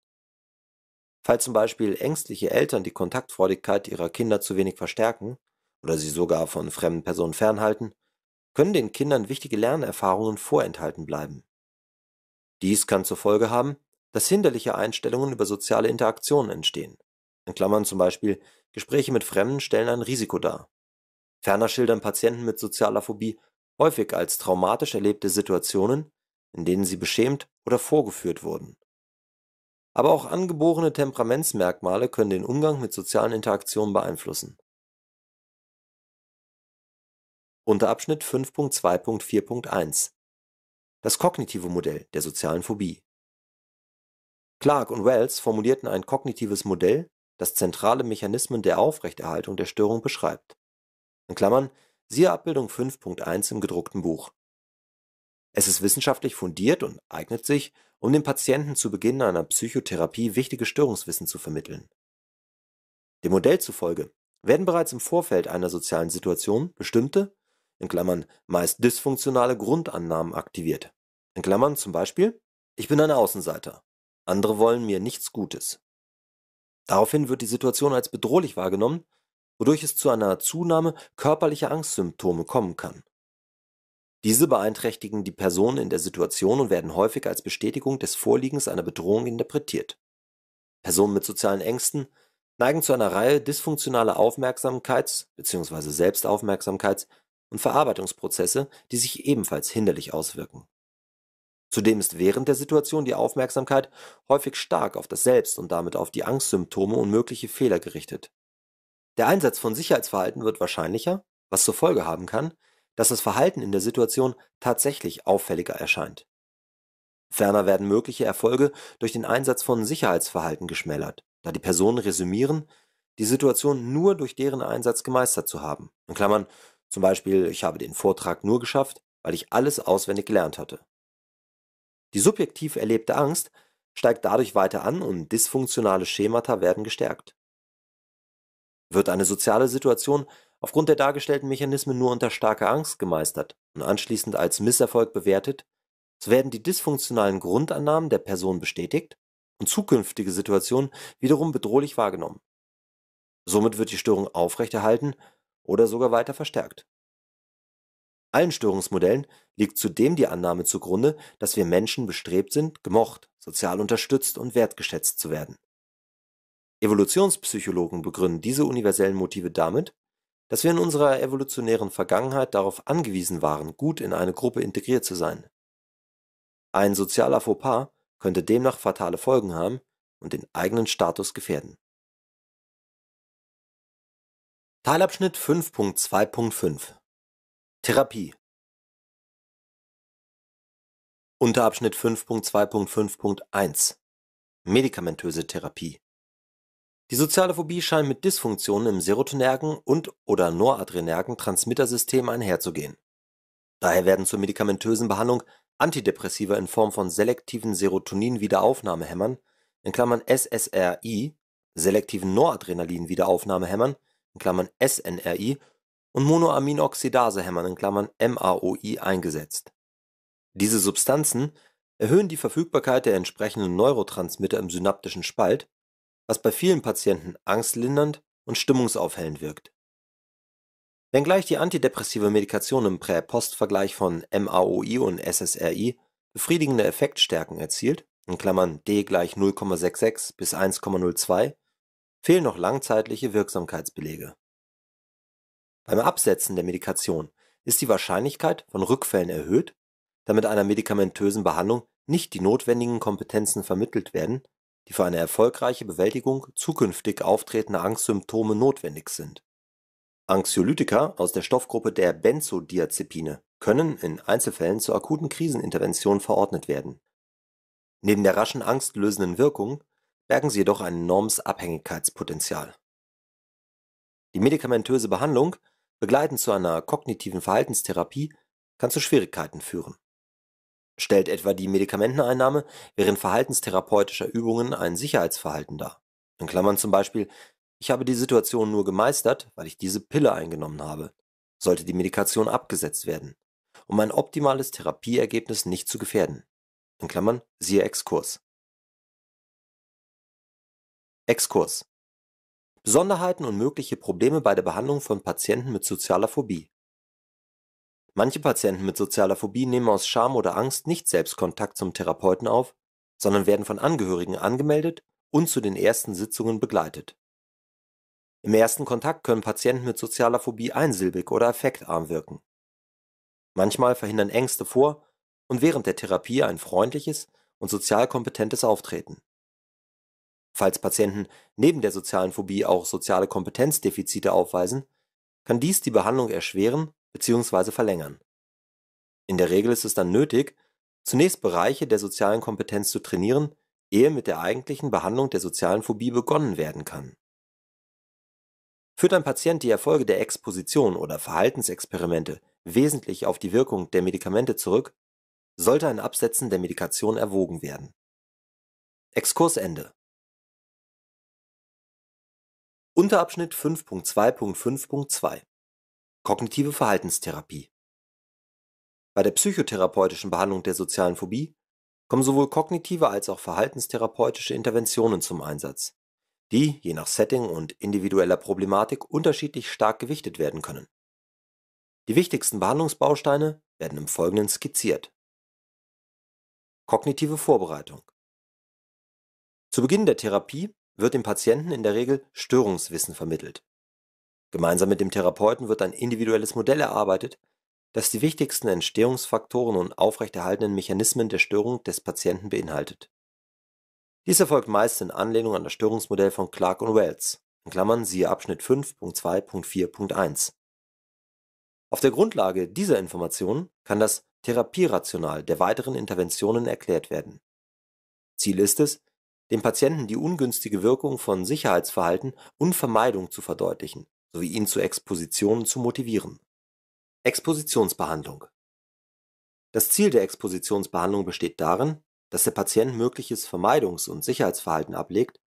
Falls zum Beispiel ängstliche Eltern die Kontaktfreudigkeit ihrer Kinder zu wenig verstärken oder sie sogar von fremden Personen fernhalten, können den Kindern wichtige Lernerfahrungen vorenthalten bleiben. Dies kann zur Folge haben, dass hinderliche Einstellungen über soziale Interaktionen entstehen in Klammern zum Beispiel Gespräche mit Fremden stellen ein Risiko dar. Ferner schildern Patienten mit sozialer Phobie häufig als traumatisch erlebte Situationen, in denen sie beschämt oder vorgeführt wurden. Aber auch angeborene Temperamentsmerkmale können den Umgang mit sozialen Interaktionen beeinflussen. Unterabschnitt 5.2.4.1 Das kognitive Modell der sozialen Phobie Clark und Wells formulierten ein kognitives Modell, das zentrale Mechanismen der Aufrechterhaltung der Störung beschreibt (siehe Abbildung 5.1 im gedruckten Buch). Es ist wissenschaftlich fundiert und eignet sich, um dem Patienten zu Beginn einer Psychotherapie wichtige Störungswissen zu vermitteln. Dem Modell zufolge werden bereits im Vorfeld einer sozialen Situation bestimmte (meist dysfunktionale) Grundannahmen aktiviert zum Beispiel, Ich bin ein Außenseiter. Andere wollen mir nichts Gutes Daraufhin wird die Situation als bedrohlich wahrgenommen, wodurch es zu einer Zunahme körperlicher Angstsymptome kommen kann. Diese beeinträchtigen die Person in der Situation und werden häufig als Bestätigung des Vorliegens einer Bedrohung interpretiert. Personen mit sozialen Ängsten neigen zu einer Reihe dysfunktionaler Aufmerksamkeits- bzw. Selbstaufmerksamkeits- und Verarbeitungsprozesse, die sich ebenfalls hinderlich auswirken Zudem ist während der Situation die Aufmerksamkeit häufig stark auf das Selbst und damit auf die Angstsymptome und mögliche Fehler gerichtet. Der Einsatz von Sicherheitsverhalten wird wahrscheinlicher, was zur Folge haben kann, dass das Verhalten in der Situation tatsächlich auffälliger erscheint. Ferner werden mögliche Erfolge durch den Einsatz von Sicherheitsverhalten geschmälert, da die Personen resümieren, die Situation nur durch deren Einsatz gemeistert zu haben. In Klammern, zum Beispiel, ich habe den Vortrag nur geschafft, weil ich alles auswendig gelernt hatte. Die subjektiv erlebte Angst steigt dadurch weiter an und dysfunktionale Schemata werden gestärkt. Wird eine soziale Situation aufgrund der dargestellten Mechanismen nur unter starker Angst gemeistert und anschließend als Misserfolg bewertet, so werden die dysfunktionalen Grundannahmen der Person bestätigt und zukünftige Situationen wiederum bedrohlich wahrgenommen. Somit wird die Störung aufrechterhalten oder sogar weiter verstärkt. Allen Störungsmodellen liegt zudem die Annahme zugrunde, dass wir Menschen bestrebt sind, gemocht, sozial unterstützt und wertgeschätzt zu werden. Evolutionspsychologen begründen diese universellen Motive damit, dass wir in unserer evolutionären Vergangenheit darauf angewiesen waren, gut in eine Gruppe integriert zu sein. Ein sozialer Fauxpas könnte demnach fatale Folgen haben und den eigenen Status gefährden. Teilabschnitt 5.2.5 Therapie Unterabschnitt 5.2.5.1 Medikamentöse Therapie Die soziale Phobie scheint mit Dysfunktionen im serotonergen und/oder noradrenergen Transmittersystem einherzugehen. Daher werden zur medikamentösen Behandlung Antidepressiva in Form von selektiven Serotonin-Wiederaufnahmehämmern (SSRI), selektiven Noradrenalin-Wiederaufnahmehämmern (SNRI und Monoaminoxidasehämmern (MAOI) eingesetzt. Diese Substanzen erhöhen die Verfügbarkeit der entsprechenden Neurotransmitter im synaptischen Spalt, was bei vielen Patienten angstlindernd und stimmungsaufhellend wirkt. Wenngleich die antidepressive Medikation im Prä-Post-Vergleich von MAOI und SSRI befriedigende Effektstärken erzielt in Klammern (D gleich 0,66 bis 1,02), fehlen noch langzeitliche Wirksamkeitsbelege beim Absetzen der Medikation ist die Wahrscheinlichkeit von Rückfällen erhöht, da mit einer medikamentösen Behandlung nicht die notwendigen Kompetenzen vermittelt werden, die für eine erfolgreiche Bewältigung zukünftig auftretender Angstsymptome notwendig sind. Anxiolytika aus der Stoffgruppe der Benzodiazepine können in Einzelfällen zur akuten Krisenintervention verordnet werden. Neben der raschen angstlösenden Wirkung bergen sie jedoch ein enormes Abhängigkeitspotenzial. Die medikamentöse Behandlung begleitend zu einer kognitiven Verhaltenstherapie, kann zu Schwierigkeiten führen. Stellt etwa die Medikamenteneinnahme während verhaltenstherapeutischer Übungen ein Sicherheitsverhalten dar In Klammern (zum Beispiel „ Ich habe die Situation nur gemeistert, weil ich diese Pille eingenommen habe “), sollte die Medikation abgesetzt werden, um ein optimales Therapieergebnis nicht zu gefährden In Klammern, (siehe Exkurs). Exkurs Besonderheiten und mögliche Probleme bei der Behandlung von Patienten mit sozialer Phobie Manche Patienten mit sozialer Phobie nehmen aus Scham oder Angst nicht selbst Kontakt zum Therapeuten auf, sondern werden von Angehörigen angemeldet und zu den ersten Sitzungen begleitet. Im ersten Kontakt können Patienten mit sozialer Phobie einsilbig oder affektarm wirken. Manchmal verhindern Ängste vor und während der Therapie ein freundliches und sozial kompetentes Auftreten Falls Patienten neben der sozialen Phobie auch soziale Kompetenzdefizite aufweisen, kann dies die Behandlung erschweren bzw. verlängern. In der Regel ist es dann nötig, zunächst Bereiche der sozialen Kompetenz zu trainieren, ehe mit der eigentlichen Behandlung der sozialen Phobie begonnen werden kann. Führt ein Patient die Erfolge der Exposition oder Verhaltensexperimente wesentlich auf die Wirkung der Medikamente zurück, sollte ein Absetzen der Medikation erwogen werden. Exkursende Unterabschnitt 5.2.5.2 Kognitive Verhaltenstherapie Bei der psychotherapeutischen Behandlung der sozialen Phobie kommen sowohl kognitive als auch verhaltenstherapeutische Interventionen zum Einsatz, die je nach Setting und individueller Problematik unterschiedlich stark gewichtet werden können. Die wichtigsten Behandlungsbausteine werden im Folgenden skizziert. Kognitive Vorbereitung Zu Beginn der Therapie wird dem Patienten in der Regel Störungswissen vermittelt. Gemeinsam mit dem Therapeuten wird ein individuelles Modell erarbeitet, das die wichtigsten Entstehungsfaktoren und aufrechterhaltenen Mechanismen der Störung des Patienten beinhaltet. Dies erfolgt meist in Anlehnung an das Störungsmodell von Clark und Wells (siehe Abschnitt 5.2.4.1). Auf der Grundlage dieser Informationen kann das Therapierational der weiteren Interventionen erklärt werden. Ziel ist es dem Patienten die ungünstige Wirkung von Sicherheitsverhalten und Vermeidung zu verdeutlichen sowie ihn zu Expositionen zu motivieren. Expositionsbehandlung Das Ziel der Expositionsbehandlung besteht darin, dass der Patient mögliches Vermeidungs und Sicherheitsverhalten ablegt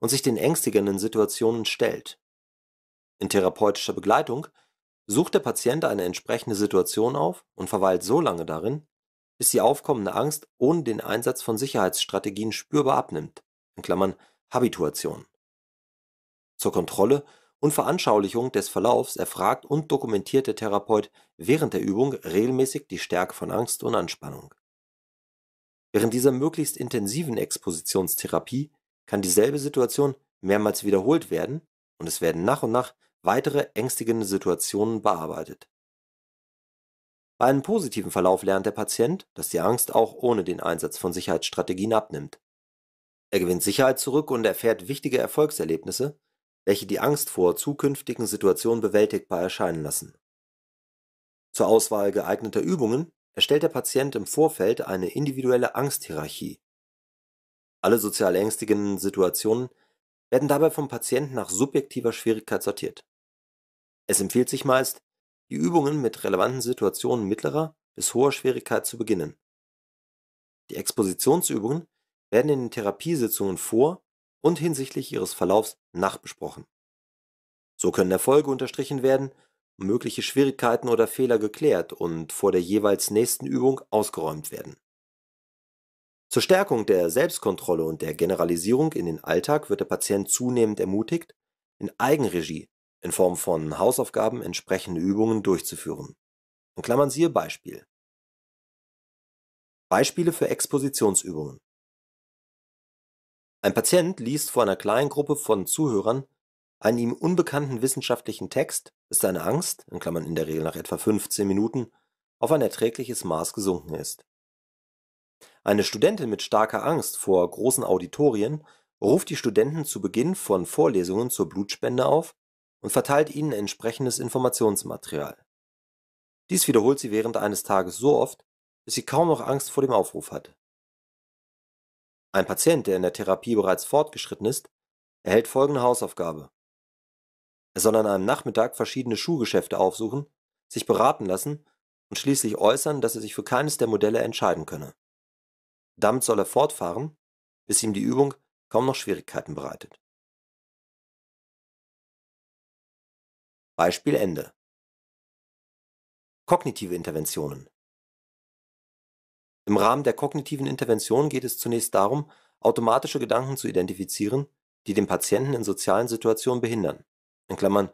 und sich den ängstigenden Situationen stellt. In therapeutischer Begleitung sucht der Patient eine entsprechende Situation auf und verweilt so lange darin, bis die aufkommende Angst ohne den Einsatz von Sicherheitsstrategien spürbar abnimmt (Habituation). Zur Kontrolle und Veranschaulichung des Verlaufs erfragt und dokumentiert der Therapeut während der Übung regelmäßig die Stärke von Angst und Anspannung. Während dieser möglichst intensiven Expositionstherapie kann dieselbe Situation mehrmals wiederholt werden und es werden nach und nach weitere ängstigende Situationen bearbeitet bei einem positiven Verlauf lernt der Patient, dass die Angst auch ohne den Einsatz von Sicherheitsstrategien abnimmt. Er gewinnt Sicherheit zurück und erfährt wichtige Erfolgserlebnisse, welche die Angst vor zukünftigen Situationen bewältigbar erscheinen lassen. Zur Auswahl geeigneter Übungen erstellt der Patient im Vorfeld eine individuelle Angsthierarchie. Alle sozial ängstigenden Situationen werden dabei vom Patienten nach subjektiver Schwierigkeit sortiert. Es empfiehlt sich meist, die Übungen mit relevanten Situationen mittlerer bis hoher Schwierigkeit zu beginnen. Die Expositionsübungen werden in den Therapiesitzungen vor und hinsichtlich ihres Verlaufs nachbesprochen. So können Erfolge unterstrichen werden, mögliche Schwierigkeiten oder Fehler geklärt und vor der jeweils nächsten Übung ausgeräumt werden. Zur Stärkung der Selbstkontrolle und der Generalisierung in den Alltag wird der Patient zunehmend ermutigt, in Eigenregie in Form von Hausaufgaben entsprechende Übungen durchzuführen. klammern (siehe Beispiel). Beispiele für Expositionsübungen: Ein Patient liest vor einer kleinen Gruppe von Zuhörern einen ihm unbekannten wissenschaftlichen Text, bis seine Angst in Klammern (in der Regel nach etwa 15 Minuten) auf ein erträgliches Maß gesunken ist. Eine Studentin mit starker Angst vor großen Auditorien ruft die Studenten zu Beginn von Vorlesungen zur Blutspende auf und verteilt ihnen entsprechendes Informationsmaterial. Dies wiederholt sie während eines Tages so oft, bis sie kaum noch Angst vor dem Aufruf hat. Ein Patient, der in der Therapie bereits fortgeschritten ist, erhält folgende Hausaufgabe. Er soll an einem Nachmittag verschiedene Schuhgeschäfte aufsuchen, sich beraten lassen und schließlich äußern, dass er sich für keines der Modelle entscheiden könne. Damit soll er fortfahren, bis ihm die Übung kaum noch Schwierigkeiten bereitet Beispiel Ende. Kognitive Interventionen Im Rahmen der kognitiven Intervention geht es zunächst darum, automatische Gedanken zu identifizieren, die den Patienten in sozialen Situationen behindern In Klammern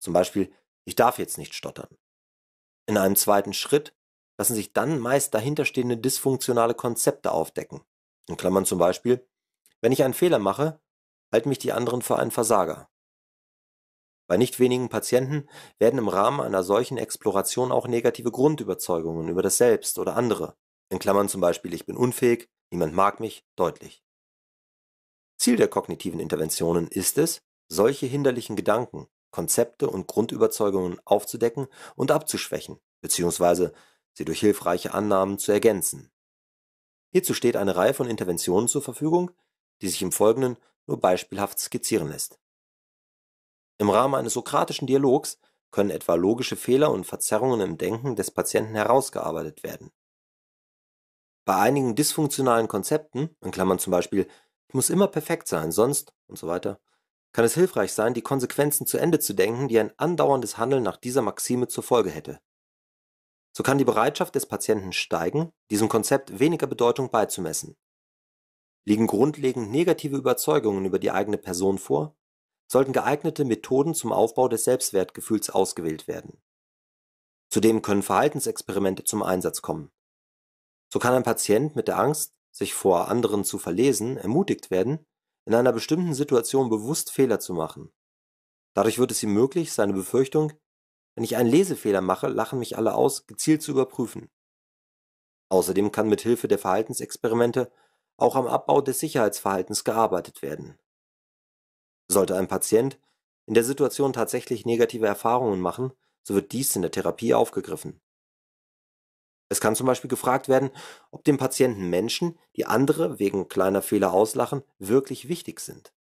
zum Beispiel, Ich darf jetzt nicht stottern “). In einem zweiten Schritt lassen sich dann meist dahinterstehende dysfunktionale Konzepte aufdecken In Klammern zum Beispiel, Wenn ich einen Fehler mache, halten mich die anderen für einen Versager bei nicht wenigen Patienten werden im Rahmen einer solchen Exploration auch negative Grundüberzeugungen über das Selbst oder andere in Klammern zum Beispiel Ich bin unfähig. Niemand mag mich. “) deutlich. Ziel der kognitiven Interventionen ist es, solche hinderlichen Gedanken, Konzepte und Grundüberzeugungen aufzudecken und abzuschwächen bzw. sie durch hilfreiche Annahmen zu ergänzen. Hierzu steht eine Reihe von Interventionen zur Verfügung, die sich im Folgenden nur beispielhaft skizzieren lässt im Rahmen eines sokratischen Dialogs können etwa logische Fehler und Verzerrungen im Denken des Patienten herausgearbeitet werden. Bei einigen dysfunktionalen Konzepten in Klammern zum Beispiel, Ich muss immer perfekt sein, sonst und so weiter, kann es hilfreich sein, die Konsequenzen zu Ende zu denken, die ein andauerndes Handeln nach dieser Maxime zur Folge hätte. So kann die Bereitschaft des Patienten steigen, diesem Konzept weniger Bedeutung beizumessen. Liegen grundlegend negative Überzeugungen über die eigene Person vor sollten geeignete Methoden zum Aufbau des Selbstwertgefühls ausgewählt werden. Zudem können Verhaltensexperimente zum Einsatz kommen. So kann ein Patient mit der Angst, sich vor anderen zu verlesen, ermutigt werden, in einer bestimmten Situation bewusst Fehler zu machen. Dadurch wird es ihm möglich, seine Befürchtung, wenn ich einen Lesefehler mache, lachen mich alle aus, gezielt zu überprüfen. Außerdem kann mithilfe der Verhaltensexperimente auch am Abbau des Sicherheitsverhaltens gearbeitet werden sollte ein Patient in der Situation tatsächlich negative Erfahrungen machen, so wird dies in der Therapie aufgegriffen. Es kann zum Beispiel gefragt werden, ob dem Patienten Menschen, die andere wegen kleiner Fehler auslachen, wirklich wichtig sind.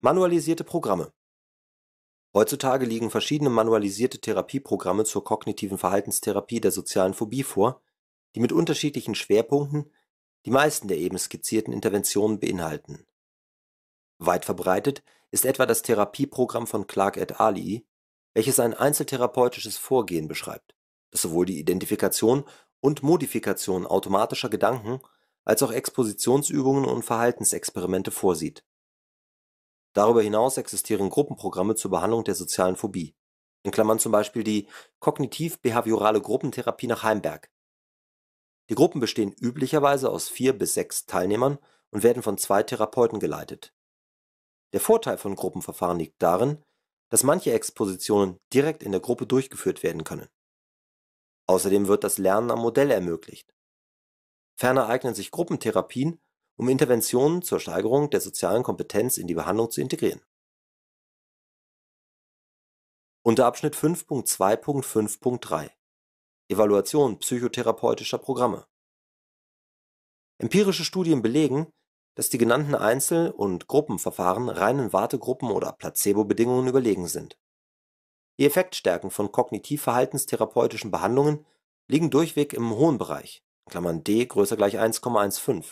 Manualisierte Programme Heutzutage liegen verschiedene manualisierte Therapieprogramme zur kognitiven Verhaltenstherapie der sozialen Phobie vor, die mit unterschiedlichen Schwerpunkten die meisten der eben skizzierten Interventionen beinhalten Weit verbreitet ist etwa das Therapieprogramm von Clark et al., welches ein einzeltherapeutisches Vorgehen beschreibt, das sowohl die Identifikation und Modifikation automatischer Gedanken als auch Expositionsübungen und Verhaltensexperimente vorsieht. Darüber hinaus existieren Gruppenprogramme zur Behandlung der sozialen Phobie in Klammern zum Beispiel die Kognitiv-behaviorale Gruppentherapie nach Heimberg). Die Gruppen bestehen üblicherweise aus vier bis sechs Teilnehmern und werden von zwei Therapeuten geleitet der Vorteil von Gruppenverfahren liegt darin, dass manche Expositionen direkt in der Gruppe durchgeführt werden können. Außerdem wird das Lernen am Modell ermöglicht. Ferner eignen sich Gruppentherapien, um Interventionen zur Steigerung der sozialen Kompetenz in die Behandlung zu integrieren. Unter Abschnitt 5.2.5.3 Evaluation psychotherapeutischer Programme Empirische Studien belegen dass die genannten Einzel und Gruppenverfahren reinen Wartegruppen oder Placebo-Bedingungen überlegen sind. Die Effektstärken von kognitiv-verhaltenstherapeutischen Behandlungen liegen durchweg im hohen Bereich Klammern (D größer gleich 1,15).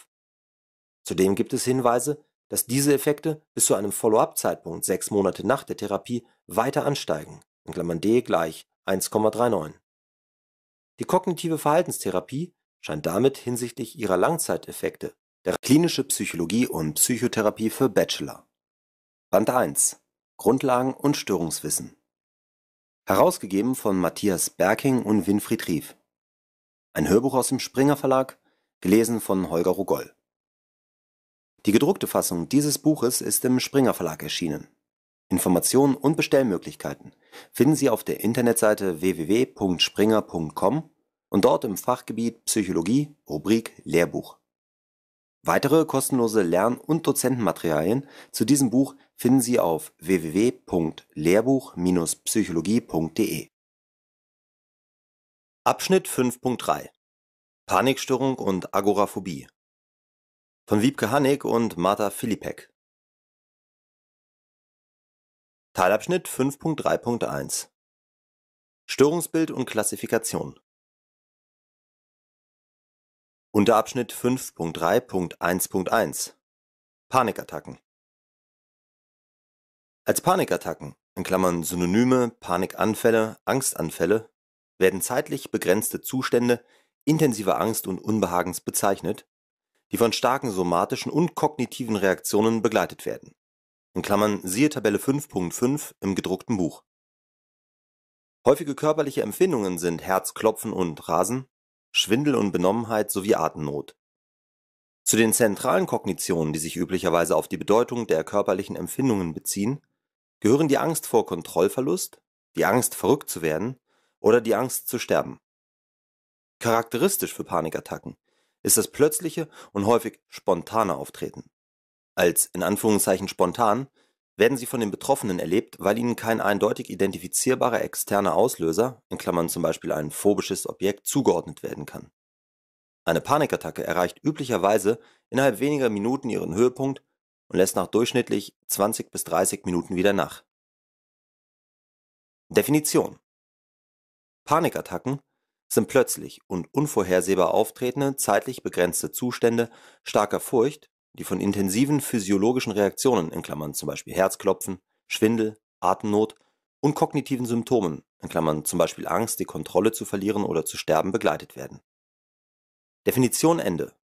Zudem gibt es Hinweise, dass diese Effekte bis zu einem Follow-up-Zeitpunkt sechs Monate nach der Therapie weiter ansteigen in Klammern (D gleich 1,39). Die kognitive Verhaltenstherapie scheint damit hinsichtlich ihrer Langzeiteffekte der Klinische Psychologie und Psychotherapie für Bachelor. Band 1 Grundlagen und Störungswissen. Herausgegeben von Matthias Berking und Winfried Rief. Ein Hörbuch aus dem Springer Verlag, gelesen von Holger Rogoll. Die gedruckte Fassung dieses Buches ist im Springer Verlag erschienen. Informationen und Bestellmöglichkeiten finden Sie auf der Internetseite www.springer.com und dort im Fachgebiet Psychologie, Rubrik Lehrbuch. Weitere kostenlose Lern und Dozentenmaterialien zu diesem Buch finden Sie auf www.lehrbuch-psychologie.de. Abschnitt 5.3 Panikstörung und Agoraphobie von Wiebke Hannig und Marta Filipek. Teilabschnitt 5.3.1 Störungsbild und Klassifikation Unterabschnitt 5.3.1.1 Panikattacken Als Panikattacken in Klammern (Synonyme Panikanfälle, Angstanfälle) werden zeitlich begrenzte Zustände intensiver Angst und Unbehagens bezeichnet, die von starken somatischen und kognitiven Reaktionen begleitet werden In Klammern (siehe Tabelle 5.5 im gedruckten Buch). Häufige körperliche Empfindungen sind Herzklopfen und Rasen Schwindel und Benommenheit sowie Atemnot. Zu den zentralen Kognitionen, die sich üblicherweise auf die Bedeutung der körperlichen Empfindungen beziehen, gehören die Angst vor Kontrollverlust, die Angst, verrückt zu werden oder die Angst zu sterben. Charakteristisch für Panikattacken ist das plötzliche und häufig spontane Auftreten. Als in Anführungszeichen spontan werden sie von den Betroffenen erlebt, weil ihnen kein eindeutig identifizierbarer externer Auslöser (z. B. ein phobisches Objekt) zugeordnet werden kann. Eine Panikattacke erreicht üblicherweise innerhalb weniger Minuten ihren Höhepunkt und lässt nach durchschnittlich 20 bis 30 Minuten wieder nach. Definition: Panikattacken sind plötzlich und unvorhersehbar auftretende, zeitlich begrenzte Zustände starker Furcht die von intensiven physiologischen Reaktionen in (z. B. Herzklopfen, Schwindel, Atemnot) und kognitiven Symptomen in (z. B. Angst, die Kontrolle zu verlieren oder zu sterben) begleitet werden. Definition Ende.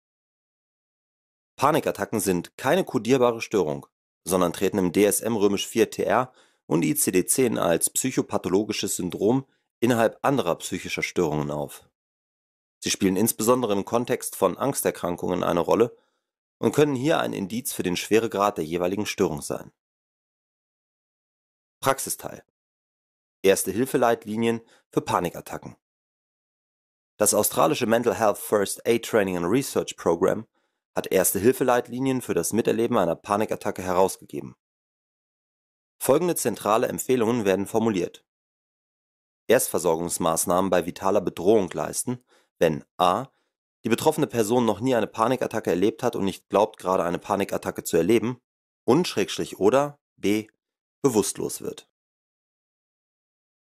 Panikattacken sind keine kodierbare Störung, sondern treten im dsm römisch 4 TR und ICD-10 als psychopathologisches Syndrom innerhalb anderer psychischer Störungen auf. Sie spielen insbesondere im Kontext von Angsterkrankungen eine Rolle und können hier ein Indiz für den Schweregrad der jeweiligen Störung sein. Praxisteil erste Hilfeleitlinien für Panikattacken Das australische Mental Health First Aid Training and Research Program hat erste Hilfeleitlinien für das Miterleben einer Panikattacke herausgegeben. Folgende zentrale Empfehlungen werden formuliert. Erstversorgungsmaßnahmen bei vitaler Bedrohung leisten, wenn a die betroffene Person noch nie eine Panikattacke erlebt hat und nicht glaubt, gerade eine Panikattacke zu erleben und/oder schrägstrich b. bewusstlos wird.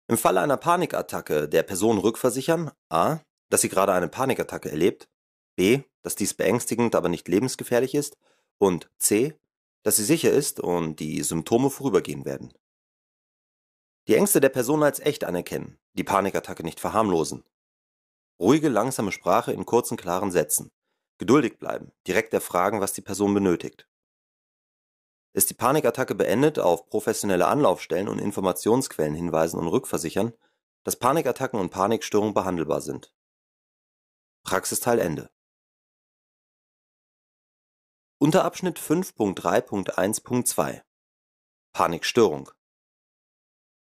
Im Falle einer Panikattacke der Person rückversichern a. dass sie gerade eine Panikattacke erlebt, b. dass dies beängstigend, aber nicht lebensgefährlich ist und c. dass sie sicher ist und die Symptome vorübergehen werden. Die Ängste der Person als echt anerkennen, die Panikattacke nicht verharmlosen Ruhige, langsame Sprache in kurzen, klaren Sätzen. Geduldig bleiben, direkt erfragen, was die Person benötigt. Ist die Panikattacke beendet, auf professionelle Anlaufstellen und Informationsquellen hinweisen und rückversichern, dass Panikattacken und Panikstörungen behandelbar sind. Praxisteil Ende. Unterabschnitt 5.3.1.2 Panikstörung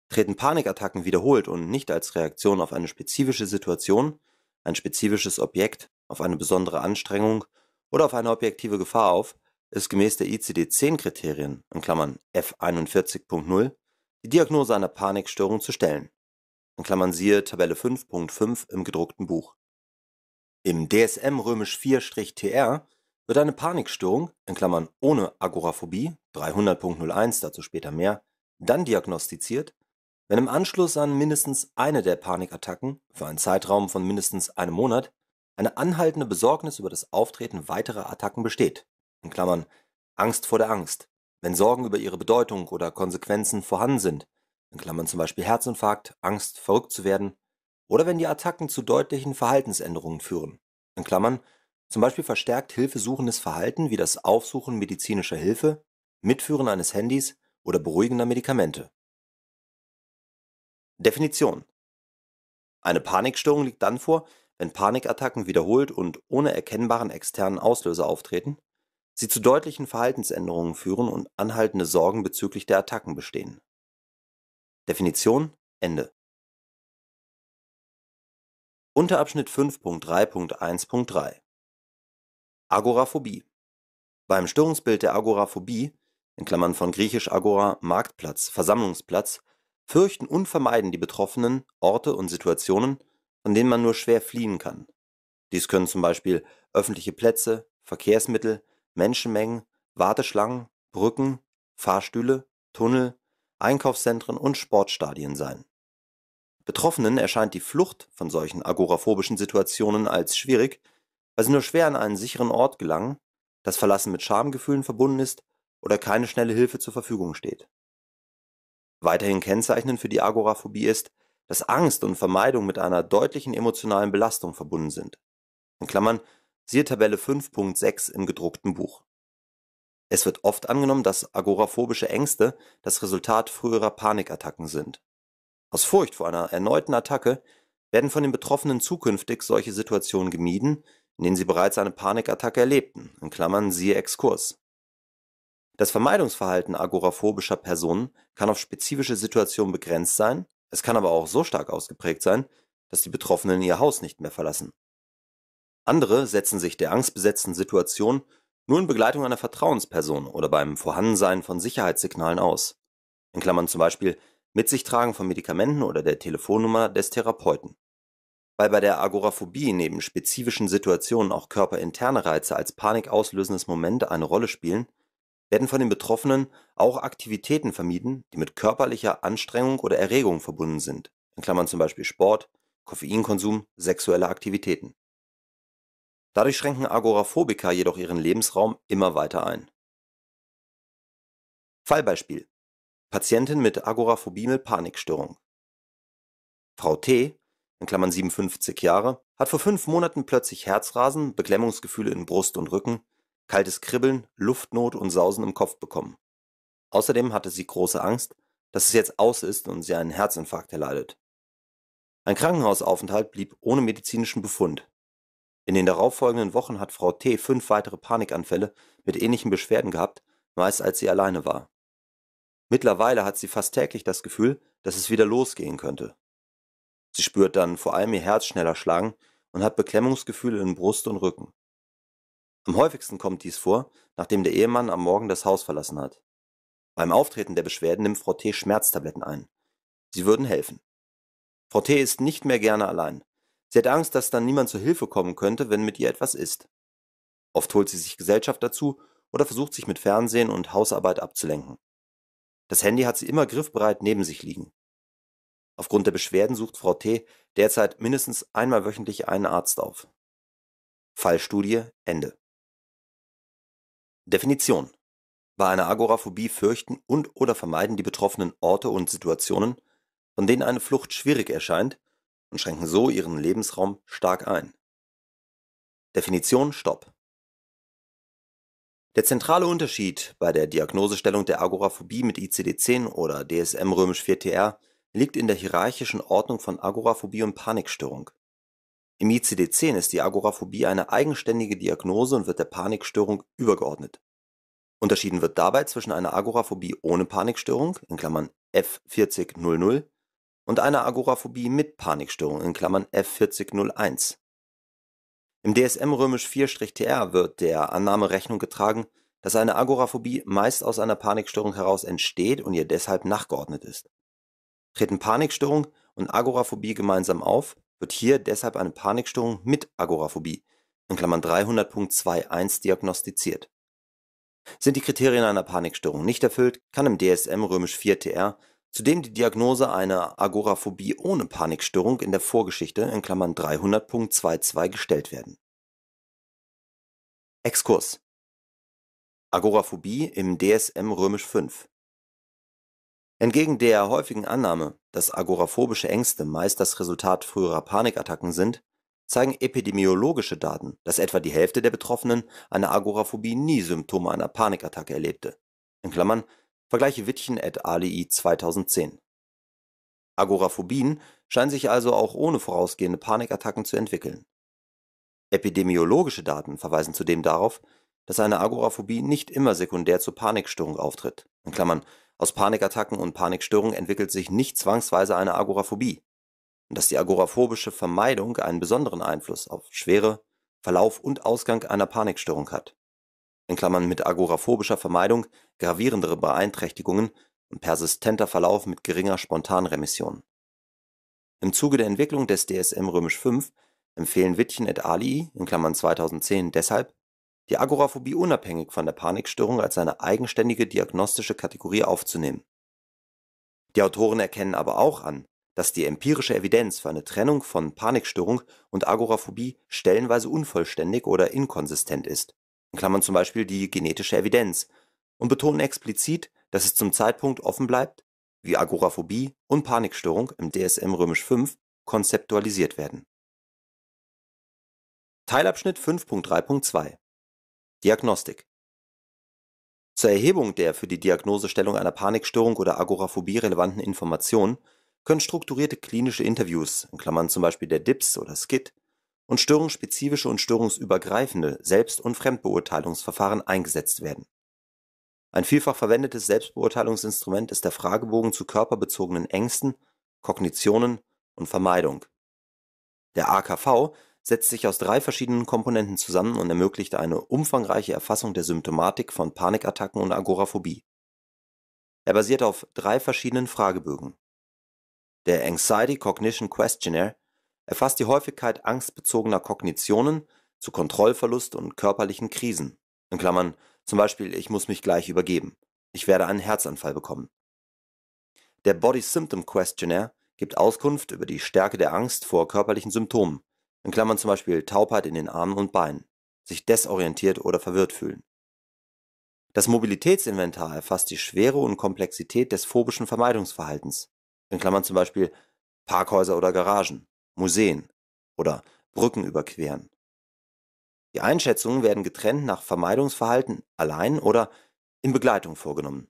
Treten Panikattacken wiederholt und nicht als Reaktion auf eine spezifische Situation, ein spezifisches Objekt auf eine besondere Anstrengung oder auf eine objektive Gefahr auf, ist gemäß der ICD-10-Kriterien (F41.0) die Diagnose einer Panikstörung zu stellen (siehe Tabelle 5.5 im gedruckten Buch). Im DSM IV-TR wird eine Panikstörung (ohne Agoraphobie, 300.01, dazu später mehr) dann diagnostiziert wenn im Anschluss an mindestens eine der Panikattacken für einen Zeitraum von mindestens einem Monat eine anhaltende Besorgnis über das Auftreten weiterer Attacken besteht in Klammern (Angst vor der Angst, wenn Sorgen über ihre Bedeutung oder Konsequenzen vorhanden sind in Klammern zum Beispiel Herzinfarkt, Angst, verrückt zu werden) oder wenn die Attacken zu deutlichen Verhaltensänderungen führen in Klammern zum Beispiel verstärkt hilfesuchendes Verhalten wie das Aufsuchen medizinischer Hilfe, Mitführen eines Handys oder beruhigender Medikamente Definition: Eine Panikstörung liegt dann vor, wenn Panikattacken wiederholt und ohne erkennbaren externen Auslöser auftreten, sie zu deutlichen Verhaltensänderungen führen und anhaltende Sorgen bezüglich der Attacken bestehen. Definition Ende. Unterabschnitt 5.3.1.3 Agoraphobie Beim Störungsbild der Agoraphobie in Klammern (von griechisch agora Marktplatz, Versammlungsplatz fürchten und vermeiden die Betroffenen Orte und Situationen, von denen man nur schwer fliehen kann. Dies können zum Beispiel öffentliche Plätze, Verkehrsmittel, Menschenmengen, Warteschlangen, Brücken, Fahrstühle, Tunnel, Einkaufszentren und Sportstadien sein. Betroffenen erscheint die Flucht von solchen agoraphobischen Situationen als schwierig, weil sie nur schwer an einen sicheren Ort gelangen, das Verlassen mit Schamgefühlen verbunden ist oder keine schnelle Hilfe zur Verfügung steht Weiterhin kennzeichnend für die Agoraphobie ist, dass Angst und Vermeidung mit einer deutlichen emotionalen Belastung verbunden sind (siehe Tabelle 5.6 im gedruckten Buch). Es wird oft angenommen, dass agoraphobische Ängste das Resultat früherer Panikattacken sind. Aus Furcht vor einer erneuten Attacke werden von den Betroffenen zukünftig solche Situationen gemieden, in denen sie bereits eine Panikattacke erlebten (siehe Exkurs das Vermeidungsverhalten agoraphobischer Personen kann auf spezifische Situationen begrenzt sein, es kann aber auch so stark ausgeprägt sein, dass die Betroffenen ihr Haus nicht mehr verlassen. Andere setzen sich der angstbesetzten Situation nur in Begleitung einer Vertrauensperson oder beim Vorhandensein von Sicherheitssignalen aus. In Klammern zum Beispiel mit sich tragen von Medikamenten oder der Telefonnummer des Therapeuten. Weil bei der Agoraphobie neben spezifischen Situationen auch körperinterne Reize als panikauslösendes Moment eine Rolle spielen, werden von den Betroffenen auch Aktivitäten vermieden, die mit körperlicher Anstrengung oder Erregung verbunden sind in Klammern zum Beispiel Sport, Koffeinkonsum, sexuelle Aktivitäten). Dadurch schränken Agoraphobiker jedoch ihren Lebensraum immer weiter ein. Fallbeispiel: Patientin mit Agoraphobie mit Panikstörung Frau T. in Klammern (57 Jahre) hat vor fünf Monaten plötzlich Herzrasen, Beklemmungsgefühle in Brust und Rücken kaltes Kribbeln, Luftnot und Sausen im Kopf bekommen. Außerdem hatte sie große Angst, dass es jetzt aus ist und sie einen Herzinfarkt erleidet. Ein Krankenhausaufenthalt blieb ohne medizinischen Befund. In den darauffolgenden Wochen hat Frau T. fünf weitere Panikanfälle mit ähnlichen Beschwerden gehabt, meist als sie alleine war. Mittlerweile hat sie fast täglich das Gefühl, dass es wieder losgehen könnte. Sie spürt dann vor allem ihr Herz schneller schlagen und hat Beklemmungsgefühle in Brust und Rücken. Am häufigsten kommt dies vor, nachdem der Ehemann am Morgen das Haus verlassen hat. Beim Auftreten der Beschwerden nimmt Frau T. Schmerztabletten ein. Sie würden helfen. Frau T. ist nicht mehr gerne allein. Sie hat Angst, dass dann niemand zur Hilfe kommen könnte, wenn mit ihr etwas ist. Oft holt sie sich Gesellschaft dazu oder versucht sich mit Fernsehen und Hausarbeit abzulenken. Das Handy hat sie immer griffbereit neben sich liegen. Aufgrund der Beschwerden sucht Frau T. derzeit mindestens einmal wöchentlich einen Arzt auf. Fallstudie Ende. Definition: Bei einer Agoraphobie fürchten und/oder vermeiden die Betroffenen Orte und Situationen, von denen eine Flucht schwierig erscheint und schränken so ihren Lebensraum stark ein. Definition Stopp Der zentrale Unterschied bei der Diagnosestellung der Agoraphobie mit ICD-10 oder dsm römisch 4 TR liegt in der hierarchischen Ordnung von Agoraphobie und Panikstörung im ICD-10 ist die Agoraphobie eine eigenständige Diagnose und wird der Panikstörung übergeordnet. Unterschieden wird dabei zwischen einer Agoraphobie ohne Panikstörung (F4000) und einer Agoraphobie mit Panikstörung (F4001). Im DSM römisch 4 tr wird der Annahme Rechnung getragen, dass eine Agoraphobie meist aus einer Panikstörung heraus entsteht und ihr deshalb nachgeordnet ist. Treten Panikstörung und Agoraphobie gemeinsam auf wird hier deshalb eine Panikstörung mit Agoraphobie in Klammern (300.21) diagnostiziert. Sind die Kriterien einer Panikstörung nicht erfüllt, kann im DSM römisch 4 TR zudem die Diagnose einer Agoraphobie ohne Panikstörung in der Vorgeschichte in Klammern (300.22) gestellt werden. Exkurs Agoraphobie im DSM römisch 5. Entgegen der häufigen Annahme dass agoraphobische Ängste meist das Resultat früherer Panikattacken sind, zeigen epidemiologische Daten, dass etwa die Hälfte der Betroffenen eine Agoraphobie nie Symptome einer Panikattacke erlebte In Klammern, vergleiche Wittchen et al.i. 2010). Agoraphobien scheinen sich also auch ohne vorausgehende Panikattacken zu entwickeln. Epidemiologische Daten verweisen zudem darauf, dass eine Agoraphobie nicht immer sekundär zur Panikstörung auftritt In Klammern, aus Panikattacken und Panikstörungen entwickelt sich nicht zwangsweise eine Agoraphobie. Und dass die agoraphobische Vermeidung einen besonderen Einfluss auf Schwere, Verlauf und Ausgang einer Panikstörung hat. In Klammern mit agoraphobischer Vermeidung gravierendere Beeinträchtigungen und persistenter Verlauf mit geringer Spontanremission. Im Zuge der Entwicklung des DSM-5 Römisch empfehlen Wittchen et Ali in Klammern (2010) deshalb die Agoraphobie unabhängig von der Panikstörung als eine eigenständige diagnostische Kategorie aufzunehmen. Die Autoren erkennen aber auch an, dass die empirische Evidenz für eine Trennung von Panikstörung und Agoraphobie stellenweise unvollständig oder inkonsistent ist in Klammern zum Beispiel die genetische Evidenz) und betonen explizit, dass es zum Zeitpunkt offen bleibt, wie Agoraphobie und Panikstörung im DSM-5 römisch konzeptualisiert werden. Teilabschnitt 5.3.2 Diagnostik Zur Erhebung der für die Diagnosestellung einer Panikstörung oder Agoraphobie relevanten Informationen können strukturierte klinische Interviews in Klammern zum Beispiel der DIPS oder SKIT, und störungsspezifische und störungsübergreifende Selbst und Fremdbeurteilungsverfahren eingesetzt werden. Ein vielfach verwendetes Selbstbeurteilungsinstrument ist der Fragebogen zu körperbezogenen Ängsten, Kognitionen und Vermeidung. Der AKV setzt sich aus drei verschiedenen Komponenten zusammen und ermöglicht eine umfangreiche Erfassung der Symptomatik von Panikattacken und Agoraphobie. Er basiert auf drei verschiedenen Fragebögen. Der Anxiety Cognition Questionnaire erfasst die Häufigkeit angstbezogener Kognitionen zu Kontrollverlust und körperlichen Krisen. In Klammern, zum Beispiel, ich muss mich gleich übergeben. Ich werde einen Herzanfall bekommen. Der Body Symptom Questionnaire gibt Auskunft über die Stärke der Angst vor körperlichen Symptomen, in Klammern zum Beispiel Taubheit in den Armen und Beinen, sich desorientiert oder verwirrt fühlen). Das Mobilitätsinventar erfasst die Schwere und Komplexität des phobischen Vermeidungsverhaltens in Klammern (zum Beispiel Parkhäuser oder Garagen, Museen oder Brücken überqueren). Die Einschätzungen werden getrennt nach Vermeidungsverhalten allein oder in Begleitung vorgenommen.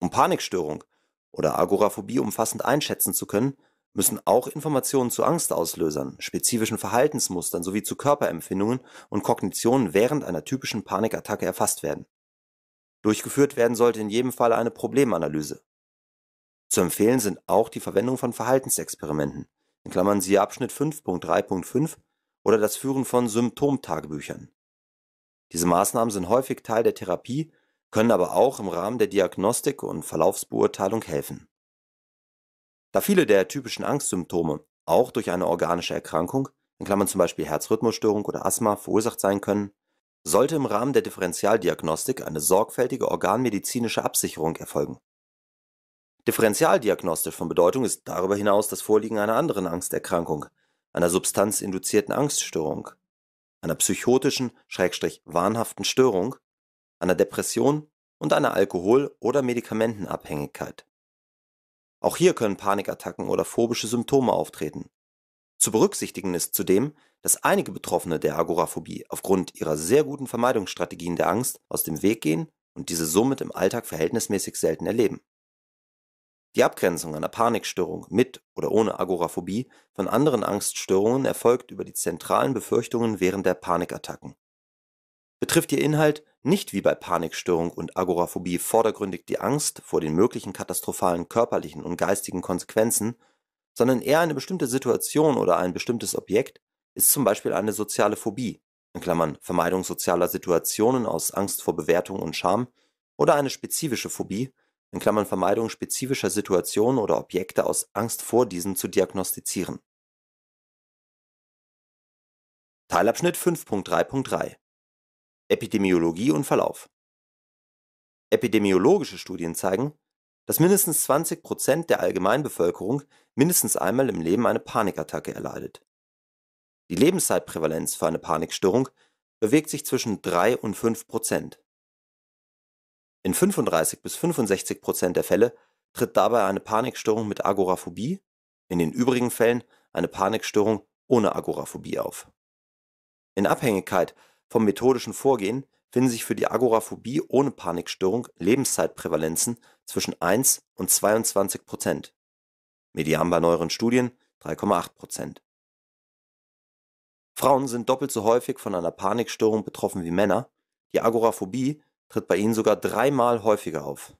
Um Panikstörung oder Agoraphobie umfassend einschätzen zu können müssen auch Informationen zu Angstauslösern, spezifischen Verhaltensmustern sowie zu Körperempfindungen und Kognitionen während einer typischen Panikattacke erfasst werden. Durchgeführt werden sollte in jedem Fall eine Problemanalyse. Zu empfehlen sind auch die Verwendung von Verhaltensexperimenten in Klammern (siehe Abschnitt 5.3.5) oder das Führen von Symptomtagebüchern. Diese Maßnahmen sind häufig Teil der Therapie, können aber auch im Rahmen der Diagnostik und Verlaufsbeurteilung helfen da viele der typischen Angstsymptome auch durch eine organische Erkrankung in (z. B. Herzrhythmusstörung oder Asthma) verursacht sein können, sollte im Rahmen der Differentialdiagnostik eine sorgfältige organmedizinische Absicherung erfolgen. Differentialdiagnostisch von Bedeutung ist darüber hinaus das Vorliegen einer anderen Angsterkrankung, einer substanzinduzierten Angststörung, einer psychotischen/wahnhaften Störung, einer Depression und einer Alkohol oder Medikamentenabhängigkeit auch hier können Panikattacken oder phobische Symptome auftreten. Zu berücksichtigen ist zudem, dass einige Betroffene der Agoraphobie aufgrund ihrer sehr guten Vermeidungsstrategien der Angst aus dem Weg gehen und diese somit im Alltag verhältnismäßig selten erleben. Die Abgrenzung einer Panikstörung mit oder ohne Agoraphobie von anderen Angststörungen erfolgt über die zentralen Befürchtungen während der Panikattacken Betrifft ihr Inhalt nicht wie bei Panikstörung und Agoraphobie vordergründig die Angst vor den möglichen katastrophalen körperlichen und geistigen Konsequenzen, sondern eher eine bestimmte Situation oder ein bestimmtes Objekt, ist zum Beispiel eine soziale Phobie in Klammern (Vermeidung sozialer Situationen aus Angst vor Bewertung und Scham) oder eine spezifische Phobie in Klammern (Vermeidung spezifischer Situationen oder Objekte aus Angst vor diesen zu diagnostizieren). Teilabschnitt 5.3.3 Epidemiologie und Verlauf. Epidemiologische Studien zeigen, dass mindestens 20 Prozent der Allgemeinbevölkerung mindestens einmal im Leben eine Panikattacke erleidet. Die Lebenszeitprävalenz für eine Panikstörung bewegt sich zwischen 3 und 5 Prozent. In 35 bis 65 Prozent der Fälle tritt dabei eine Panikstörung mit Agoraphobie, in den übrigen Fällen eine Panikstörung ohne Agoraphobie auf. In Abhängigkeit vom methodischen Vorgehen finden sich für die Agoraphobie ohne Panikstörung Lebenszeitprävalenzen zwischen 1 und 22 Prozent. median bei neueren Studien 3,8 Prozent. Frauen sind doppelt so häufig von einer Panikstörung betroffen wie Männer, die Agoraphobie tritt bei ihnen sogar dreimal häufiger auf.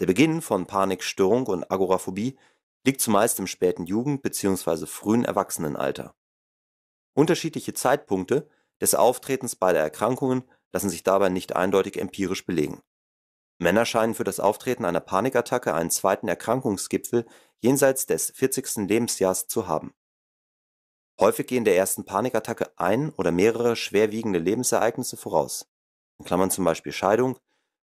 Der Beginn von Panikstörung und Agoraphobie liegt zumeist im späten Jugend bzw. frühen Erwachsenenalter. Unterschiedliche Zeitpunkte des Auftretens beider Erkrankungen lassen sich dabei nicht eindeutig empirisch belegen. Männer scheinen für das Auftreten einer Panikattacke einen zweiten Erkrankungsgipfel jenseits des 40. Lebensjahrs zu haben. Häufig gehen der ersten Panikattacke ein oder mehrere schwerwiegende Lebensereignisse voraus In Klammern zum Beispiel Scheidung,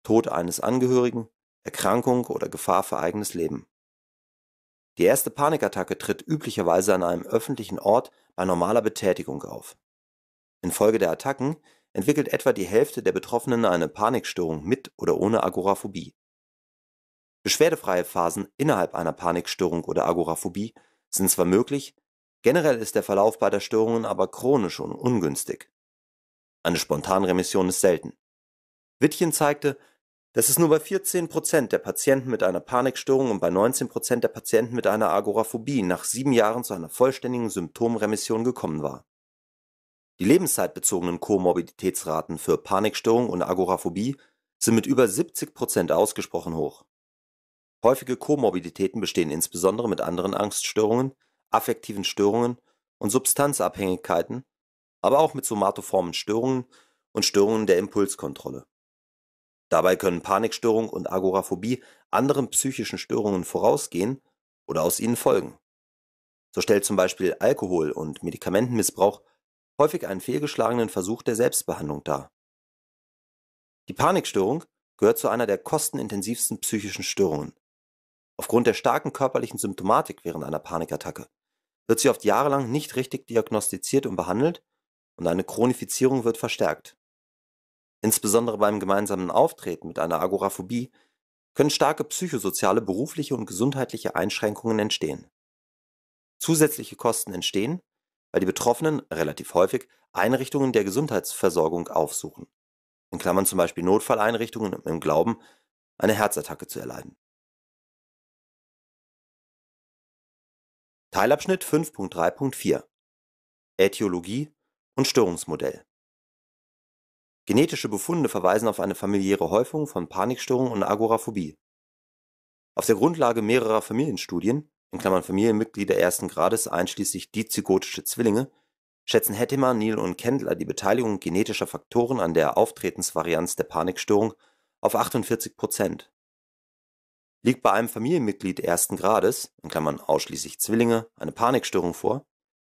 Tod eines Angehörigen, Erkrankung oder Gefahr für eigenes Leben). Die erste Panikattacke tritt üblicherweise an einem öffentlichen Ort bei normaler Betätigung auf Infolge der Attacken entwickelt etwa die Hälfte der Betroffenen eine Panikstörung mit oder ohne Agoraphobie. Beschwerdefreie Phasen innerhalb einer Panikstörung oder Agoraphobie sind zwar möglich, generell ist der Verlauf beider Störungen aber chronisch und ungünstig. Eine Spontanremission ist selten. Wittchen zeigte, dass es nur bei 14% der Patienten mit einer Panikstörung und bei 19% der Patienten mit einer Agoraphobie nach sieben Jahren zu einer vollständigen Symptomremission gekommen war die lebenszeitbezogenen Komorbiditätsraten für Panikstörung und Agoraphobie sind mit über 70 Prozent ausgesprochen hoch. Häufige Komorbiditäten bestehen insbesondere mit anderen Angststörungen, affektiven Störungen und Substanzabhängigkeiten, aber auch mit somatoformen Störungen und Störungen der Impulskontrolle. Dabei können Panikstörung und Agoraphobie anderen psychischen Störungen vorausgehen oder aus ihnen folgen. So stellt zum Beispiel Alkohol- und Medikamentenmissbrauch häufig einen fehlgeschlagenen Versuch der Selbstbehandlung dar. Die Panikstörung gehört zu einer der kostenintensivsten psychischen Störungen. Aufgrund der starken körperlichen Symptomatik während einer Panikattacke wird sie oft jahrelang nicht richtig diagnostiziert und behandelt und eine Chronifizierung wird verstärkt. Insbesondere beim gemeinsamen Auftreten mit einer Agoraphobie können starke psychosoziale, berufliche und gesundheitliche Einschränkungen entstehen. Zusätzliche Kosten entstehen, weil die Betroffenen relativ häufig Einrichtungen der Gesundheitsversorgung aufsuchen (in Klammern zum Beispiel Notfalleinrichtungen) im Glauben, eine Herzattacke zu erleiden. Teilabschnitt 5.3.4 Äthiologie und Störungsmodell Genetische Befunde verweisen auf eine familiäre Häufung von Panikstörungen und Agoraphobie. Auf der Grundlage mehrerer Familienstudien in Klammern Familienmitglieder ersten Grades einschließlich dizygotische Zwillinge) schätzen Hettemann, Neel und Kendler die Beteiligung genetischer Faktoren an der Auftretensvarianz der Panikstörung auf 48 Prozent. Liegt bei einem Familienmitglied ersten Grades in Klammern ausschließlich Zwillinge) eine Panikstörung vor,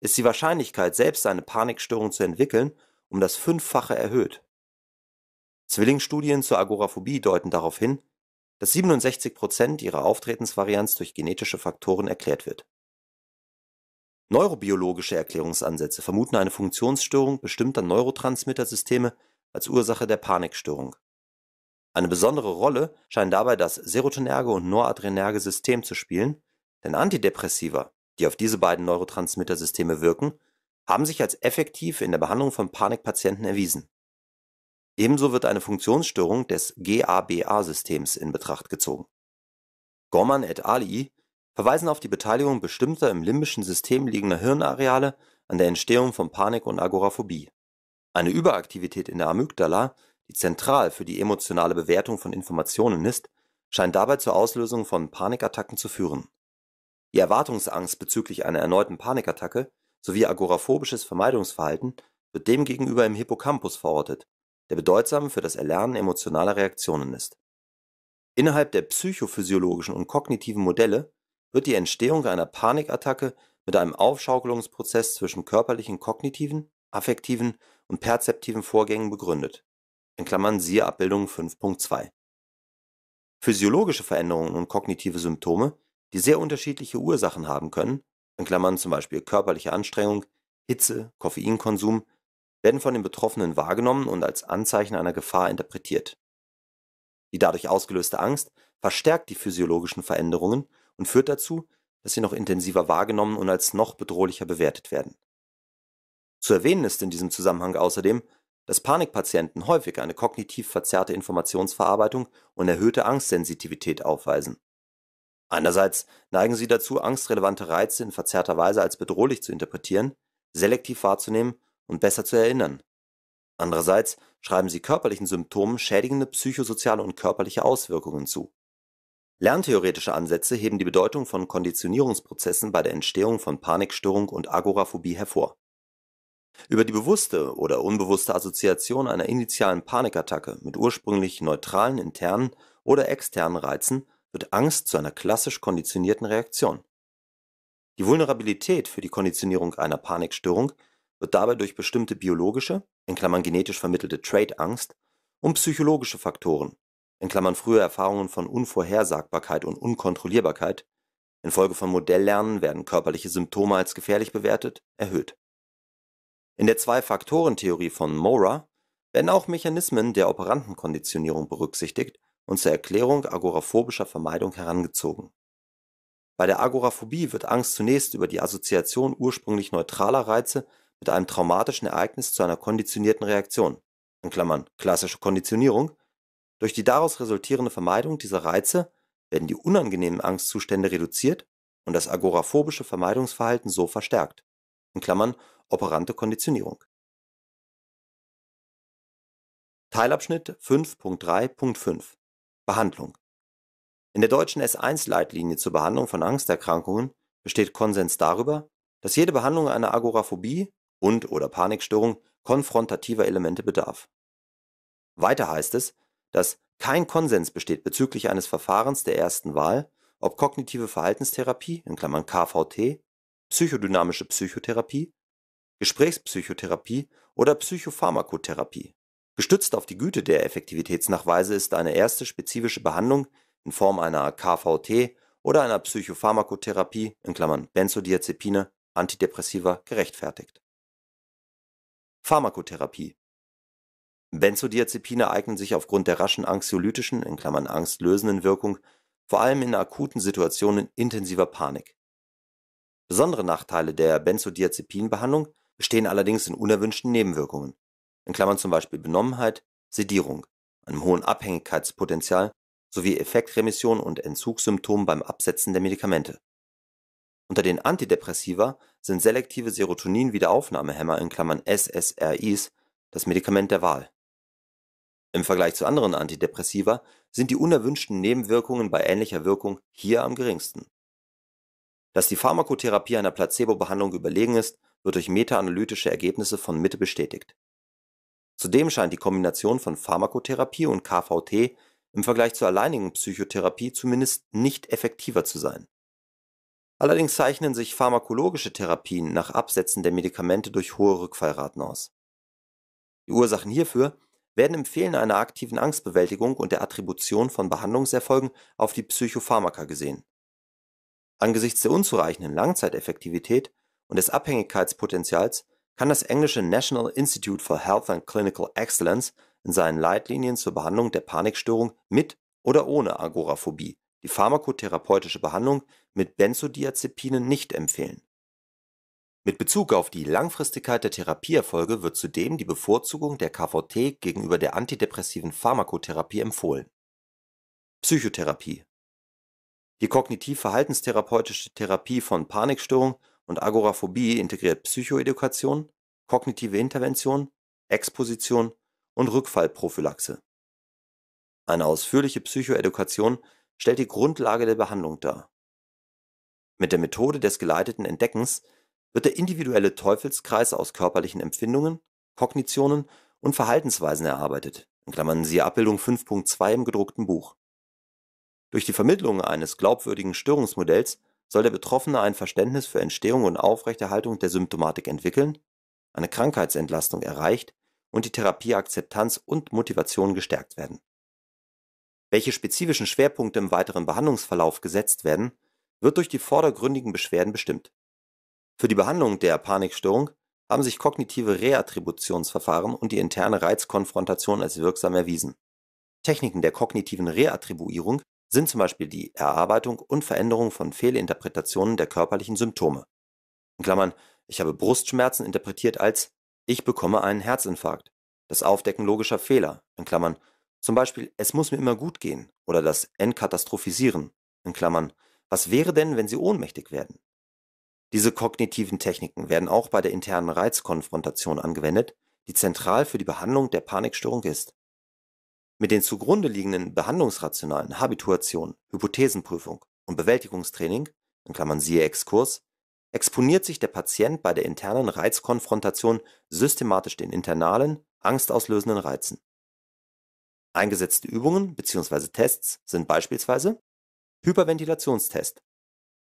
ist die Wahrscheinlichkeit, selbst eine Panikstörung zu entwickeln, um das Fünffache erhöht. Zwillingsstudien zur Agoraphobie deuten darauf hin dass 67 Prozent ihrer Auftretensvarianz durch genetische Faktoren erklärt wird. Neurobiologische Erklärungsansätze vermuten eine Funktionsstörung bestimmter Neurotransmittersysteme als Ursache der Panikstörung. Eine besondere Rolle scheint dabei das serotonerge und noradrenerge System zu spielen, denn Antidepressiva, die auf diese beiden Neurotransmittersysteme wirken, haben sich als effektiv in der Behandlung von Panikpatienten erwiesen Ebenso wird eine Funktionsstörung des GABA-Systems in Betracht gezogen. Gorman et Ali verweisen auf die Beteiligung bestimmter im limbischen System liegender Hirnareale an der Entstehung von Panik und Agoraphobie. Eine Überaktivität in der Amygdala, die zentral für die emotionale Bewertung von Informationen ist, scheint dabei zur Auslösung von Panikattacken zu führen. Die Erwartungsangst bezüglich einer erneuten Panikattacke sowie agoraphobisches Vermeidungsverhalten wird demgegenüber im Hippocampus verortet der bedeutsam für das Erlernen emotionaler Reaktionen ist. Innerhalb der psychophysiologischen und kognitiven Modelle wird die Entstehung einer Panikattacke mit einem Aufschaukelungsprozess zwischen körperlichen kognitiven, affektiven und perzeptiven Vorgängen begründet (siehe Abbildung 5.2). Physiologische Veränderungen und kognitive Symptome, die sehr unterschiedliche Ursachen haben können zum Beispiel körperliche Anstrengung, Hitze, Koffeinkonsum werden von den Betroffenen wahrgenommen und als Anzeichen einer Gefahr interpretiert. Die dadurch ausgelöste Angst verstärkt die physiologischen Veränderungen und führt dazu, dass sie noch intensiver wahrgenommen und als noch bedrohlicher bewertet werden. Zu erwähnen ist in diesem Zusammenhang außerdem, dass Panikpatienten häufig eine kognitiv verzerrte Informationsverarbeitung und erhöhte Angstsensitivität aufweisen. Einerseits neigen sie dazu, angstrelevante Reize in verzerrter Weise als bedrohlich zu interpretieren, selektiv wahrzunehmen und besser zu erinnern. Andererseits schreiben sie körperlichen Symptomen schädigende psychosoziale und körperliche Auswirkungen zu. Lerntheoretische Ansätze heben die Bedeutung von Konditionierungsprozessen bei der Entstehung von Panikstörung und Agoraphobie hervor. Über die bewusste oder unbewusste Assoziation einer initialen Panikattacke mit ursprünglich neutralen internen oder externen Reizen wird Angst zu einer klassisch konditionierten Reaktion. Die Vulnerabilität für die Konditionierung einer Panikstörung wird dabei durch bestimmte biologische in Klammern (genetisch vermittelte trade angst und psychologische Faktoren in Klammern (frühe Erfahrungen von Unvorhersagbarkeit und Unkontrollierbarkeit – infolge von Modelllernen werden körperliche Symptome als gefährlich bewertet) erhöht. In der Zwei-Faktoren-Theorie von Mora werden auch Mechanismen der Operantenkonditionierung berücksichtigt und zur Erklärung agoraphobischer Vermeidung herangezogen. Bei der Agoraphobie wird Angst zunächst über die Assoziation ursprünglich neutraler Reize mit einem traumatischen Ereignis zu einer konditionierten Reaktion in Klammern (klassische Konditionierung). Durch die daraus resultierende Vermeidung dieser Reize werden die unangenehmen Angstzustände reduziert und das agoraphobische Vermeidungsverhalten so verstärkt in Klammern (operante Konditionierung). Teilabschnitt 5.3.5 Behandlung In der deutschen S1-Leitlinie zur Behandlung von Angsterkrankungen besteht Konsens darüber, dass jede Behandlung einer Agoraphobie und/oder Panikstörung konfrontativer Elemente bedarf. Weiter heißt es, dass kein Konsens besteht bezüglich eines Verfahrens der ersten Wahl, ob kognitive Verhaltenstherapie in Klammern (KVT), psychodynamische Psychotherapie, Gesprächspsychotherapie oder Psychopharmakotherapie. Gestützt auf die Güte der Effektivitätsnachweise ist eine erste spezifische Behandlung in Form einer KVT oder einer Psychopharmakotherapie in Klammern (Benzodiazepine, Antidepressiva) gerechtfertigt Pharmakotherapie Benzodiazepine eignen sich aufgrund der raschen anxiolytischen in Klammern (angstlösenden) Wirkung vor allem in akuten Situationen intensiver Panik. Besondere Nachteile der Benzodiazepin-Behandlung bestehen allerdings in unerwünschten Nebenwirkungen in Klammern zum Beispiel Benommenheit, Sedierung, einem hohen Abhängigkeitspotenzial sowie Effektremission und Entzugssymptomen beim Absetzen der Medikamente unter den Antidepressiva sind selektive serotonin wiederaufnahmehämmer in Klammern (SSRIs) das Medikament der Wahl. Im Vergleich zu anderen Antidepressiva sind die unerwünschten Nebenwirkungen bei ähnlicher Wirkung hier am geringsten. Dass die Pharmakotherapie einer Placebo-Behandlung überlegen ist, wird durch metaanalytische Ergebnisse von Mitte bestätigt. Zudem scheint die Kombination von Pharmakotherapie und KVT im Vergleich zur alleinigen Psychotherapie zumindest nicht effektiver zu sein Allerdings zeichnen sich pharmakologische Therapien nach Absetzen der Medikamente durch hohe Rückfallraten aus. Die Ursachen hierfür werden im Fehlen einer aktiven Angstbewältigung und der Attribution von Behandlungserfolgen auf die Psychopharmaka gesehen. Angesichts der unzureichenden Langzeiteffektivität und des Abhängigkeitspotenzials kann das englische National Institute for Health and Clinical Excellence in seinen Leitlinien zur Behandlung der Panikstörung mit oder ohne Agoraphobie die pharmakotherapeutische Behandlung mit Benzodiazepinen nicht empfehlen. Mit Bezug auf die Langfristigkeit der Therapieerfolge wird zudem die Bevorzugung der KVT gegenüber der antidepressiven Pharmakotherapie empfohlen. Psychotherapie Die kognitiv-verhaltenstherapeutische Therapie von Panikstörung und Agoraphobie integriert Psychoedukation, kognitive Intervention, Exposition und Rückfallprophylaxe. Eine ausführliche Psychoedukation stellt die Grundlage der Behandlung dar mit der Methode des geleiteten Entdeckens wird der individuelle Teufelskreis aus körperlichen Empfindungen, Kognitionen und Verhaltensweisen erarbeitet In Klammern (siehe Abbildung 5.2 im gedruckten Buch). Durch die Vermittlung eines glaubwürdigen Störungsmodells soll der Betroffene ein Verständnis für Entstehung und Aufrechterhaltung der Symptomatik entwickeln, eine Krankheitsentlastung erreicht und die Therapieakzeptanz und Motivation gestärkt werden. Welche spezifischen Schwerpunkte im weiteren Behandlungsverlauf gesetzt werden wird durch die vordergründigen Beschwerden bestimmt. Für die Behandlung der Panikstörung haben sich kognitive Reattributionsverfahren und die interne Reizkonfrontation als wirksam erwiesen. Techniken der kognitiven Reattribuierung sind zum Beispiel die Erarbeitung und Veränderung von Fehlinterpretationen der körperlichen Symptome. In Klammern, ich habe Brustschmerzen interpretiert als ich bekomme einen Herzinfarkt. Das Aufdecken logischer Fehler, in Klammern, zum Beispiel es muss mir immer gut gehen oder das Entkatastrophisieren, in Klammern, was wäre denn, wenn sie ohnmächtig werden? Diese kognitiven Techniken werden auch bei der internen Reizkonfrontation angewendet, die zentral für die Behandlung der Panikstörung ist. Mit den zugrunde liegenden behandlungsrationalen Habituation, Hypothesenprüfung und Bewältigungstraining in Klammern (siehe Exkurs) exponiert sich der Patient bei der internen Reizkonfrontation systematisch den internalen, angstauslösenden Reizen. Eingesetzte Übungen bzw. Tests sind beispielsweise Hyperventilationstest,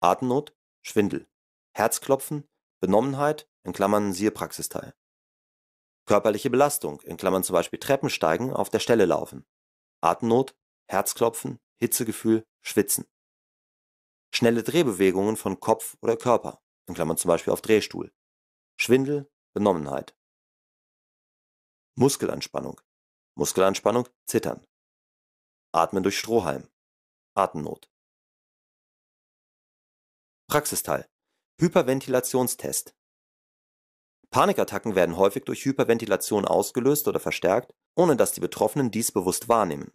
Atemnot, Schwindel, Herzklopfen, Benommenheit in (siehe Praxisteil) körperliche Belastung in Klammern zum Beispiel Treppensteigen, auf der Stelle laufen), Atemnot, Herzklopfen, Hitzegefühl, Schwitzen schnelle Drehbewegungen von Kopf oder Körper in Klammern zum Beispiel auf Drehstuhl), Schwindel, Benommenheit Muskelanspannung (Muskelanspannung, Zittern) Atmen durch Strohhalm (Atemnot Praxisteil. Hyperventilationstest. Panikattacken werden häufig durch Hyperventilation ausgelöst oder verstärkt, ohne dass die Betroffenen dies bewusst wahrnehmen.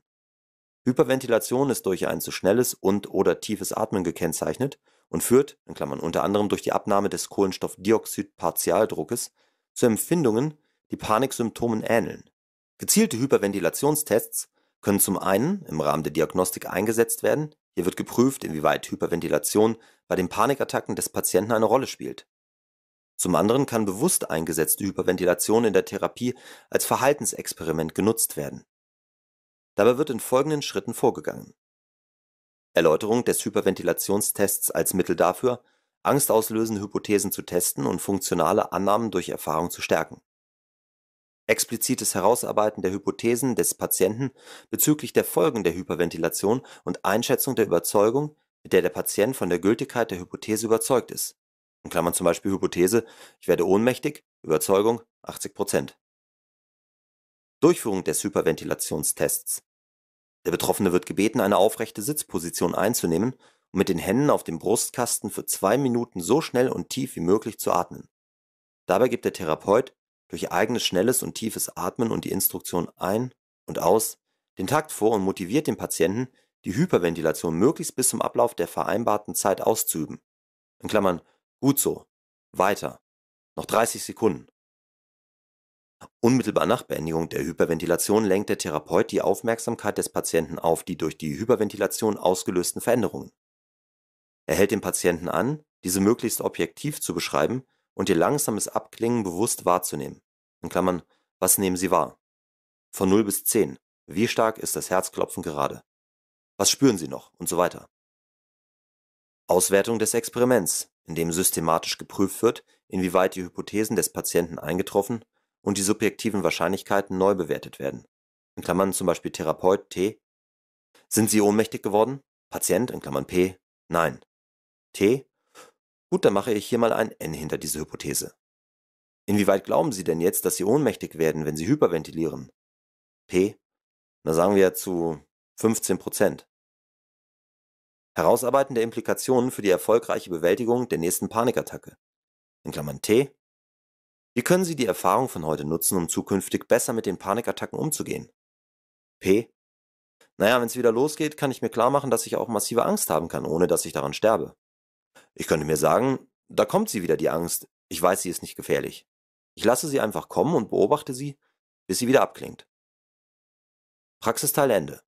Hyperventilation ist durch ein zu schnelles und/oder tiefes Atmen gekennzeichnet und führt (unter anderem durch die Abnahme des Kohlenstoffdioxid-Partialdruckes, zu Empfindungen, die Paniksymptomen ähneln. Gezielte Hyperventilationstests können zum einen im Rahmen der Diagnostik eingesetzt werden hier wird geprüft, inwieweit Hyperventilation bei den Panikattacken des Patienten eine Rolle spielt. Zum anderen kann bewusst eingesetzte Hyperventilation in der Therapie als Verhaltensexperiment genutzt werden. Dabei wird in folgenden Schritten vorgegangen. Erläuterung des Hyperventilationstests als Mittel dafür, angstauslösende Hypothesen zu testen und funktionale Annahmen durch Erfahrung zu stärken explizites Herausarbeiten der Hypothesen des Patienten bezüglich der Folgen der Hyperventilation und Einschätzung der Überzeugung, mit der der Patient von der Gültigkeit der Hypothese überzeugt ist In Klammern zum Beispiel Hypothese „ Ich werde ohnmächtig “, Überzeugung 80 Durchführung des Hyperventilationstests: Der Betroffene wird gebeten, eine aufrechte Sitzposition einzunehmen und mit den Händen auf dem Brustkasten für zwei Minuten so schnell und tief wie möglich zu atmen. Dabei gibt der Therapeut durch eigenes schnelles und tiefes Atmen und die Instruktion Ein und Aus den Takt vor und motiviert den Patienten, die Hyperventilation möglichst bis zum Ablauf der vereinbarten Zeit auszuüben In Klammern, (gut so, weiter, noch 30 Sekunden). Unmittelbar nach Beendigung der Hyperventilation lenkt der Therapeut die Aufmerksamkeit des Patienten auf die durch die Hyperventilation ausgelösten Veränderungen. Er hält den Patienten an, diese möglichst objektiv zu beschreiben und ihr langsames Abklingen bewusst wahrzunehmen In Klammern, (was nehmen Sie wahr? Von 0 bis 10: Wie stark ist das Herzklopfen gerade? Was spüren Sie noch Und so weiter. Auswertung des Experiments, in dem systematisch geprüft wird, inwieweit die Hypothesen des Patienten eingetroffen und die subjektiven Wahrscheinlichkeiten neu bewertet werden In Klammern zum Beispiel Therapeut T: Sind Sie ohnmächtig geworden? Patient in Klammern (P: Nein) T: Gut, dann mache ich hier mal ein N hinter diese Hypothese. Inwieweit glauben Sie denn jetzt, dass Sie ohnmächtig werden, wenn Sie hyperventilieren? P. Na sagen wir zu 15 Prozent. Herausarbeiten der Implikationen für die erfolgreiche Bewältigung der nächsten Panikattacke. In Klammern T. Wie können Sie die Erfahrung von heute nutzen, um zukünftig besser mit den Panikattacken umzugehen? P. Naja, wenn es wieder losgeht, kann ich mir klar machen, dass ich auch massive Angst haben kann, ohne dass ich daran sterbe. Ich könnte mir sagen, da kommt sie wieder, die Angst. Ich weiß, sie ist nicht gefährlich. Ich lasse sie einfach kommen und beobachte sie, bis sie wieder abklingt. Praxisteil Ende.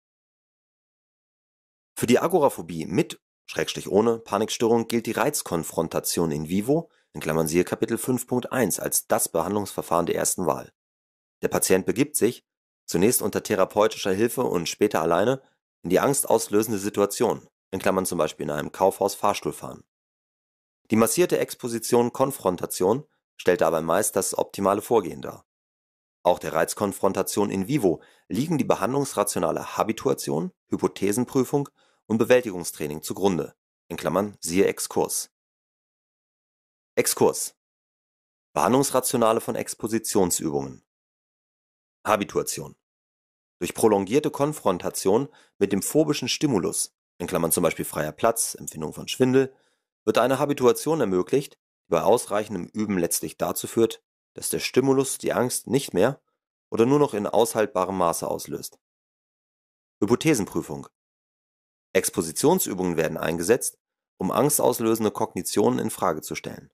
Für die Agoraphobie mit Schrägstrich ohne Panikstörung gilt die Reizkonfrontation in vivo, in Klammern siehe Kapitel 5.1, als das Behandlungsverfahren der ersten Wahl. Der Patient begibt sich, zunächst unter therapeutischer Hilfe und später alleine, in die angstauslösende Situation, in Klammern zum Beispiel in einem Kaufhaus Fahrstuhl fahren. Die massierte Exposition-Konfrontation stellt dabei meist das optimale Vorgehen dar. Auch der Reizkonfrontation in vivo liegen die behandlungsrationale Habituation, Hypothesenprüfung und Bewältigungstraining zugrunde (siehe Exkurs). Exkurs: Behandlungsrationale von Expositionsübungen Habituation: Durch prolongierte Konfrontation mit dem phobischen Stimulus zum Beispiel freier Platz, Empfindung von Schwindel wird eine Habituation ermöglicht, die bei ausreichendem Üben letztlich dazu führt, dass der Stimulus die Angst nicht mehr oder nur noch in aushaltbarem Maße auslöst. Hypothesenprüfung Expositionsübungen werden eingesetzt, um angstauslösende Kognitionen in Frage zu stellen.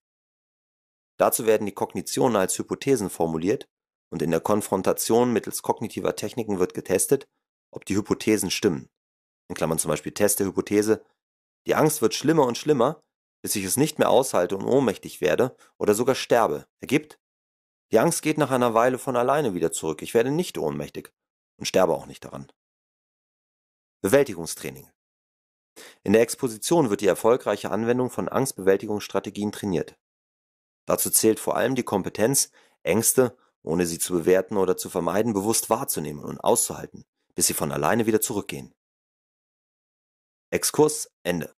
Dazu werden die Kognitionen als Hypothesen formuliert und in der Konfrontation mittels kognitiver Techniken wird getestet, ob die Hypothesen stimmen. In Klammern zum Beispiel Test der Hypothese, die Angst wird schlimmer und schlimmer, bis ich es nicht mehr aushalte und ohnmächtig werde oder sogar sterbe, ergibt? Die Angst geht nach einer Weile von alleine wieder zurück. Ich werde nicht ohnmächtig und sterbe auch nicht daran. Bewältigungstraining. In der Exposition wird die erfolgreiche Anwendung von Angstbewältigungsstrategien trainiert. Dazu zählt vor allem die Kompetenz, Ängste, ohne sie zu bewerten oder zu vermeiden, bewusst wahrzunehmen und auszuhalten, bis sie von alleine wieder zurückgehen. Exkurs Ende.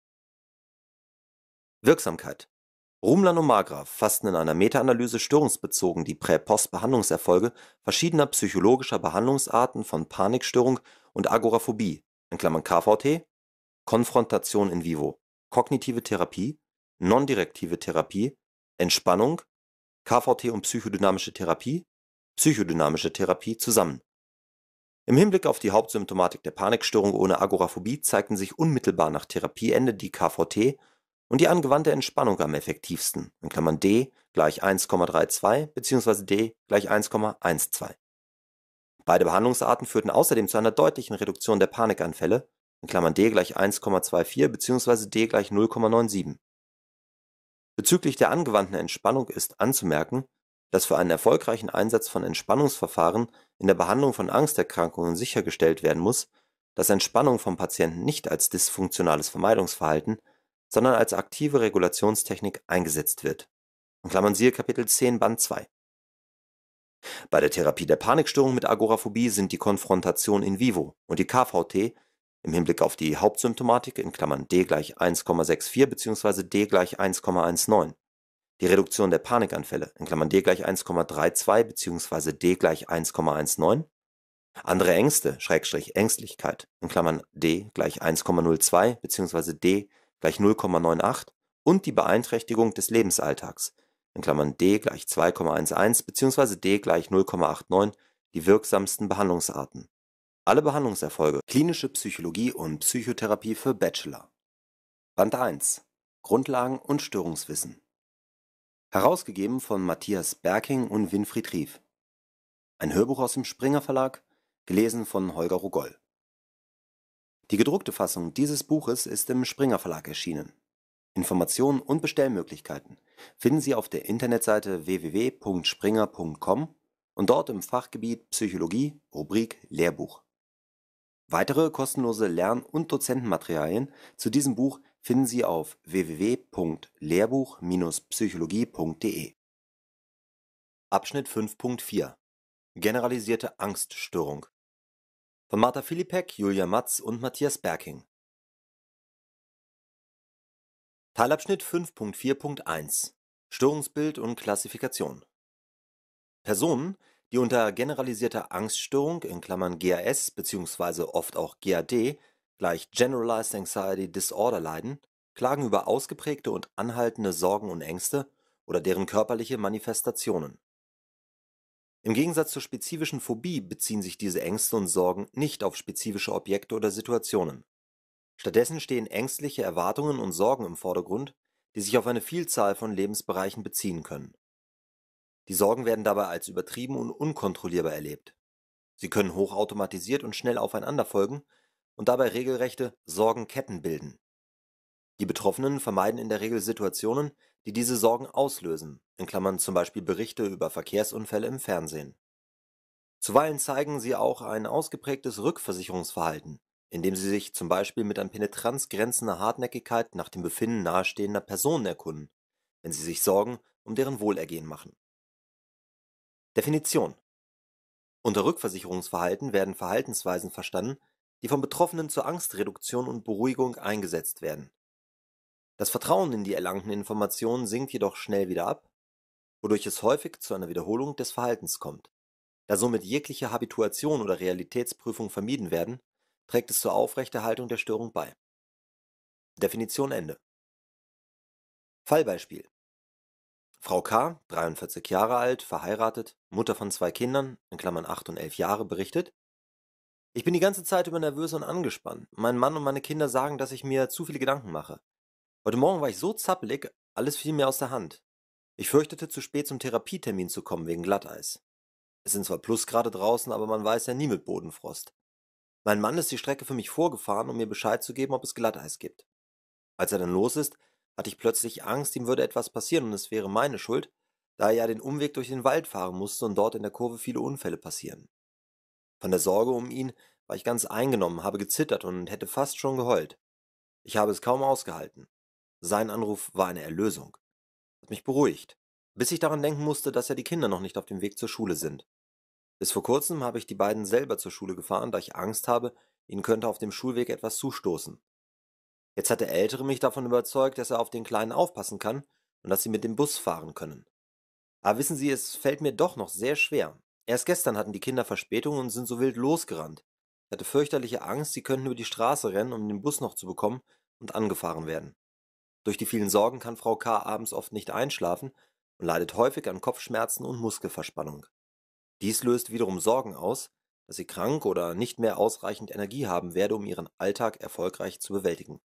Wirksamkeit: Rumlan und Marggraf fassten in einer Meta-Analyse störungsbezogen die Prä-Post-Behandlungserfolge verschiedener psychologischer Behandlungsarten von Panikstörung und Agoraphobie in Klammern (KVT, Konfrontation in vivo, kognitive Therapie, nondirektive Therapie, Entspannung, KVT und psychodynamische Therapie, psychodynamische Therapie) zusammen. Im Hinblick auf die Hauptsymptomatik der Panikstörung ohne Agoraphobie zeigten sich unmittelbar nach Therapieende die KVT und die angewandte Entspannung am effektivsten in Klammern (D gleich 1,32 bzw. D gleich 1,12). Beide Behandlungsarten führten außerdem zu einer deutlichen Reduktion der Panikanfälle in Klammern (D gleich 1,24 bzw. D gleich 0,97). Bezüglich der angewandten Entspannung ist anzumerken, dass für einen erfolgreichen Einsatz von Entspannungsverfahren in der Behandlung von Angsterkrankungen sichergestellt werden muss, dass Entspannung vom Patienten nicht als dysfunktionales Vermeidungsverhalten sondern als aktive Regulationstechnik eingesetzt wird Klammern (siehe Kapitel 10 Band 2). Bei der Therapie der Panikstörung mit Agoraphobie sind die Konfrontation in vivo und die KVT (im Hinblick auf die Hauptsymptomatik in Klammern (D gleich 1,64 bzw. D gleich 1,19), die Reduktion der Panikanfälle in Klammern (D gleich 1,32 bzw. D gleich 1,19), andere Ängste/Ängstlichkeit Schrägstrich in Klammern (D gleich 1,02 bzw. D gleich 0,98 und die Beeinträchtigung des Lebensalltags in Klammern (D gleich 2,11 bzw. D gleich 0,89) die wirksamsten Behandlungsarten. Alle Behandlungserfolge (Klinische Psychologie und Psychotherapie für Bachelor) Band 1: Grundlagen und Störungswissen Herausgegeben von Matthias Berking und Winfried Rief. Ein Hörbuch aus dem Springer Verlag, gelesen von Holger Rogoll die gedruckte Fassung dieses Buches ist im Springer Verlag erschienen. Informationen und Bestellmöglichkeiten finden Sie auf der Internetseite www.springer.com und dort im Fachgebiet Psychologie, Rubrik Lehrbuch. Weitere kostenlose Lern- und Dozentenmaterialien zu diesem Buch finden Sie auf www.lehrbuch-psychologie.de. Abschnitt 5.4 Generalisierte Angststörung von Marta Filipek, Julia Matz und Matthias Berking. Teilabschnitt 5.4.1 Störungsbild und Klassifikation Personen, die unter generalisierter Angststörung in Klammern (GAS bzw. oft auch GAD gleich Generalized Anxiety Disorder) leiden, klagen über ausgeprägte und anhaltende Sorgen und Ängste oder deren körperliche Manifestationen im Gegensatz zur spezifischen Phobie beziehen sich diese Ängste und Sorgen nicht auf spezifische Objekte oder Situationen. Stattdessen stehen ängstliche Erwartungen und Sorgen im Vordergrund, die sich auf eine Vielzahl von Lebensbereichen beziehen können. Die Sorgen werden dabei als übertrieben und unkontrollierbar erlebt. Sie können hochautomatisiert und schnell aufeinander folgen und dabei regelrechte Sorgenketten bilden. Die Betroffenen vermeiden in der Regel Situationen, die diese Sorgen auslösen in Klammern (zum Beispiel Berichte über Verkehrsunfälle im Fernsehen). Zuweilen zeigen sie auch ein ausgeprägtes Rückversicherungsverhalten, indem sie sich zum Beispiel mit an Penetranz grenzender Hartnäckigkeit nach dem Befinden nahestehender Personen erkunden, wenn sie sich Sorgen um deren Wohlergehen machen. Definition: Unter Rückversicherungsverhalten werden Verhaltensweisen verstanden, die vom Betroffenen zur Angstreduktion und beruhigung eingesetzt werden das Vertrauen in die erlangten Informationen sinkt jedoch schnell wieder ab, wodurch es häufig zu einer Wiederholung des Verhaltens kommt. Da somit jegliche Habituation oder Realitätsprüfung vermieden werden, trägt es zur Aufrechterhaltung der Störung bei. Definition Ende. Fallbeispiel. Frau K., 43 Jahre alt, verheiratet, Mutter von zwei Kindern, in Klammern 8 und 11 Jahre, berichtet. Ich bin die ganze Zeit über nervös und angespannt. Mein Mann und meine Kinder sagen, dass ich mir zu viele Gedanken mache. Heute Morgen war ich so zappelig, alles fiel mir aus der Hand. Ich fürchtete, zu spät zum Therapietermin zu kommen wegen Glatteis. Es sind zwar Plusgrade draußen, aber man weiß ja nie mit Bodenfrost. Mein Mann ist die Strecke für mich vorgefahren, um mir Bescheid zu geben, ob es Glatteis gibt. Als er dann los ist, hatte ich plötzlich Angst, ihm würde etwas passieren und es wäre meine Schuld, da er ja den Umweg durch den Wald fahren musste und dort in der Kurve viele Unfälle passieren. Von der Sorge um ihn war ich ganz eingenommen, habe gezittert und hätte fast schon geheult. Ich habe es kaum ausgehalten. Sein Anruf war eine Erlösung. Hat mich beruhigt, bis ich daran denken musste, dass ja die Kinder noch nicht auf dem Weg zur Schule sind. Bis vor kurzem habe ich die beiden selber zur Schule gefahren, da ich Angst habe, ihnen könnte auf dem Schulweg etwas zustoßen. Jetzt hat der Ältere mich davon überzeugt, dass er auf den Kleinen aufpassen kann und dass sie mit dem Bus fahren können. Aber wissen Sie, es fällt mir doch noch sehr schwer. Erst gestern hatten die Kinder Verspätung und sind so wild losgerannt. Ich hatte fürchterliche Angst, sie könnten über die Straße rennen, um den Bus noch zu bekommen und angefahren werden. Durch die vielen Sorgen kann Frau K. abends oft nicht einschlafen und leidet häufig an Kopfschmerzen und Muskelverspannung. Dies löst wiederum Sorgen aus, dass sie krank oder nicht mehr ausreichend Energie haben werde, um ihren Alltag erfolgreich zu bewältigen.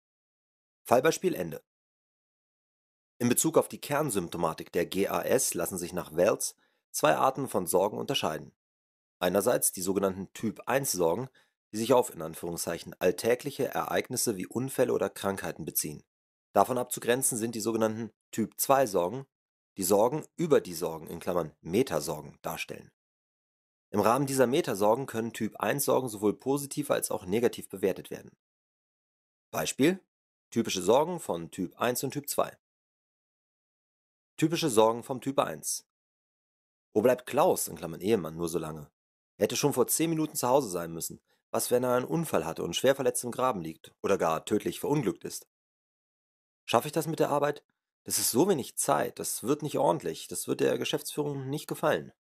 Fallbeispiel Ende. In Bezug auf die Kernsymptomatik der GAS lassen sich nach Wells zwei Arten von Sorgen unterscheiden. Einerseits die sogenannten Typ 1 Sorgen, die sich auf in Anführungszeichen alltägliche Ereignisse wie Unfälle oder Krankheiten beziehen Davon abzugrenzen sind die sogenannten Typ-2-Sorgen, die Sorgen über die Sorgen (Metasorgen) darstellen. Im Rahmen dieser Metasorgen können Typ-1-Sorgen sowohl positiv als auch negativ bewertet werden. Beispiel: Typische Sorgen von Typ 1 und Typ 2 Typische Sorgen vom Typ 1 Wo bleibt Klaus (Ehemann) nur so lange? Er hätte schon vor 10 Minuten zu Hause sein müssen. Was, wenn er einen Unfall hatte und schwer verletzt im Graben liegt oder gar tödlich verunglückt ist? Schaffe ich das mit der Arbeit? Das ist so wenig Zeit, das wird nicht ordentlich, das wird der Geschäftsführung nicht gefallen.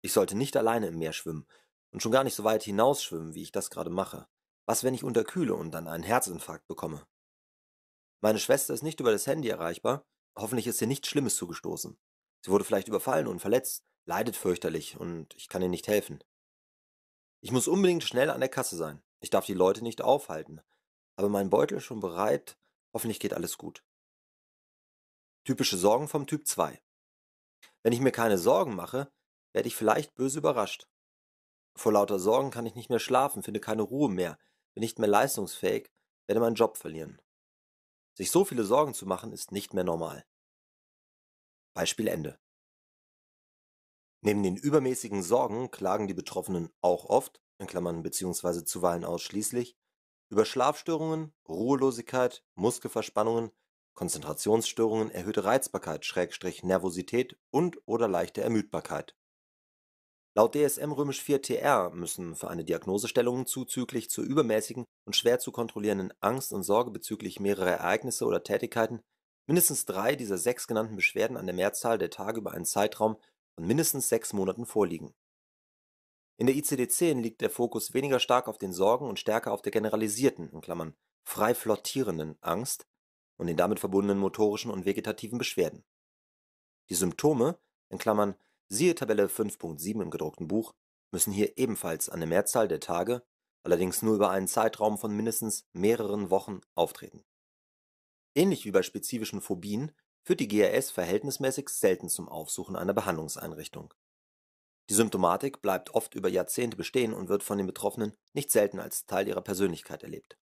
Ich sollte nicht alleine im Meer schwimmen und schon gar nicht so weit hinausschwimmen, wie ich das gerade mache. Was, wenn ich unterkühle und dann einen Herzinfarkt bekomme? Meine Schwester ist nicht über das Handy erreichbar, hoffentlich ist ihr nichts Schlimmes zugestoßen. Sie wurde vielleicht überfallen und verletzt, leidet fürchterlich und ich kann ihr nicht helfen. Ich muss unbedingt schnell an der Kasse sein. Ich darf die Leute nicht aufhalten. Aber mein Beutel ist schon bereit Hoffentlich geht alles gut. Typische Sorgen vom Typ 2. Wenn ich mir keine Sorgen mache, werde ich vielleicht böse überrascht. Vor lauter Sorgen kann ich nicht mehr schlafen, finde keine Ruhe mehr, bin nicht mehr leistungsfähig, werde meinen Job verlieren. Sich so viele Sorgen zu machen, ist nicht mehr normal. Beispiel Ende. Neben den übermäßigen Sorgen klagen die Betroffenen auch oft, in Klammern beziehungsweise zuweilen ausschließlich, über Schlafstörungen, Ruhelosigkeit, Muskelverspannungen, Konzentrationsstörungen, erhöhte Reizbarkeit/Nervosität Schrägstrich und/oder leichte Ermüdbarkeit. Laut DSM römisch 4 tr müssen für eine Diagnosestellung zuzüglich zur übermäßigen und schwer zu kontrollierenden Angst und Sorge bezüglich mehrerer Ereignisse oder Tätigkeiten mindestens drei dieser sechs genannten Beschwerden an der Mehrzahl der Tage über einen Zeitraum von mindestens sechs Monaten vorliegen in der ICD-10 liegt der Fokus weniger stark auf den Sorgen und stärker auf der generalisierten in Klammern, (frei flottierenden) Angst und den damit verbundenen motorischen und vegetativen Beschwerden. Die Symptome in Klammern, (siehe Tabelle 5.7 im gedruckten Buch) müssen hier ebenfalls an der Mehrzahl der Tage, allerdings nur über einen Zeitraum von mindestens mehreren Wochen auftreten. Ähnlich wie bei spezifischen Phobien führt die GRS verhältnismäßig selten zum Aufsuchen einer Behandlungseinrichtung die Symptomatik bleibt oft über Jahrzehnte bestehen und wird von den Betroffenen nicht selten als Teil ihrer Persönlichkeit erlebt.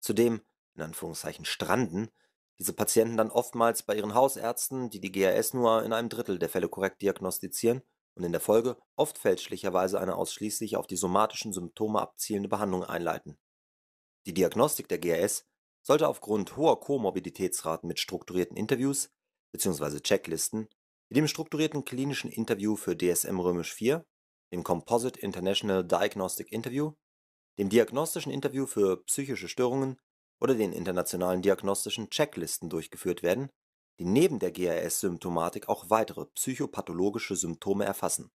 Zudem in Anführungszeichen, „stranden“ diese Patienten dann oftmals bei ihren Hausärzten, die die GRS nur in einem Drittel der Fälle korrekt diagnostizieren und in der Folge oft fälschlicherweise eine ausschließlich auf die somatischen Symptome abzielende Behandlung einleiten. Die Diagnostik der GRS sollte aufgrund hoher Komorbiditätsraten mit strukturierten Interviews bzw. Checklisten mit dem strukturierten klinischen Interview für DSM-IV, Römisch dem Composite International Diagnostic Interview, dem Diagnostischen Interview für psychische Störungen oder den internationalen diagnostischen Checklisten durchgeführt werden, die neben der GRS-Symptomatik auch weitere psychopathologische Symptome erfassen.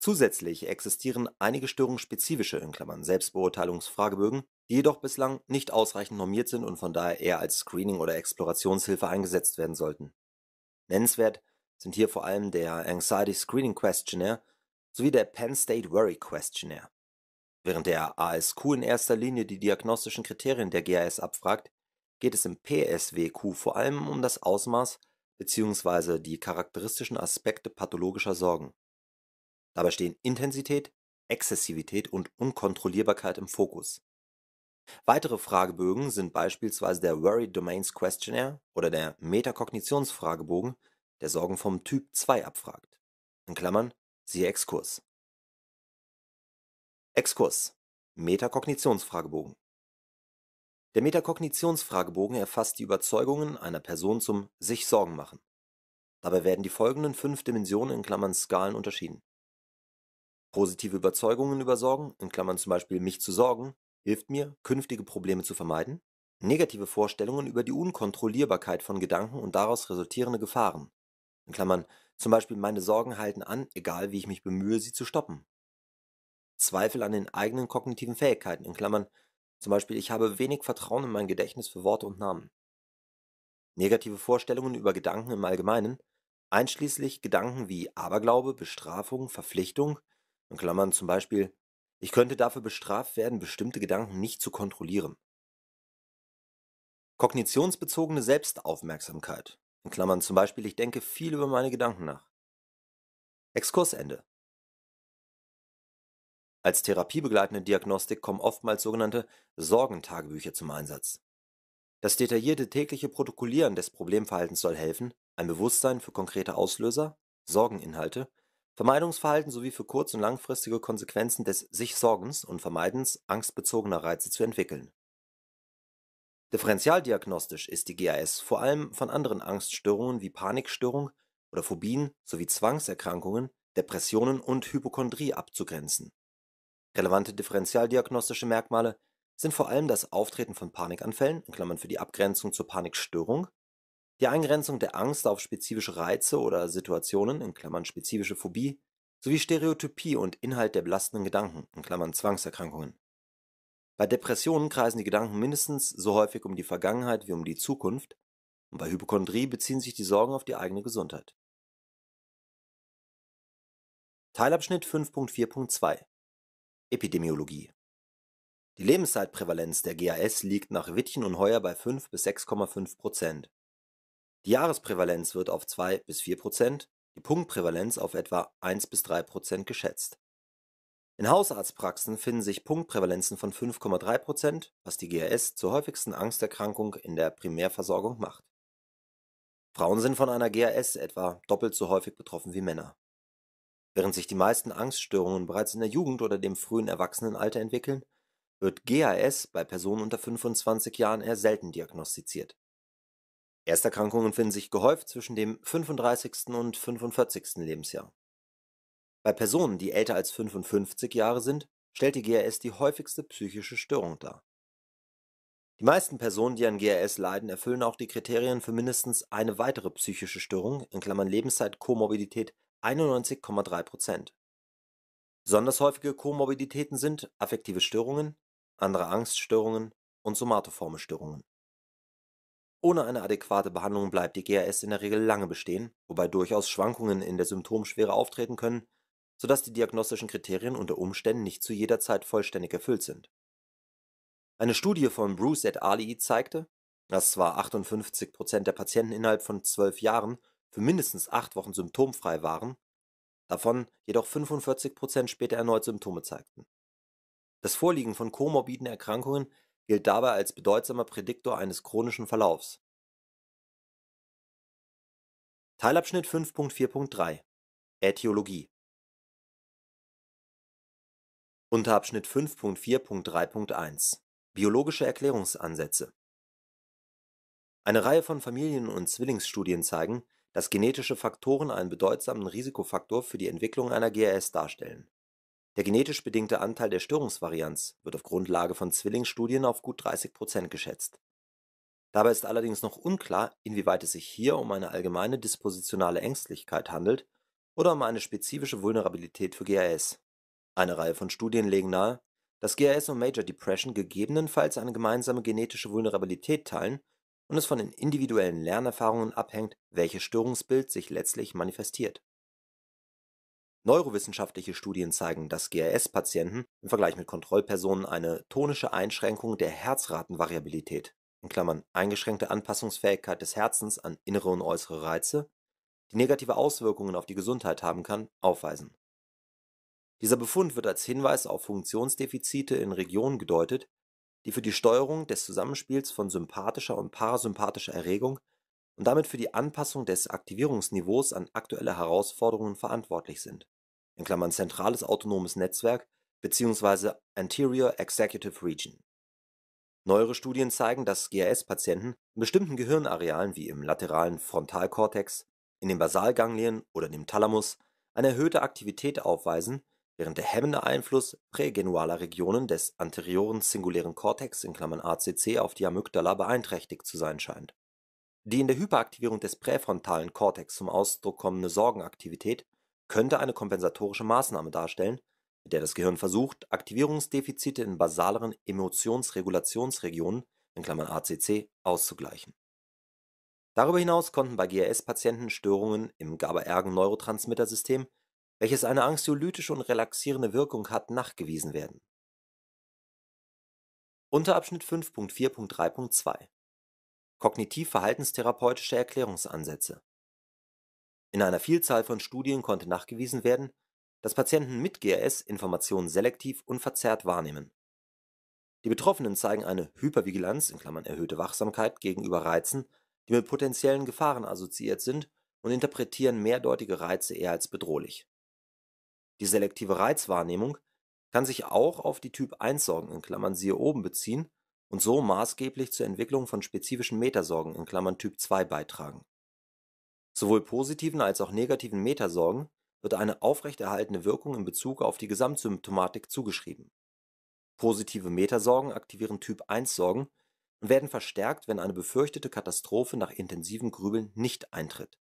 Zusätzlich existieren einige störungsspezifische (Selbstbeurteilungsfragebögen), die jedoch bislang nicht ausreichend normiert sind und von daher eher als Screening oder Explorationshilfe eingesetzt werden sollten Nennenswert sind hier vor allem der Anxiety Screening Questionnaire sowie der Penn State Worry Questionnaire. Während der ASQ in erster Linie die diagnostischen Kriterien der GAS abfragt, geht es im PSWQ vor allem um das Ausmaß bzw. die charakteristischen Aspekte pathologischer Sorgen. Dabei stehen Intensität, Exzessivität und Unkontrollierbarkeit im Fokus Weitere Fragebögen sind beispielsweise der Worried Domains Questionnaire oder der Metakognitionsfragebogen, der Sorgen vom Typ 2 abfragt In Klammern, (siehe Exkurs). Exkurs: Metakognitionsfragebogen Der Metakognitionsfragebogen erfasst die Überzeugungen einer Person zum Sich-Sorgen-Machen. Dabei werden die folgenden fünf Dimensionen in Klammern (Skalen) unterschieden: positive Überzeugungen über Sorgen in Klammern zum Beispiel mich zu sorgen hilft mir, künftige Probleme zu vermeiden, negative Vorstellungen über die Unkontrollierbarkeit von Gedanken und daraus resultierende Gefahren (zum Beispiel meine Sorgen halten an, egal wie ich mich bemühe, sie zu stoppen), Zweifel an den eigenen kognitiven Fähigkeiten zum Beispiel, ich habe wenig Vertrauen in mein Gedächtnis für Worte und Namen), negative Vorstellungen über Gedanken im Allgemeinen, einschließlich Gedanken wie Aberglaube, Bestrafung, Verpflichtung zum Beispiel, ich könnte dafür bestraft werden, bestimmte Gedanken nicht zu kontrollieren. Kognitionsbezogene Selbstaufmerksamkeit. In Klammern zum Beispiel, ich denke viel über meine Gedanken nach. Exkursende. Als therapiebegleitende Diagnostik kommen oftmals sogenannte Sorgentagebücher zum Einsatz. Das detaillierte tägliche Protokollieren des Problemverhaltens soll helfen, ein Bewusstsein für konkrete Auslöser, Sorgeninhalte Vermeidungsverhalten sowie für kurz und langfristige Konsequenzen des Sich-Sorgens und Vermeidens angstbezogener Reize zu entwickeln. Differentialdiagnostisch ist die GAS vor allem von anderen Angststörungen wie Panikstörung oder Phobien sowie Zwangserkrankungen, Depressionen und Hypochondrie abzugrenzen. Relevante differentialdiagnostische Merkmale sind vor allem das Auftreten von Panikanfällen (für die Abgrenzung zur Panikstörung die Eingrenzung der Angst auf spezifische Reize oder Situationen in Klammern (spezifische Phobie) sowie Stereotypie und Inhalt der belastenden Gedanken in Klammern (Zwangserkrankungen). Bei Depressionen kreisen die Gedanken mindestens so häufig um die Vergangenheit wie um die Zukunft und bei Hypochondrie beziehen sich die Sorgen auf die eigene Gesundheit. Teilabschnitt 5.4.2 Epidemiologie Die Lebenszeitprävalenz der GAS liegt nach Wittchen und Heuer bei 5 bis 6,5 Prozent. Die Jahresprävalenz wird auf 2 bis vier Prozent, die Punktprävalenz auf etwa 1 bis drei Prozent geschätzt. In Hausarztpraxen finden sich Punktprävalenzen von 5,3 Prozent, was die GRS zur häufigsten Angsterkrankung in der Primärversorgung macht. Frauen sind von einer GRS etwa doppelt so häufig betroffen wie Männer. Während sich die meisten Angststörungen bereits in der Jugend oder dem frühen Erwachsenenalter entwickeln, wird GAS bei Personen unter 25 Jahren eher selten diagnostiziert. Ersterkrankungen finden sich gehäuft zwischen dem 35. und 45. Lebensjahr. Bei Personen, die älter als 55 Jahre sind, stellt die GRS die häufigste psychische Störung dar. Die meisten Personen, die an GRS leiden, erfüllen auch die Kriterien für mindestens eine weitere psychische Störung in Klammern (Lebenszeit-Komorbidität 91,3%). Besonders häufige Komorbiditäten sind affektive Störungen, andere Angststörungen und somatoforme Störungen ohne eine adäquate Behandlung bleibt die GAS in der Regel lange bestehen, wobei durchaus Schwankungen in der Symptomschwere auftreten können, sodass die diagnostischen Kriterien unter Umständen nicht zu jeder Zeit vollständig erfüllt sind. Eine Studie von Bruce et al. zeigte, dass zwar 58 Prozent der Patienten innerhalb von zwölf Jahren für mindestens acht Wochen symptomfrei waren, davon jedoch 45 Prozent später erneut Symptome zeigten. Das Vorliegen von komorbiden Erkrankungen gilt dabei als bedeutsamer Prädiktor eines chronischen Verlaufs. Teilabschnitt 5.4.3 Äthiologie Unterabschnitt 5.4.3.1 Biologische Erklärungsansätze Eine Reihe von Familien- und Zwillingsstudien zeigen, dass genetische Faktoren einen bedeutsamen Risikofaktor für die Entwicklung einer GRS darstellen der genetisch bedingte Anteil der Störungsvarianz wird auf Grundlage von Zwillingsstudien auf gut 30 Prozent geschätzt. Dabei ist allerdings noch unklar, inwieweit es sich hier um eine allgemeine dispositionale Ängstlichkeit handelt oder um eine spezifische Vulnerabilität für GAS. Eine Reihe von Studien legen nahe, dass GAS und Major Depression gegebenenfalls eine gemeinsame genetische Vulnerabilität teilen und es von den individuellen Lernerfahrungen abhängt, welches Störungsbild sich letztlich manifestiert Neurowissenschaftliche Studien zeigen, dass GRS-Patienten im Vergleich mit Kontrollpersonen eine tonische Einschränkung der Herzratenvariabilität in Klammern (eingeschränkte Anpassungsfähigkeit des Herzens an innere und äußere Reize), die negative Auswirkungen auf die Gesundheit haben kann, aufweisen. Dieser Befund wird als Hinweis auf Funktionsdefizite in Regionen gedeutet, die für die Steuerung des Zusammenspiels von sympathischer und parasympathischer Erregung und damit für die Anpassung des Aktivierungsniveaus an aktuelle Herausforderungen verantwortlich sind in Klammern (zentrales autonomes Netzwerk) bzw. Anterior Executive Region. Neuere Studien zeigen, dass GRS-Patienten in bestimmten Gehirnarealen wie im lateralen Frontalkortex, in den Basalganglien oder dem Thalamus eine erhöhte Aktivität aufweisen, während der hemmende Einfluss prägenualer Regionen des anterioren singulären Kortex in Klammern (ACC) auf die Amygdala beeinträchtigt zu sein scheint. Die in der Hyperaktivierung des präfrontalen Kortex zum Ausdruck kommende Sorgenaktivität könnte eine kompensatorische Maßnahme darstellen, mit der das Gehirn versucht, Aktivierungsdefizite in basaleren Emotionsregulationsregionen (ACC) auszugleichen. Darüber hinaus konnten bei GRS-Patienten Störungen im GABA-Ergen-Neurotransmittersystem, welches eine anxiolytische und relaxierende Wirkung hat, nachgewiesen werden. Unterabschnitt 5.4.3.2 Kognitiv-verhaltenstherapeutische Erklärungsansätze in einer Vielzahl von Studien konnte nachgewiesen werden, dass Patienten mit GRS Informationen selektiv und verzerrt wahrnehmen. Die Betroffenen zeigen eine Hypervigilanz (erhöhte Wachsamkeit) gegenüber Reizen, die mit potenziellen Gefahren assoziiert sind, und interpretieren mehrdeutige Reize eher als bedrohlich. Die selektive Reizwahrnehmung kann sich auch auf die Typ-1-Sorgen (siehe oben) beziehen und so maßgeblich zur Entwicklung von spezifischen Metasorgen (Typ 2) beitragen Sowohl positiven als auch negativen Metasorgen wird eine aufrechterhaltende Wirkung in Bezug auf die Gesamtsymptomatik zugeschrieben. Positive Metasorgen aktivieren Typ-1-Sorgen und werden verstärkt, wenn eine befürchtete Katastrophe nach intensiven Grübeln nicht eintritt.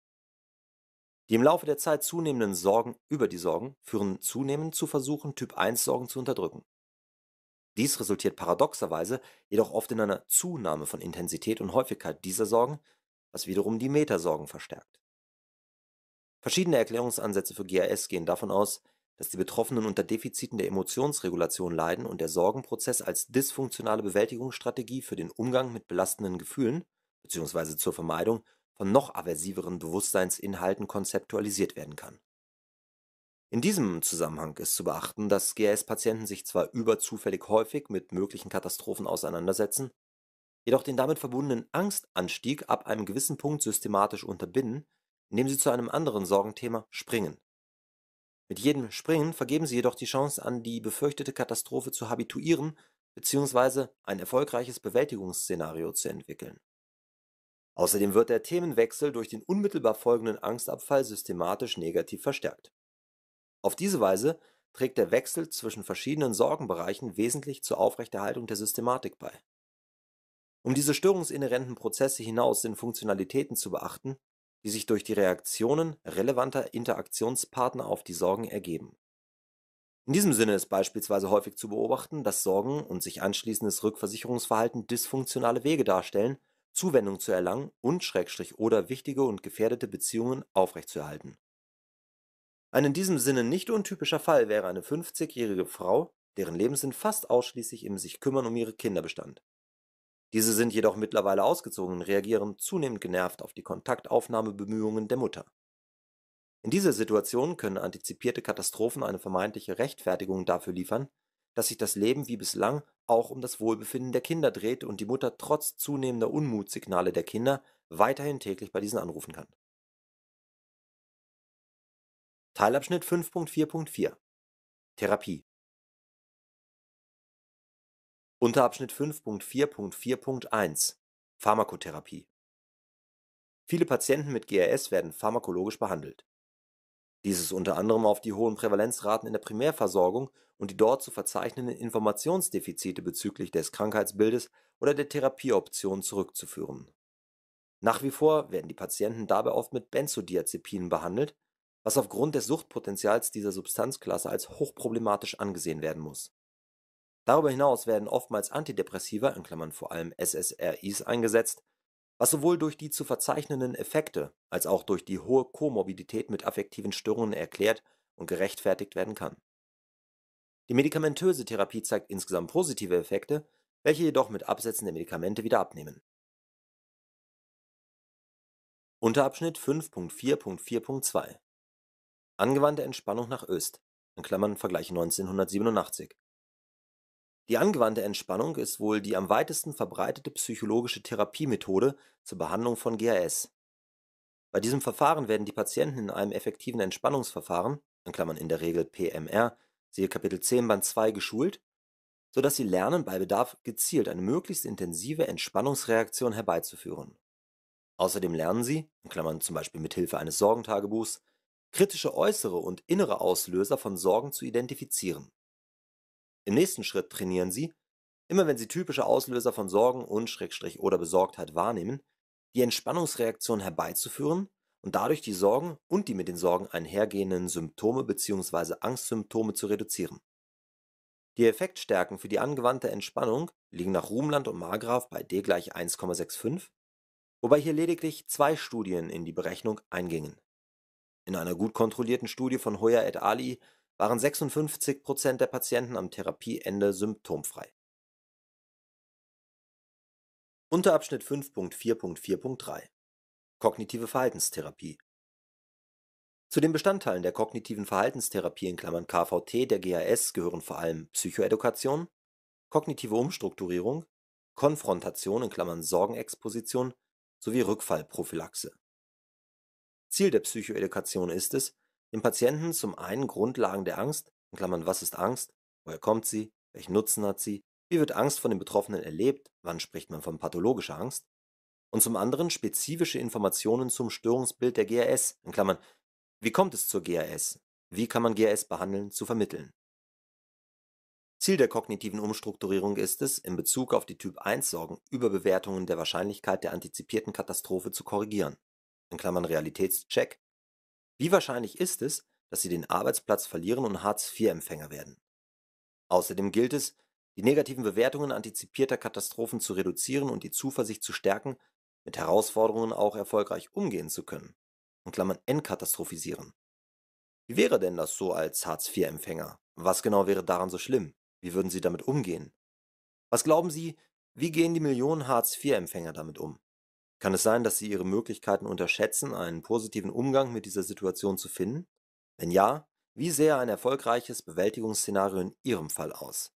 Die im Laufe der Zeit zunehmenden Sorgen über die Sorgen führen zunehmend zu Versuchen, Typ-1-Sorgen zu unterdrücken. Dies resultiert paradoxerweise jedoch oft in einer Zunahme von Intensität und Häufigkeit dieser Sorgen, was wiederum die Metasorgen verstärkt Verschiedene Erklärungsansätze für GAS gehen davon aus, dass die Betroffenen unter Defiziten der Emotionsregulation leiden und der Sorgenprozess als dysfunktionale Bewältigungsstrategie für den Umgang mit belastenden Gefühlen bzw. zur Vermeidung von noch aversiveren Bewusstseinsinhalten konzeptualisiert werden kann. In diesem Zusammenhang ist zu beachten, dass GAS-Patienten sich zwar überzufällig häufig mit möglichen Katastrophen auseinandersetzen, jedoch den damit verbundenen Angstanstieg ab einem gewissen Punkt systematisch unterbinden Nehmen Sie zu einem anderen Sorgenthema Springen. Mit jedem Springen vergeben Sie jedoch die Chance, an die befürchtete Katastrophe zu habituieren bzw. ein erfolgreiches Bewältigungsszenario zu entwickeln. Außerdem wird der Themenwechsel durch den unmittelbar folgenden Angstabfall systematisch negativ verstärkt. Auf diese Weise trägt der Wechsel zwischen verschiedenen Sorgenbereichen wesentlich zur Aufrechterhaltung der Systematik bei. Um diese störungsinhärenten Prozesse hinaus sind Funktionalitäten zu beachten, die sich durch die Reaktionen relevanter Interaktionspartner auf die Sorgen ergeben. In diesem Sinne ist beispielsweise häufig zu beobachten, dass Sorgen und sich anschließendes Rückversicherungsverhalten dysfunktionale Wege darstellen, Zuwendung zu erlangen und/oder Schrägstrich wichtige und gefährdete Beziehungen aufrechtzuerhalten. Ein in diesem Sinne nicht untypischer Fall wäre eine 50-jährige Frau, deren Lebenssinn fast ausschließlich im sich kümmern um ihre Kinder bestand diese sind jedoch mittlerweile ausgezogen und reagieren zunehmend genervt auf die kontaktaufnahme der Mutter. In dieser Situation können antizipierte Katastrophen eine vermeintliche Rechtfertigung dafür liefern, dass sich das Leben wie bislang auch um das Wohlbefinden der Kinder dreht und die Mutter trotz zunehmender Unmutssignale der Kinder weiterhin täglich bei diesen anrufen kann. Teilabschnitt 5.4.4 Therapie Unterabschnitt 5.4.4.1 Pharmakotherapie Viele Patienten mit GRS werden pharmakologisch behandelt. Dies ist unter anderem auf die hohen Prävalenzraten in der Primärversorgung und die dort zu verzeichnenden Informationsdefizite bezüglich des Krankheitsbildes oder der Therapieoptionen zurückzuführen. Nach wie vor werden die Patienten dabei oft mit Benzodiazepinen behandelt, was aufgrund des Suchtpotenzials dieser Substanzklasse als hochproblematisch angesehen werden muss Darüber hinaus werden oftmals Antidepressiva in Klammern (vor allem SSRIs) eingesetzt, was sowohl durch die zu verzeichnenden Effekte als auch durch die hohe Komorbidität mit affektiven Störungen erklärt und gerechtfertigt werden kann. Die medikamentöse Therapie zeigt insgesamt positive Effekte, welche jedoch mit Absetzen der Medikamente wieder abnehmen. Unterabschnitt 5.4.4.2 Angewandte Entspannung nach Öst in Klammern (Vergleich 1987 die angewandte Entspannung ist wohl die am weitesten verbreitete psychologische Therapiemethode zur Behandlung von GRS. Bei diesem Verfahren werden die Patienten in einem effektiven Entspannungsverfahren (in der Regel PMR, siehe Kapitel 10, Band 2) geschult, sodass sie lernen, bei Bedarf gezielt eine möglichst intensive Entspannungsreaktion herbeizuführen. Außerdem lernen sie in Klammern zum Beispiel mit Hilfe eines Sorgentagebuchs), kritische äußere und innere Auslöser von Sorgen zu identifizieren im nächsten Schritt trainieren Sie, immer wenn Sie typische Auslöser von Sorgen und Schrägstrich oder Besorgtheit wahrnehmen, die Entspannungsreaktion herbeizuführen und dadurch die Sorgen und die mit den Sorgen einhergehenden Symptome bzw. Angstsymptome zu reduzieren. Die Effektstärken für die angewandte Entspannung liegen nach Ruhmland und Margraf bei D gleich 1,65, wobei hier lediglich zwei Studien in die Berechnung eingingen. In einer gut kontrollierten Studie von Hoyer et al waren 56 Prozent der Patienten am Therapieende symptomfrei. Unterabschnitt 5.4.4.3 Kognitive Verhaltenstherapie Zu den Bestandteilen der kognitiven Verhaltenstherapie in Klammern (KVT) der GAS gehören vor allem Psychoedukation, kognitive Umstrukturierung, Konfrontation in Klammern (Sorgenexposition) sowie Rückfallprophylaxe. Ziel der Psychoedukation ist es dem Patienten zum einen Grundlagen der Angst in Klammern, (was ist Angst? Woher kommt sie? Welchen Nutzen hat sie? Wie wird Angst von den Betroffenen erlebt? Wann spricht man von pathologischer Angst?) und zum anderen spezifische Informationen zum Störungsbild der GRS, in Klammern, (wie kommt es zur GRS, Wie kann man GRS behandeln) zu vermitteln. Ziel der kognitiven Umstrukturierung ist es, in Bezug auf die Typ-1-Sorgen Überbewertungen der Wahrscheinlichkeit der antizipierten Katastrophe zu korrigieren In Klammern (Realitätscheck wie wahrscheinlich ist es, dass sie den Arbeitsplatz verlieren und Hartz-IV-Empfänger werden? Außerdem gilt es, die negativen Bewertungen antizipierter Katastrophen zu reduzieren und die Zuversicht zu stärken, mit Herausforderungen auch erfolgreich umgehen zu können. (Entkatastrophisieren). Wie wäre denn das so als Hartz-IV-Empfänger? Was genau wäre daran so schlimm? Wie würden Sie damit umgehen? Was glauben Sie, wie gehen die Millionen Hartz-IV-Empfänger damit um kann es sein, dass Sie Ihre Möglichkeiten unterschätzen, einen positiven Umgang mit dieser Situation zu finden? Wenn ja, wie sähe ein erfolgreiches Bewältigungsszenario in Ihrem Fall aus?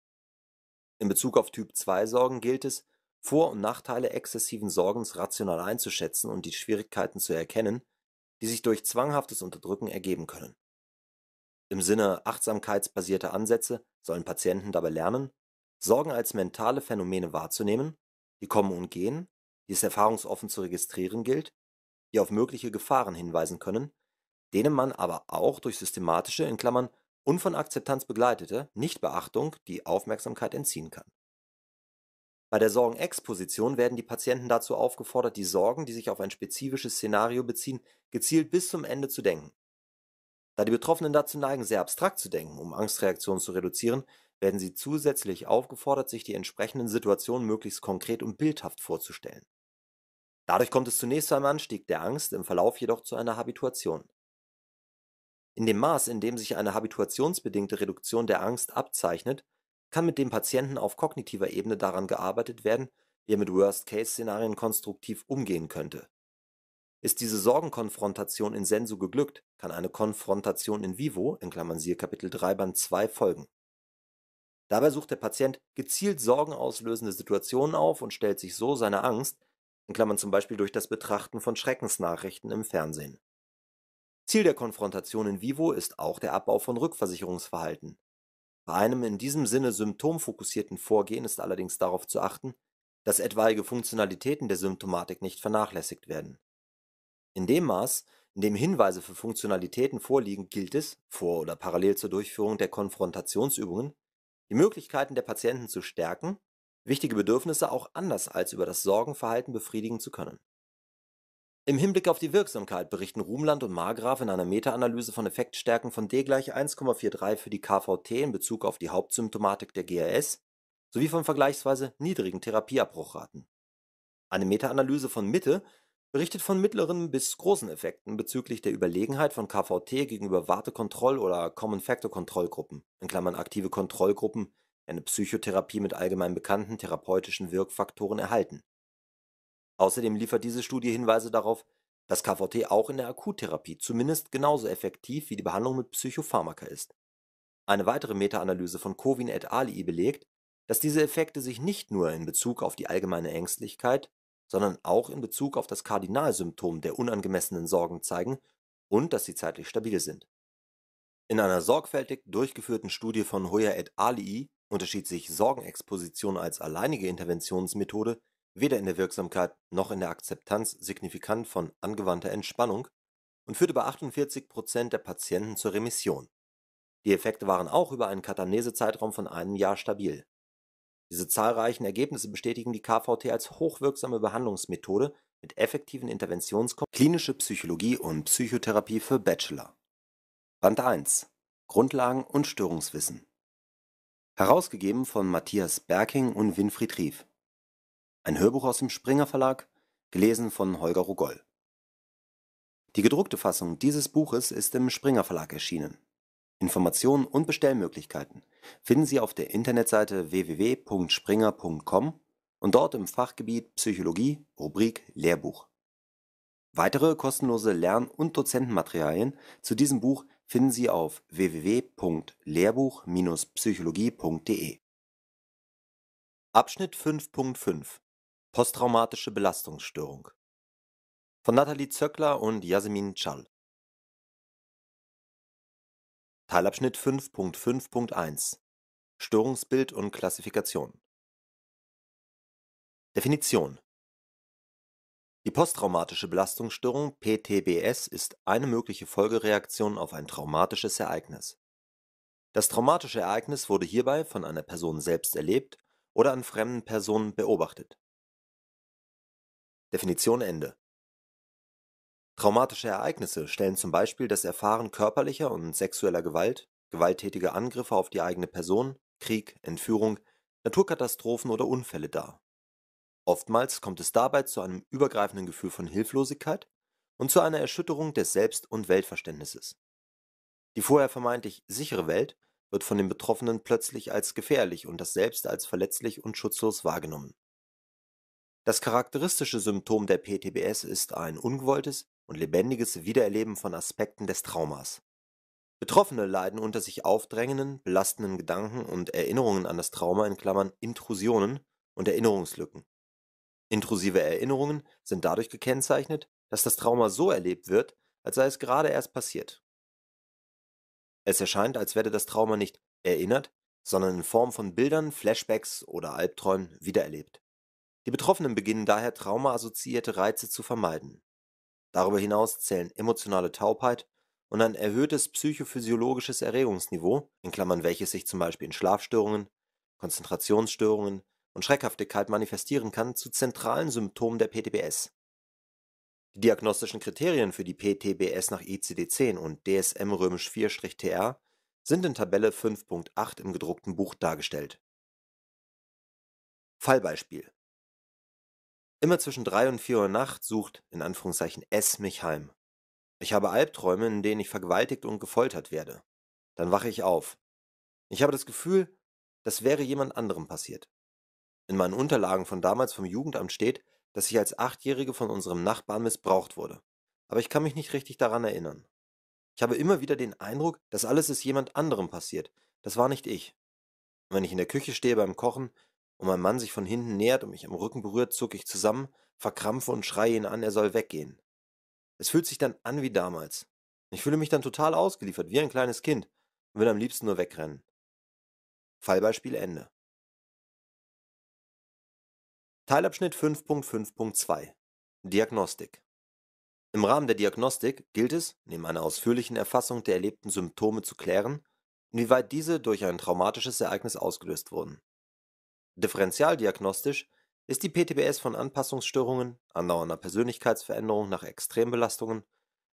In Bezug auf Typ-2-Sorgen gilt es, Vor- und Nachteile exzessiven Sorgens rational einzuschätzen und die Schwierigkeiten zu erkennen, die sich durch zwanghaftes Unterdrücken ergeben können. Im Sinne achtsamkeitsbasierter Ansätze sollen Patienten dabei lernen, Sorgen als mentale Phänomene wahrzunehmen, die kommen und gehen die es erfahrungsoffen zu registrieren gilt, die auf mögliche Gefahren hinweisen können, denen man aber auch durch systematische in (und von Akzeptanz begleitete) Nichtbeachtung die Aufmerksamkeit entziehen kann. Bei der Sorgenexposition werden die Patienten dazu aufgefordert, die Sorgen, die sich auf ein spezifisches Szenario beziehen, gezielt bis zum Ende zu denken. Da die Betroffenen dazu neigen, sehr abstrakt zu denken, um Angstreaktionen zu reduzieren, werden sie zusätzlich aufgefordert, sich die entsprechenden Situationen möglichst konkret und bildhaft vorzustellen Dadurch kommt es zunächst zu einem Anstieg der Angst, im Verlauf jedoch zu einer Habituation. In dem Maß, in dem sich eine habituationsbedingte Reduktion der Angst abzeichnet, kann mit dem Patienten auf kognitiver Ebene daran gearbeitet werden, wie er mit Worst-Case-Szenarien konstruktiv umgehen könnte. Ist diese Sorgenkonfrontation in sensu geglückt, kann eine Konfrontation in vivo (siehe Kapitel 3 Band 2) folgen. Dabei sucht der Patient gezielt sorgenauslösende Situationen auf und stellt sich so seine Angst in Klammern zum Beispiel durch das Betrachten von Schreckensnachrichten im Fernsehen. Ziel der Konfrontation in vivo ist auch der Abbau von Rückversicherungsverhalten. Bei einem in diesem Sinne symptomfokussierten Vorgehen ist allerdings darauf zu achten, dass etwaige Funktionalitäten der Symptomatik nicht vernachlässigt werden. In dem Maß, in dem Hinweise für Funktionalitäten vorliegen, gilt es, vor oder parallel zur Durchführung der Konfrontationsübungen, die Möglichkeiten der Patienten zu stärken wichtige Bedürfnisse auch anders als über das Sorgenverhalten befriedigen zu können. Im Hinblick auf die Wirksamkeit berichten Rumland und Margraf in einer Meta-Analyse von Effektstärken von D gleich 1,43 für die KVT in Bezug auf die Hauptsymptomatik der GRS sowie von vergleichsweise niedrigen Therapieabbruchraten. Eine Meta-Analyse von Mitte berichtet von mittleren bis großen Effekten bezüglich der Überlegenheit von KVT gegenüber Wartekontroll- oder Common-Factor-Kontrollgruppen in Klammern (aktive Kontrollgruppen eine Psychotherapie mit allgemein bekannten therapeutischen Wirkfaktoren erhalten. Außerdem liefert diese Studie Hinweise darauf, dass KVT auch in der Akuttherapie zumindest genauso effektiv wie die Behandlung mit Psychopharmaka ist. Eine weitere Meta-Analyse von Covin et al. belegt, dass diese Effekte sich nicht nur in Bezug auf die allgemeine Ängstlichkeit, sondern auch in Bezug auf das Kardinalsymptom der unangemessenen Sorgen zeigen und dass sie zeitlich stabil sind. In einer sorgfältig durchgeführten Studie von Hoyer et al unterschied sich Sorgenexposition als alleinige Interventionsmethode weder in der Wirksamkeit noch in der Akzeptanz signifikant von angewandter Entspannung und führte bei 48 der Patienten zur Remission. Die Effekte waren auch über einen Katamnese-Zeitraum von einem Jahr stabil. Diese zahlreichen Ergebnisse bestätigen die KVT als hochwirksame Behandlungsmethode mit effektiven Interventionskompetenzen. Klinische Psychologie und Psychotherapie für Bachelor. Band 1 Grundlagen und Störungswissen herausgegeben von Matthias Berking und Winfried Rief. Ein Hörbuch aus dem Springer Verlag, gelesen von Holger Rogoll. Die gedruckte Fassung dieses Buches ist im Springer Verlag erschienen. Informationen und Bestellmöglichkeiten finden Sie auf der Internetseite www.springer.com und dort im Fachgebiet Psychologie, Rubrik Lehrbuch. Weitere kostenlose Lern- und Dozentenmaterialien zu diesem Buch finden Sie auf www.lehrbuch-psychologie.de. Abschnitt 5.5 Posttraumatische Belastungsstörung von Nathalie Zöckler und Jasmin Chal. Teilabschnitt 5.5.1 Störungsbild und Klassifikation Definition die posttraumatische Belastungsstörung (PTBS) ist eine mögliche Folgereaktion auf ein traumatisches Ereignis. Das traumatische Ereignis wurde hierbei von einer Person selbst erlebt oder an fremden Personen beobachtet. Definition Ende. Traumatische Ereignisse stellen zum Beispiel das Erfahren körperlicher und sexueller Gewalt, gewalttätige Angriffe auf die eigene Person, Krieg, Entführung, Naturkatastrophen oder Unfälle dar Oftmals kommt es dabei zu einem übergreifenden Gefühl von Hilflosigkeit und zu einer Erschütterung des Selbst- und Weltverständnisses. Die vorher vermeintlich sichere Welt wird von den Betroffenen plötzlich als gefährlich und das Selbst als verletzlich und schutzlos wahrgenommen. Das charakteristische Symptom der PTBS ist ein ungewolltes und lebendiges Wiedererleben von Aspekten des Traumas. Betroffene leiden unter sich aufdrängenden, belastenden Gedanken und Erinnerungen an das Trauma in Klammern Intrusionen und Erinnerungslücken Intrusive Erinnerungen sind dadurch gekennzeichnet, dass das Trauma so erlebt wird, als sei es gerade erst passiert. Es erscheint, als werde das Trauma nicht erinnert, sondern in Form von Bildern, Flashbacks oder Albträumen wiedererlebt. Die Betroffenen beginnen daher traumaassoziierte Reize zu vermeiden. Darüber hinaus zählen emotionale Taubheit und ein erhöhtes psychophysiologisches Erregungsniveau, in Klammern welches sich zum Beispiel in Schlafstörungen, Konzentrationsstörungen, und Schreckhaftigkeit manifestieren kann, zu zentralen Symptomen der PTBS. Die diagnostischen Kriterien für die PTBS nach ICD-10 und DSM 4 tr sind in Tabelle 5.8 im gedruckten Buch dargestellt. Fallbeispiel Immer zwischen 3 und 4 Uhr Nacht sucht in Anführungszeichen S mich heim. Ich habe Albträume, in denen ich vergewaltigt und gefoltert werde. Dann wache ich auf. Ich habe das Gefühl, das wäre jemand anderem passiert. In meinen Unterlagen von damals vom Jugendamt steht, dass ich als Achtjährige von unserem Nachbarn missbraucht wurde. Aber ich kann mich nicht richtig daran erinnern. Ich habe immer wieder den Eindruck, dass alles ist jemand anderem passiert. Das war nicht ich. Und wenn ich in der Küche stehe beim Kochen und mein Mann sich von hinten nähert und mich am Rücken berührt, zucke ich zusammen, verkrampfe und schreie ihn an, er soll weggehen. Es fühlt sich dann an wie damals. Ich fühle mich dann total ausgeliefert, wie ein kleines Kind, und will am liebsten nur wegrennen. Fallbeispiel Ende. Teilabschnitt 5.5.2 Diagnostik Im Rahmen der Diagnostik gilt es, neben einer ausführlichen Erfassung der erlebten Symptome zu klären, inwieweit diese durch ein traumatisches Ereignis ausgelöst wurden. Differentialdiagnostisch ist die PTBS von Anpassungsstörungen, andauernder Persönlichkeitsveränderung nach Extrembelastungen,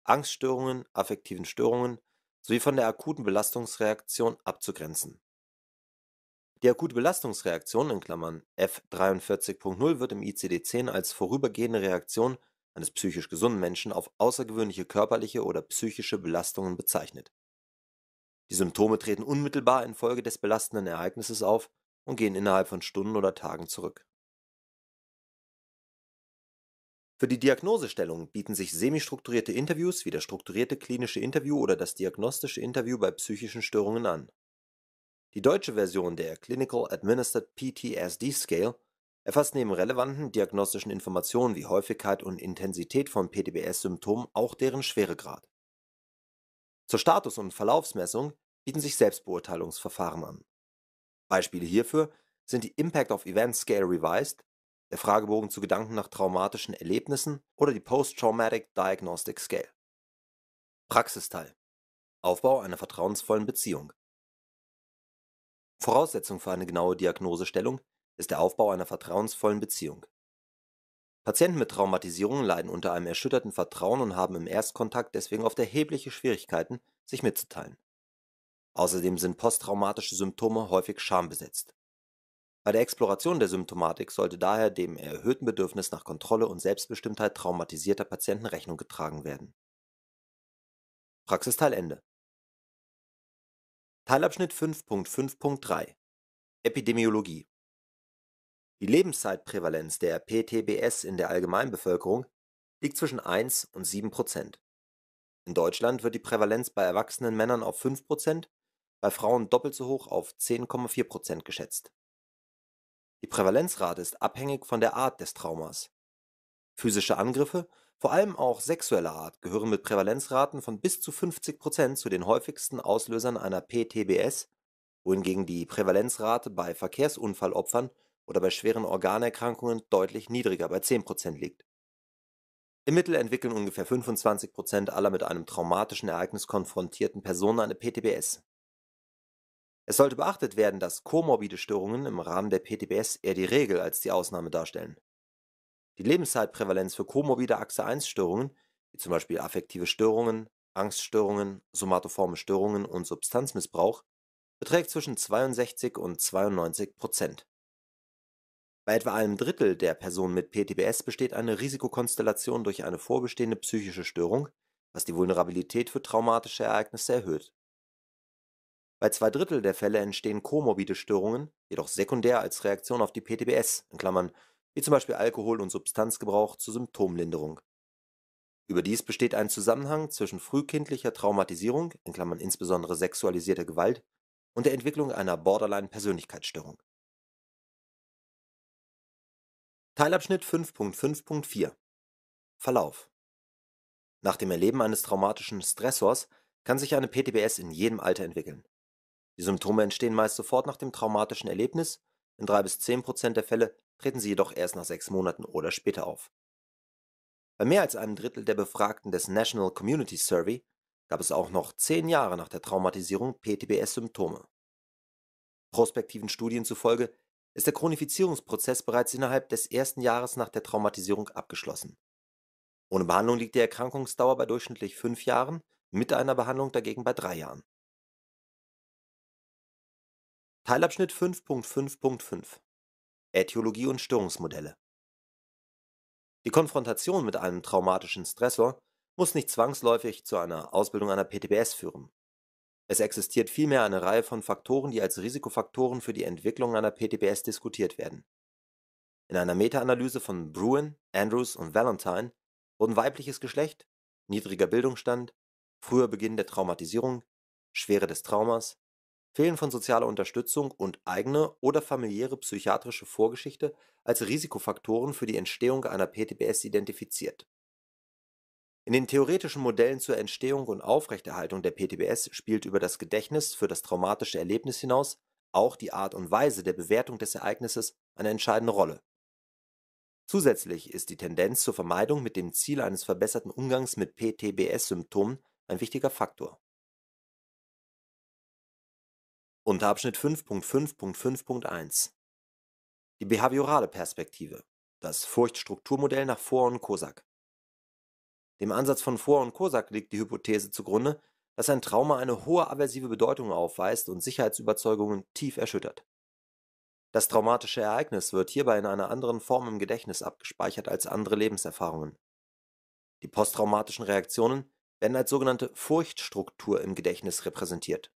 Angststörungen, affektiven Störungen sowie von der akuten Belastungsreaktion abzugrenzen die akute Belastungsreaktion in Klammern (F43.0) wird im ICD-10 als vorübergehende Reaktion eines psychisch gesunden Menschen auf außergewöhnliche körperliche oder psychische Belastungen bezeichnet. Die Symptome treten unmittelbar infolge des belastenden Ereignisses auf und gehen innerhalb von Stunden oder Tagen zurück. Für die Diagnosestellung bieten sich semistrukturierte Interviews wie das strukturierte klinische Interview oder das diagnostische Interview bei psychischen Störungen an die deutsche Version der Clinical Administered PTSD Scale erfasst neben relevanten diagnostischen Informationen wie Häufigkeit und Intensität von PTBS-Symptomen auch deren Schweregrad. Zur Status- und Verlaufsmessung bieten sich Selbstbeurteilungsverfahren an. Beispiele hierfür sind die Impact of Events Scale Revised, der Fragebogen zu Gedanken nach traumatischen Erlebnissen oder die Post-Traumatic Diagnostic Scale. Praxisteil Aufbau einer vertrauensvollen Beziehung Voraussetzung für eine genaue Diagnosestellung ist der Aufbau einer vertrauensvollen Beziehung. Patienten mit Traumatisierungen leiden unter einem erschütterten Vertrauen und haben im Erstkontakt deswegen oft erhebliche Schwierigkeiten, sich mitzuteilen. Außerdem sind posttraumatische Symptome häufig schambesetzt. Bei der Exploration der Symptomatik sollte daher dem erhöhten Bedürfnis nach Kontrolle und Selbstbestimmtheit traumatisierter Patienten Rechnung getragen werden. Praxisteil Ende Teilabschnitt 5.5.3 Epidemiologie Die Lebenszeitprävalenz der PTBS in der Allgemeinbevölkerung liegt zwischen 1 und 7 Prozent. In Deutschland wird die Prävalenz bei erwachsenen Männern auf 5 Prozent, bei Frauen doppelt so hoch auf 10,4 Prozent geschätzt. Die Prävalenzrate ist abhängig von der Art des Traumas. Physische Angriffe vor allem auch sexuelle Art gehören mit Prävalenzraten von bis zu 50 zu den häufigsten Auslösern einer PTBS, wohingegen die Prävalenzrate bei Verkehrsunfallopfern oder bei schweren Organerkrankungen deutlich niedriger bei 10 liegt. Im Mittel entwickeln ungefähr 25 aller mit einem traumatischen Ereignis konfrontierten Personen eine PTBS. Es sollte beachtet werden, dass komorbide Störungen im Rahmen der PTBS eher die Regel als die Ausnahme darstellen die Lebenszeitprävalenz für komorbide Achse-1-Störungen, wie zum Beispiel affektive Störungen, Angststörungen, somatoforme Störungen und Substanzmissbrauch, beträgt zwischen 62 und 92 Prozent. Bei etwa einem Drittel der Personen mit PTBS besteht eine Risikokonstellation durch eine vorbestehende psychische Störung, was die Vulnerabilität für traumatische Ereignisse erhöht. Bei zwei Drittel der Fälle entstehen komorbide Störungen, jedoch sekundär als Reaktion auf die PTBS wie zum Beispiel Alkohol und Substanzgebrauch, zur Symptomlinderung. Überdies besteht ein Zusammenhang zwischen frühkindlicher Traumatisierung in Klammern (insbesondere sexualisierter Gewalt) und der Entwicklung einer Borderline-Persönlichkeitsstörung. Teilabschnitt 5.5.4 Verlauf Nach dem Erleben eines traumatischen Stressors kann sich eine PTBS in jedem Alter entwickeln. Die Symptome entstehen meist sofort nach dem traumatischen Erlebnis in drei bis zehn Prozent der Fälle treten sie jedoch erst nach sechs Monaten oder später auf. Bei mehr als einem Drittel der Befragten des National Community Survey gab es auch noch zehn Jahre nach der Traumatisierung PTBS-Symptome. Prospektiven Studien zufolge ist der Chronifizierungsprozess bereits innerhalb des ersten Jahres nach der Traumatisierung abgeschlossen. Ohne Behandlung liegt die Erkrankungsdauer bei durchschnittlich fünf Jahren, mit einer Behandlung dagegen bei drei Jahren Teilabschnitt 5.5.5 Äthiologie und Störungsmodelle Die Konfrontation mit einem traumatischen Stressor muss nicht zwangsläufig zu einer Ausbildung einer PTBS führen. Es existiert vielmehr eine Reihe von Faktoren, die als Risikofaktoren für die Entwicklung einer PTBS diskutiert werden. In einer Meta-Analyse von Bruin, Andrews und Valentine wurden weibliches Geschlecht, niedriger Bildungsstand, früher Beginn der Traumatisierung, Schwere des Traumas, Fehlen von sozialer Unterstützung und eigene oder familiäre psychiatrische Vorgeschichte als Risikofaktoren für die Entstehung einer PTBS identifiziert. In den theoretischen Modellen zur Entstehung und Aufrechterhaltung der PTBS spielt über das Gedächtnis für das traumatische Erlebnis hinaus auch die Art und Weise der Bewertung des Ereignisses eine entscheidende Rolle. Zusätzlich ist die Tendenz zur Vermeidung mit dem Ziel eines verbesserten Umgangs mit PTBS-Symptomen ein wichtiger Faktor Unterabschnitt 5.5.5.1 Die behaviorale Perspektive. Das Furchtstrukturmodell nach Vor- und Kosak. Dem Ansatz von Vor- und Kosak liegt die Hypothese zugrunde, dass ein Trauma eine hohe aversive Bedeutung aufweist und Sicherheitsüberzeugungen tief erschüttert. Das traumatische Ereignis wird hierbei in einer anderen Form im Gedächtnis abgespeichert als andere Lebenserfahrungen. Die posttraumatischen Reaktionen werden als sogenannte Furchtstruktur im Gedächtnis repräsentiert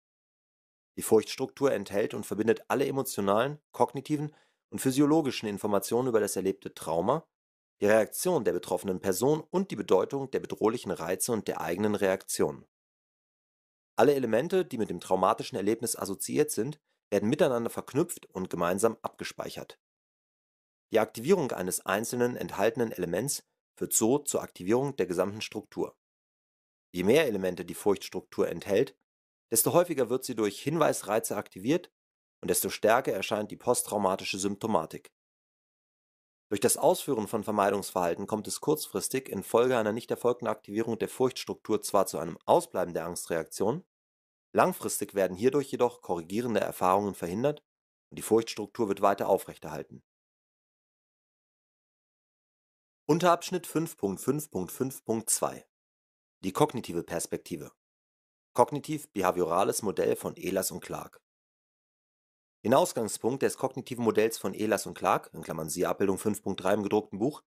die Furchtstruktur enthält und verbindet alle emotionalen, kognitiven und physiologischen Informationen über das erlebte Trauma, die Reaktion der betroffenen Person und die Bedeutung der bedrohlichen Reize und der eigenen Reaktionen. Alle Elemente, die mit dem traumatischen Erlebnis assoziiert sind, werden miteinander verknüpft und gemeinsam abgespeichert. Die Aktivierung eines einzelnen enthaltenen Elements führt so zur Aktivierung der gesamten Struktur. Je mehr Elemente die Furchtstruktur enthält, Desto häufiger wird sie durch Hinweisreize aktiviert und desto stärker erscheint die posttraumatische Symptomatik. Durch das Ausführen von Vermeidungsverhalten kommt es kurzfristig infolge einer nicht erfolgten Aktivierung der Furchtstruktur zwar zu einem Ausbleiben der Angstreaktion, langfristig werden hierdurch jedoch korrigierende Erfahrungen verhindert und die Furchtstruktur wird weiter aufrechterhalten. Unterabschnitt 5.5.5.2 Die kognitive Perspektive kognitiv-behaviorales Modell von Ehlers und Clark. Den Ausgangspunkt des kognitiven Modells von Ehlers und Clark in Klammern (siehe Abbildung 5.3 im gedruckten Buch)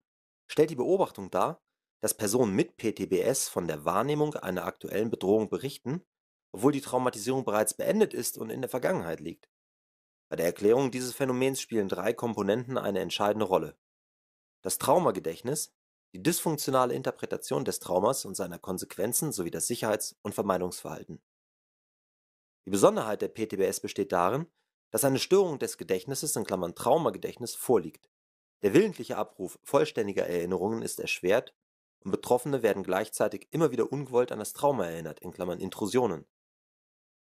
stellt die Beobachtung dar, dass Personen mit PTBS von der Wahrnehmung einer aktuellen Bedrohung berichten, obwohl die Traumatisierung bereits beendet ist und in der Vergangenheit liegt. Bei der Erklärung dieses Phänomens spielen drei Komponenten eine entscheidende Rolle: das Traumagedächtnis die dysfunktionale Interpretation des Traumas und seiner Konsequenzen sowie das Sicherheits und Vermeidungsverhalten. Die Besonderheit der PTBS besteht darin, dass eine Störung des Gedächtnisses (Traumagedächtnis) vorliegt. Der willentliche Abruf vollständiger Erinnerungen ist erschwert und Betroffene werden gleichzeitig immer wieder ungewollt an das Trauma erinnert (Intrusionen).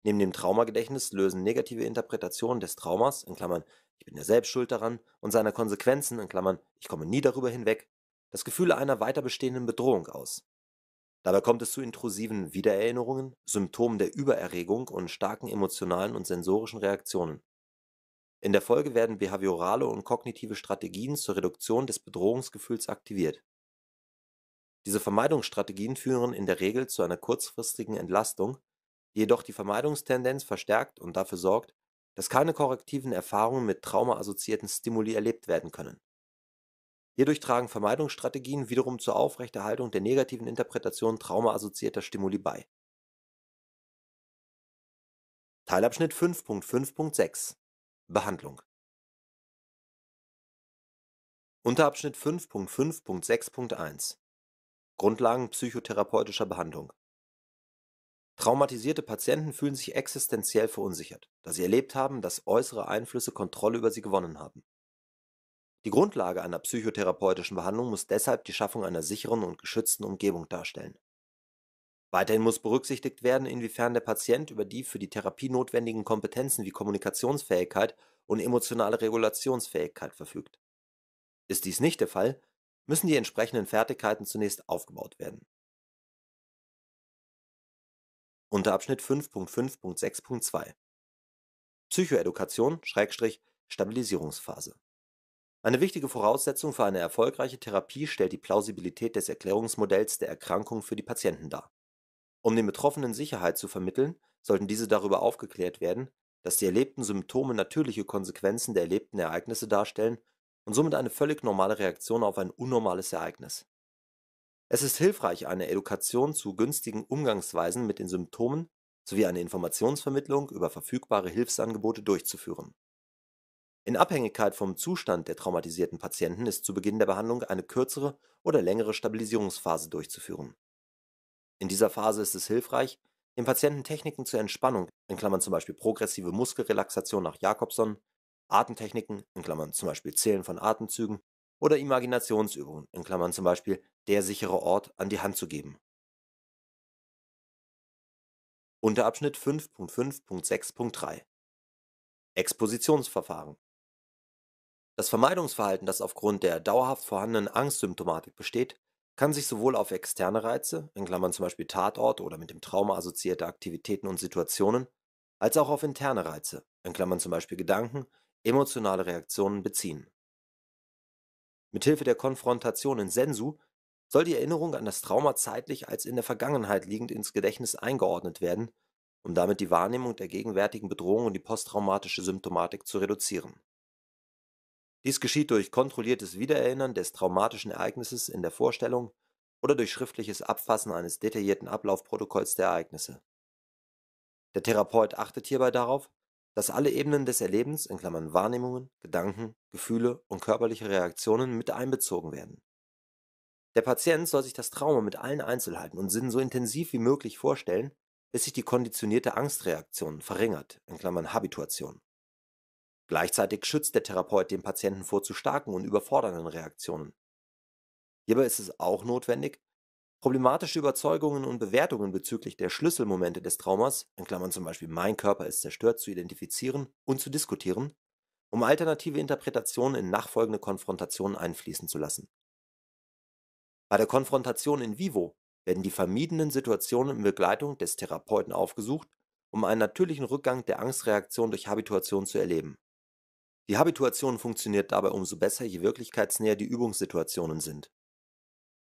Neben dem Traumagedächtnis lösen negative Interpretationen des Traumas („ Ich bin ja selbst schuld daran “) und seiner Konsequenzen („ Ich komme nie darüber hinweg das Gefühl einer weiter bestehenden Bedrohung aus. Dabei kommt es zu intrusiven Wiedererinnerungen, Symptomen der Übererregung und starken emotionalen und sensorischen Reaktionen. In der Folge werden behaviorale und kognitive Strategien zur Reduktion des Bedrohungsgefühls aktiviert. Diese Vermeidungsstrategien führen in der Regel zu einer kurzfristigen Entlastung, die jedoch die Vermeidungstendenz verstärkt und dafür sorgt, dass keine korrektiven Erfahrungen mit traumaassoziierten Stimuli erlebt werden können Hierdurch tragen Vermeidungsstrategien wiederum zur Aufrechterhaltung der negativen Interpretation traumaassoziierter Stimuli bei. Teilabschnitt 5.5.6 Behandlung Unterabschnitt 5.5.6.1 Grundlagen psychotherapeutischer Behandlung Traumatisierte Patienten fühlen sich existenziell verunsichert, da sie erlebt haben, dass äußere Einflüsse Kontrolle über sie gewonnen haben die Grundlage einer psychotherapeutischen Behandlung muss deshalb die Schaffung einer sicheren und geschützten Umgebung darstellen. Weiterhin muss berücksichtigt werden, inwiefern der Patient über die für die Therapie notwendigen Kompetenzen wie Kommunikationsfähigkeit und emotionale Regulationsfähigkeit verfügt. Ist dies nicht der Fall, müssen die entsprechenden Fertigkeiten zunächst aufgebaut werden. Unter Abschnitt 5.5.6.2 Psychoedukation-Stabilisierungsphase eine wichtige Voraussetzung für eine erfolgreiche Therapie stellt die Plausibilität des Erklärungsmodells der Erkrankung für die Patienten dar. Um den Betroffenen Sicherheit zu vermitteln, sollten diese darüber aufgeklärt werden, dass die erlebten Symptome natürliche Konsequenzen der erlebten Ereignisse darstellen und somit eine völlig normale Reaktion auf ein unnormales Ereignis. Es ist hilfreich, eine Edukation zu günstigen Umgangsweisen mit den Symptomen sowie eine Informationsvermittlung über verfügbare Hilfsangebote durchzuführen in Abhängigkeit vom Zustand der traumatisierten Patienten ist zu Beginn der Behandlung eine kürzere oder längere Stabilisierungsphase durchzuführen. In dieser Phase ist es hilfreich, dem Patienten Techniken zur Entspannung in Klammern zum Beispiel progressive Muskelrelaxation nach Jacobson), Atemtechniken zum Beispiel Zählen von Atemzügen) oder Imaginationsübungen in Klammern zum Beispiel Der sichere Ort) an die Hand zu geben. Unterabschnitt 5.5.6.3 Expositionsverfahren das Vermeidungsverhalten, das aufgrund der dauerhaft vorhandenen Angstsymptomatik besteht, kann sich sowohl auf externe Reize in Klammern zum Beispiel Tatort oder mit dem Trauma assoziierte Aktivitäten und Situationen) als auch auf interne Reize in Klammern zum Beispiel Gedanken, emotionale Reaktionen) beziehen. Mithilfe der Konfrontation in sensu soll die Erinnerung an das Trauma zeitlich als in der Vergangenheit liegend ins Gedächtnis eingeordnet werden, um damit die Wahrnehmung der gegenwärtigen Bedrohung und die posttraumatische Symptomatik zu reduzieren dies geschieht durch kontrolliertes Wiedererinnern des traumatischen Ereignisses in der Vorstellung oder durch schriftliches Abfassen eines detaillierten Ablaufprotokolls der Ereignisse. Der Therapeut achtet hierbei darauf, dass alle Ebenen des Erlebens in Klammern (Wahrnehmungen, Gedanken, Gefühle und körperliche Reaktionen) mit einbezogen werden. Der Patient soll sich das Trauma mit allen Einzelheiten und Sinnen so intensiv wie möglich vorstellen, bis sich die konditionierte Angstreaktion verringert in Klammern (Habituation Gleichzeitig schützt der Therapeut den Patienten vor zu starken und überfordernden Reaktionen. Hierbei ist es auch notwendig, problematische Überzeugungen und Bewertungen bezüglich der Schlüsselmomente des Traumas in Klammern (zum Beispiel Mein Körper ist zerstört) zu identifizieren und zu diskutieren, um alternative Interpretationen in nachfolgende Konfrontationen einfließen zu lassen. Bei der Konfrontation in vivo werden die vermiedenen Situationen in Begleitung des Therapeuten aufgesucht, um einen natürlichen Rückgang der Angstreaktion durch Habituation zu erleben die Habituation funktioniert dabei umso besser, je wirklichkeitsnäher die Übungssituationen sind.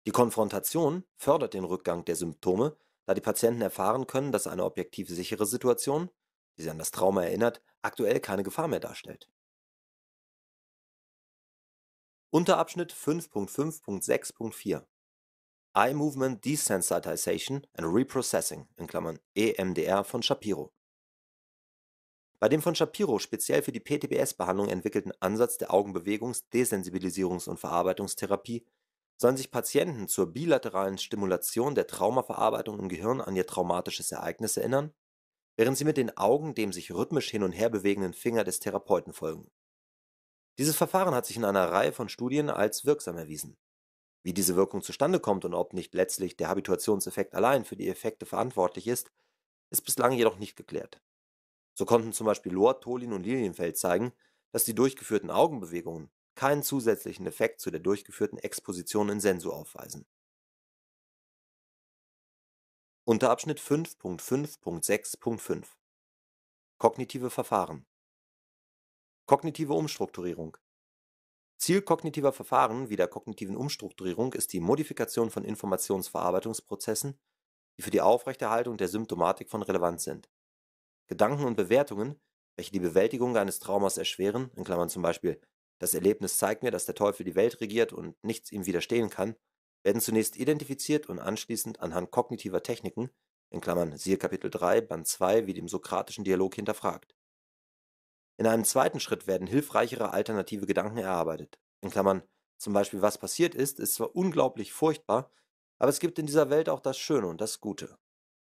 Die Konfrontation fördert den Rückgang der Symptome, da die Patienten erfahren können, dass eine objektiv sichere Situation, die sie an das Trauma erinnert, aktuell keine Gefahr mehr darstellt. Unterabschnitt 5.5.6.4 Eye Movement Desensitization and Reprocessing (EMDR von Shapiro bei dem von Shapiro speziell für die PTBS-Behandlung entwickelten Ansatz der Augenbewegungs Desensibilisierungs und Verarbeitungstherapie sollen sich Patienten zur bilateralen Stimulation der Traumaverarbeitung im Gehirn an ihr traumatisches Ereignis erinnern, während sie mit den Augen dem sich rhythmisch hin und her bewegenden Finger des Therapeuten folgen. Dieses Verfahren hat sich in einer Reihe von Studien als wirksam erwiesen. Wie diese Wirkung zustande kommt und ob nicht letztlich der Habituationseffekt allein für die Effekte verantwortlich ist, ist bislang jedoch nicht geklärt so konnten zum Beispiel Lohr, Tolin und Lilienfeld zeigen, dass die durchgeführten Augenbewegungen keinen zusätzlichen Effekt zu der durchgeführten Exposition in sensu aufweisen. Unterabschnitt 5.5.6.5 Kognitive Verfahren Kognitive Umstrukturierung Ziel kognitiver Verfahren wie der kognitiven Umstrukturierung ist die Modifikation von Informationsverarbeitungsprozessen, die für die Aufrechterhaltung der Symptomatik von Relevanz sind Gedanken und Bewertungen, welche die Bewältigung eines Traumas erschweren in Klammern (zum Beispiel „ Das Erlebnis zeigt mir, dass der Teufel die Welt regiert und nichts ihm widerstehen kann “), werden zunächst identifiziert und anschließend anhand kognitiver Techniken in Klammern (siehe Kapitel 3, Band 2 wie dem sokratischen Dialog) hinterfragt. In einem zweiten Schritt werden hilfreichere alternative Gedanken erarbeitet in Klammern (zum Beispiel „ Was passiert ist, ist zwar unglaublich furchtbar, aber es gibt in dieser Welt auch das Schöne und das Gute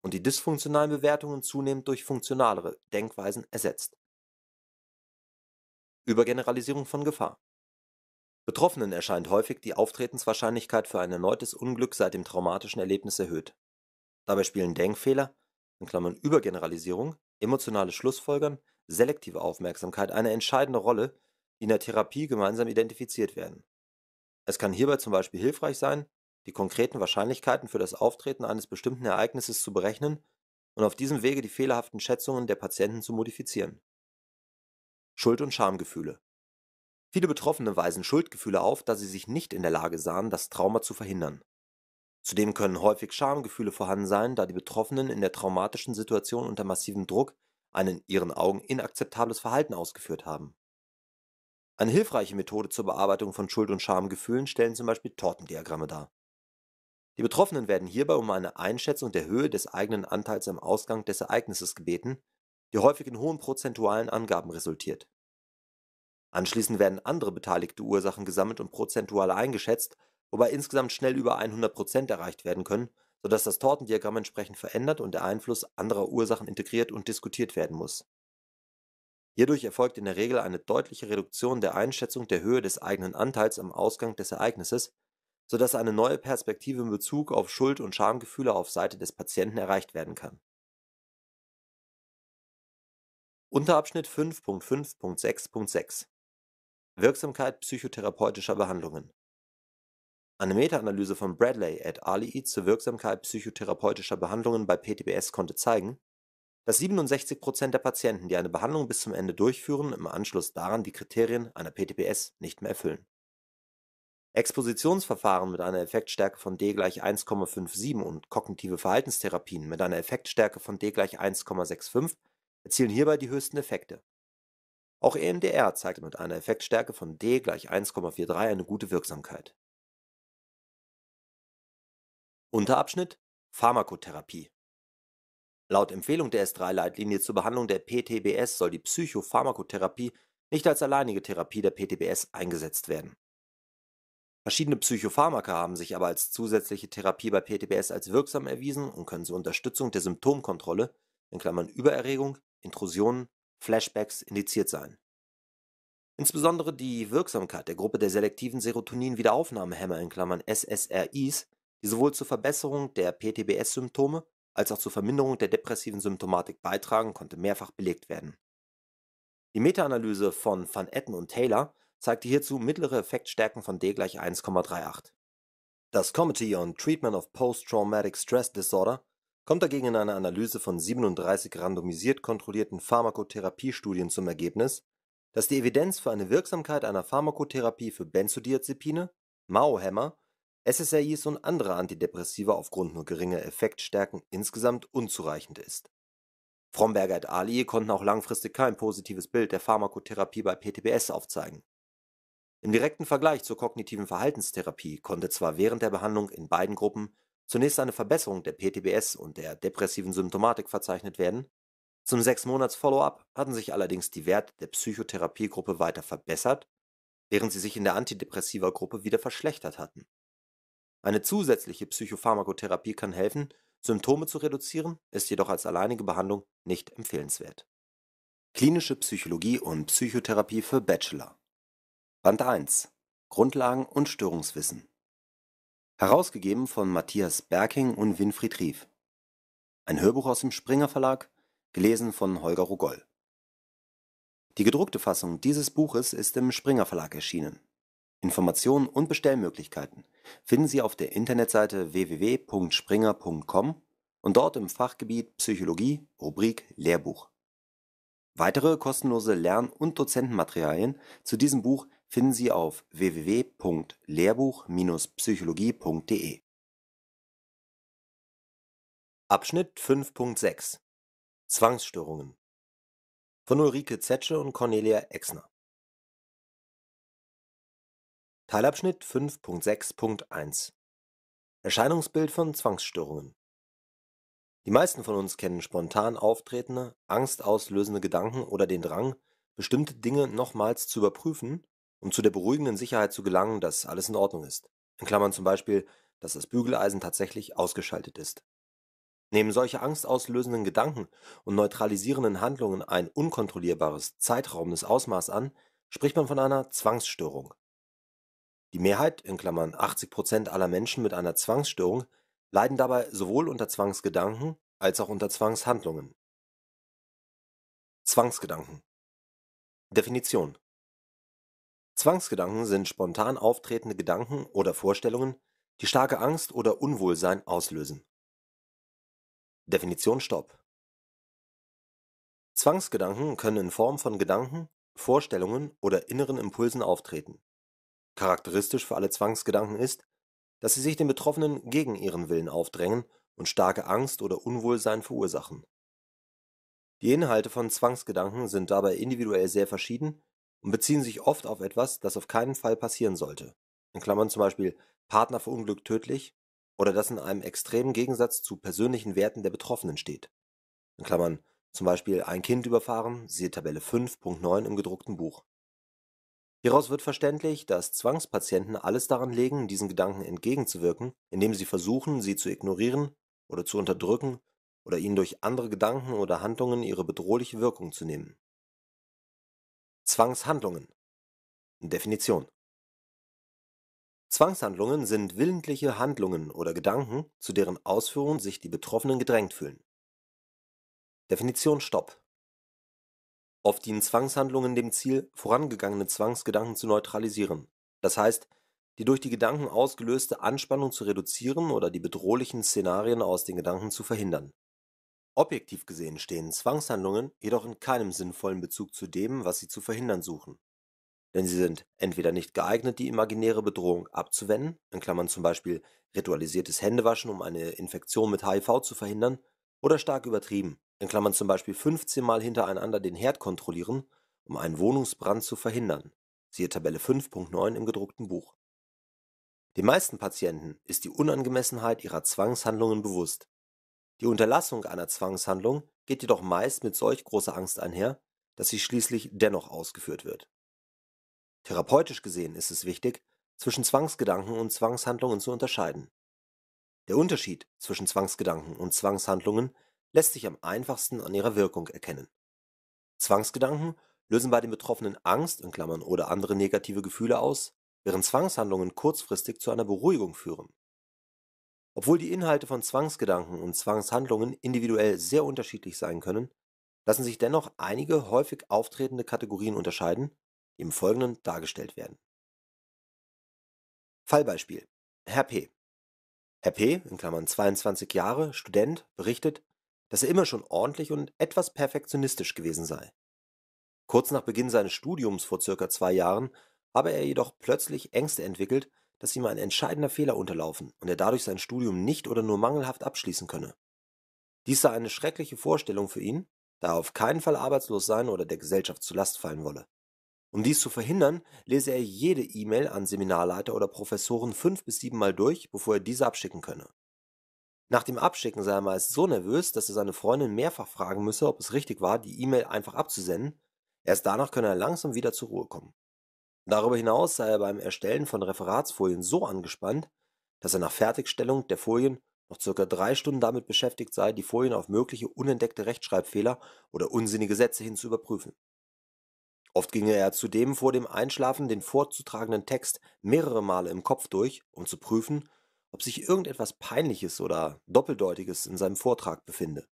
und die dysfunktionalen Bewertungen zunehmend durch funktionalere Denkweisen ersetzt. Übergeneralisierung von Gefahr Betroffenen erscheint häufig die Auftretenswahrscheinlichkeit für ein erneutes Unglück seit dem traumatischen Erlebnis erhöht. Dabei spielen Denkfehler in Klammern (Übergeneralisierung), emotionale Schlussfolgern, selektive Aufmerksamkeit eine entscheidende Rolle, die in der Therapie gemeinsam identifiziert werden. Es kann hierbei zum Beispiel hilfreich sein die konkreten Wahrscheinlichkeiten für das Auftreten eines bestimmten Ereignisses zu berechnen und auf diesem Wege die fehlerhaften Schätzungen der Patienten zu modifizieren. Schuld und Schamgefühle Viele Betroffene weisen Schuldgefühle auf, da sie sich nicht in der Lage sahen, das Trauma zu verhindern. Zudem können häufig Schamgefühle vorhanden sein, da die Betroffenen in der traumatischen Situation unter massivem Druck ein in ihren Augen inakzeptables Verhalten ausgeführt haben. Eine hilfreiche Methode zur Bearbeitung von Schuld- und Schamgefühlen stellen zum Beispiel Tortendiagramme dar die Betroffenen werden hierbei um eine Einschätzung der Höhe des eigenen Anteils am Ausgang des Ereignisses gebeten, die häufig in hohen prozentualen Angaben resultiert. Anschließend werden andere beteiligte Ursachen gesammelt und prozentual eingeschätzt, wobei insgesamt schnell über 100 Prozent erreicht werden können, sodass das Tortendiagramm entsprechend verändert und der Einfluss anderer Ursachen integriert und diskutiert werden muss. Hierdurch erfolgt in der Regel eine deutliche Reduktion der Einschätzung der Höhe des eigenen Anteils am Ausgang des Ereignisses, sodass eine neue Perspektive in Bezug auf Schuld und Schamgefühle auf Seite des Patienten erreicht werden kann. Unterabschnitt 5.5.6.6 Wirksamkeit psychotherapeutischer Behandlungen Eine Meta-Analyse von Bradley et al. zur Wirksamkeit psychotherapeutischer Behandlungen bei PTBS konnte zeigen, dass 67 Prozent der Patienten, die eine Behandlung bis zum Ende durchführen, im Anschluss daran die Kriterien einer PTBS nicht mehr erfüllen Expositionsverfahren mit einer Effektstärke von D gleich 1,57 und kognitive Verhaltenstherapien mit einer Effektstärke von D gleich 1,65 erzielen hierbei die höchsten Effekte. Auch EMDR zeigt mit einer Effektstärke von D gleich 1,43 eine gute Wirksamkeit. Unterabschnitt Pharmakotherapie Laut Empfehlung der S3-Leitlinie zur Behandlung der PTBS soll die Psychopharmakotherapie nicht als alleinige Therapie der PTBS eingesetzt werden Verschiedene Psychopharmaka haben sich aber als zusätzliche Therapie bei PTBS als wirksam erwiesen und können zur Unterstützung der Symptomkontrolle in Klammern (Übererregung, Intrusionen, Flashbacks) indiziert sein. Insbesondere die Wirksamkeit der Gruppe der selektiven serotonin in Klammern (SSRIs), die sowohl zur Verbesserung der PTBS-Symptome als auch zur Verminderung der depressiven Symptomatik beitragen, konnte mehrfach belegt werden. Die Meta-Analyse von Van Etten und Taylor zeigte hierzu mittlere Effektstärken von D gleich 1,38. Das Committee on Treatment of Post-Traumatic Stress Disorder kommt dagegen in einer Analyse von 37 randomisiert kontrollierten Pharmakotherapiestudien zum Ergebnis, dass die Evidenz für eine Wirksamkeit einer Pharmakotherapie für Benzodiazepine, Mao-Hämmer, SSRIs und andere Antidepressiva aufgrund nur geringer Effektstärken insgesamt unzureichend ist. Fromberger et al. konnten auch langfristig kein positives Bild der Pharmakotherapie bei PTBS aufzeigen im direkten Vergleich zur kognitiven Verhaltenstherapie konnte zwar während der Behandlung in beiden Gruppen zunächst eine Verbesserung der PTBS und der depressiven Symptomatik verzeichnet werden, zum Monats follow up hatten sich allerdings die Werte der Psychotherapiegruppe weiter verbessert, während sie sich in der antidepressiver gruppe wieder verschlechtert hatten. Eine zusätzliche Psychopharmakotherapie kann helfen, Symptome zu reduzieren, ist jedoch als alleinige Behandlung nicht empfehlenswert. Klinische Psychologie und Psychotherapie für Bachelor Band 1 Grundlagen und Störungswissen. Herausgegeben von Matthias Berking und Winfried Rief. Ein Hörbuch aus dem Springer Verlag, gelesen von Holger Rogoll. Die gedruckte Fassung dieses Buches ist im Springer Verlag erschienen. Informationen und Bestellmöglichkeiten finden Sie auf der Internetseite www.springer.com und dort im Fachgebiet Psychologie, Rubrik Lehrbuch. Weitere kostenlose Lern- und Dozentenmaterialien zu diesem Buch finden Sie auf www.lehrbuch-psychologie.de. Abschnitt 5.6 Zwangsstörungen von Ulrike Zetsche und Cornelia Exner. Teilabschnitt 5.6.1 Erscheinungsbild von Zwangsstörungen Die meisten von uns kennen spontan auftretende, angstauslösende Gedanken oder den Drang, bestimmte Dinge nochmals zu überprüfen um zu der beruhigenden Sicherheit zu gelangen, dass alles in Ordnung ist. In Klammern zum Beispiel, dass das Bügeleisen tatsächlich ausgeschaltet ist. Nehmen solche angstauslösenden Gedanken und neutralisierenden Handlungen ein unkontrollierbares, zeitraubendes Ausmaß an, spricht man von einer Zwangsstörung. Die Mehrheit, in Klammern 80 Prozent aller Menschen mit einer Zwangsstörung, leiden dabei sowohl unter Zwangsgedanken als auch unter Zwangshandlungen. Zwangsgedanken. Definition. Zwangsgedanken sind spontan auftretende Gedanken oder Vorstellungen, die starke Angst oder Unwohlsein auslösen. Definition Stopp Zwangsgedanken können in Form von Gedanken, Vorstellungen oder inneren Impulsen auftreten. Charakteristisch für alle Zwangsgedanken ist, dass sie sich den Betroffenen gegen ihren Willen aufdrängen und starke Angst oder Unwohlsein verursachen. Die Inhalte von Zwangsgedanken sind dabei individuell sehr verschieden und beziehen sich oft auf etwas, das auf keinen Fall passieren sollte In Klammern (zum Beispiel Partner verunglückt tödlich) oder das in einem extremen Gegensatz zu persönlichen Werten der Betroffenen steht In Klammern (zum Beispiel Ein Kind überfahren, siehe Tabelle 5.9 im gedruckten Buch). Hieraus wird verständlich, dass Zwangspatienten alles daran legen, diesen Gedanken entgegenzuwirken, indem sie versuchen, sie zu ignorieren oder zu unterdrücken oder ihnen durch andere Gedanken oder Handlungen ihre bedrohliche Wirkung zu nehmen Zwangshandlungen Definition Zwangshandlungen sind willentliche Handlungen oder Gedanken, zu deren Ausführung sich die Betroffenen gedrängt fühlen. Definition Stopp Oft dienen Zwangshandlungen dem Ziel, vorangegangene Zwangsgedanken zu neutralisieren, das heißt, die durch die Gedanken ausgelöste Anspannung zu reduzieren oder die bedrohlichen Szenarien aus den Gedanken zu verhindern Objektiv gesehen stehen Zwangshandlungen jedoch in keinem sinnvollen Bezug zu dem, was sie zu verhindern suchen. Denn sie sind entweder nicht geeignet, die imaginäre Bedrohung abzuwenden in Klammern zum Beispiel ritualisiertes Händewaschen, um eine Infektion mit HIV zu verhindern) oder stark übertrieben in Klammern zum Beispiel 15 Mal hintereinander den Herd kontrollieren, um einen Wohnungsbrand zu verhindern (siehe Tabelle 5.9 im gedruckten Buch). Den meisten Patienten ist die Unangemessenheit ihrer Zwangshandlungen bewusst die Unterlassung einer Zwangshandlung geht jedoch meist mit solch großer Angst einher, dass sie schließlich dennoch ausgeführt wird. Therapeutisch gesehen ist es wichtig, zwischen Zwangsgedanken und Zwangshandlungen zu unterscheiden. Der Unterschied zwischen Zwangsgedanken und Zwangshandlungen lässt sich am einfachsten an ihrer Wirkung erkennen. Zwangsgedanken lösen bei den Betroffenen Angst (oder andere negative Gefühle) aus, während Zwangshandlungen kurzfristig zu einer Beruhigung führen obwohl die Inhalte von Zwangsgedanken und Zwangshandlungen individuell sehr unterschiedlich sein können, lassen sich dennoch einige häufig auftretende Kategorien unterscheiden, die im Folgenden dargestellt werden. Fallbeispiel: Herr P. Herr P. in Klammern (22 Jahre, Student) berichtet, dass er immer schon ordentlich und etwas perfektionistisch gewesen sei. Kurz nach Beginn seines Studiums vor circa zwei Jahren habe er jedoch plötzlich Ängste entwickelt dass ihm ein entscheidender Fehler unterlaufen und er dadurch sein Studium nicht oder nur mangelhaft abschließen könne. Dies sei eine schreckliche Vorstellung für ihn, da er auf keinen Fall arbeitslos sein oder der Gesellschaft zur Last fallen wolle. Um dies zu verhindern, lese er jede E-Mail an Seminarleiter oder Professoren fünf bis siebenmal durch, bevor er diese abschicken könne. Nach dem Abschicken sei er meist so nervös, dass er seine Freundin mehrfach fragen müsse, ob es richtig war, die E-Mail einfach abzusenden. Erst danach könne er langsam wieder zur Ruhe kommen. Darüber hinaus sei er beim Erstellen von Referatsfolien so angespannt, dass er nach Fertigstellung der Folien noch circa drei Stunden damit beschäftigt sei, die Folien auf mögliche unentdeckte Rechtschreibfehler oder unsinnige Sätze hin zu überprüfen. Oft ginge er zudem vor dem Einschlafen den vorzutragenden Text mehrere Male im Kopf durch, um zu prüfen, ob sich irgendetwas Peinliches oder Doppeldeutiges in seinem Vortrag befinde.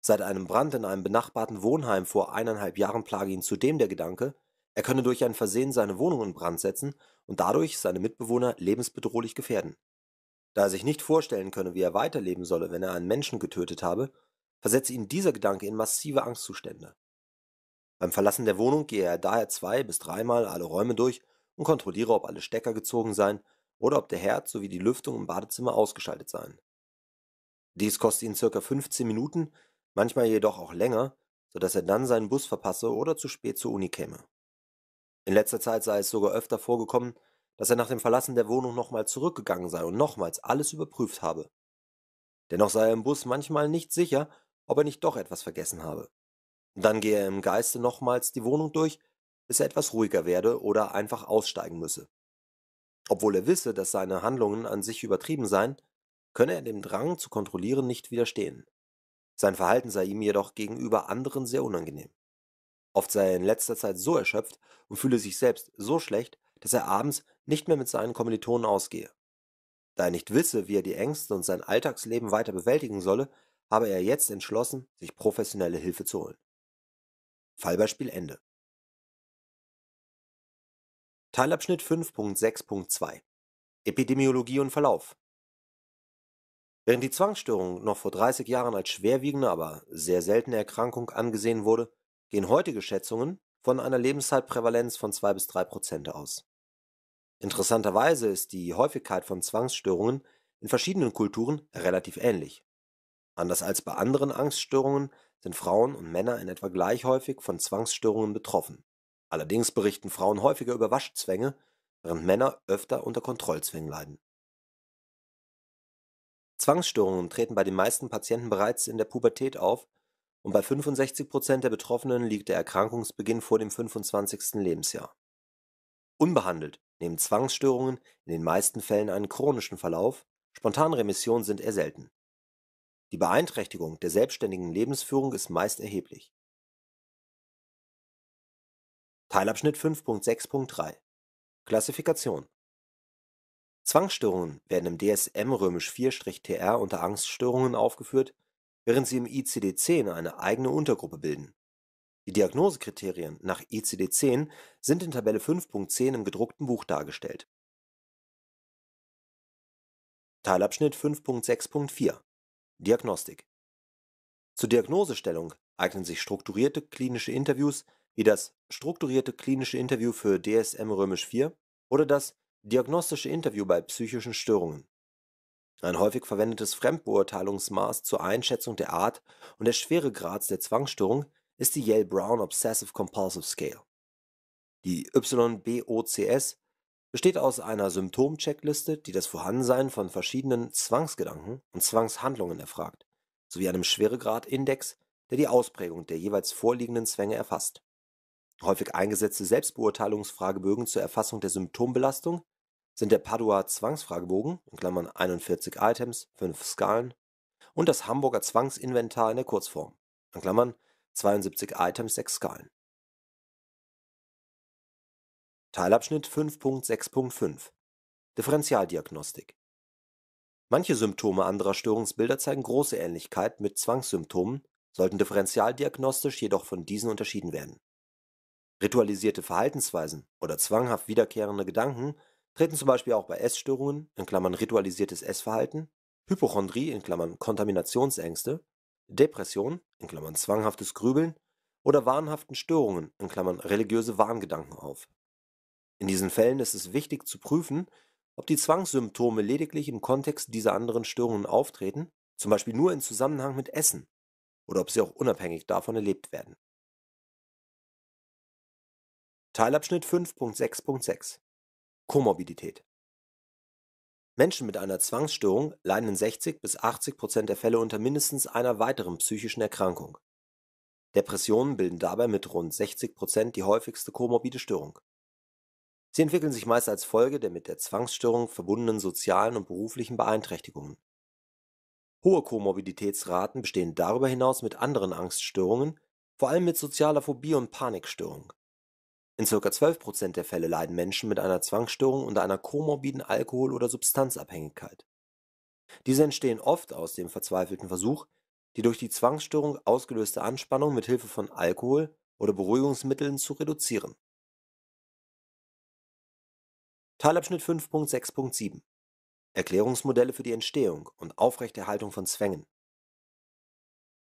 Seit einem Brand in einem benachbarten Wohnheim vor eineinhalb Jahren plage ihn zudem der Gedanke, er könne durch ein Versehen seine Wohnung in Brand setzen und dadurch seine Mitbewohner lebensbedrohlich gefährden. Da er sich nicht vorstellen könne, wie er weiterleben solle, wenn er einen Menschen getötet habe, versetze ihn dieser Gedanke in massive Angstzustände. Beim Verlassen der Wohnung gehe er daher zwei bis dreimal alle Räume durch und kontrolliere, ob alle Stecker gezogen seien oder ob der Herd sowie die Lüftung im Badezimmer ausgeschaltet seien. Dies koste ihn ca. 15 Minuten, manchmal jedoch auch länger, sodass er dann seinen Bus verpasse oder zu spät zur Uni käme. In letzter Zeit sei es sogar öfter vorgekommen, dass er nach dem Verlassen der Wohnung nochmal zurückgegangen sei und nochmals alles überprüft habe. Dennoch sei er im Bus manchmal nicht sicher, ob er nicht doch etwas vergessen habe. Dann gehe er im Geiste nochmals die Wohnung durch, bis er etwas ruhiger werde oder einfach aussteigen müsse. Obwohl er wisse, dass seine Handlungen an sich übertrieben seien, könne er dem Drang zu kontrollieren nicht widerstehen. Sein Verhalten sei ihm jedoch gegenüber anderen sehr unangenehm oft sei er in letzter Zeit so erschöpft und fühle sich selbst so schlecht, dass er abends nicht mehr mit seinen Kommilitonen ausgehe. Da er nicht wisse, wie er die Ängste und sein Alltagsleben weiter bewältigen solle, habe er jetzt entschlossen, sich professionelle Hilfe zu holen. Fallbeispiel Ende. Teilabschnitt 5.6.2 Epidemiologie und Verlauf Während die Zwangsstörung noch vor 30 Jahren als schwerwiegende, aber sehr seltene Erkrankung angesehen wurde, gehen heutige Schätzungen von einer Lebenszeitprävalenz von 2 bis 3 Prozent aus. Interessanterweise ist die Häufigkeit von Zwangsstörungen in verschiedenen Kulturen relativ ähnlich. Anders als bei anderen Angststörungen sind Frauen und Männer in etwa gleich häufig von Zwangsstörungen betroffen. Allerdings berichten Frauen häufiger über Waschzwänge, während Männer öfter unter Kontrollzwängen leiden. Zwangsstörungen treten bei den meisten Patienten bereits in der Pubertät auf und bei 65 Prozent der Betroffenen liegt der Erkrankungsbeginn vor dem 25. Lebensjahr. Unbehandelt nehmen Zwangsstörungen in den meisten Fällen einen chronischen Verlauf, Remissionen sind eher selten. Die Beeinträchtigung der selbstständigen Lebensführung ist meist erheblich. Teilabschnitt 5.6.3 Klassifikation Zwangsstörungen werden im DSM-Römisch 4-TR unter Angststörungen aufgeführt während sie im ICD-10 eine eigene Untergruppe bilden. Die Diagnosekriterien nach ICD-10 sind in Tabelle 5.10 im gedruckten Buch dargestellt. Teilabschnitt 5.6.4 Diagnostik Zur Diagnosestellung eignen sich strukturierte klinische Interviews wie das strukturierte klinische Interview für DSM römisch 4 oder das diagnostische Interview bei psychischen Störungen. Ein häufig verwendetes Fremdbeurteilungsmaß zur Einschätzung der Art und des Schweregrads der Zwangsstörung ist die Yale-Brown Obsessive Compulsive Scale. Die YBOCS besteht aus einer Symptomcheckliste, die das Vorhandensein von verschiedenen Zwangsgedanken und Zwangshandlungen erfragt, sowie einem Schweregradindex, der die Ausprägung der jeweils vorliegenden Zwänge erfasst. Häufig eingesetzte Selbstbeurteilungsfragebögen zur Erfassung der Symptombelastung sind der Padua Zwangsfragebogen (41 Items, 5 Skalen) und das Hamburger Zwangsinventar in der Kurzform (72 Items, 6 Skalen). Teilabschnitt 5.6.5 Differentialdiagnostik Manche Symptome anderer Störungsbilder zeigen große Ähnlichkeit mit Zwangssymptomen, sollten differentialdiagnostisch jedoch von diesen unterschieden werden. Ritualisierte Verhaltensweisen oder zwanghaft wiederkehrende Gedanken treten zum Beispiel auch bei Essstörungen in Klammern (ritualisiertes Essverhalten), Hypochondrie in Klammern (Kontaminationsängste), Depression in Klammern (zwanghaftes Grübeln) oder wahnhaften Störungen in Klammern (religiöse Wahngedanken) auf. In diesen Fällen ist es wichtig zu prüfen, ob die Zwangssymptome lediglich im Kontext dieser anderen Störungen auftreten zum Beispiel nur in Zusammenhang mit Essen) oder ob sie auch unabhängig davon erlebt werden. Teilabschnitt 5.6.6 Komorbidität Menschen mit einer Zwangsstörung leiden in 60 bis 80 Prozent der Fälle unter mindestens einer weiteren psychischen Erkrankung. Depressionen bilden dabei mit rund 60 Prozent die häufigste komorbide Störung. Sie entwickeln sich meist als Folge der mit der Zwangsstörung verbundenen sozialen und beruflichen Beeinträchtigungen. Hohe Komorbiditätsraten bestehen darüber hinaus mit anderen Angststörungen, vor allem mit sozialer Phobie und Panikstörung in ca. 12 der Fälle leiden Menschen mit einer Zwangsstörung unter einer komorbiden Alkohol oder Substanzabhängigkeit. Diese entstehen oft aus dem verzweifelten Versuch, die durch die Zwangsstörung ausgelöste Anspannung mit Hilfe von Alkohol oder Beruhigungsmitteln zu reduzieren. Teilabschnitt 5.6.7 Erklärungsmodelle für die Entstehung und Aufrechterhaltung von Zwängen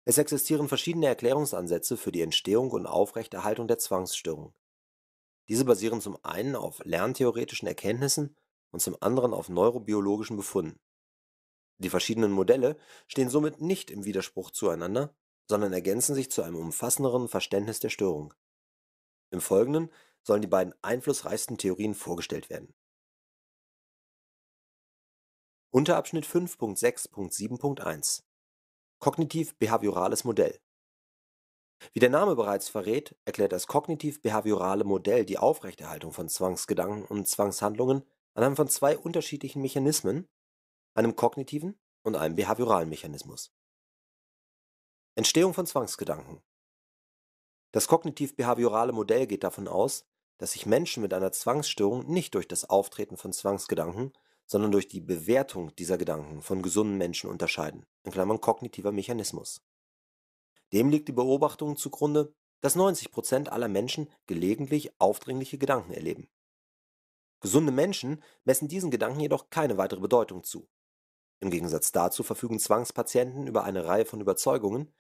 Es existieren verschiedene Erklärungsansätze für die Entstehung und Aufrechterhaltung der Zwangsstörung diese basieren zum einen auf lerntheoretischen Erkenntnissen und zum anderen auf neurobiologischen Befunden. Die verschiedenen Modelle stehen somit nicht im Widerspruch zueinander, sondern ergänzen sich zu einem umfassenderen Verständnis der Störung. Im Folgenden sollen die beiden einflussreichsten Theorien vorgestellt werden. Unterabschnitt 5.6.7.1 Kognitiv-behaviorales Modell wie der Name bereits verrät, erklärt das kognitiv-behaviorale Modell die Aufrechterhaltung von Zwangsgedanken und Zwangshandlungen anhand von zwei unterschiedlichen Mechanismen, einem kognitiven und einem behavioralen Mechanismus. Entstehung von Zwangsgedanken Das kognitiv-behaviorale Modell geht davon aus, dass sich Menschen mit einer Zwangsstörung nicht durch das Auftreten von Zwangsgedanken, sondern durch die Bewertung dieser Gedanken von gesunden Menschen unterscheiden in Klammern (kognitiver Mechanismus dem liegt die Beobachtung zugrunde, dass 90 aller Menschen gelegentlich aufdringliche Gedanken erleben. Gesunde Menschen messen diesen Gedanken jedoch keine weitere Bedeutung zu. Im Gegensatz dazu verfügen Zwangspatienten über eine Reihe von Überzeugungen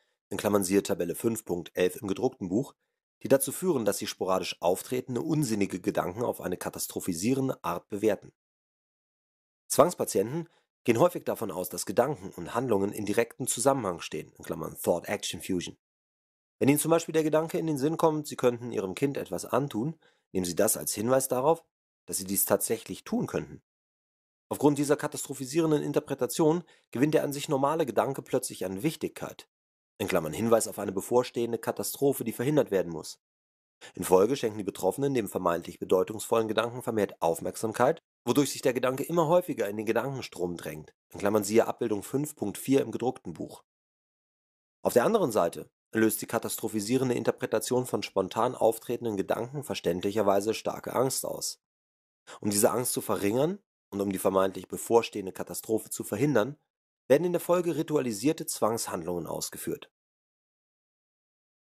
(siehe Tabelle 5.11 im gedruckten Buch), die dazu führen, dass sie sporadisch auftretende unsinnige Gedanken auf eine katastrophisierende Art bewerten. Zwangspatienten gehen häufig davon aus, dass Gedanken und Handlungen in direktem Zusammenhang stehen (Thought-Action-Fusion). Wenn Ihnen zum Beispiel der Gedanke in den Sinn kommt, Sie könnten Ihrem Kind etwas antun, nehmen Sie das als Hinweis darauf, dass Sie dies tatsächlich tun könnten. Aufgrund dieser katastrophisierenden Interpretation gewinnt der an sich normale Gedanke plötzlich an Wichtigkeit (Hinweis auf eine bevorstehende Katastrophe, die verhindert werden muss). In Folge schenken die Betroffenen dem vermeintlich bedeutungsvollen Gedanken vermehrt Aufmerksamkeit wodurch sich der Gedanke immer häufiger in den Gedankenstrom drängt In Klammern (siehe Abbildung 5.4 im gedruckten Buch). Auf der anderen Seite löst die katastrophisierende Interpretation von spontan auftretenden Gedanken verständlicherweise starke Angst aus. Um diese Angst zu verringern und um die vermeintlich bevorstehende Katastrophe zu verhindern, werden in der Folge ritualisierte Zwangshandlungen ausgeführt.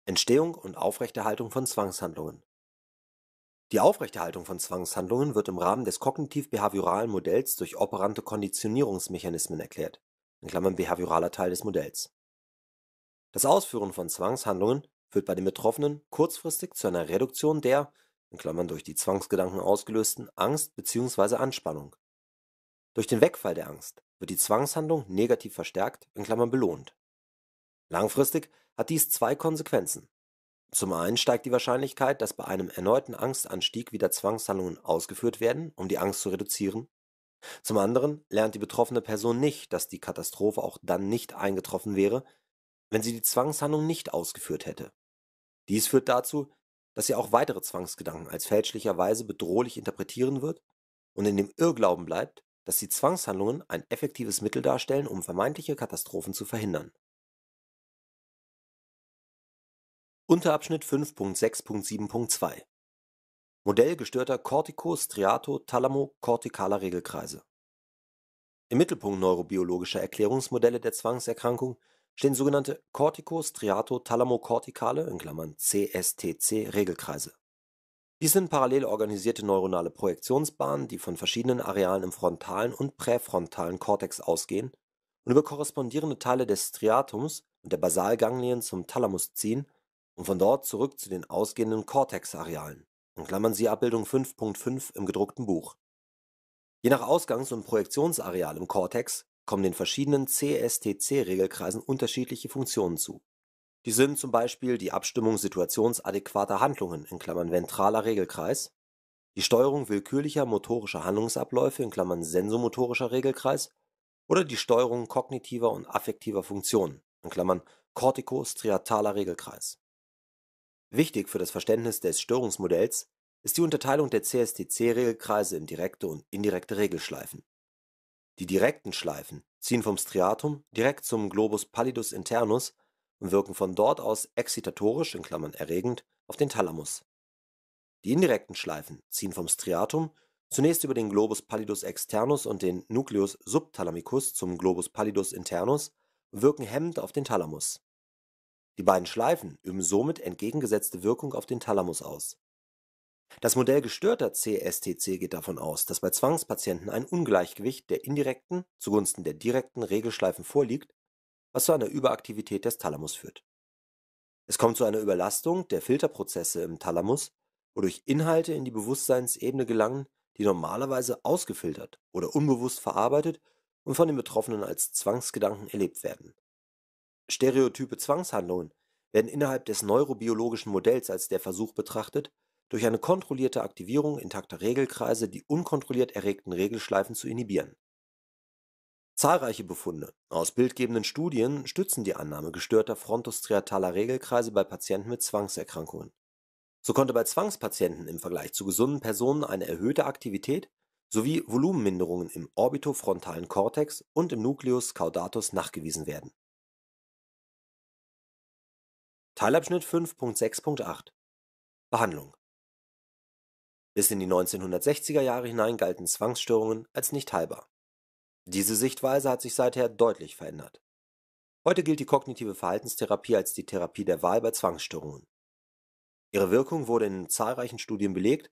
Entstehung und Aufrechterhaltung von Zwangshandlungen die Aufrechterhaltung von Zwangshandlungen wird im Rahmen des kognitiv-behavioralen Modells durch operante Konditionierungsmechanismen erklärt in Klammern (behavioraler Teil des Modells). Das Ausführen von Zwangshandlungen führt bei den Betroffenen kurzfristig zu einer Reduktion der in Klammern (durch die Zwangsgedanken ausgelösten) Angst bzw. Anspannung. Durch den Wegfall der Angst wird die Zwangshandlung negativ verstärkt in Klammern (belohnt). Langfristig hat dies zwei Konsequenzen zum einen steigt die Wahrscheinlichkeit, dass bei einem erneuten Angstanstieg wieder Zwangshandlungen ausgeführt werden, um die Angst zu reduzieren. Zum anderen lernt die betroffene Person nicht, dass die Katastrophe auch dann nicht eingetroffen wäre, wenn sie die Zwangshandlung nicht ausgeführt hätte. Dies führt dazu, dass sie auch weitere Zwangsgedanken als fälschlicherweise bedrohlich interpretieren wird und in dem Irrglauben bleibt, dass die Zwangshandlungen ein effektives Mittel darstellen, um vermeintliche Katastrophen zu verhindern Unterabschnitt 5.6.7.2 Modell gestörter Cortico-striato-thalamo-kortikaler Regelkreise Im Mittelpunkt neurobiologischer Erklärungsmodelle der Zwangserkrankung stehen sogenannte Cortico-striato-thalamo-kortikale (CSTC)-Regelkreise. Dies sind parallel organisierte neuronale Projektionsbahnen, die von verschiedenen Arealen im frontalen und präfrontalen Kortex ausgehen und über korrespondierende Teile des Striatums und der Basalganglien zum Thalamus ziehen und von dort zurück zu den ausgehenden Cortex-Arealen klammern Sie Abbildung 5.5 im gedruckten Buch). Je nach Ausgangs und Projektionsareal im Cortex kommen den verschiedenen CSTC-Regelkreisen unterschiedliche Funktionen zu. Die sind zum Beispiel die Abstimmung situationsadäquater Handlungen in Klammern (ventraler Regelkreis), die Steuerung willkürlicher motorischer Handlungsabläufe in Klammern (sensomotorischer Regelkreis) oder die Steuerung kognitiver und affektiver Funktionen in Klammern (kortikostriataler Regelkreis Wichtig für das Verständnis des Störungsmodells ist die Unterteilung der CSTC-Regelkreise in direkte und indirekte Regelschleifen. Die direkten Schleifen ziehen vom Striatum direkt zum Globus pallidus internus und wirken von dort aus exzitatorisch (erregend) auf den Thalamus. Die indirekten Schleifen ziehen vom Striatum zunächst über den Globus pallidus externus und den Nucleus subthalamicus zum Globus pallidus internus und wirken hemmend auf den Thalamus die beiden Schleifen üben somit entgegengesetzte Wirkung auf den Thalamus aus. Das Modell gestörter CSTC geht davon aus, dass bei Zwangspatienten ein Ungleichgewicht der indirekten zugunsten der direkten Regelschleifen vorliegt, was zu einer Überaktivität des Thalamus führt. Es kommt zu einer Überlastung der Filterprozesse im Thalamus, wodurch Inhalte in die Bewusstseinsebene gelangen, die normalerweise ausgefiltert oder unbewusst verarbeitet und von den Betroffenen als Zwangsgedanken erlebt werden Stereotype Zwangshandlungen werden innerhalb des neurobiologischen Modells als der Versuch betrachtet, durch eine kontrollierte Aktivierung intakter Regelkreise die unkontrolliert erregten Regelschleifen zu inhibieren. Zahlreiche Befunde aus bildgebenden Studien stützen die Annahme gestörter frontostriataler Regelkreise bei Patienten mit Zwangserkrankungen. So konnte bei Zwangspatienten im Vergleich zu gesunden Personen eine erhöhte Aktivität sowie Volumenminderungen im orbitofrontalen Kortex und im Nucleus caudatus nachgewiesen werden Teilabschnitt 5.6.8 Behandlung Bis in die 1960er Jahre hinein galten Zwangsstörungen als nicht heilbar. Diese Sichtweise hat sich seither deutlich verändert. Heute gilt die kognitive Verhaltenstherapie als die Therapie der Wahl bei Zwangsstörungen. Ihre Wirkung wurde in zahlreichen Studien belegt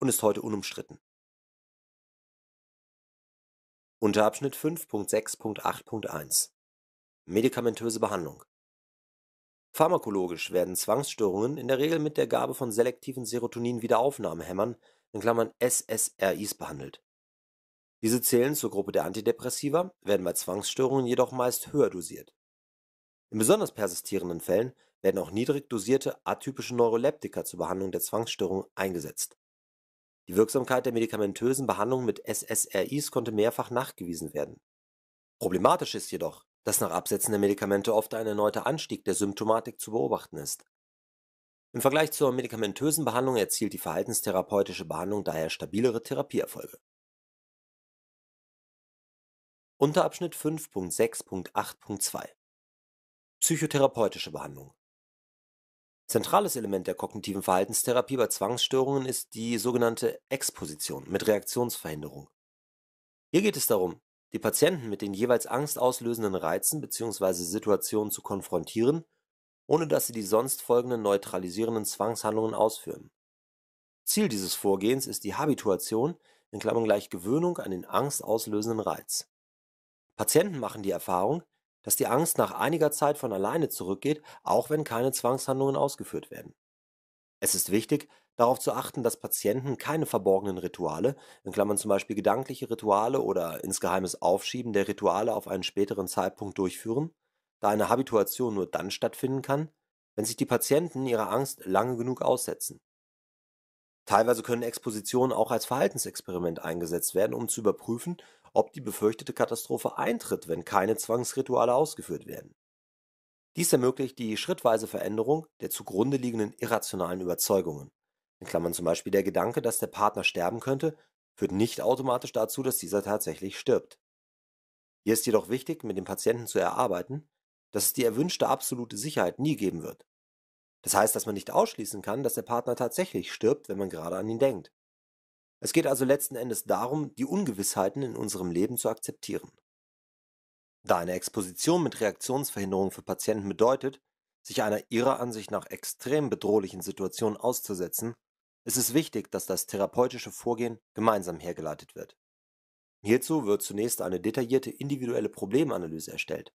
und ist heute unumstritten. Unterabschnitt 5.6.8.1 Medikamentöse Behandlung Pharmakologisch werden Zwangsstörungen in der Regel mit der Gabe von selektiven Serotonin-Wiederaufnahmehämmern (SSRIs) behandelt. Diese zählen zur Gruppe der Antidepressiva, werden bei Zwangsstörungen jedoch meist höher dosiert. In besonders persistierenden Fällen werden auch niedrig dosierte atypische Neuroleptika zur Behandlung der Zwangsstörung eingesetzt. Die Wirksamkeit der medikamentösen Behandlung mit SSRIs konnte mehrfach nachgewiesen werden. Problematisch ist jedoch dass nach Absetzen der Medikamente oft ein erneuter Anstieg der Symptomatik zu beobachten ist. Im Vergleich zur medikamentösen Behandlung erzielt die verhaltenstherapeutische Behandlung daher stabilere Therapieerfolge. Unterabschnitt 5.6.8.2 Psychotherapeutische Behandlung Zentrales Element der kognitiven Verhaltenstherapie bei Zwangsstörungen ist die sogenannte Exposition mit Reaktionsverhinderung. Hier geht es darum, die Patienten mit den jeweils angstauslösenden Reizen bzw. Situationen zu konfrontieren, ohne dass sie die sonst folgenden neutralisierenden Zwangshandlungen ausführen. Ziel dieses Vorgehens ist die Habituation in Klammern gleich Gewöhnung an den angstauslösenden Reiz). Patienten machen die Erfahrung, dass die Angst nach einiger Zeit von alleine zurückgeht, auch wenn keine Zwangshandlungen ausgeführt werden. Es ist wichtig darauf zu achten, dass Patienten keine verborgenen Rituale in Klammern (zum Beispiel gedankliche Rituale oder insgeheimes Aufschieben der Rituale auf einen späteren Zeitpunkt) durchführen, da eine Habituation nur dann stattfinden kann, wenn sich die Patienten ihrer Angst lange genug aussetzen. Teilweise können Expositionen auch als Verhaltensexperiment eingesetzt werden, um zu überprüfen, ob die befürchtete Katastrophe eintritt, wenn keine Zwangsrituale ausgeführt werden. Dies ermöglicht die schrittweise Veränderung der zugrunde liegenden irrationalen Überzeugungen in Klammern zum Beispiel der Gedanke, dass der Partner sterben könnte, führt nicht automatisch dazu, dass dieser tatsächlich stirbt. Hier ist jedoch wichtig, mit dem Patienten zu erarbeiten, dass es die erwünschte absolute Sicherheit nie geben wird. Das heißt, dass man nicht ausschließen kann, dass der Partner tatsächlich stirbt, wenn man gerade an ihn denkt. Es geht also letzten Endes darum, die Ungewissheiten in unserem Leben zu akzeptieren. Da eine Exposition mit Reaktionsverhinderung für Patienten bedeutet, sich einer ihrer Ansicht nach extrem bedrohlichen Situation auszusetzen, es ist wichtig, dass das therapeutische Vorgehen gemeinsam hergeleitet wird. Hierzu wird zunächst eine detaillierte individuelle Problemanalyse erstellt.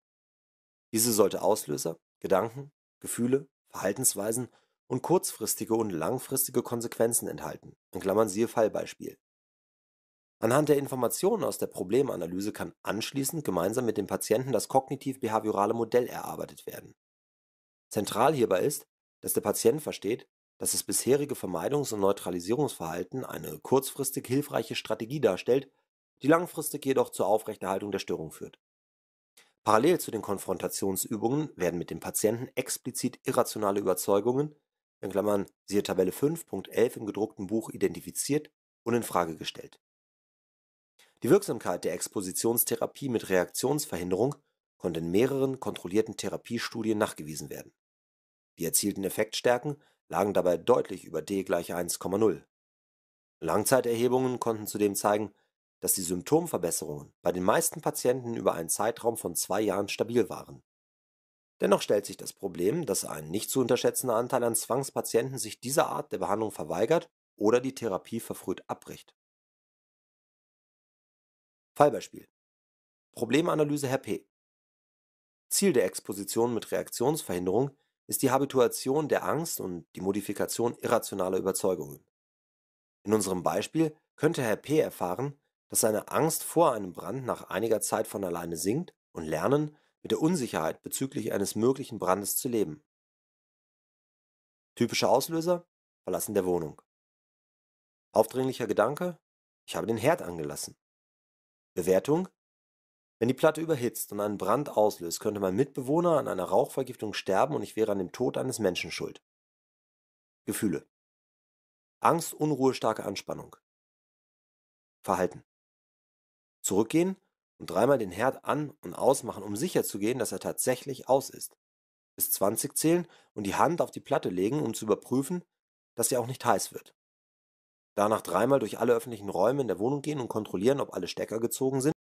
Diese sollte Auslöser, Gedanken, Gefühle, Verhaltensweisen und kurzfristige und langfristige Konsequenzen enthalten (siehe Fallbeispiel). Anhand der Informationen aus der Problemanalyse kann anschließend gemeinsam mit dem Patienten das kognitiv-behaviorale Modell erarbeitet werden. Zentral hierbei ist, dass der Patient versteht dass das bisherige Vermeidungs- und Neutralisierungsverhalten eine kurzfristig hilfreiche Strategie darstellt, die langfristig jedoch zur Aufrechterhaltung der Störung führt. Parallel zu den Konfrontationsübungen werden mit dem Patienten explizit irrationale Überzeugungen in Klammern (siehe Tabelle 5.11 im gedruckten Buch) identifiziert und in Frage gestellt. Die Wirksamkeit der Expositionstherapie mit Reaktionsverhinderung konnte in mehreren kontrollierten Therapiestudien nachgewiesen werden. Die erzielten Effektstärken lagen dabei deutlich über D gleich 1,0. Langzeiterhebungen konnten zudem zeigen, dass die Symptomverbesserungen bei den meisten Patienten über einen Zeitraum von zwei Jahren stabil waren. Dennoch stellt sich das Problem, dass ein nicht zu unterschätzender Anteil an Zwangspatienten sich dieser Art der Behandlung verweigert oder die Therapie verfrüht abbricht. Fallbeispiel. Problemanalyse Herr P. Ziel der Exposition mit Reaktionsverhinderung ist die Habituation der Angst und die Modifikation irrationaler Überzeugungen. In unserem Beispiel könnte Herr P. erfahren, dass seine Angst vor einem Brand nach einiger Zeit von alleine sinkt und lernen, mit der Unsicherheit bezüglich eines möglichen Brandes zu leben. Typischer Auslöser? Verlassen der Wohnung. Aufdringlicher Gedanke? Ich habe den Herd angelassen. Bewertung? Wenn die Platte überhitzt und einen Brand auslöst, könnte mein Mitbewohner an einer Rauchvergiftung sterben und ich wäre an dem Tod eines Menschen schuld. Gefühle. Angst, Unruhe, starke Anspannung. Verhalten. Zurückgehen und dreimal den Herd an- und ausmachen, um sicherzugehen, dass er tatsächlich aus ist. Bis 20 zählen und die Hand auf die Platte legen, um zu überprüfen, dass sie auch nicht heiß wird. Danach dreimal durch alle öffentlichen Räume in der Wohnung gehen und kontrollieren, ob alle Stecker gezogen sind